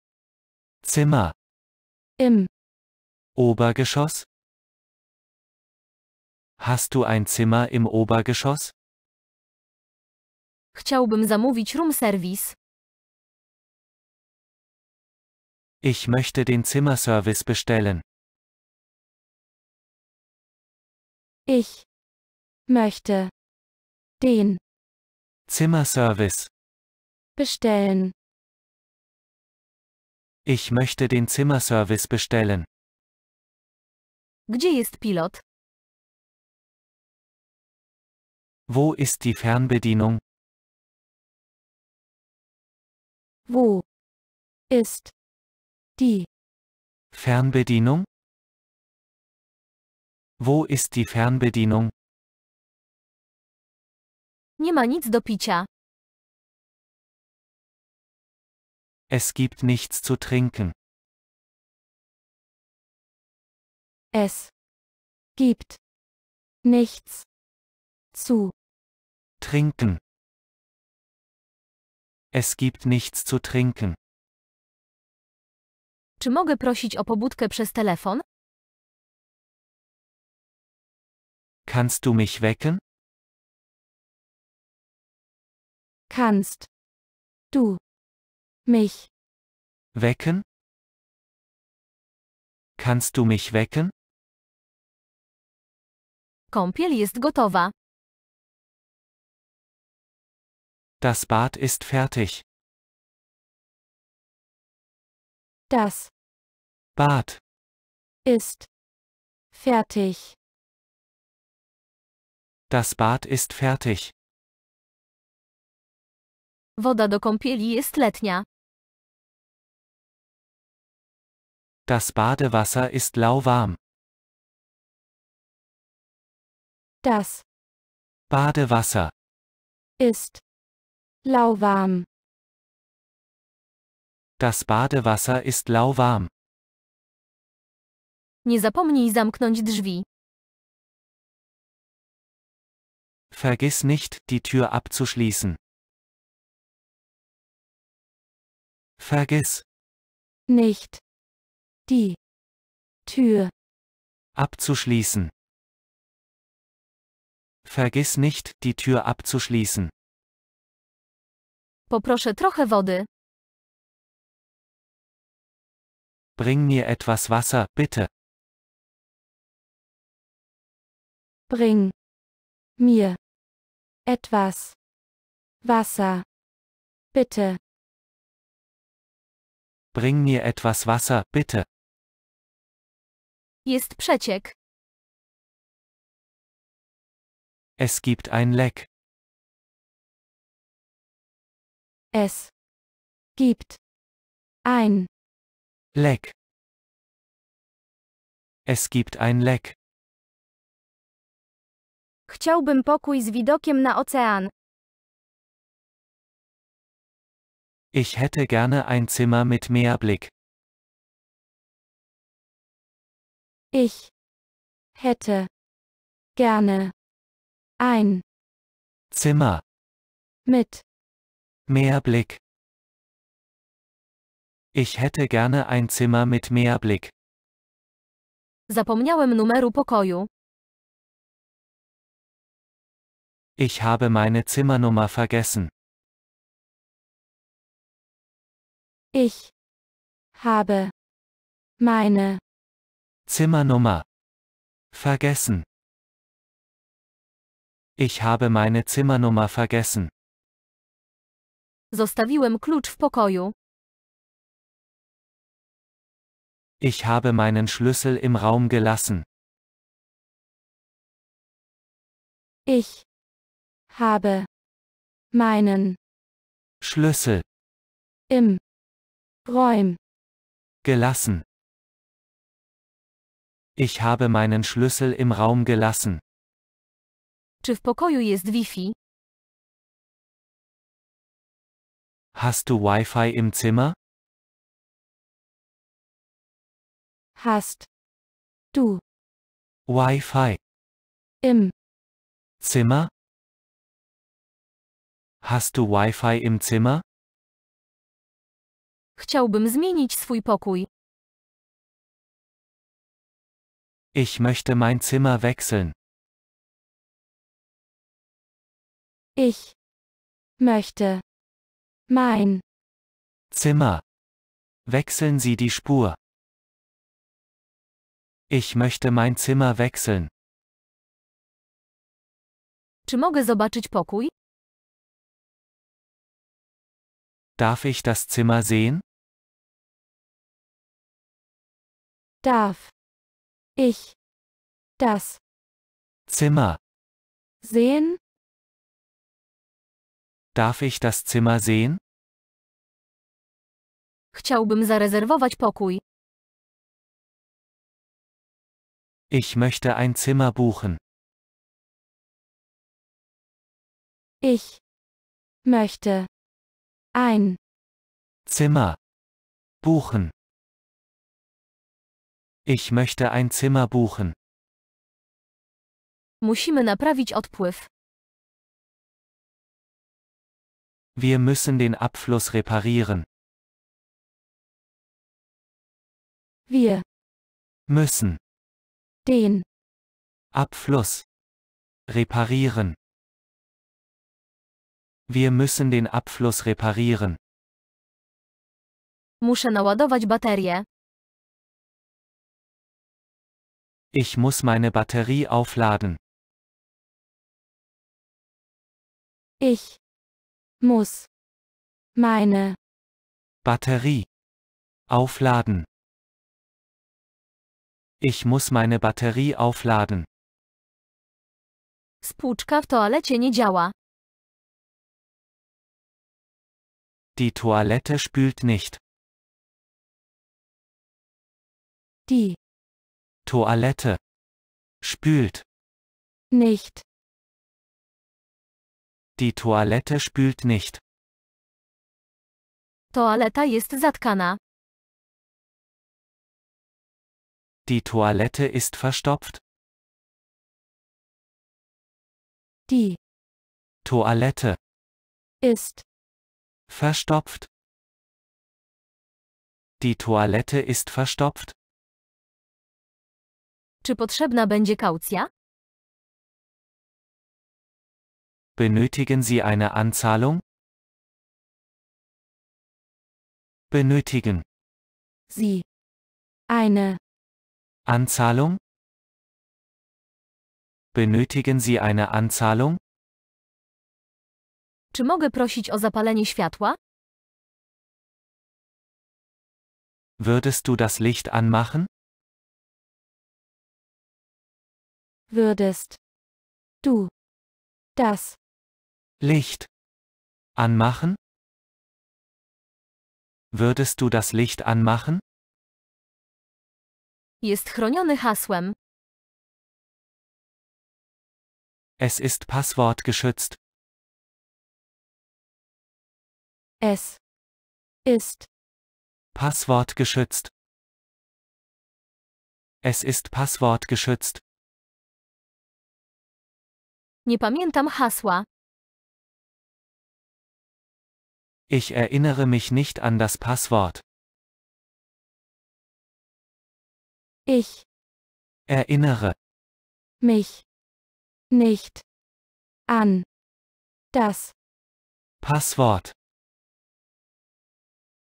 Zimmer im Obergeschoss? Hast du ein Zimmer im Obergeschoss? Chciałbym zamówić room service. Ich möchte den Zimmerservice bestellen. Ich möchte den Zimmerservice bestellen. Ich möchte den Zimmerservice bestellen. Gdzie jest pilot? Wo ist die Fernbedienung? Wo ist die Fernbedienung? Wo ist die Fernbedienung? Nie ma nic do picia. Es gibt nichts zu trinken. Es gibt nichts zu trinken. Es gibt nichts zu trinken. Czy mogę prosić o pobudkę przez telefon? Kannst du mich wecken? Kannst du mich. Wecken? Kannst du mich wecken? Kąpiel ist gotowa. Das Bad ist fertig. Das Bad ist fertig. Das Bad ist fertig. Woda do kąpieli jest letnia. Das Badewasser ist lauwarm. Das Badewasser ist lauwarm. Das Badewasser ist lauwarm. Nie zapomnij zamknąć drzwi. Vergiss nicht, die Tür abzuschließen. Vergiss. Nicht. Die. Tür. Abzuschließen. Vergiss nicht, die Tür abzuschließen. Poproszę trochę wody. Bring mir etwas Wasser, bitte. Bring mir etwas Wasser, bitte. Bring mir etwas Wasser, bitte. Jest przeciek. Es gibt ein Leck. Es gibt ein Leck. Es gibt ein Leck. Chciałbym pokój z widokiem na ocean. Ich hätte gerne ein Zimmer mit mehr Blick. Ich hätte gerne ein Zimmer mit mehr Blick. Ich hätte gerne ein Zimmer mit mehr Blick. Zapomniałem numeru pokoju. Ich habe meine Zimmernummer vergessen. Ich habe meine Zimmernummer vergessen. Ich habe meine Zimmernummer vergessen. Zostawiłem klucz w pokoju. Ich habe meinen Schlüssel im Raum gelassen. Ich habe meinen Schlüssel im Räum. Gelassen. Ich habe meinen Schlüssel im Raum gelassen. Czy w pokoju jest Wi-Fi? Hast du Wi-Fi im Zimmer? Hast. Du. Wi-Fi. Im. Zimmer? Hast du Wi-Fi im Zimmer? Chciałbym zmienić swój pokój. Ich möchte mein Zimmer wechseln. Ich möchte mein Zimmer. Wechseln Sie die Spur. Ich möchte mein Zimmer wechseln. Czy mogę zobaczyć pokój? Darf ich das Zimmer sehen? Darf. Ich. Das. Zimmer. Sehen? Darf ich das Zimmer sehen? Chciałbym zarezerwować pokój. Ich möchte ein Zimmer buchen. Ich möchte ein Zimmer buchen. Ich möchte ein Zimmer buchen. Musimy naprawić odpływ. Wir müssen den Abfluss reparieren. Wir müssen den Abfluss reparieren. Wir müssen den Abfluss reparieren. Muszę naładować baterię. Ich muss meine Batterie aufladen. Ich muss meine Batterie aufladen. Ich muss meine Batterie aufladen. Spłuczka w toalecie nie działa. Die Toilette spült nicht. Die Toilette. Spült. Nicht. Die Toilette spült nicht. Toaleta ist zatkana. Die Toilette ist verstopft. Die Toilette ist verstopft. Die Toilette ist verstopft. Czy potrzebna będzie kaucja? Benötigen Sie eine Anzahlung? Benötigen. Sie. Eine. Anzahlung? Benötigen Sie eine Anzahlung? Czy mogę prosić o zapalenie światła? Würdest du das Licht anmachen? würdest du das Licht anmachen? Würdest du das Licht anmachen? Jest chroniony hasłem. Es ist passwortgeschützt. Es ist passwortgeschützt. Es ist passwortgeschützt. Nie pamiętam hasła. Ich erinnere mich nicht an das Passwort. Ich erinnere mich nicht an das Passwort.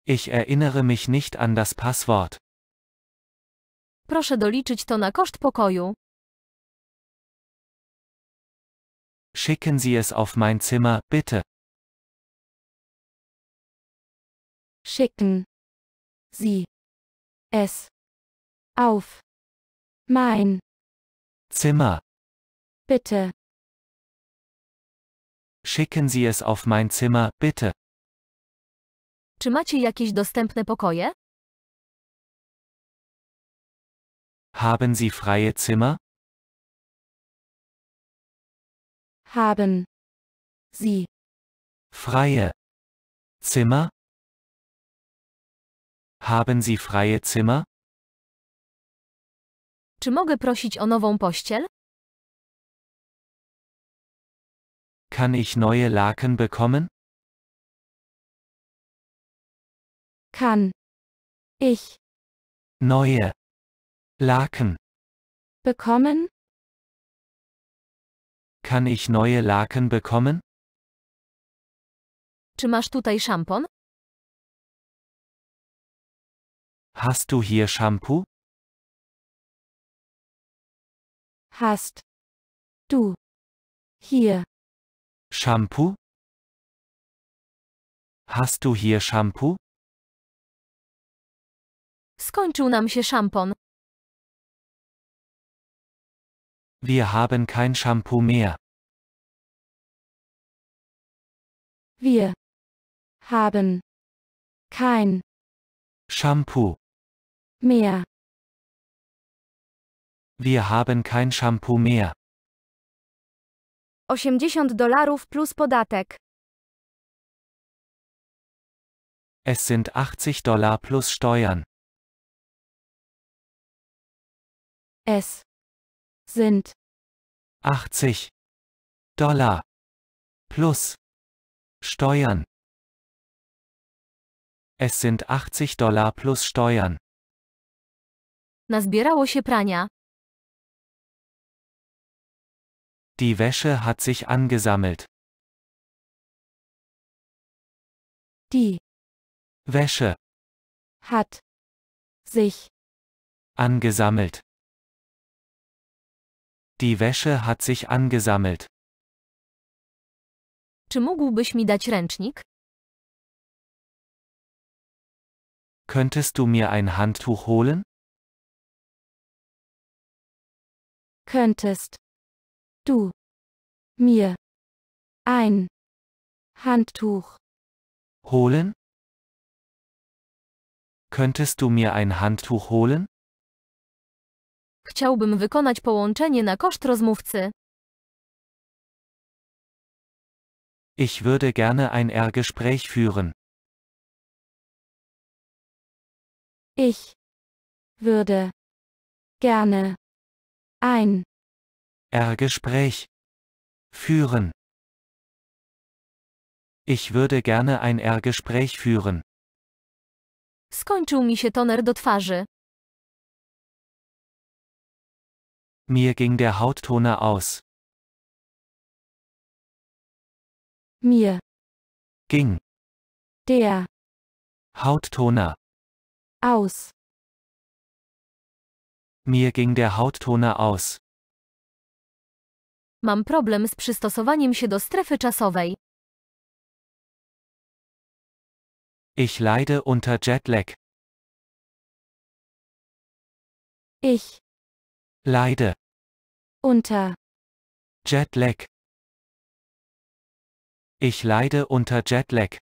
Ich erinnere mich nicht an das Passwort. Proszę doliczyć to na koszt pokoju. Schicken Sie es auf mein Zimmer, bitte. Schicken Sie es auf mein Zimmer. Bitte. Schicken Sie es auf mein Zimmer, bitte. Czy macie jakieś dostępne pokoje? Haben Sie freie Zimmer? Haben Sie freie Zimmer? Haben Sie freie Zimmer? Czy mogę prosić o nową pościel? Kann ich neue Laken bekommen? Kann ich neue Laken bekommen? Kann ich neue Laken bekommen? Czy masz tutaj szampon? Hast du hier Shampoo? Hast. Du. Hier. Shampoo? Hast du hier Shampoo? Skończył nam się szampon. Wir haben kein Shampoo mehr. Wir haben kein Shampoo mehr. Wir haben kein Shampoo mehr. 80 dolarów plus podatek. Es sind 80 Dollar plus Steuern. Es sind 80 Dollar plus Steuern. Es sind 80 Dollar plus Steuern. Nazbierało się prania. Die Wäsche hat sich angesammelt. Die Wäsche hat sich angesammelt. Die Wäsche hat sich angesammelt. Czy mógłbyś mi dać ręcznik? Könntest du mir ein Handtuch holen? Könntest du mir ein Handtuch holen? Könntest du mir ein Handtuch holen? Chciałbym wykonać połączenie na koszt rozmówcy. Ich würde gerne ein R-Gespräch führen. Ich würde gerne ein R-Gespräch führen. Ich würde gerne ein R-Gespräch führen. Skończył mi się toner do twarzy. Mir ging der Hauttoner aus. Mir ging der Hauttoner aus. Mir ging der Hauttoner aus. Mam problem z przystosowaniem się do strefy czasowej. Ich leide unter Jetlag. Ich leide unter Jetlag. Ich leide unter Jetlag.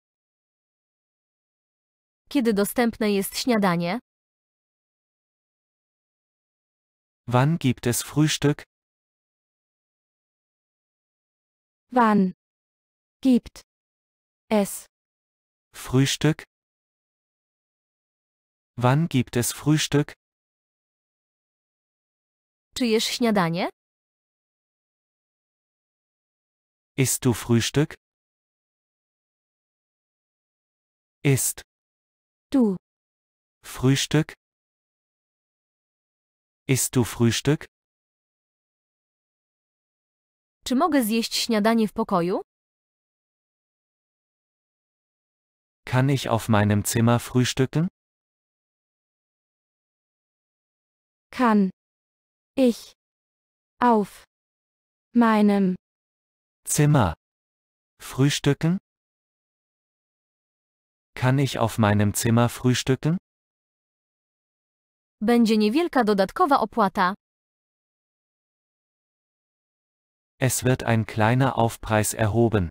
Kiedy dostępne jest śniadanie? Wann gibt es Frühstück? Wann gibt es Frühstück? Wann gibt es Frühstück? Czy jesz śniadanie? Isst du Frühstück? Isst. Du. Frühstück? Isst du Frühstück? Czy mogę zjeść śniadanie w pokoju? Kann ich auf meinem Zimmer frühstücken? Kann ich auf meinem Zimmer. Frühstücken? Kann ich auf meinem Zimmer frühstücken? Będzie niewielka dodatkowa opłata. Es wird ein kleiner Aufpreis erhoben.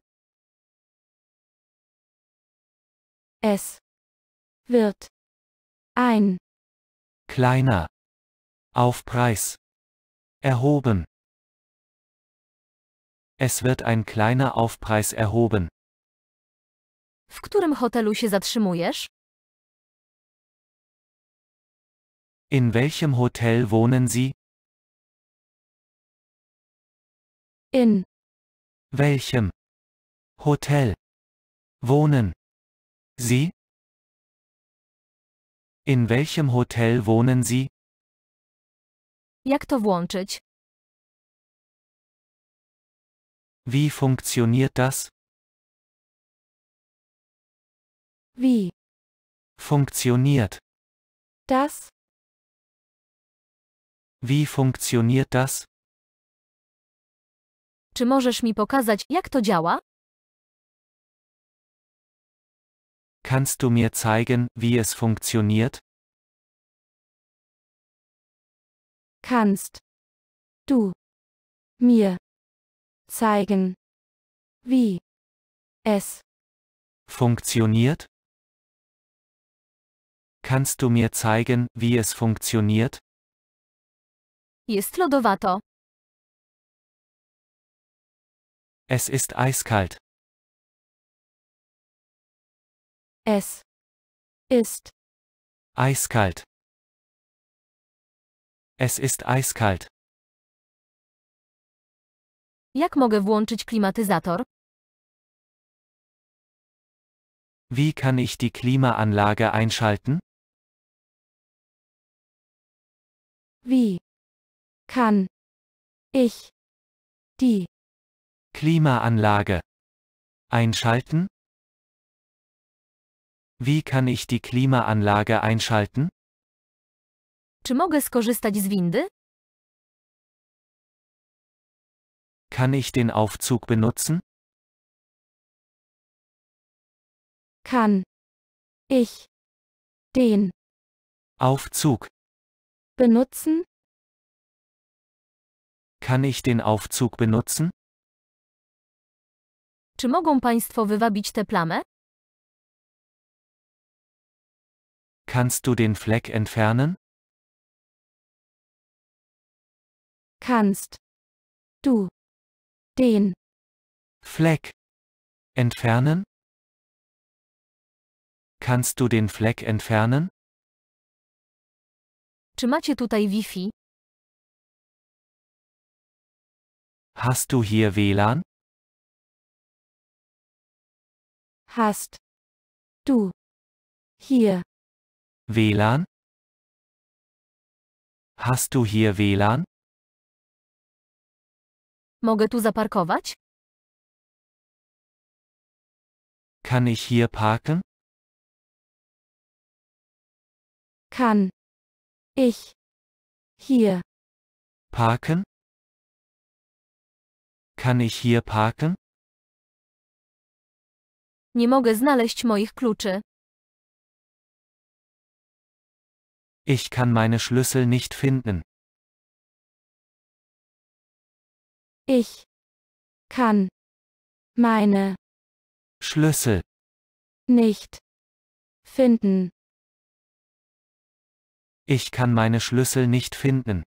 Es wird ein kleiner Aufpreis erhoben. Es wird ein kleiner Aufpreis erhoben. W którym hotelu się zatrzymujesz? In welchem Hotel wohnen Sie? In welchem Hotel wohnen Sie? In welchem Hotel wohnen Sie? Jak to włączyć? Wie funktioniert das? Wie funktioniert das? Wie funktioniert das? Czy możesz mi pokazać, jak to działa? Kannst du mir zeigen, wie es funktioniert? Kannst du mir zeigen, wie es funktioniert? Kannst du mir zeigen, wie es funktioniert? Jest lodowato. Es ist eiskalt. Es ist eiskalt. Es ist eiskalt. Jak mogę włączyć klimatyzator? Wie kann ich die Klimaanlage einschalten? Wie kann ich die Klimaanlage einschalten? Wie kann ich die Klimaanlage einschalten? Czy mogę skorzystać z windy? Kann ich den Aufzug benutzen? Kann ich den Aufzug benutzen? Kann ich den Aufzug benutzen? Czy mogą Państwo wywabić tę plamę? Kannst du den Fleck entfernen? Kannst du den Fleck entfernen? Kannst du den Fleck entfernen? Czy macie tutaj Wi-Fi? Hast du hier WLAN? Hast du hier WLAN? Hast du hier WLAN? Mogę tu zaparkować? Kann ich hier parken? Kann ich hier parken? Kann ich hier parken? Nie mogę znaleźć moich kluczy. Ich kann meine Schlüssel nicht finden. Ich kann meine Schlüssel nicht finden. Ich kann meine Schlüssel nicht finden.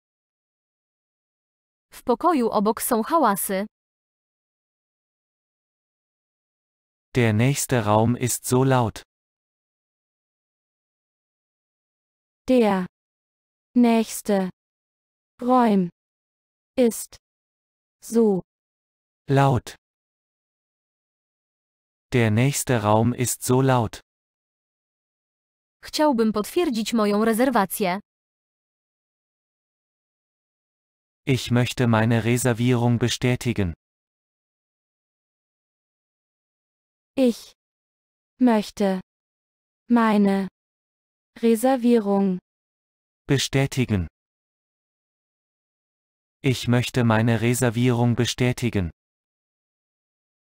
W pokoju obok są hałasy. Der nächste Raum ist so laut. Der nächste Räum ist so. Laut. Der nächste Raum ist so laut. Chciałbym potwierdzić moją rezerwację. Ich möchte meine Reservierung bestätigen. Ich möchte meine Reservierung bestätigen. Ich möchte meine Reservierung bestätigen.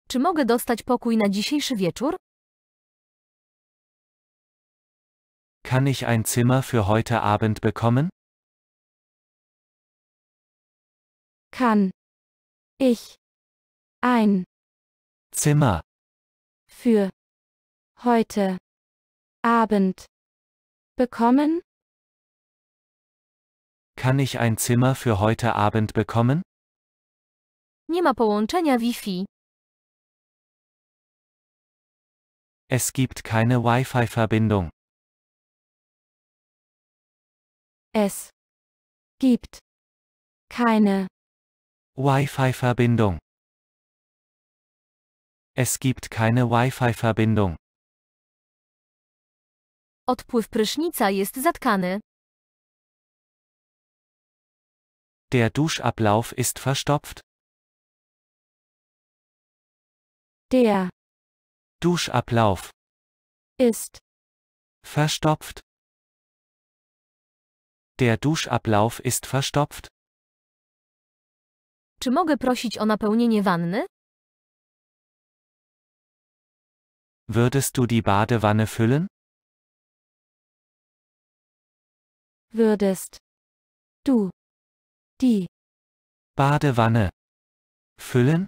Czy mogę dostać pokój na dzisiejszy wieczór? Kann ich ein Zimmer für heute Abend bekommen? Kann ich ein Zimmer für heute Abend bekommen? Kann ich ein Zimmer für heute Abend bekommen? Nie ma połączenia Wi-Fi. Es gibt keine Wi-Fi-Verbindung. Es gibt keine Wi-Fi-Verbindung. Es gibt keine Wi-Fi-Verbindung. Odpływ prysznica jest zatkany. Der Duschablauf ist verstopft. Der Duschablauf ist verstopft. Der Duschablauf ist verstopft. Czy mogę prosić o napełnienie wanny? Würdest du die Badewanne füllen? Würdest du die Badewanne füllen?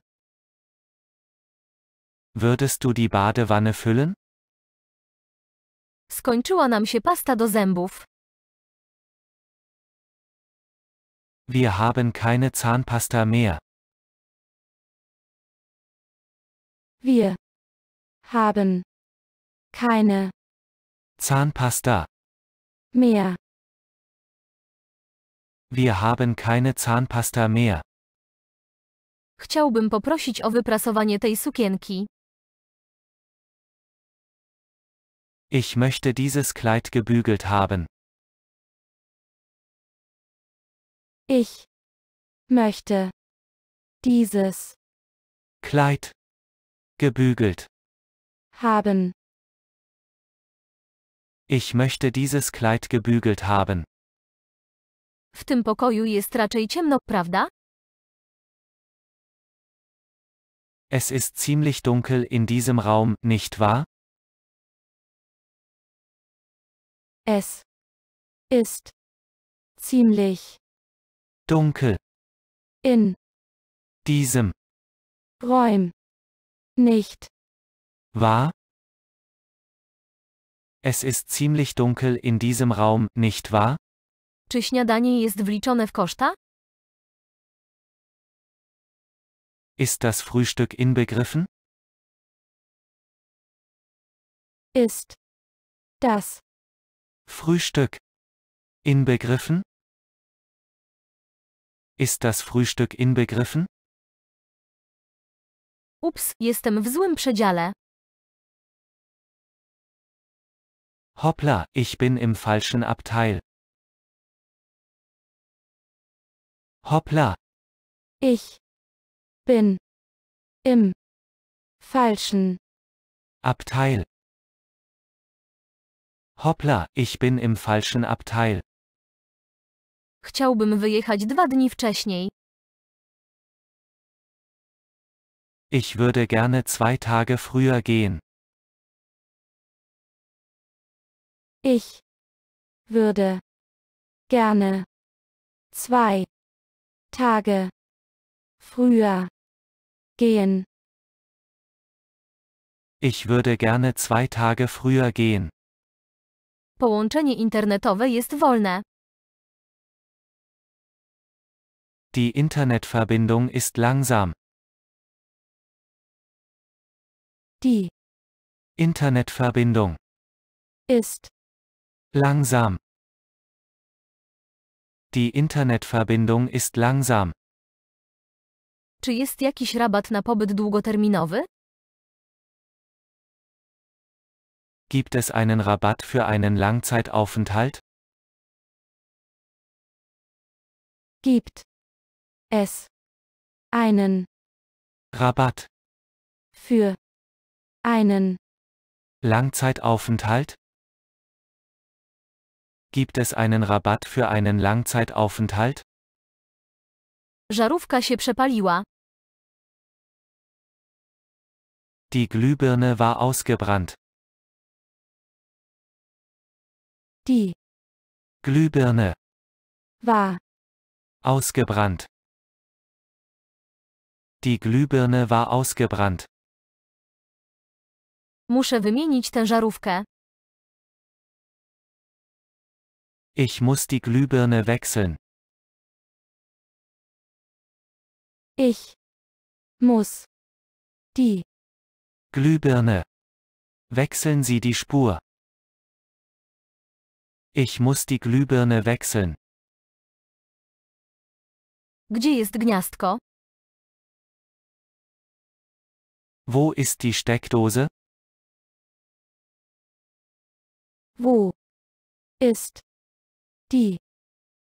Würdest du die Badewanne füllen? Skończyła nam się pasta do zębów. Wir haben keine Zahnpasta mehr. Wir haben keine Zahnpasta mehr. Wir haben keine Zahnpasta mehr. Chciałbym poprosić o wyprasowanie tej sukienki. Ich möchte dieses Kleid gebügelt haben. Ich möchte dieses Kleid gebügelt haben. Ich möchte dieses Kleid gebügelt haben. W tym pokoju jest raczej ciemno, prawda? Es ist ziemlich dunkel in diesem Raum, nicht wahr? Es ist ziemlich dunkel in diesem Räum nicht wahr? Es ist ziemlich dunkel in diesem Raum, nicht wahr? Czy śniadanie jest wliczone w koszta? Ist das Frühstück inbegriffen? Ist das Frühstück inbegriffen? Ist das Frühstück inbegriffen? Ups, jestem w złym przedziale. Hoppla, ich bin im falschen Abteil. Hoppla. Ich bin im falschen Abteil. Hoppla, ich bin im falschen Abteil. Chciałbym wyjechać dwa dni wcześniej. Ich würde gerne zwei Tage früher gehen. Ich würde gerne zwei Tage. Früher. Gehen. Ich würde gerne zwei Tage früher gehen. Połączenie internetowe jest wolne. Die Internetverbindung ist langsam. Die Internetverbindung ist langsam. Die Internetverbindung ist langsam. Czy jest jakiś rabat na pobyt długoterminowy? Gibt es einen Rabatt für einen Langzeitaufenthalt? Gibt es einen Rabatt für einen Langzeitaufenthalt? Gibt es einen Rabatt für einen Langzeitaufenthalt? Żarówka się przepaliła. Die Glühbirne war ausgebrannt. Die Glühbirne war ausgebrannt. Die Glühbirne war ausgebrannt. Muszę wymienić tę żarówkę. Ich muss die Glühbirne wechseln. Ich muss die Glühbirne. Wechseln Sie die Spur. Ich muss die Glühbirne wechseln. Gdzie jest gniazdko? Wo ist die Steckdose? Wo ist die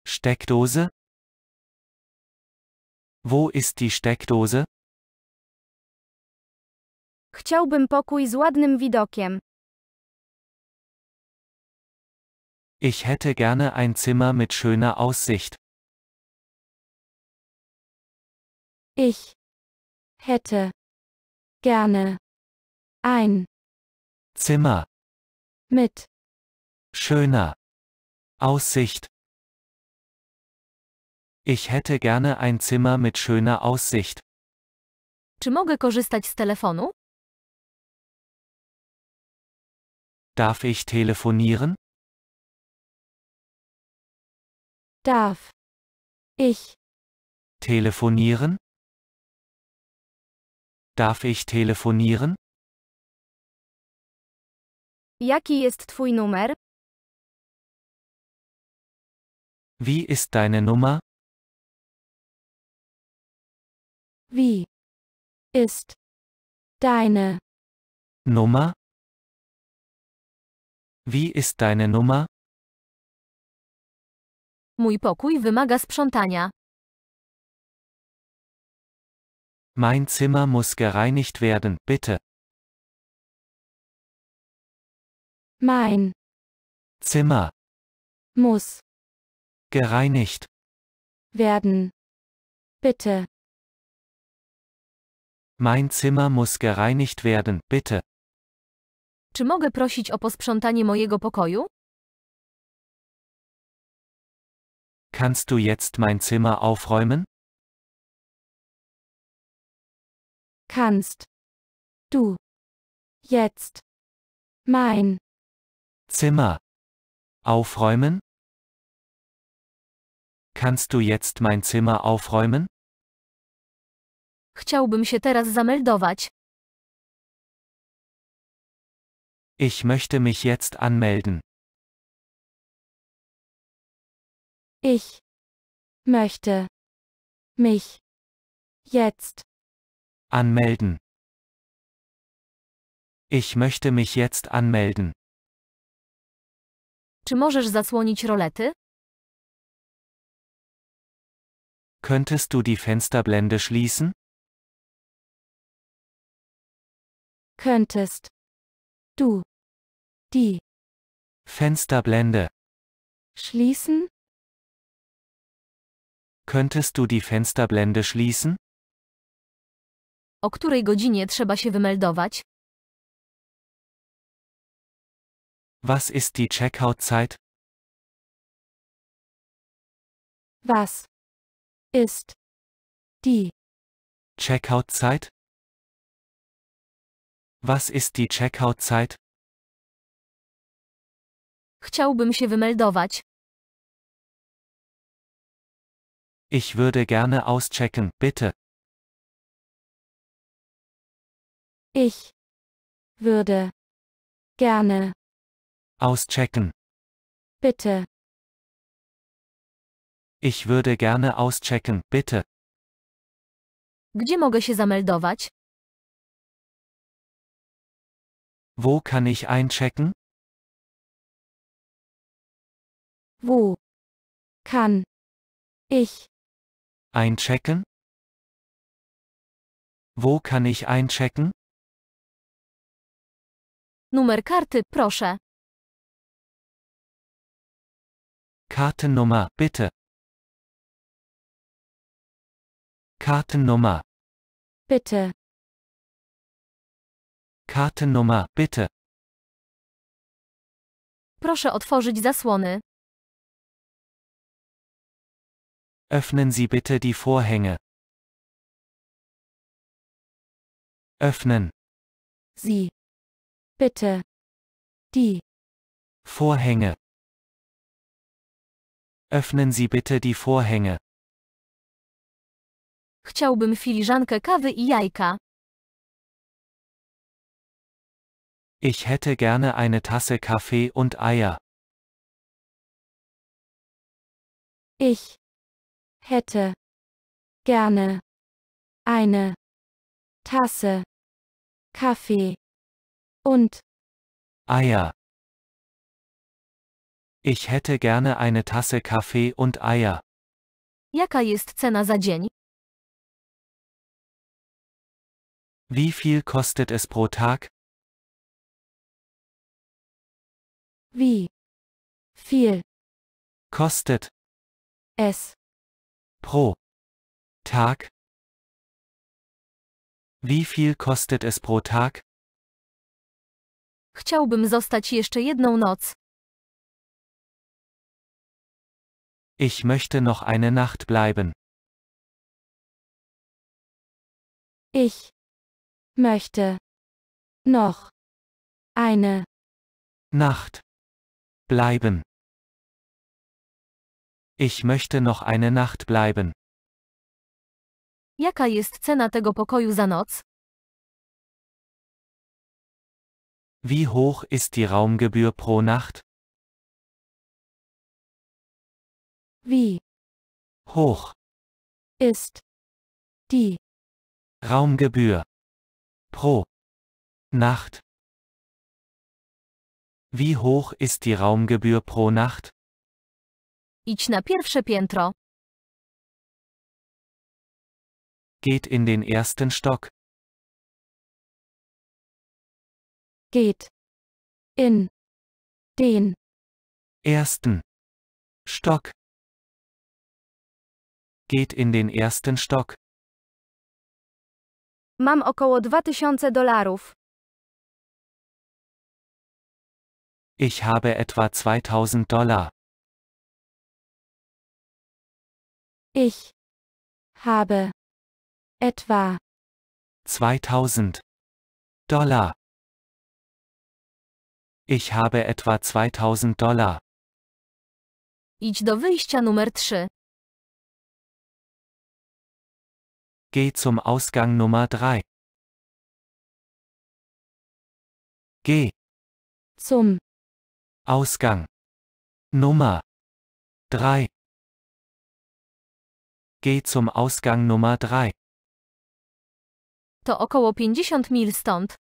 Steckdose? Wo ist die Steckdose? Chciałbym pokój z ładnym widokiem. Ich hätte gerne ein Zimmer mit schöner Aussicht. Ich hätte gerne ein Zimmer mit schöner Aussicht. Ich hätte gerne ein Zimmer mit schöner Aussicht. Czy mogę korzystać z telefonu? Darf ich telefonieren? Darf ich telefonieren? Darf ich telefonieren? Jaki jest twój numer? Wie ist deine Nummer? Wie ist deine Nummer? Wie ist deine Nummer? Mój pokój wymaga sprzątania. Mein Zimmer muss gereinigt werden, bitte. Mein Zimmer muss gereinigt werden. Bitte. Mein Zimmer muss gereinigt werden, bitte. Czy mogę prosić o posprzątanie mojego pokoju? Kannst du jetzt mein Zimmer aufräumen? Kannst du jetzt mein Zimmer aufräumen? Kannst du jetzt mein Zimmer aufräumen? Chciałbym się teraz zameldować. Ich möchte mich jetzt anmelden. Ich möchte mich jetzt anmelden. Ich möchte mich jetzt anmelden. Czy możesz zasłonić rolety? Könntest du die Fensterblende schließen? Könntest du die Fensterblende schließen? Könntest du die Fensterblende schließen? O której godzinie trzeba się wymeldować? Was ist die Checkout-Zeit? Was ist die Checkout-Zeit? Was ist die Checkout-Zeit? Chciałbym się wymeldować. Ich würde gerne auschecken, bitte. Ich würde gerne auschecken. Bitte. Ich würde gerne auschecken, bitte. Gdzie mogę się zameldować? Wo kann ich einchecken? Wo kann ich einchecken? Wo kann ich einchecken? Numer karty, proszę. Kartennummer, bitte. Kartennummer. Bitte. Kartennummer, bitte. Proszę otworzyć zasłony. Öffnen Sie bitte die Vorhänge. Öffnen. Sie. Bitte. Die. Vorhänge. Öffnen Sie bitte die Vorhänge. Chciałbym filiżankę kawy i jajka. Ich hätte gerne eine Tasse Kaffee und Eier. Ich hätte gerne eine Tasse Kaffee und Eier. Ich hätte gerne eine Tasse Kaffee und Eier. Jaka jest cena za dzień? Wie viel kostet es pro Tag? Wie viel kostet es pro Tag? Wie viel kostet es pro Tag? Chciałbym zostać jeszcze jedną noc. Ich möchte noch eine Nacht bleiben. Ich möchte noch eine Nacht bleiben. Ich möchte noch eine Nacht bleiben. Jaka jest cena tego pokoju za noc? Wie hoch ist die Raumgebühr pro Nacht? Wie hoch ist die Raumgebühr pro Nacht. Wie hoch ist die Raumgebühr pro Nacht? Idź na pierwsze piętro. Geht in den ersten Stock. Geht. In. Den. Ersten. Stock. Geht in den ersten Stock. Mam około 2000 dolarów. Ich habe etwa 2000 Dollar. Ich habe etwa 2000 Dollar. Ich habe etwa 2000 Dollar. Idź do wyjścia numer 3. Geh zum Ausgang Nummer 3. Geh. Zum. Ausgang. Nummer 3. Geh zum Ausgang Nummer 3. To około 50 mil stąd.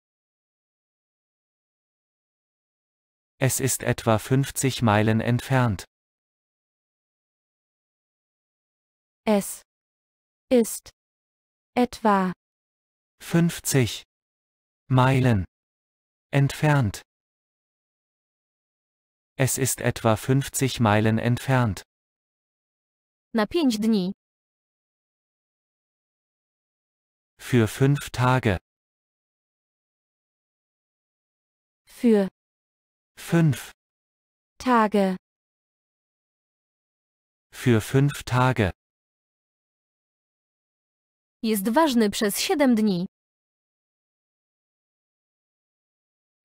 Es ist etwa 50 Meilen entfernt. Es ist etwa 50 Meilen entfernt. Es ist etwa 50 Meilen entfernt. Na 5 dni. Für fünf Tage. Für fünf Tage. Für fünf Tage. Jest ważny przez 7 dni.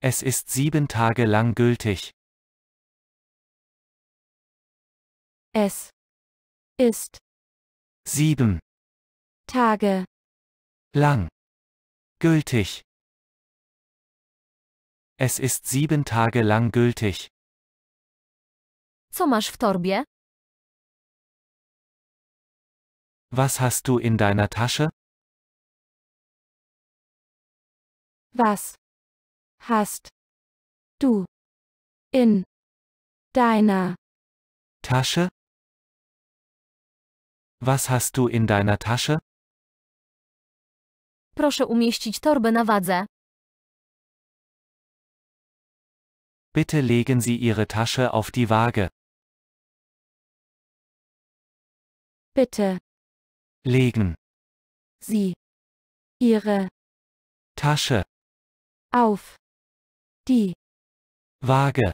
Es ist sieben Tage lang gültig. Es ist sieben Tage lang gültig. Es ist sieben Tage lang gültig. Co masz w torbie? Was hast du in deiner Tasche? Was hast du in deiner Tasche? Was hast du in deiner Tasche? Proszę umieścić torbę na wadze. Bitte legen Sie Ihre Tasche auf die Waage. Bitte legen Sie Ihre Tasche auf die Waage.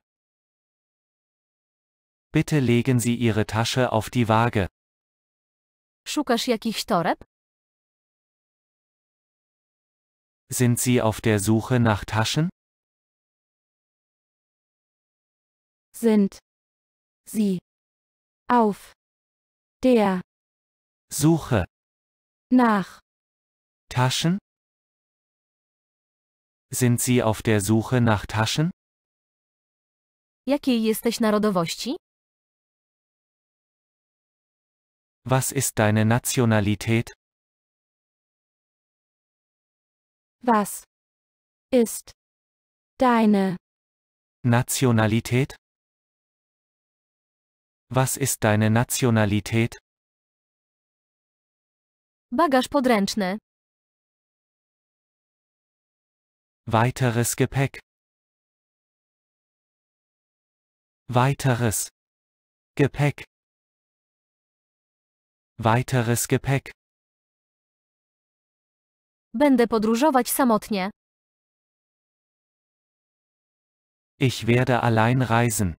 Bitte legen Sie Ihre Tasche auf die Waage. Szukasz jakichś toreb? Sind Sie auf der Suche nach Taschen? Sind Sie auf der Suche nach Taschen? Sind Sie auf der Suche nach Taschen? Jakiej jesteś narodowości? Was ist deine Nationalität? Was ist deine Nationalität? Was ist deine Nationalität? Bagaż podręczny. Weiteres Gepäck. Weiteres Gepäck. Weiteres Gepäck. Będę podróżować samotnie. Ich werde allein reisen.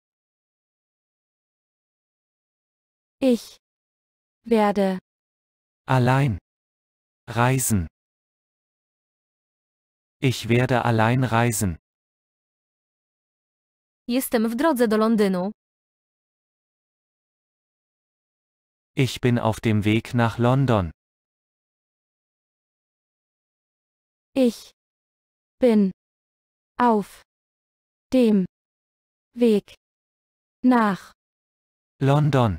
Ich werde allein Reisen. Ich werde allein reisen. Jestem w drodze do Londynu. Ich bin auf dem Weg nach London. Ich bin auf dem Weg nach London.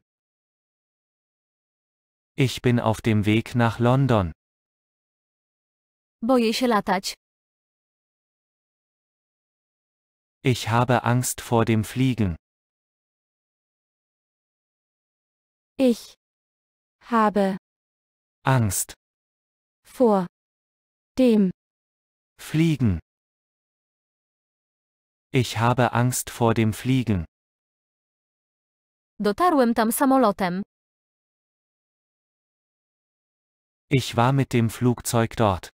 Ich bin auf dem Weg nach London. Boję się latać. Ich habe Angst vor dem Fliegen. Ich habe Angst vor dem Fliegen. Ich habe Angst vor dem Fliegen. Dotarłem tam samolotem. Ich war mit dem Flugzeug dort.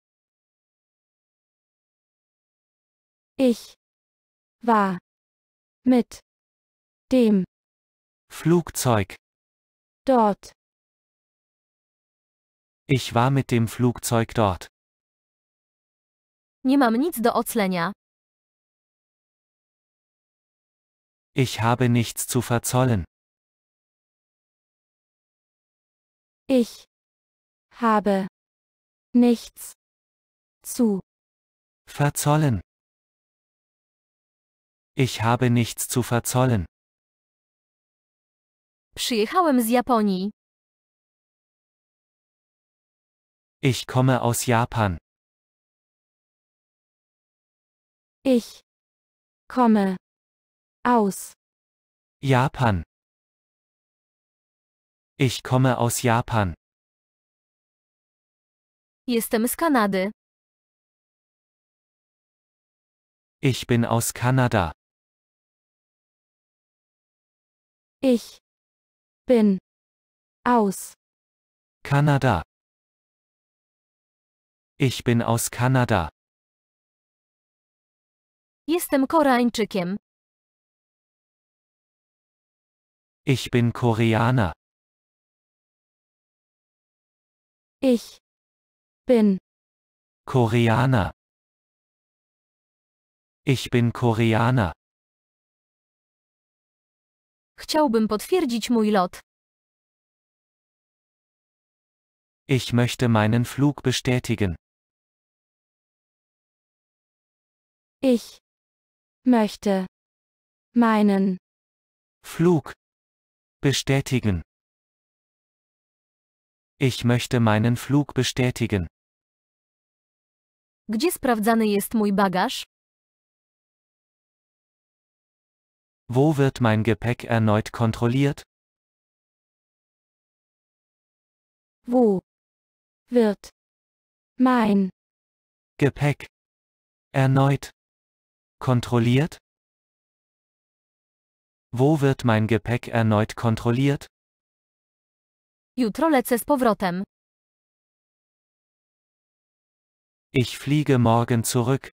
Ich war mit dem Flugzeug dort. Ich war mit dem Flugzeug dort. Nie mam nic do oclenia. Ich habe nichts zu verzollen. Ich habe nichts zu verzollen. Ich habe nichts zu verzollen. Przyjechałem z Japonii. Ich komme aus Japan. Ich komme aus Japan. Ich komme aus Japan. Jestem z Kanady. Ich bin aus Kanada. Ich bin aus Kanada. Ich bin aus Kanada. Jestem Koreańczykiem. Ich bin Koreaner. Ich bin Koreaner. Ich bin Koreaner. Chciałbym potwierdzić mój lot. Ich möchte meinen Flug bestätigen. Ich möchte meinen Flug bestätigen. Ich möchte meinen Flug bestätigen. Gdzie sprawdzany jest mój bagaż? Wo wird mein Gepäck erneut kontrolliert? Wo wird mein Gepäck erneut kontrolliert? Wo wird mein Gepäck erneut kontrolliert? Jutro lecę z powrotem. Ich fliege morgen zurück.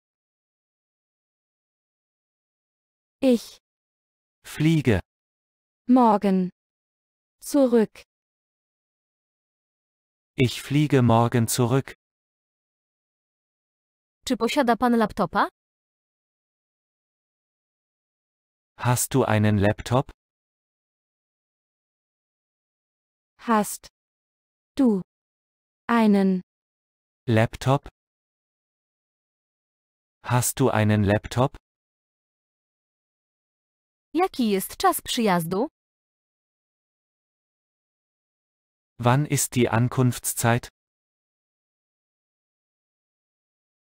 Ich Fliege. Morgen. Zurück. Ich fliege morgen zurück. Czy posiada pan laptopa? Hast du einen Laptop? Hast du einen Laptop? Hast du einen Laptop? Jaki jest czas przyjazdu? Wann ist die Ankunftszeit?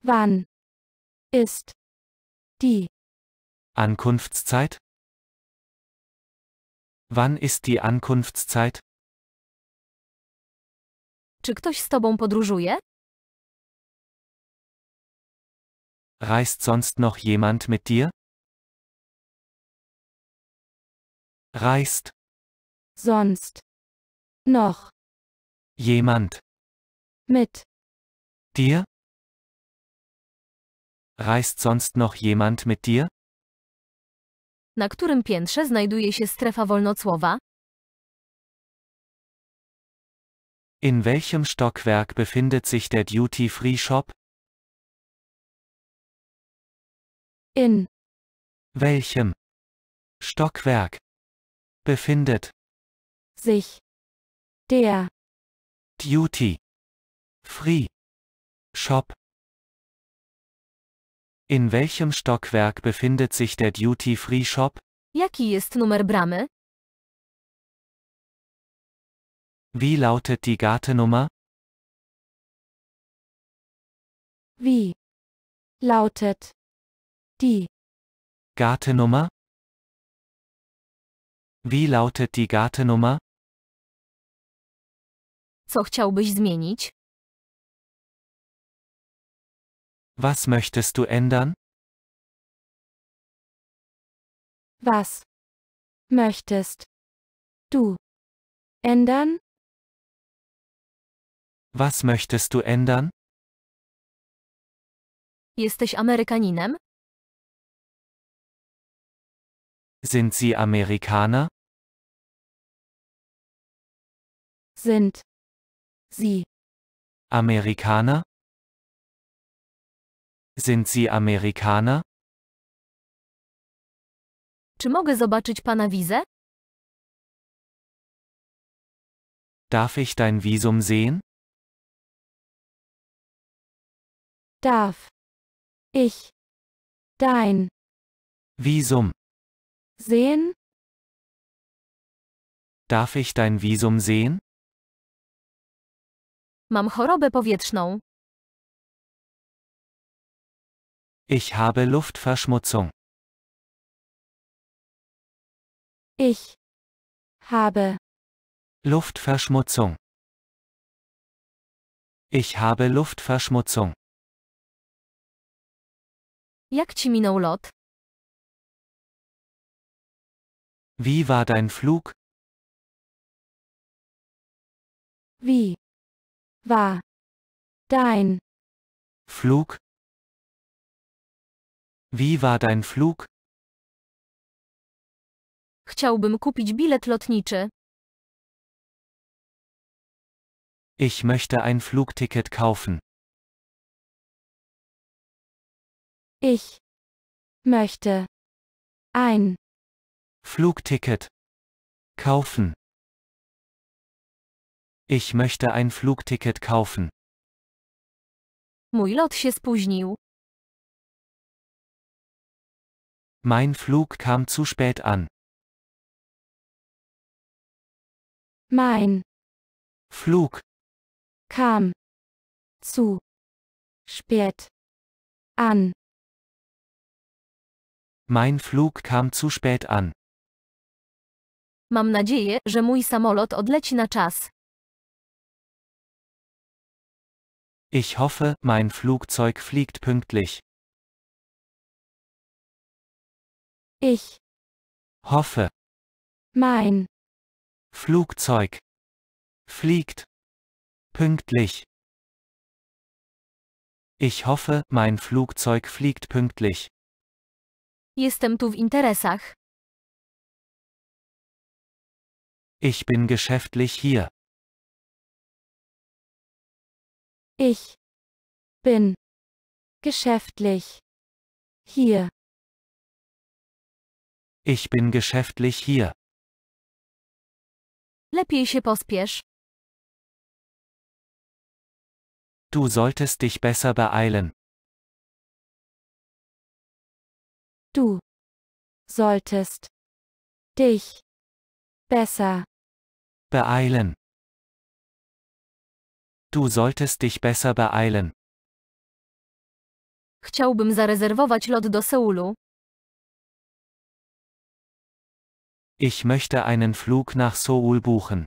Wann ist die Ankunftszeit? Wann ist die Ankunftszeit? Czy ktoś z tobą podróżuje? Reist sonst noch jemand mit dir? reist sonst noch jemand mit dir? Reist sonst noch jemand mit dir? Na którym piętrze znajduje się strefa wolnocłowa? In welchem Stockwerk befindet sich der Duty Free Shop? In welchem Stockwerk befindet sich der Duty Free Shop In welchem Stockwerk befindet sich der Duty Free Shop? Jaki ist numer bramy? Wie lautet die Gartennummer? Wie lautet die Gartennummer? Wie lautet die Gartennummer? Co chciałbyś zmienić? Was möchtest du ändern? Was möchtest du ändern? Was möchtest du ändern? Jesteś Amerykaninem? Sind Sie Amerikaner? Sind Sie Amerikaner? Sind Sie Amerikaner? Czy mogę zobaczyć pana wizę? Darf ich dein Visum sehen? Darf ich dein Visum sehen? Darf ich dein Visum sehen? Mam chorobę powietrzną. Ich habe Luftverschmutzung. Ich habe Luftverschmutzung. Ich habe Luftverschmutzung. Jak ci minął lot? Wie war dein Flug? Wie war dein Flug? Wie war dein Flug? Chciałbym kupić bilet lotniczy. Ich möchte ein Flugticket kaufen. Ich möchte ein Flugticket kaufen. Ich möchte ein Flugticket kaufen. Mój lot się spóźnił. Mein Flug kam zu spät an. Mein Flug kam zu spät an. Mein Flug kam zu spät an. Mam nadzieję, że mój samolot odleci na czas. Ich hoffe, mein Flugzeug fliegt pünktlich. Ich hoffe. Mein Flugzeug fliegt pünktlich. Ich hoffe, mein Flugzeug fliegt pünktlich. Jestem tu w interesach. Ich bin geschäftlich hier. Ich bin geschäftlich hier. Ich bin geschäftlich hier. Lepiej się pospiesz. Du solltest dich besser beeilen. Du solltest dich besser beeilen. Du solltest dich besser beeilen. Chciałbym zarezerwować lot do Seulu. Ich möchte einen Flug nach Seoul buchen.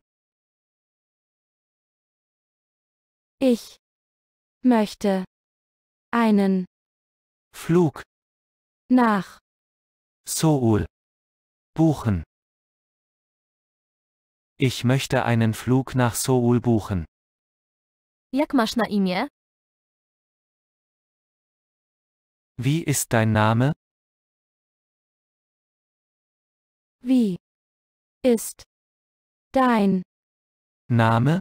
Ich möchte einen Flug nach Seoul buchen. Ich möchte einen Flug nach Seoul buchen. Jak masz na imię? Wie ist dein Name? Wie ist dein Name?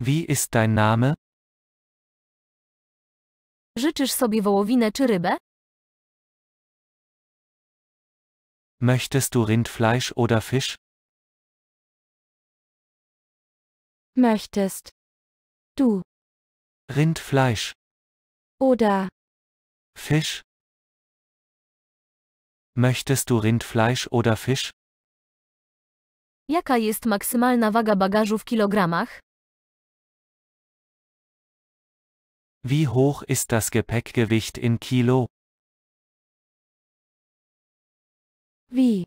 Wie ist dein Name? Życzysz sobie wołowinę czy rybę? Möchtest du Rindfleisch oder Fisch? möchtest. Du. Rindfleisch. Oder. Fisch. Möchtest du Rindfleisch oder Fisch? Jaka jest maksymalna waga bagażu w kilogramach? Wie hoch ist das Gepäckgewicht in Kilo? Wie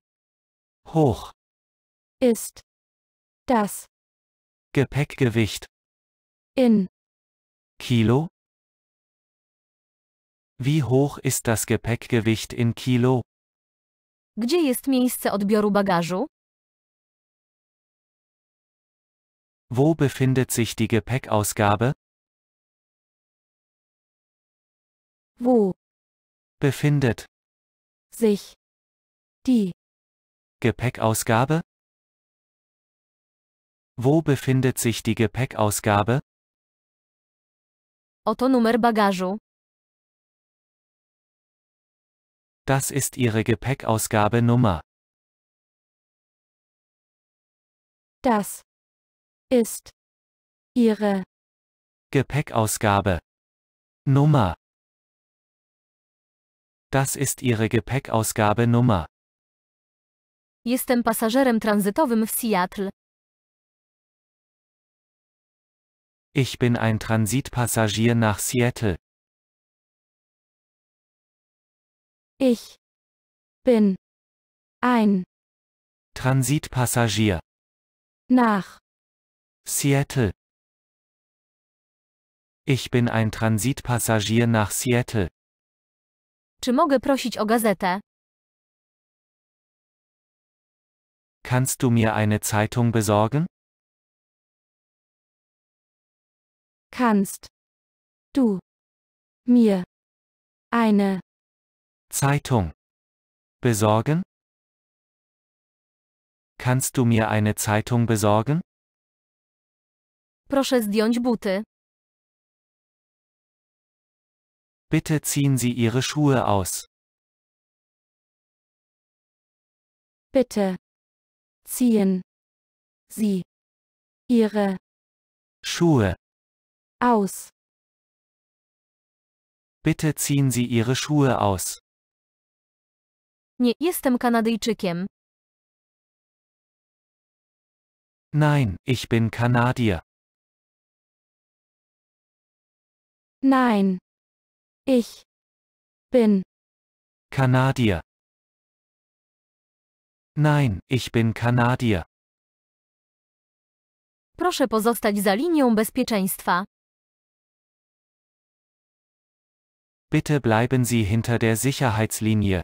hoch ist das Gepäckgewicht. In Kilo? Wie hoch ist das Gepäckgewicht in Kilo? Gdzie jest miejsce odbioru bagażu? Wo befindet sich die Gepäckausgabe? Wo befindet sich die Gepäckausgabe? Wo befindet sich die Gepäckausgabe? Oto numer bagażu. Das ist Ihre Gepäckausgabenummer. Das ist Ihre Gepäckausgabe Nummer. Das ist Ihre Gepäckausgabenummer. Jestem pasażerem tranzytowym w Seattle. Ich bin ein Transitpassagier nach Seattle. Ich bin ein Transitpassagier nach Seattle. Ich bin ein Transitpassagier nach Seattle. Czy mogę prosić o gazetę? Kannst du mir eine Zeitung besorgen? Kannst du mir eine Zeitung besorgen? Kannst du mir eine Zeitung besorgen? Proszę zdjąć buty. Bitte ziehen Sie Ihre Schuhe aus. Bitte ziehen Sie Ihre Schuhe aus. Bitte ziehen Sie Ihre Schuhe aus. Nie jestem Kanadyjczykiem. Nein, ich bin Kanadier. Nein. Ich bin Kanadier. Nein, ich bin Kanadier. Proszę pozostać za linią bezpieczeństwa. Bitte bleiben Sie hinter der Sicherheitslinie.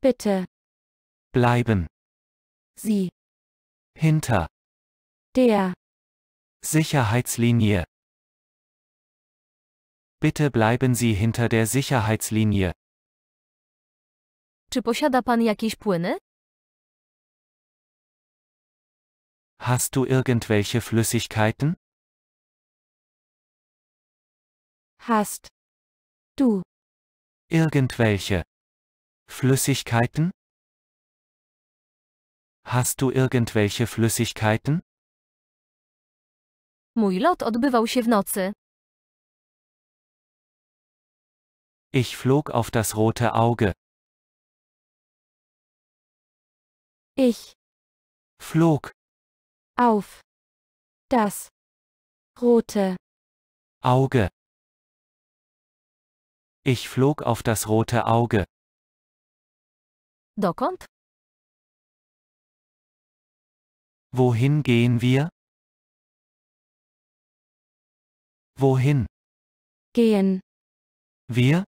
Bitte. Bleiben. Sie. Hinter. Der. Sicherheitslinie. Bitte bleiben Sie hinter der Sicherheitslinie. Czy posiada pan jakieś płyny? Hast du irgendwelche Flüssigkeiten? Hast. Du. Irgendwelche. Flüssigkeiten? Hast du irgendwelche Flüssigkeiten? Mój lot odbywał się w nocy. Ich flog auf das rote Auge. Ich flog auf das rote Auge ich flog auf das rote Auge. Dokąd? Wohin gehen wir? Wohin? Gehen. Wir?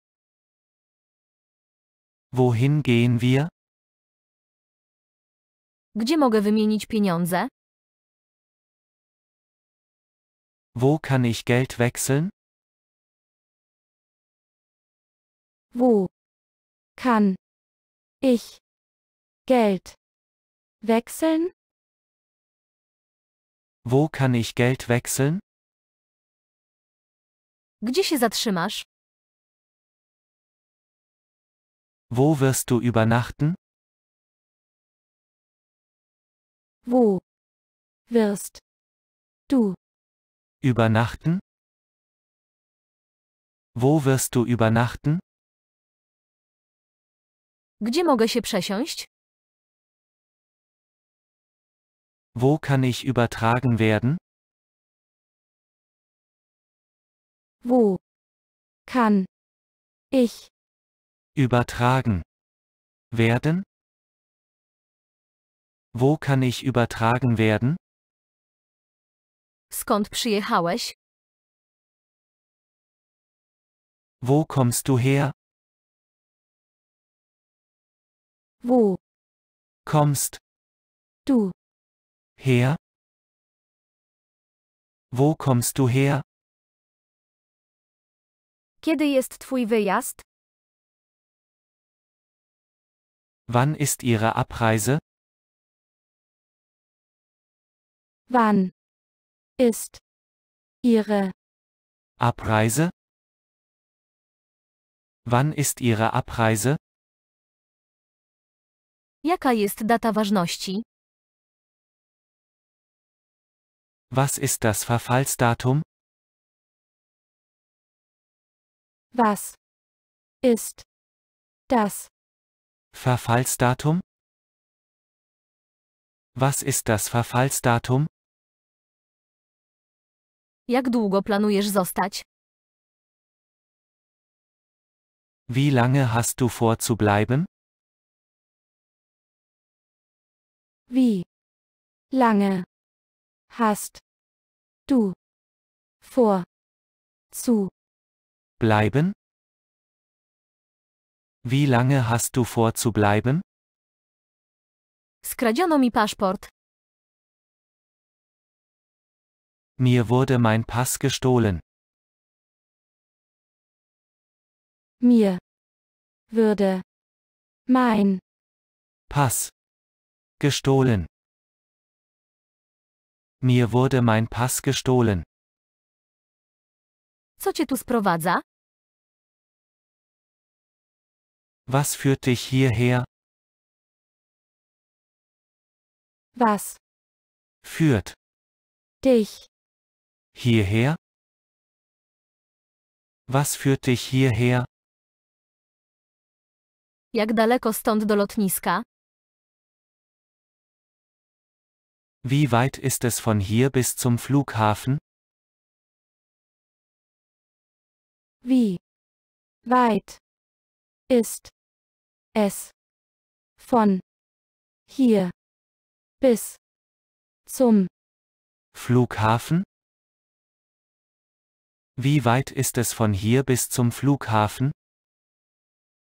Wohin gehen wir? Gdzie mogę wymienić pieniądze? Wo kann ich Geld wechseln? Wo kann ich Geld wechseln? Wo kann ich Geld wechseln? Gdzie się zatrzymasz? Wo wirst du übernachten? Wo wirst du übernachten? Wo wirst du übernachten? Gdzie mogę się przesiąść? Wo kann ich übertragen werden? Wo kann ich übertragen werden? Wo kann ich übertragen werden? Skąd przyjechałeś? Wo kommst du her? Wo kommst du her? Wo kommst du her? Kiedy jest twój wyjazd? Wann ist Ihre Abreise? Wann ist Ihre Abreise? Wann ist Ihre Abreise? Jaka jest data ważności? Was ist das Verfallsdatum? Was ist das Verfallsdatum? Was ist das Verfallsdatum? Jak długo planujesz zostać? Wie lange hast du vor zu bleiben? Wie lange hast du vor zu bleiben? Wie lange hast du vor zu bleiben? Skradziono mi paszport. Mir wurde mein Pass gestohlen. Mir würde mein Pass Gestohlen. Mir wurde mein Pass gestohlen. Co cię tu sprowadza? Was führt dich hierher? Was führt dich hierher? Was führt dich hierher? Jak daleko stąd do lotniska? Wie weit ist es von hier bis zum Flughafen? Wie weit ist es von hier bis zum Flughafen? Wie weit ist es von hier bis zum Flughafen?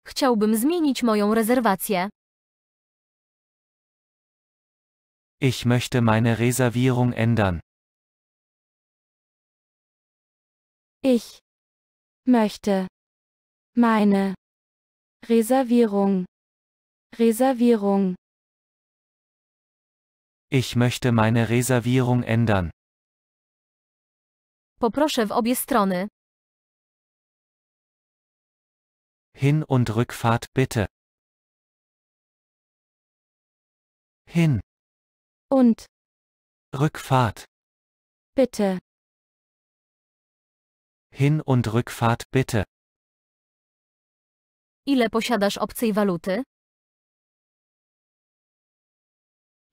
Chciałbym zmienić moją rezerwację. Ich möchte meine Reservierung ändern. Ich möchte meine Reservierung Reservierung Ich möchte meine Reservierung ändern. Poproszę w obie strony. Hin- und Rückfahrt bitte. Hin. Und Rückfahrt. Bitte. Hin- und Rückfahrt bitte. Ile posiadasz obcej waluty?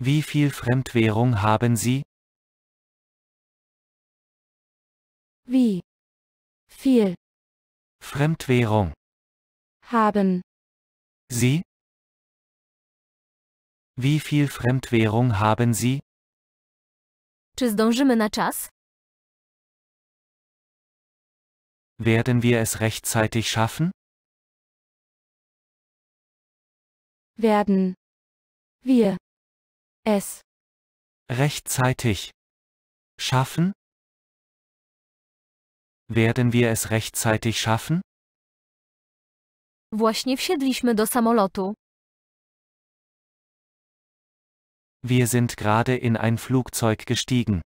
Wie viel Fremdwährung haben Sie? Wie viel Fremdwährung haben Sie? Wie viel Fremdwährung haben Sie? Czy zdążymy na czas? Werden wir es rechtzeitig schaffen? Werden wir es rechtzeitig schaffen? Werden wir es rechtzeitig schaffen? Właśnie wsiedliśmy do samolotu. Wir sind gerade in ein Flugzeug gestiegen.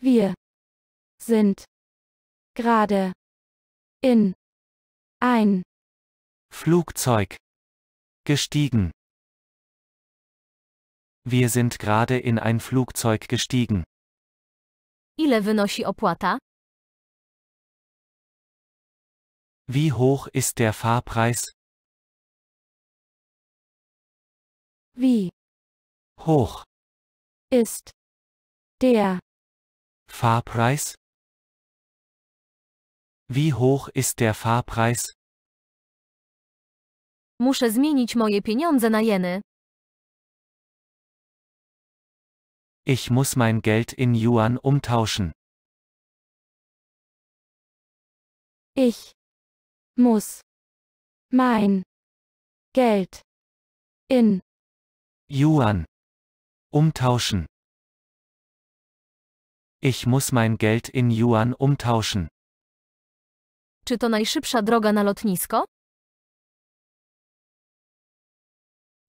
Wir sind gerade in ein Flugzeug gestiegen. Wir sind gerade in ein Flugzeug gestiegen. Ile wynosi opłata? Wie hoch ist der Fahrpreis? Wie hoch ist der Fahrpreis? Wie hoch ist der Fahrpreis? Muszę zmienić moje pieniądze na jeny. Ich muss mein Geld in Yuan umtauschen. Ich muss mein Geld in Yuan. Umtauschen. Ich muss mein Geld in Yuan umtauschen. Czy to najszybsza droga na lotnisko?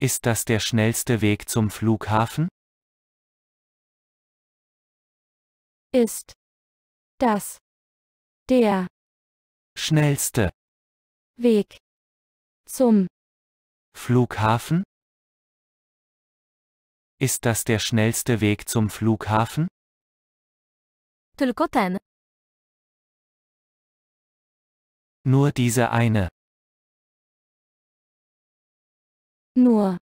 Ist das der schnellste Weg zum Flughafen? Ist das der schnellste Weg zum Flughafen? Ist das der schnellste Weg zum Flughafen? Tylko ten. Nur diese eine. Nur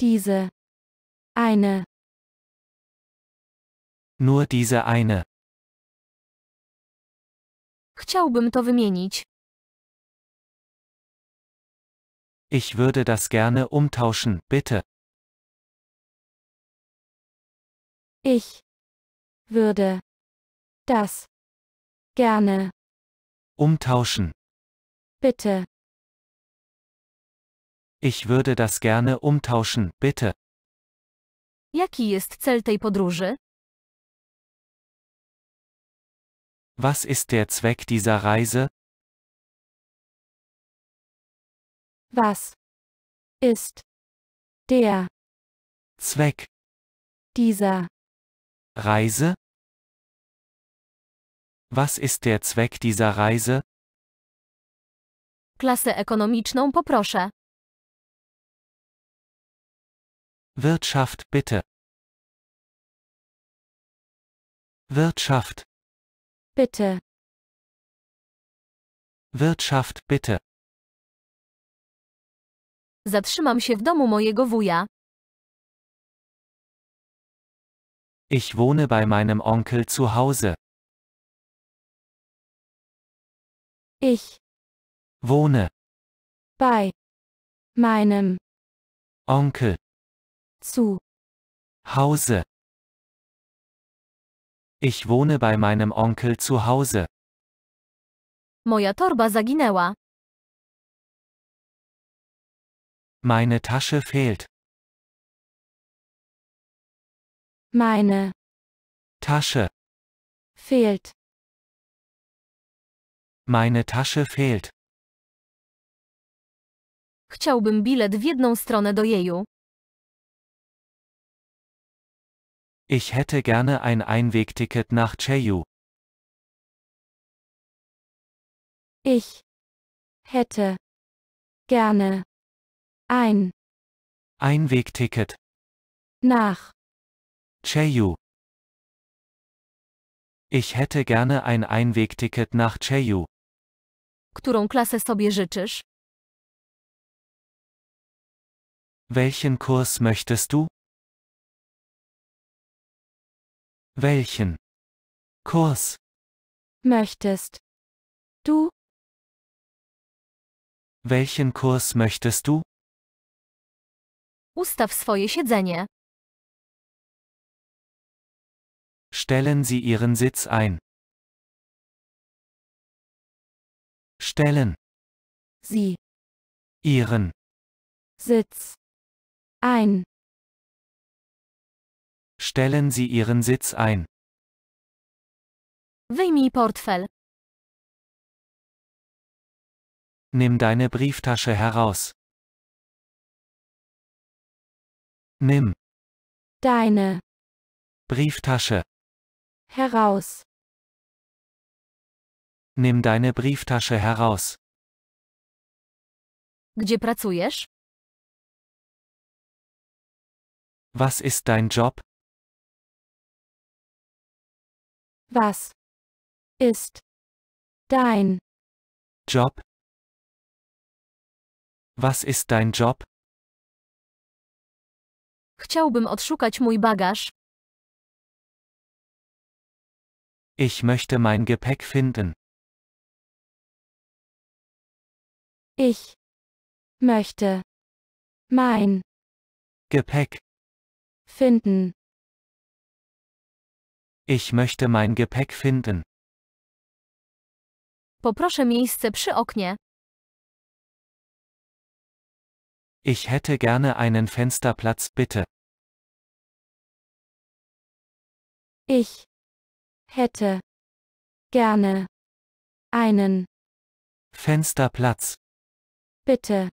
diese eine. Nur diese eine. Chciałbym to wymienić. Ich würde das gerne umtauschen, bitte. Ich würde das gerne umtauschen. Bitte. Ich würde das gerne umtauschen, bitte. Jaki jest cel tej podróży? Was ist der Zweck dieser Reise? Was ist der Zweck dieser Reise? Was ist der Zweck dieser Reise? Klasę ekonomiczną poproszę. Wirtschaft, bitte. Wirtschaft. Bitte. Wirtschaft, bitte. Zatrzymam się w domu mojego wuja. Ich wohne bei meinem Onkel zu Hause. Ich wohne bei meinem Onkel zu Hause. Ich wohne bei meinem Onkel zu Hause. Moja torba zaginęła. Meine Tasche fehlt. Meine Tasche fehlt. Meine Tasche fehlt. Chciałbym bilet w jedną stronę do jeju. Ich hätte gerne ein Einwegticket nach Jeju. Ich hätte gerne ein Einwegticket nach Cheju. Ich hätte gerne ein Einwegticket nach Cheju. Którą klasę sobie życzysz? Welchen Kurs möchtest du? Welchen Kurs möchtest du? Welchen Kurs möchtest du? Ustaw swoje siedzenie. Stellen Sie Ihren Sitz ein. Stellen Sie Ihren Sitz ein. Stellen Sie Ihren Sitz ein. Wyjmij portfel. Nimm deine Brieftasche heraus. Nimm deine Brieftasche heraus. Nimm deine Brieftasche heraus. Gdzie pracujesz? Was ist dein Job? Was ist dein Job? Was ist dein Job? Chciałbym odszukać mój bagaż. Ich möchte mein Gepäck finden. Ich möchte mein Gepäck finden. Ich möchte mein Gepäck finden. Poproszę miejsce przy oknie. Ich hätte gerne einen Fensterplatz, bitte. Ich hätte gerne einen Fensterplatz. Bitte.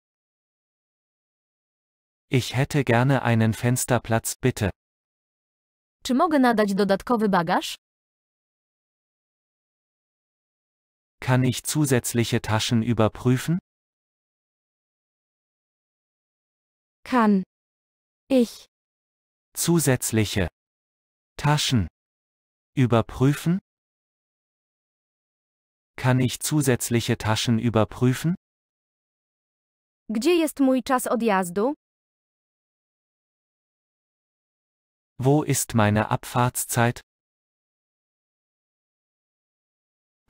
Ich hätte gerne einen Fensterplatz, bitte. Czy mogę nadać dodatkowy bagaż? Kann ich zusätzliche Taschen überprüfen? Kann ich zusätzliche Taschen überprüfen? Überprüfen? Kann ich zusätzliche Taschen überprüfen? Gdzie jest mój czas odjazdu? Wo ist meine Abfahrtszeit?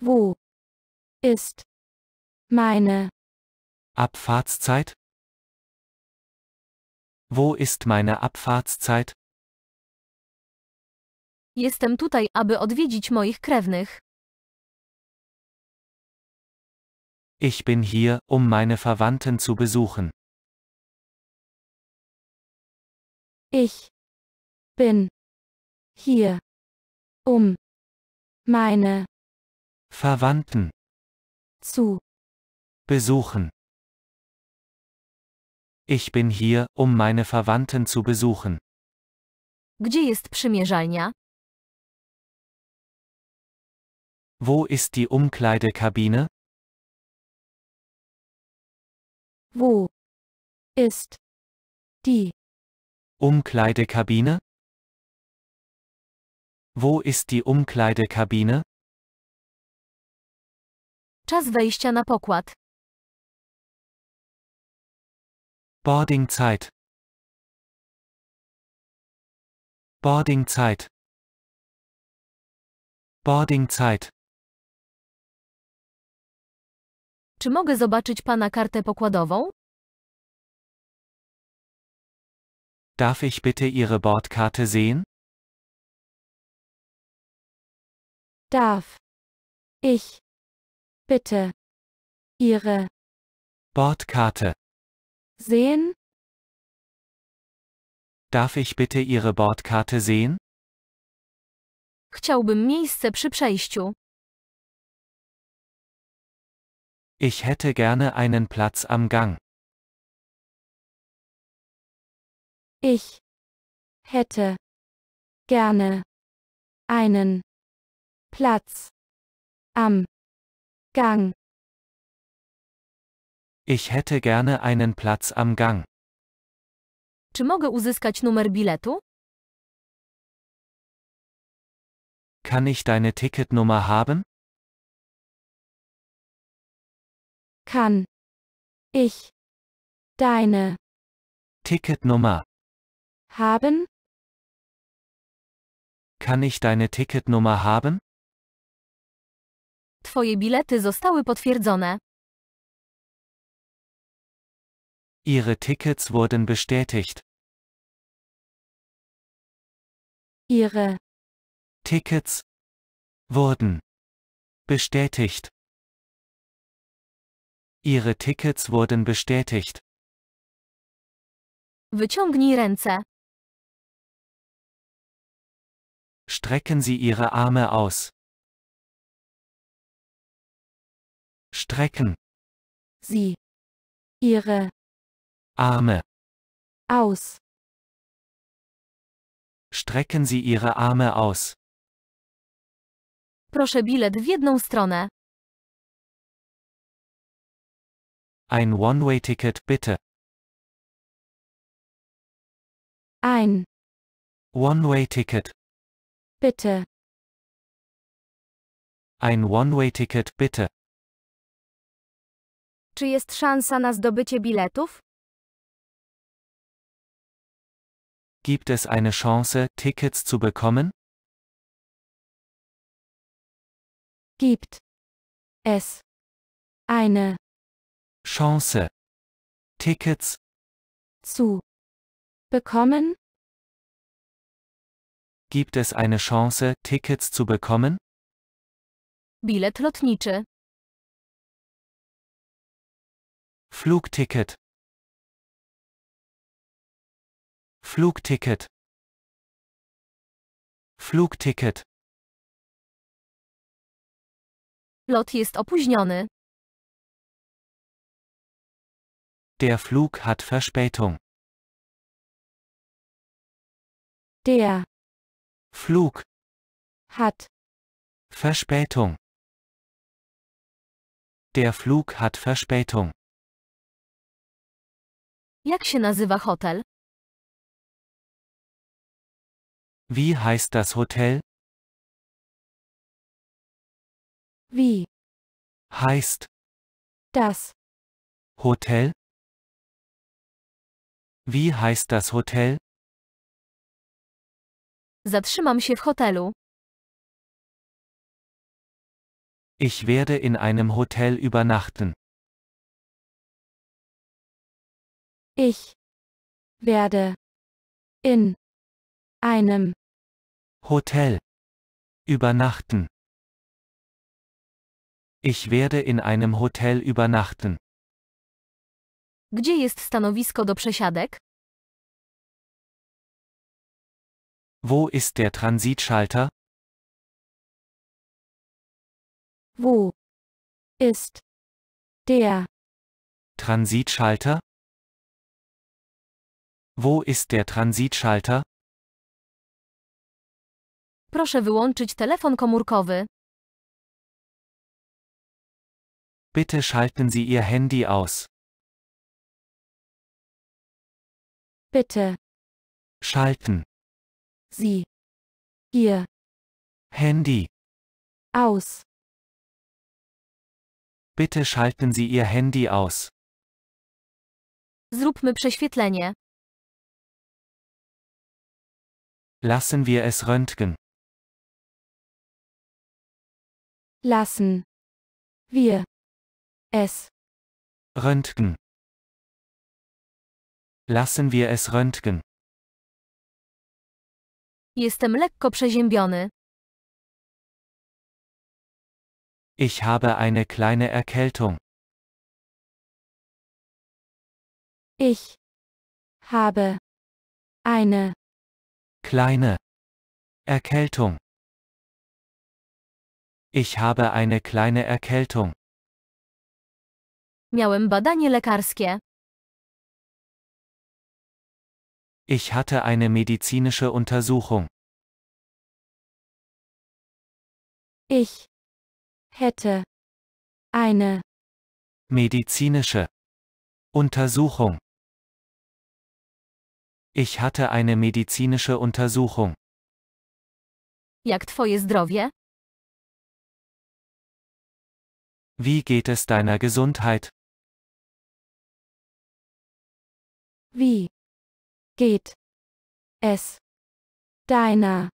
Wo ist meine Abfahrtszeit? Wo ist meine Abfahrtszeit? Jestem tutaj, aby odwiedzić moich krewnych. Ich bin hier, um meine Verwandten zu besuchen. Ich bin hier, um meine Verwandten zu besuchen. Ich bin hier, um meine Verwandten zu besuchen. Gdzie jest przymierzalnia? Wo ist die Umkleidekabine? Wo ist die Umkleidekabine? Wo ist die Umkleidekabine? Czas wejścia na pokład. Boardingzeit. Boardingzeit. Boardingzeit. Czy mogę zobaczyć pana kartę pokładową? Darf ich bitte Ihre Bordkarte sehen? Darf ich bitte Ihre Bordkarte sehen? Darf ich bitte Ihre Bordkarte sehen? Chciałbym miejsce przy przejściu. Ich hätte gerne einen Platz am Gang. Ich hätte gerne einen Platz am Gang. Ich hätte gerne einen Platz am Gang. Czy mogę uzyskać numer biletu? Kann ich deine Ticketnummer haben? kann ich deine Ticketnummer haben? Kann ich deine Ticketnummer haben? Twoje bilety zostały potwierdzone. Ihre Tickets wurden bestätigt. Ihre Tickets wurden bestätigt. Ihre Tickets wurden bestätigt. Wyciągnij ręce. Strecken Sie Ihre Arme aus. Strecken. Sie. Ihre. Arme. Aus. Strecken Sie Ihre Arme aus. Proszę bilet w jedną stronę. Ein One-Way-Ticket, bitte. Ein One-Way-Ticket. Bitte. Ein One-Way-Ticket, bitte. Czy jest szansa na zdobycie biletów? Gibt es eine Chance, Tickets zu bekommen? Gibt es eine Chance. Tickets. Zu. Bekommen? Gibt es eine Chance, Tickets zu bekommen? Bilet lotniczy. Flugticket. Flugticket. Flugticket. Lot jest opóźniony. Der Flug hat Verspätung. Der Flug hat Verspätung. Der Flug hat Verspätung. Jak się nazywa hotel? Wie heißt das Hotel? Wie heißt das Hotel? Wie heißt das Hotel? Zatrzymam się w hotelu. Ich werde in einem Hotel übernachten. Ich werde in einem Hotel übernachten. Ich werde in einem Hotel übernachten. Gdzie jest stanowisko do przesiadek? Wo ist der Transitschalter? Wo ist der Transitschalter? Wo ist der Transitschalter? Proszę wyłączyć telefon komórkowy. Bitte schalten Sie Ihr Handy aus. Bitte. Schalten. Sie. Ihr. Handy. Aus. Bitte schalten Sie Ihr Handy aus. Zróbmy prześwietlenie. Lassen wir es röntgen. Lassen. Wir. Es. Röntgen. Lassen wir es röntgen. Jestem lekko przeziębiony. Ich habe eine kleine Erkältung. Ich habe eine kleine Erkältung. Ich habe eine kleine Erkältung. Miałem badanie lekarskie. Ich hatte eine medizinische Untersuchung. Ich hätte eine medizinische Untersuchung. Ich hatte eine medizinische Untersuchung. Jak twoje zdrowie? Wie geht es deiner Gesundheit? Wie Geht es deiner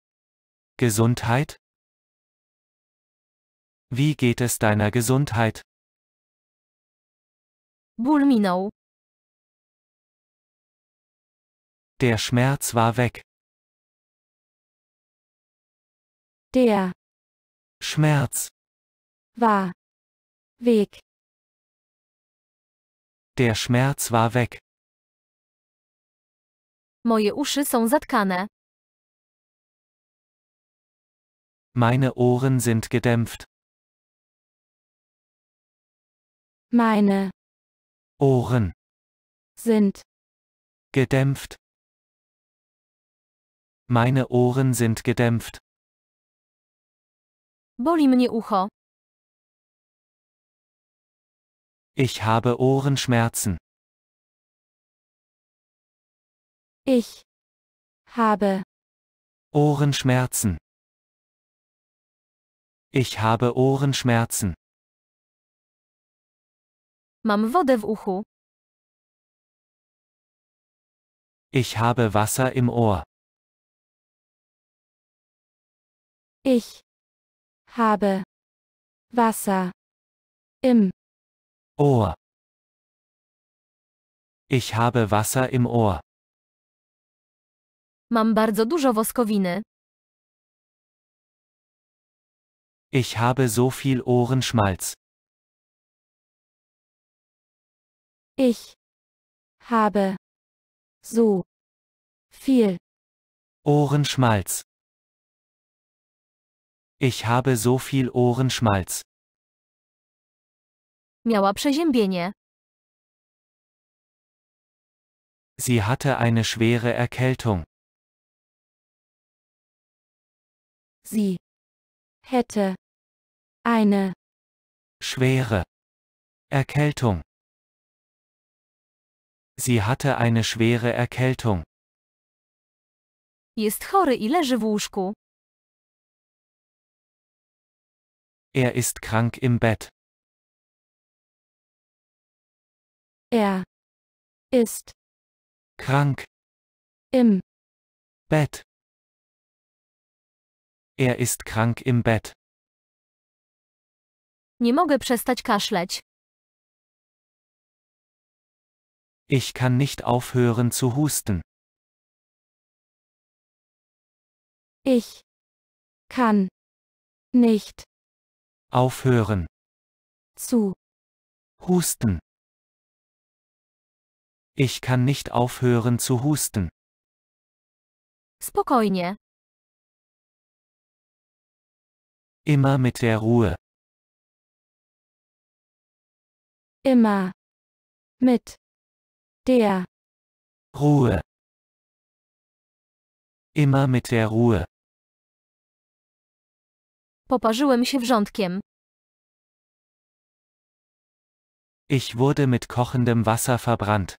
Gesundheit? Wie geht es deiner Gesundheit? Ból Der Schmerz war weg. Der Schmerz war weg. Der Schmerz war weg. Moje uszy są zatkane. Meine Ohren sind gedämpft. Meine Ohren sind gedämpft. Meine Ohren sind gedämpft. Boli mnie ucho. Ich habe Ohrenschmerzen. Ich habe Ohrenschmerzen. Ich habe Ohrenschmerzen. Mam wodę w uchu. Ich habe Wasser im Ohr. Ich habe Wasser im Ohr. Ich habe Wasser im Ohr. Mam bardzo dużo woskowiny. Ich habe so viel Ohrenschmalz. Ich habe so viel Ohrenschmalz. Ich habe so viel Ohrenschmalz. Miała przeziębienie. Sie hatte eine schwere Erkältung. Sie hätte eine schwere Erkältung. Sie hatte eine schwere Erkältung. Jest chory i leży w łóżku. Er ist krank im Bett. Er ist krank im Bett. Er ist krank im Bett. Nie mogę przestać kaszleć. Ich kann nicht aufhören zu husten. Ich kann nicht aufhören zu husten. Ich kann nicht aufhören zu husten. Spokojnie, Immer mit der Ruhe. Immer. Mit. Der. Ruhe. Immer mit der Ruhe. Poparzyłem się wrzątkiem. Ich wurde mit kochendem Wasser verbrannt.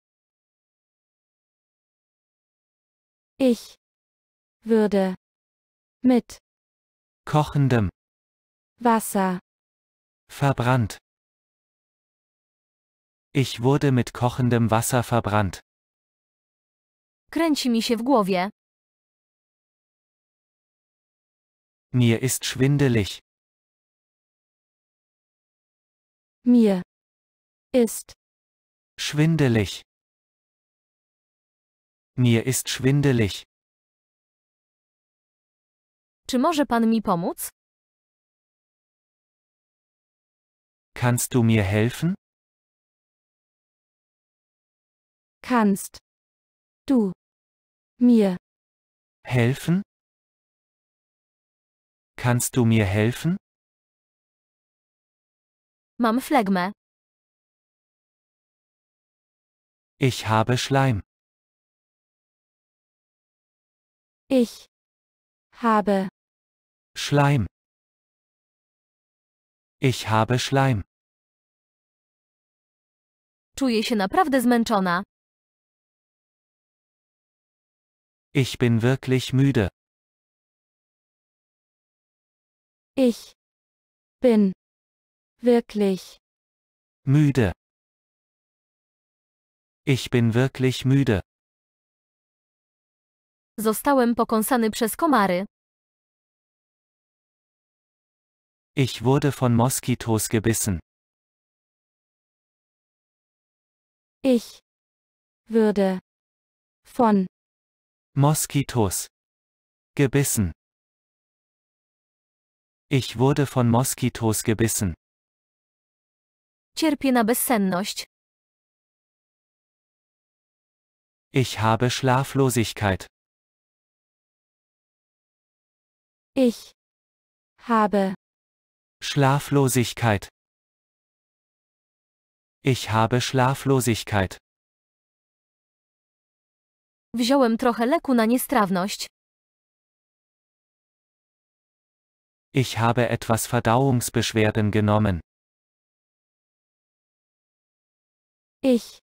Ich würde mit kochendem Wasser. Verbrannt. Ich wurde mit kochendem Wasser verbrannt. Kręci mi się w głowie. Mir ist schwindelig. Mir ist schwindelig. Mir ist schwindelig. Czy może pan mi pomóc? Kannst du mir helfen? Kannst du mir helfen? Kannst du mir helfen? Mam flegme. Ich habe Schleim. Ich habe Schleim. Ich habe Schleim. Czuję się naprawdę zmęczona. Ich bin wirklich müde. Ich bin wirklich müde. Ich bin wirklich müde. Zostałem pokąsany przez komary. Ich wurde von Moskitos gebissen. Ich würde von Moskitos gebissen. Ich wurde von Moskitos gebissen. Cierpię na bezsenność. Ich habe Schlaflosigkeit. Ich habe Schlaflosigkeit. Ich habe Schlaflosigkeit. Wziąłem trochę leku na niestrawność. Ich habe etwas Verdauungsbeschwerden genommen. Ich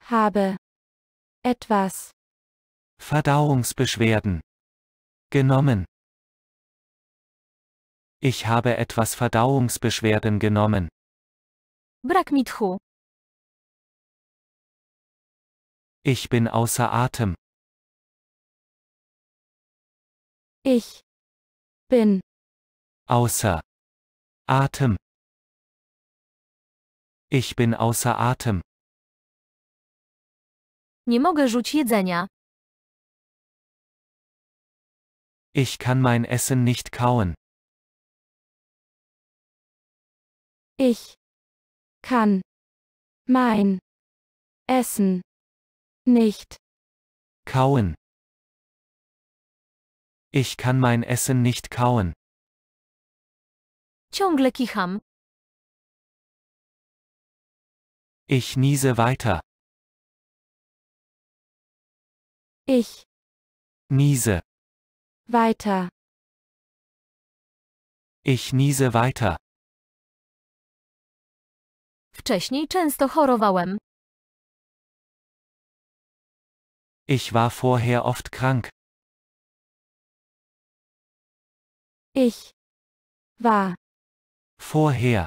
habe etwas Verdauungsbeschwerden genommen. Ich habe etwas Verdauungsbeschwerden genommen. Brak mi tchu. Ich bin außer Atem. Ich bin außer Atem. Ich bin außer Atem. Nie mogę rzuć jedzenia. Ich kann mein Essen nicht kauen. Ich kann mein Essen nicht kauen. Ich kann mein Essen nicht kauen. Ciągle kicham. Ich niese weiter. Ich niese weiter. Ich niese weiter. Wcześniej często chorowałem. Ich war vorher oft krank. Ich war vorher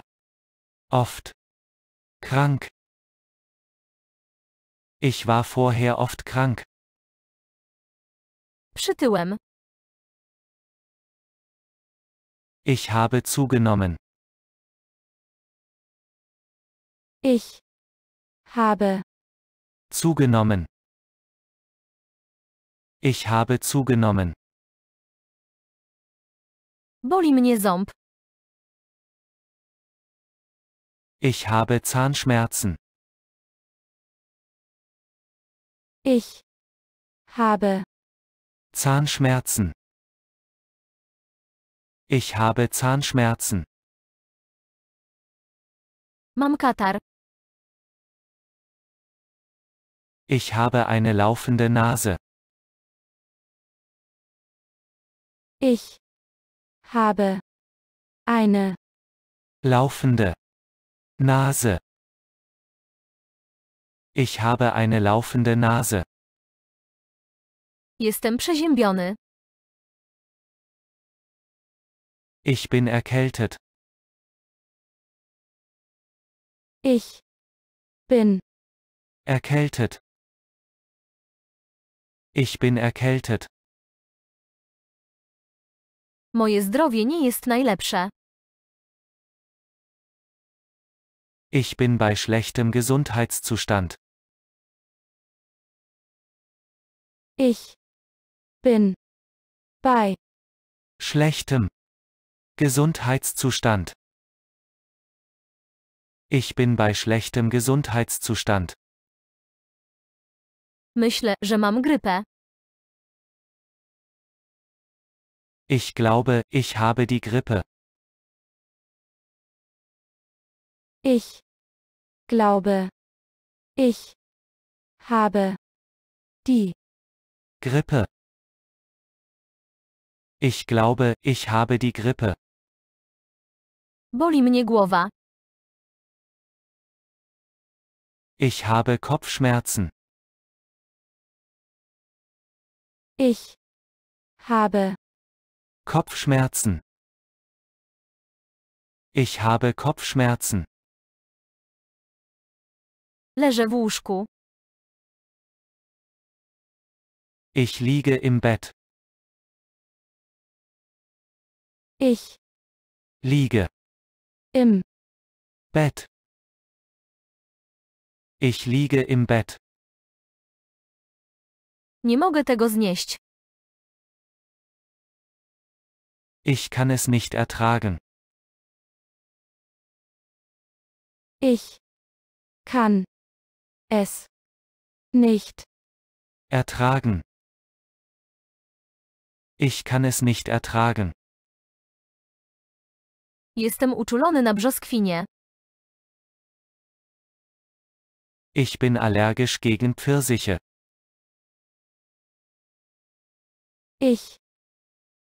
oft krank. Ich war vorher oft krank. Przytyłem. Ich habe zugenommen. Ich habe zugenommen. Ich habe zugenommen. Boli mnie ząb. Ich habe Zahnschmerzen. Ich habe Zahnschmerzen. Ich habe Zahnschmerzen. Mam katar. Ich habe eine laufende Nase. Ich habe eine laufende Nase. Ich habe eine laufende Nase. Jestem przeziębiony. Ich bin erkältet. Ich bin erkältet. Ich bin erkältet. Moje zdrowie nie jest najlepsze. Ich bin bei schlechtem Gesundheitszustand. Ich bin bei schlechtem Gesundheitszustand. Ich bin bei schlechtem Gesundheitszustand. Myślę, że mam grypę. Ich glaube, ich habe die Grippe. Ich glaube, ich habe die Grippe. Ich glaube, ich habe die Grippe. Boli mnie głowa. Ich habe Kopfschmerzen. Ich habe Kopfschmerzen. Ich habe Kopfschmerzen. Leżę w łóżku. Ich liege im Bett. Ich liege im Bett. Ich liege im Bett. Nie mogę tego znieść. Ich kann es nicht ertragen. Ich kann es nicht ertragen. Ich kann es nicht ertragen. Jestem uczulony na brzoskwinie. Ich bin allergisch gegen Pfirsiche. Ich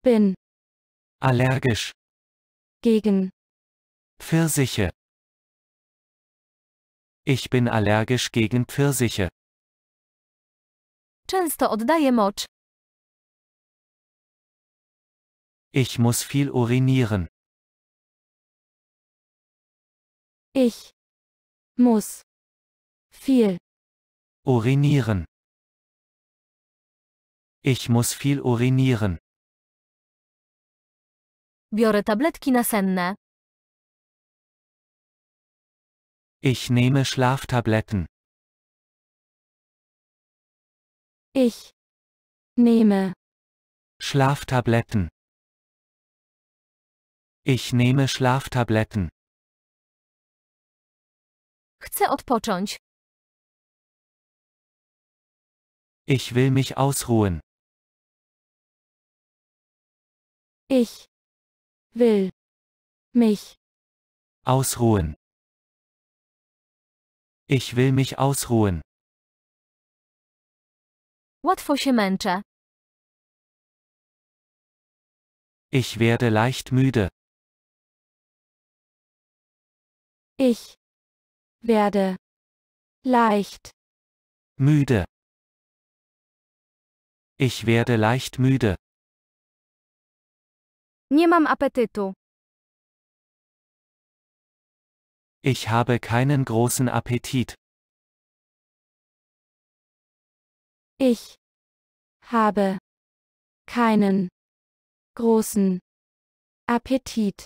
bin allergisch gegen Pfirsiche. Ich bin allergisch gegen Pfirsiche. Często oddaję mocz. Ich muss viel urinieren. Ich muss viel urinieren. Ich muss viel urinieren. Biorę tabletki nasenne. Ich nehme Schlaftabletten. Ich nehme Schlaftabletten. Ich nehme Schlaftabletten. Chcę odpocząć. Ich will mich ausruhen. Ich will mich ausruhen. Ich will mich ausruhen. Łatwo się męczę. Ich werde leicht müde. Ich werde leicht müde. Ich werde leicht müde. Nie mam apetytu. Ich habe keinen großen Appetit. Ich habe keinen großen Appetit.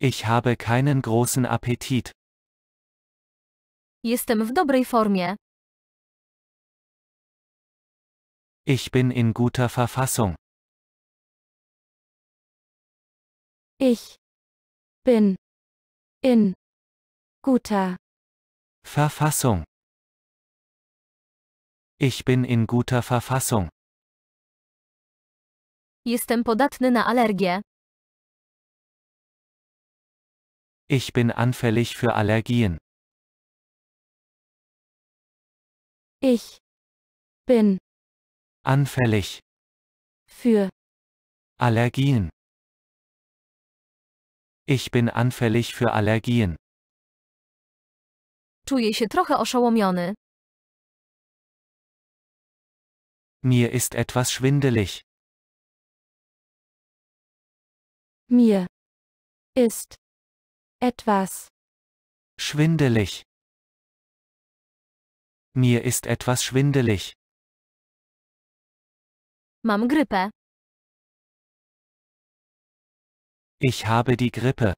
Ich habe keinen großen Appetit. Jestem w dobrej formie. Ich bin in guter Verfassung. Ich bin in guter Verfassung. Ich bin in guter Verfassung. Jestem podatny na alergie. Ich bin anfällig für Allergien. Ich bin anfällig für Allergien. Ich bin anfällig für Allergien. Czuję się trochę oszołomiony. Mir ist etwas schwindelig. Mir ist etwas schwindelig. Mir ist etwas schwindelig. Mam grypę. Ich habe die Grippe.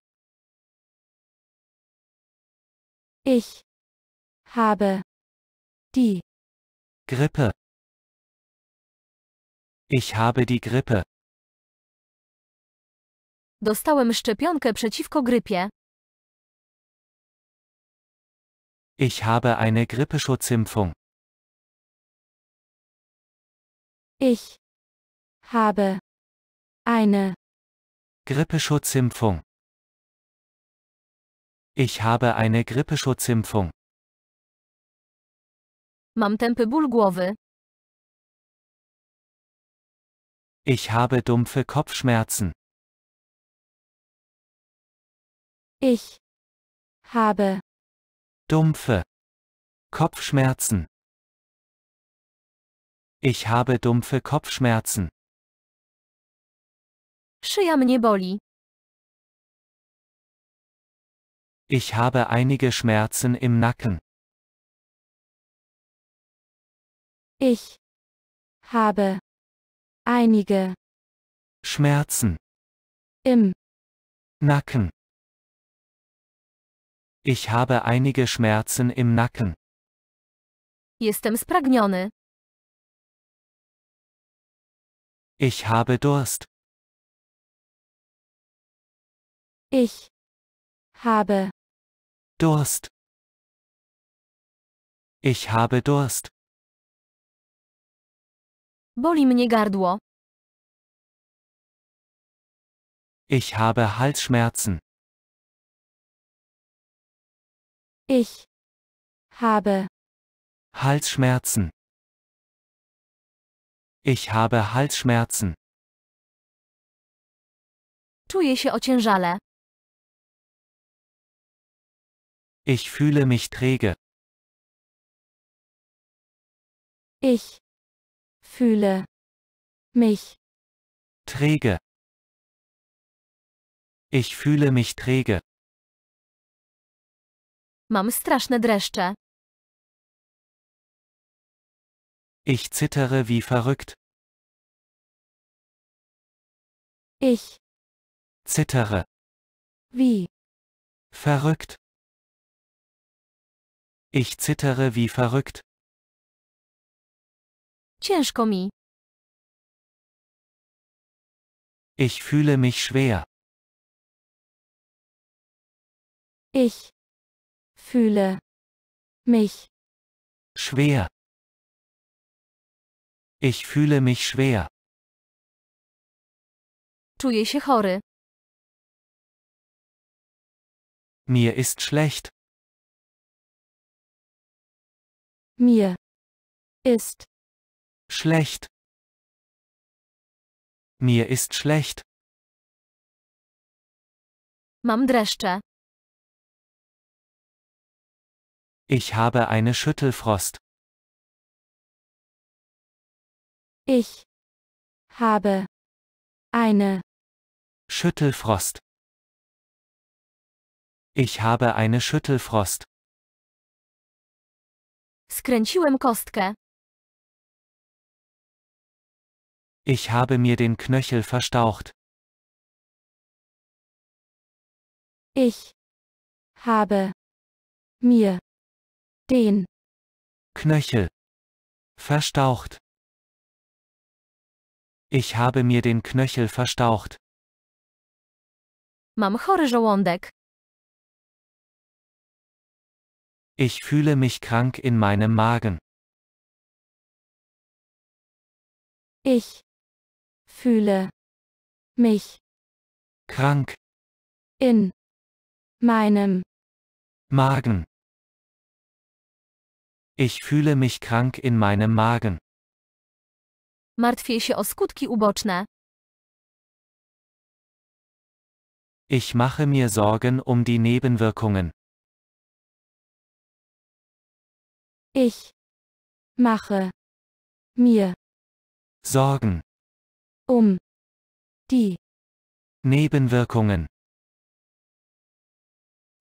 Ich habe die Grippe. Ich habe die Grippe. Dostałem szczepionkę przeciwko grypie. Ich habe eine Grippeschutzimpfung. Ich habe eine Grippeschutzimpfung. Ich habe eine Grippeschutzimpfung. Mam tępy ból głowy. Ich habe dumpfe Kopfschmerzen. Ich habe dumpfe Kopfschmerzen. Ich habe dumpfe Kopfschmerzen. Szyja mnie boli. Ich habe einige Schmerzen im Nacken. Ich habe einige Schmerzen im Nacken. Ich habe einige Schmerzen im Nacken. Jestem spragniony. Ich habe Durst. Ich habe Durst. Ich habe Durst. Boli mnie gardło. Ich habe Halsschmerzen. Ich habe Halsschmerzen. Ich habe Halsschmerzen. Czuję się ociężale. Ich fühle mich träge. Ich fühle mich träge. Ich fühle mich träge. Mam straszne dreszcze. Ich zittere wie verrückt. Ich zittere wie verrückt. Ich zittere wie verrückt. Ciężko mi. Ich fühle mich schwer. Ich fühle mich schwer. Ich fühle mich schwer. Czuję się chory. Mir ist schlecht. Mir ist schlecht. Mir ist schlecht. Mam dreszcze. Ich habe eine Schüttelfrost. Ich habe eine Schüttelfrost. Ich habe eine Schüttelfrost. Skręciłem kostkę. Ich habe mir den Knöchel verstaucht. Ich habe mir den Knöchel verstaucht. Ich habe mir den Knöchel verstaucht. Mam chory żołądek. Ich fühle mich krank in meinem Magen. Ich fühle mich krank in meinem Magen. Ich fühle mich krank in meinem Magen. Martwię się o skutki uboczne. Ich mache mir Sorgen um die Nebenwirkungen. Ich mache mir Sorgen um die Nebenwirkungen.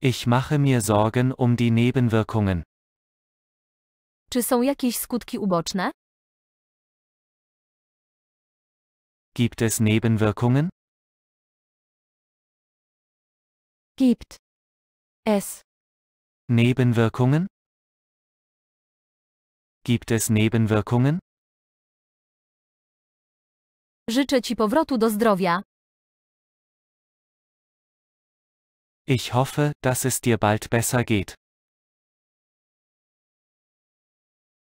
Ich mache mir Sorgen um die Nebenwirkungen. Czy są jakieś skutki uboczne? Gibt es Nebenwirkungen? Gibt es Nebenwirkungen? Gibt es Nebenwirkungen? Życzę Ci powrotu do zdrowia. Ich hoffe, dass es dir bald besser geht.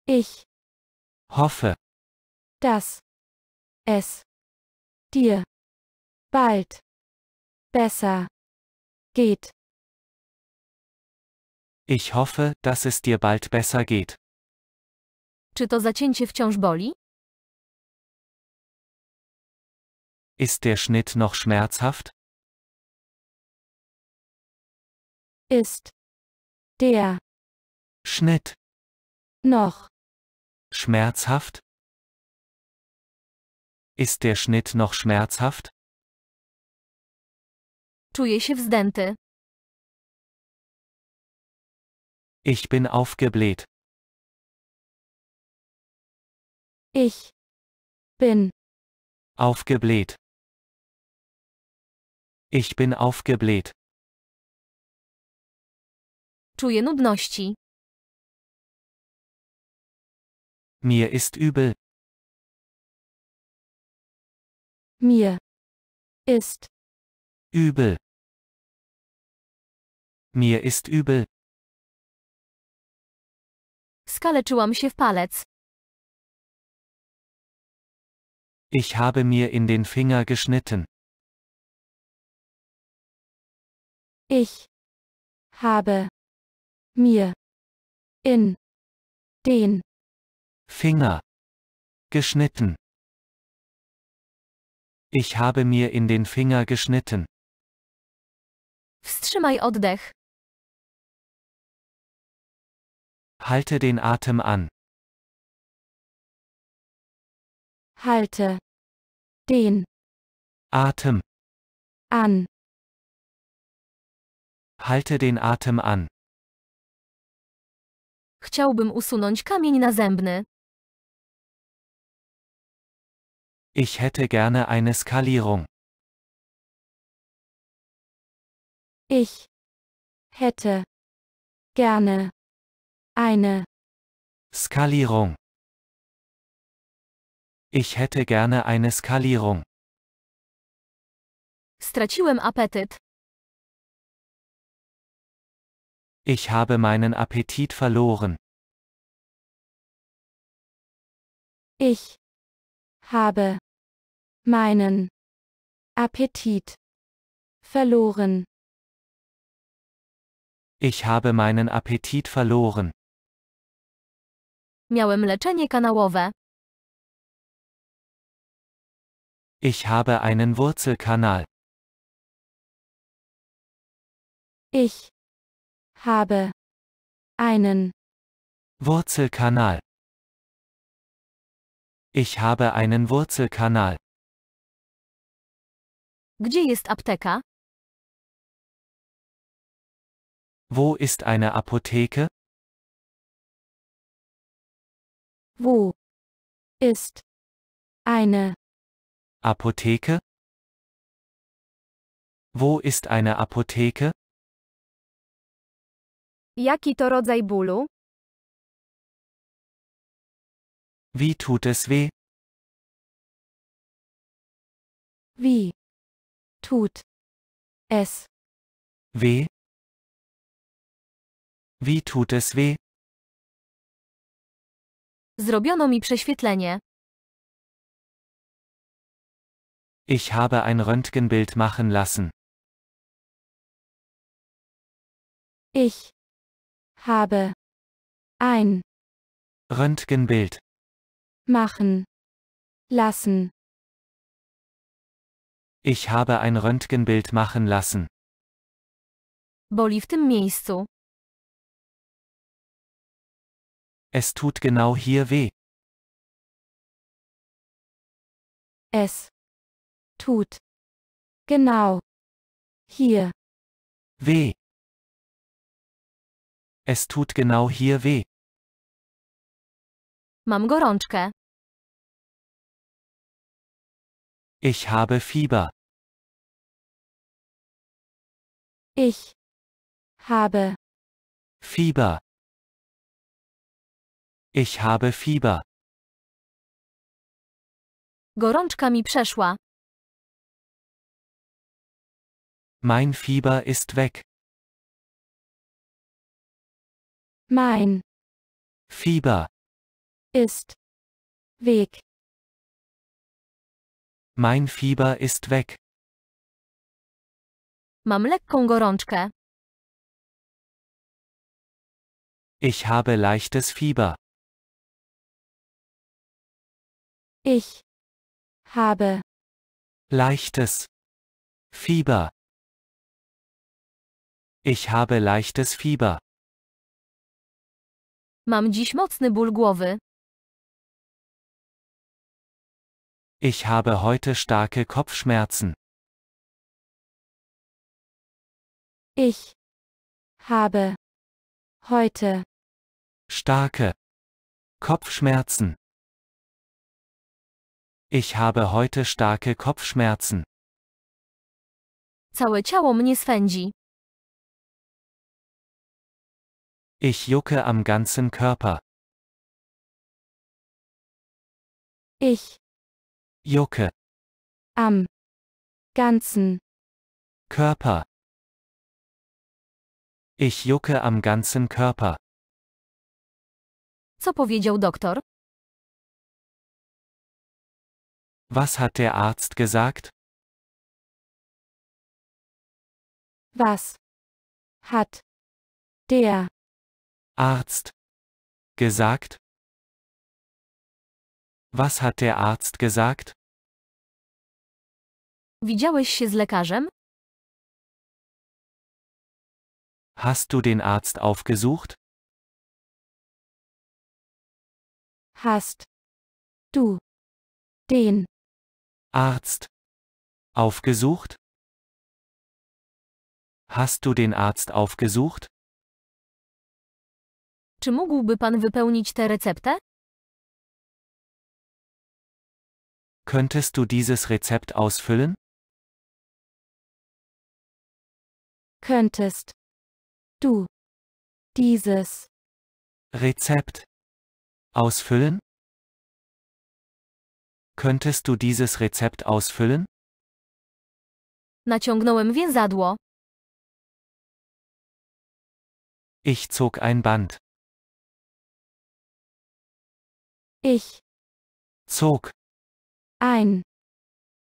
Ich hoffe, dass es dir bald besser geht. Ich hoffe, dass es dir bald besser geht. Czy to zacięcie wciąż boli? Ist der Schnitt noch schmerzhaft? Ist der Schnitt noch schmerzhaft? Ist der Schnitt noch schmerzhaft? Czuję się wzdęty. Ich bin aufgebläht. Ich bin aufgebläht. Ich bin aufgebläht. Czuję nudności. Mir ist übel. Mir ist übel. Mir ist übel. Skaleczyłam się w palec. Ich habe mir in den Finger geschnitten. Ich habe mir in den Finger geschnitten. Ich habe mir in den Finger geschnitten. Wstrzymaj oddech. Halte den Atem an. Halte den Atem an. Halte den Atem an. Chciałbym usunąć kamień nazębny. Ich hätte gerne eine Skalierung. Ich hätte gerne eine Skalierung. Ich hätte gerne eine Skalierung. Straciłem Appetit. Ich habe meinen Appetit verloren. Ich habe meinen Appetit verloren. Ich habe meinen Appetit verloren. Miałem leczenie kanałowe. Ich habe einen Wurzelkanal. Ich habe einen Wurzelkanal. Ich habe einen Wurzelkanal. Gdzie jest apteka? Wo ist eine Apotheke? Wo ist eine Apotheke? Wo ist eine Apotheke? Jaki to rodzaj bólu? Wie tut es weh? Wie tut es weh? Wie tut es weh? Zrobiono mi prześwietlenie. Ich habe ein Röntgenbild machen lassen. Ich habe ein Röntgenbild machen lassen. Ich habe ein Röntgenbild machen lassen. Boli w tym miejscu. Es tut genau hier weh. Es tut. Genau. Hier. Weh. Es tut genau hier weh. Mam gorączkę. Ich habe Fieber. Ich habe Fieber. Ich habe Fieber. Gorączka mi przeszła. Mein Fieber ist weg. Mein Fieber ist weg. Mein Fieber ist weg. Mam lekką gorączkę. Ich habe leichtes Fieber. Ich habe leichtes Fieber. Ich habe leichtes Fieber. Mam dziś mocny ból głowy. Ich habe heute starke Kopfschmerzen. Ich habe heute starke Kopfschmerzen. Ich habe heute starke Kopfschmerzen. Całe ciało mnie swędzi. Ich jucke am ganzen Körper. Ich jucke am ganzen Körper. Ich jucke am ganzen Körper. Co powiedział doktor? Was hat der Arzt gesagt? Was hat der Arzt gesagt? Was hat der Arzt gesagt? Widziałeś się z lekarzem? Hast du den Arzt aufgesucht? Hast du den Arzt aufgesucht? Hast du den Arzt aufgesucht? Czy mógłby pan wypełnić tę receptę? Könntest du dieses Rezept ausfüllen? Könntest du dieses Rezept ausfüllen? Könntest du dieses Rezept ausfüllen? Naciągnąłem więzadło. Ich zog ein Band. Ich zog ein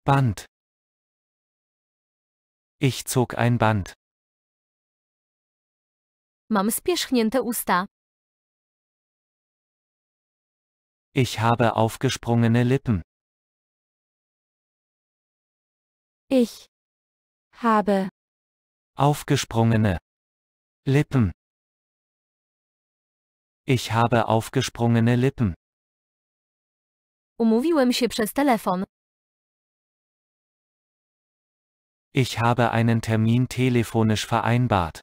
Band. Ich zog ein Band. Mam spierzchnięte usta. Ich habe aufgesprungene Lippen. Ich habe aufgesprungene Lippen. Ich habe aufgesprungene Lippen. Umówiłem się przez telefon. Ich habe einen Termin telefonisch vereinbart.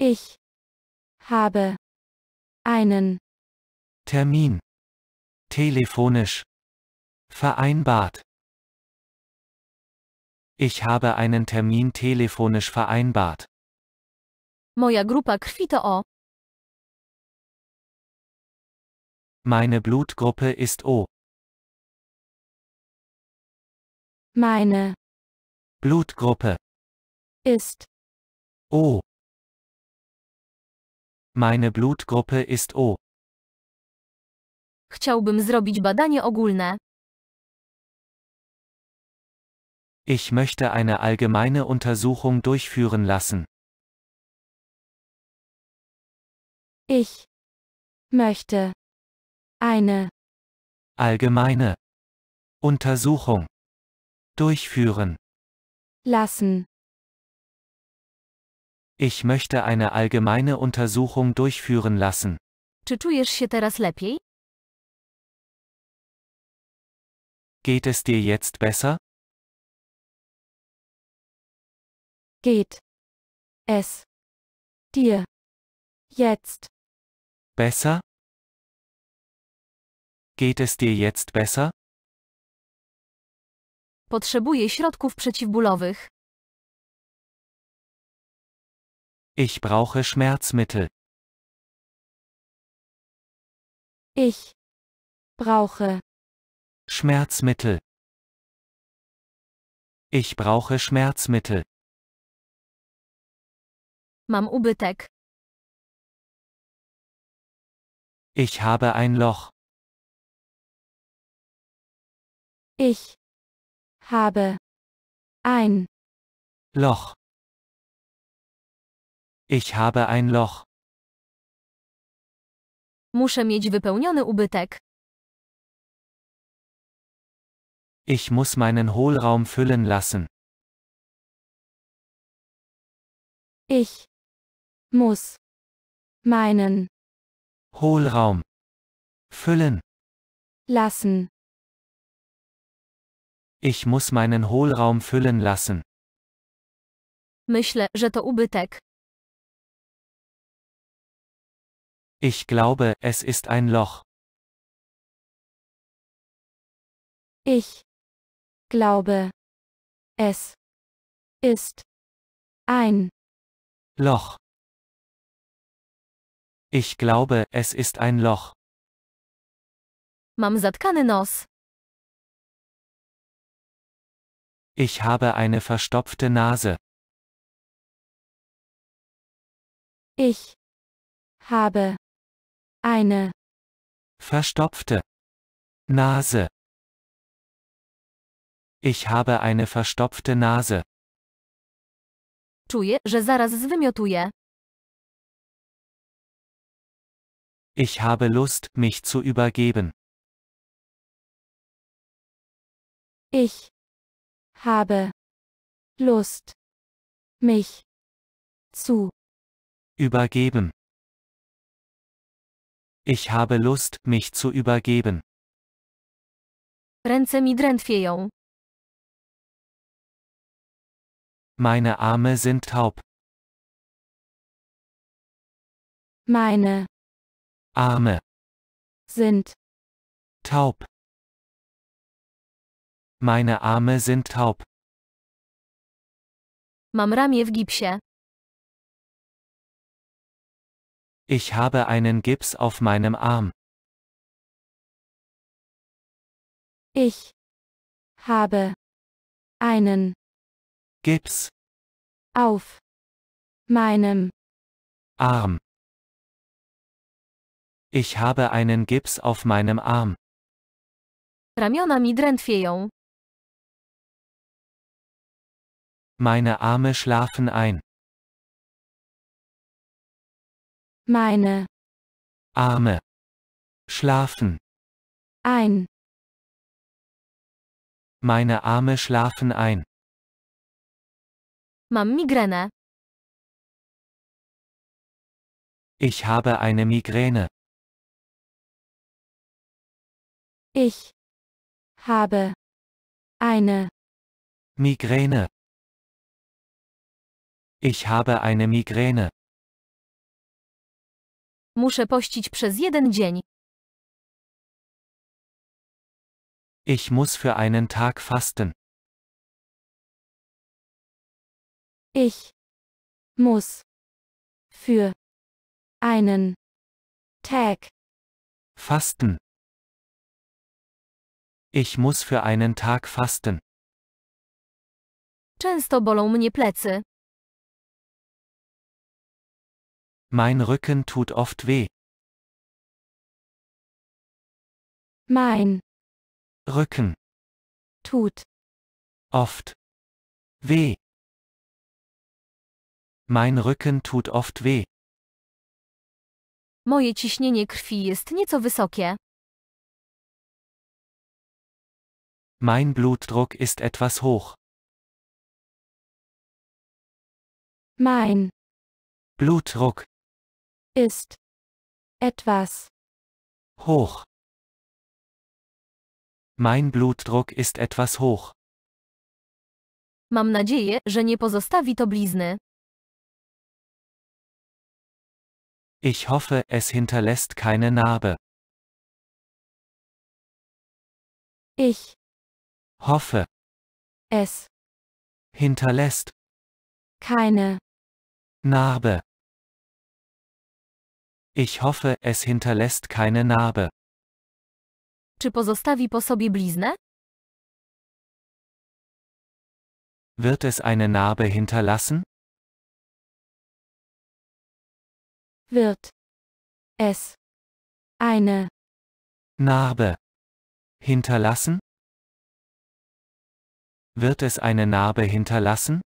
Ich habe einen Termin telefonisch vereinbart. Ich habe einen Termin telefonisch vereinbart. Moja grupa krwi to o Meine Blutgruppe ist O. Meine Blutgruppe ist O. Meine Blutgruppe ist O. Chciałbym zrobić badanie ogólne. Ich möchte eine allgemeine Untersuchung durchführen lassen. Ich möchte eine allgemeine Untersuchung durchführen lassen. Ich möchte eine allgemeine Untersuchung durchführen lassen. Czy czujesz się teraz lepiej? Geht es dir jetzt besser? Geht es dir jetzt besser? Geht es dir jetzt besser? Potrzebuję środków przeciwbólowych. Ich brauche Schmerzmittel. Ich brauche Schmerzmittel. Ich brauche Schmerzmittel. Mam ubytek. Ich habe ein Loch. Ich habe ein Loch. Ich habe ein Loch. Muszę mieć wypełniony ubytek. Ich muss meinen Hohlraum füllen lassen. Ich muss meinen Hohlraum füllen lassen. Ich muss meinen Hohlraum füllen lassen. Myślę, że to ubytek. Ich glaube, es ist ein Loch. Ich glaube, es ist ein Loch. Ich glaube, es ist ein Loch. Mam zatkany nos. Ich habe eine verstopfte Nase. Ich habe eine verstopfte Nase. Ich habe eine verstopfte Nase. Czuję, że zaraz zwymiotuję. Ich habe Lust, mich zu übergeben. Ich habe Lust, mich zu übergeben. Ich habe Lust, mich zu übergeben. Ręce mi drętwieją. Meine Arme sind taub. Meine Arme sind taub. Meine Arme sind taub. Mam ramię w gipsie. Ich habe einen Gips auf meinem Arm. Ich habe einen Gips auf meinem Arm. Ich habe einen Gips auf meinem Arm. Ramiona mi drętwieją. Meine Arme schlafen ein. Meine Arme schlafen ein. Meine Arme schlafen ein. Mam Migräne. Ich habe eine Migräne. Ich habe eine Migräne. Ich habe eine Migräne. Muszę pościć przez jeden dzień. Ich muss für einen Tag fasten. Ich muss für einen Tag fasten. Ich muss für einen Tag fasten. Często bolą mnie plecy. Mein Rücken tut oft weh. Mein Rücken tut oft weh. Mein Rücken tut oft weh. Moje ciśnienie krwi jest nieco wysokie. Mein Blutdruck ist etwas hoch. Mein Blutdruck ist etwas hoch. Mein Blutdruck ist etwas hoch. Mam nadzieję, że nie pozostawi to blizny. Ich hoffe, es hinterlässt keine Narbe. Ich hoffe, es hinterlässt keine Narbe. Ich hoffe, es hinterlässt keine Narbe. Czy pozostawi po sobie bliznę? Wird es eine Narbe hinterlassen? Wird es eine Narbe hinterlassen? Wird es eine Narbe hinterlassen?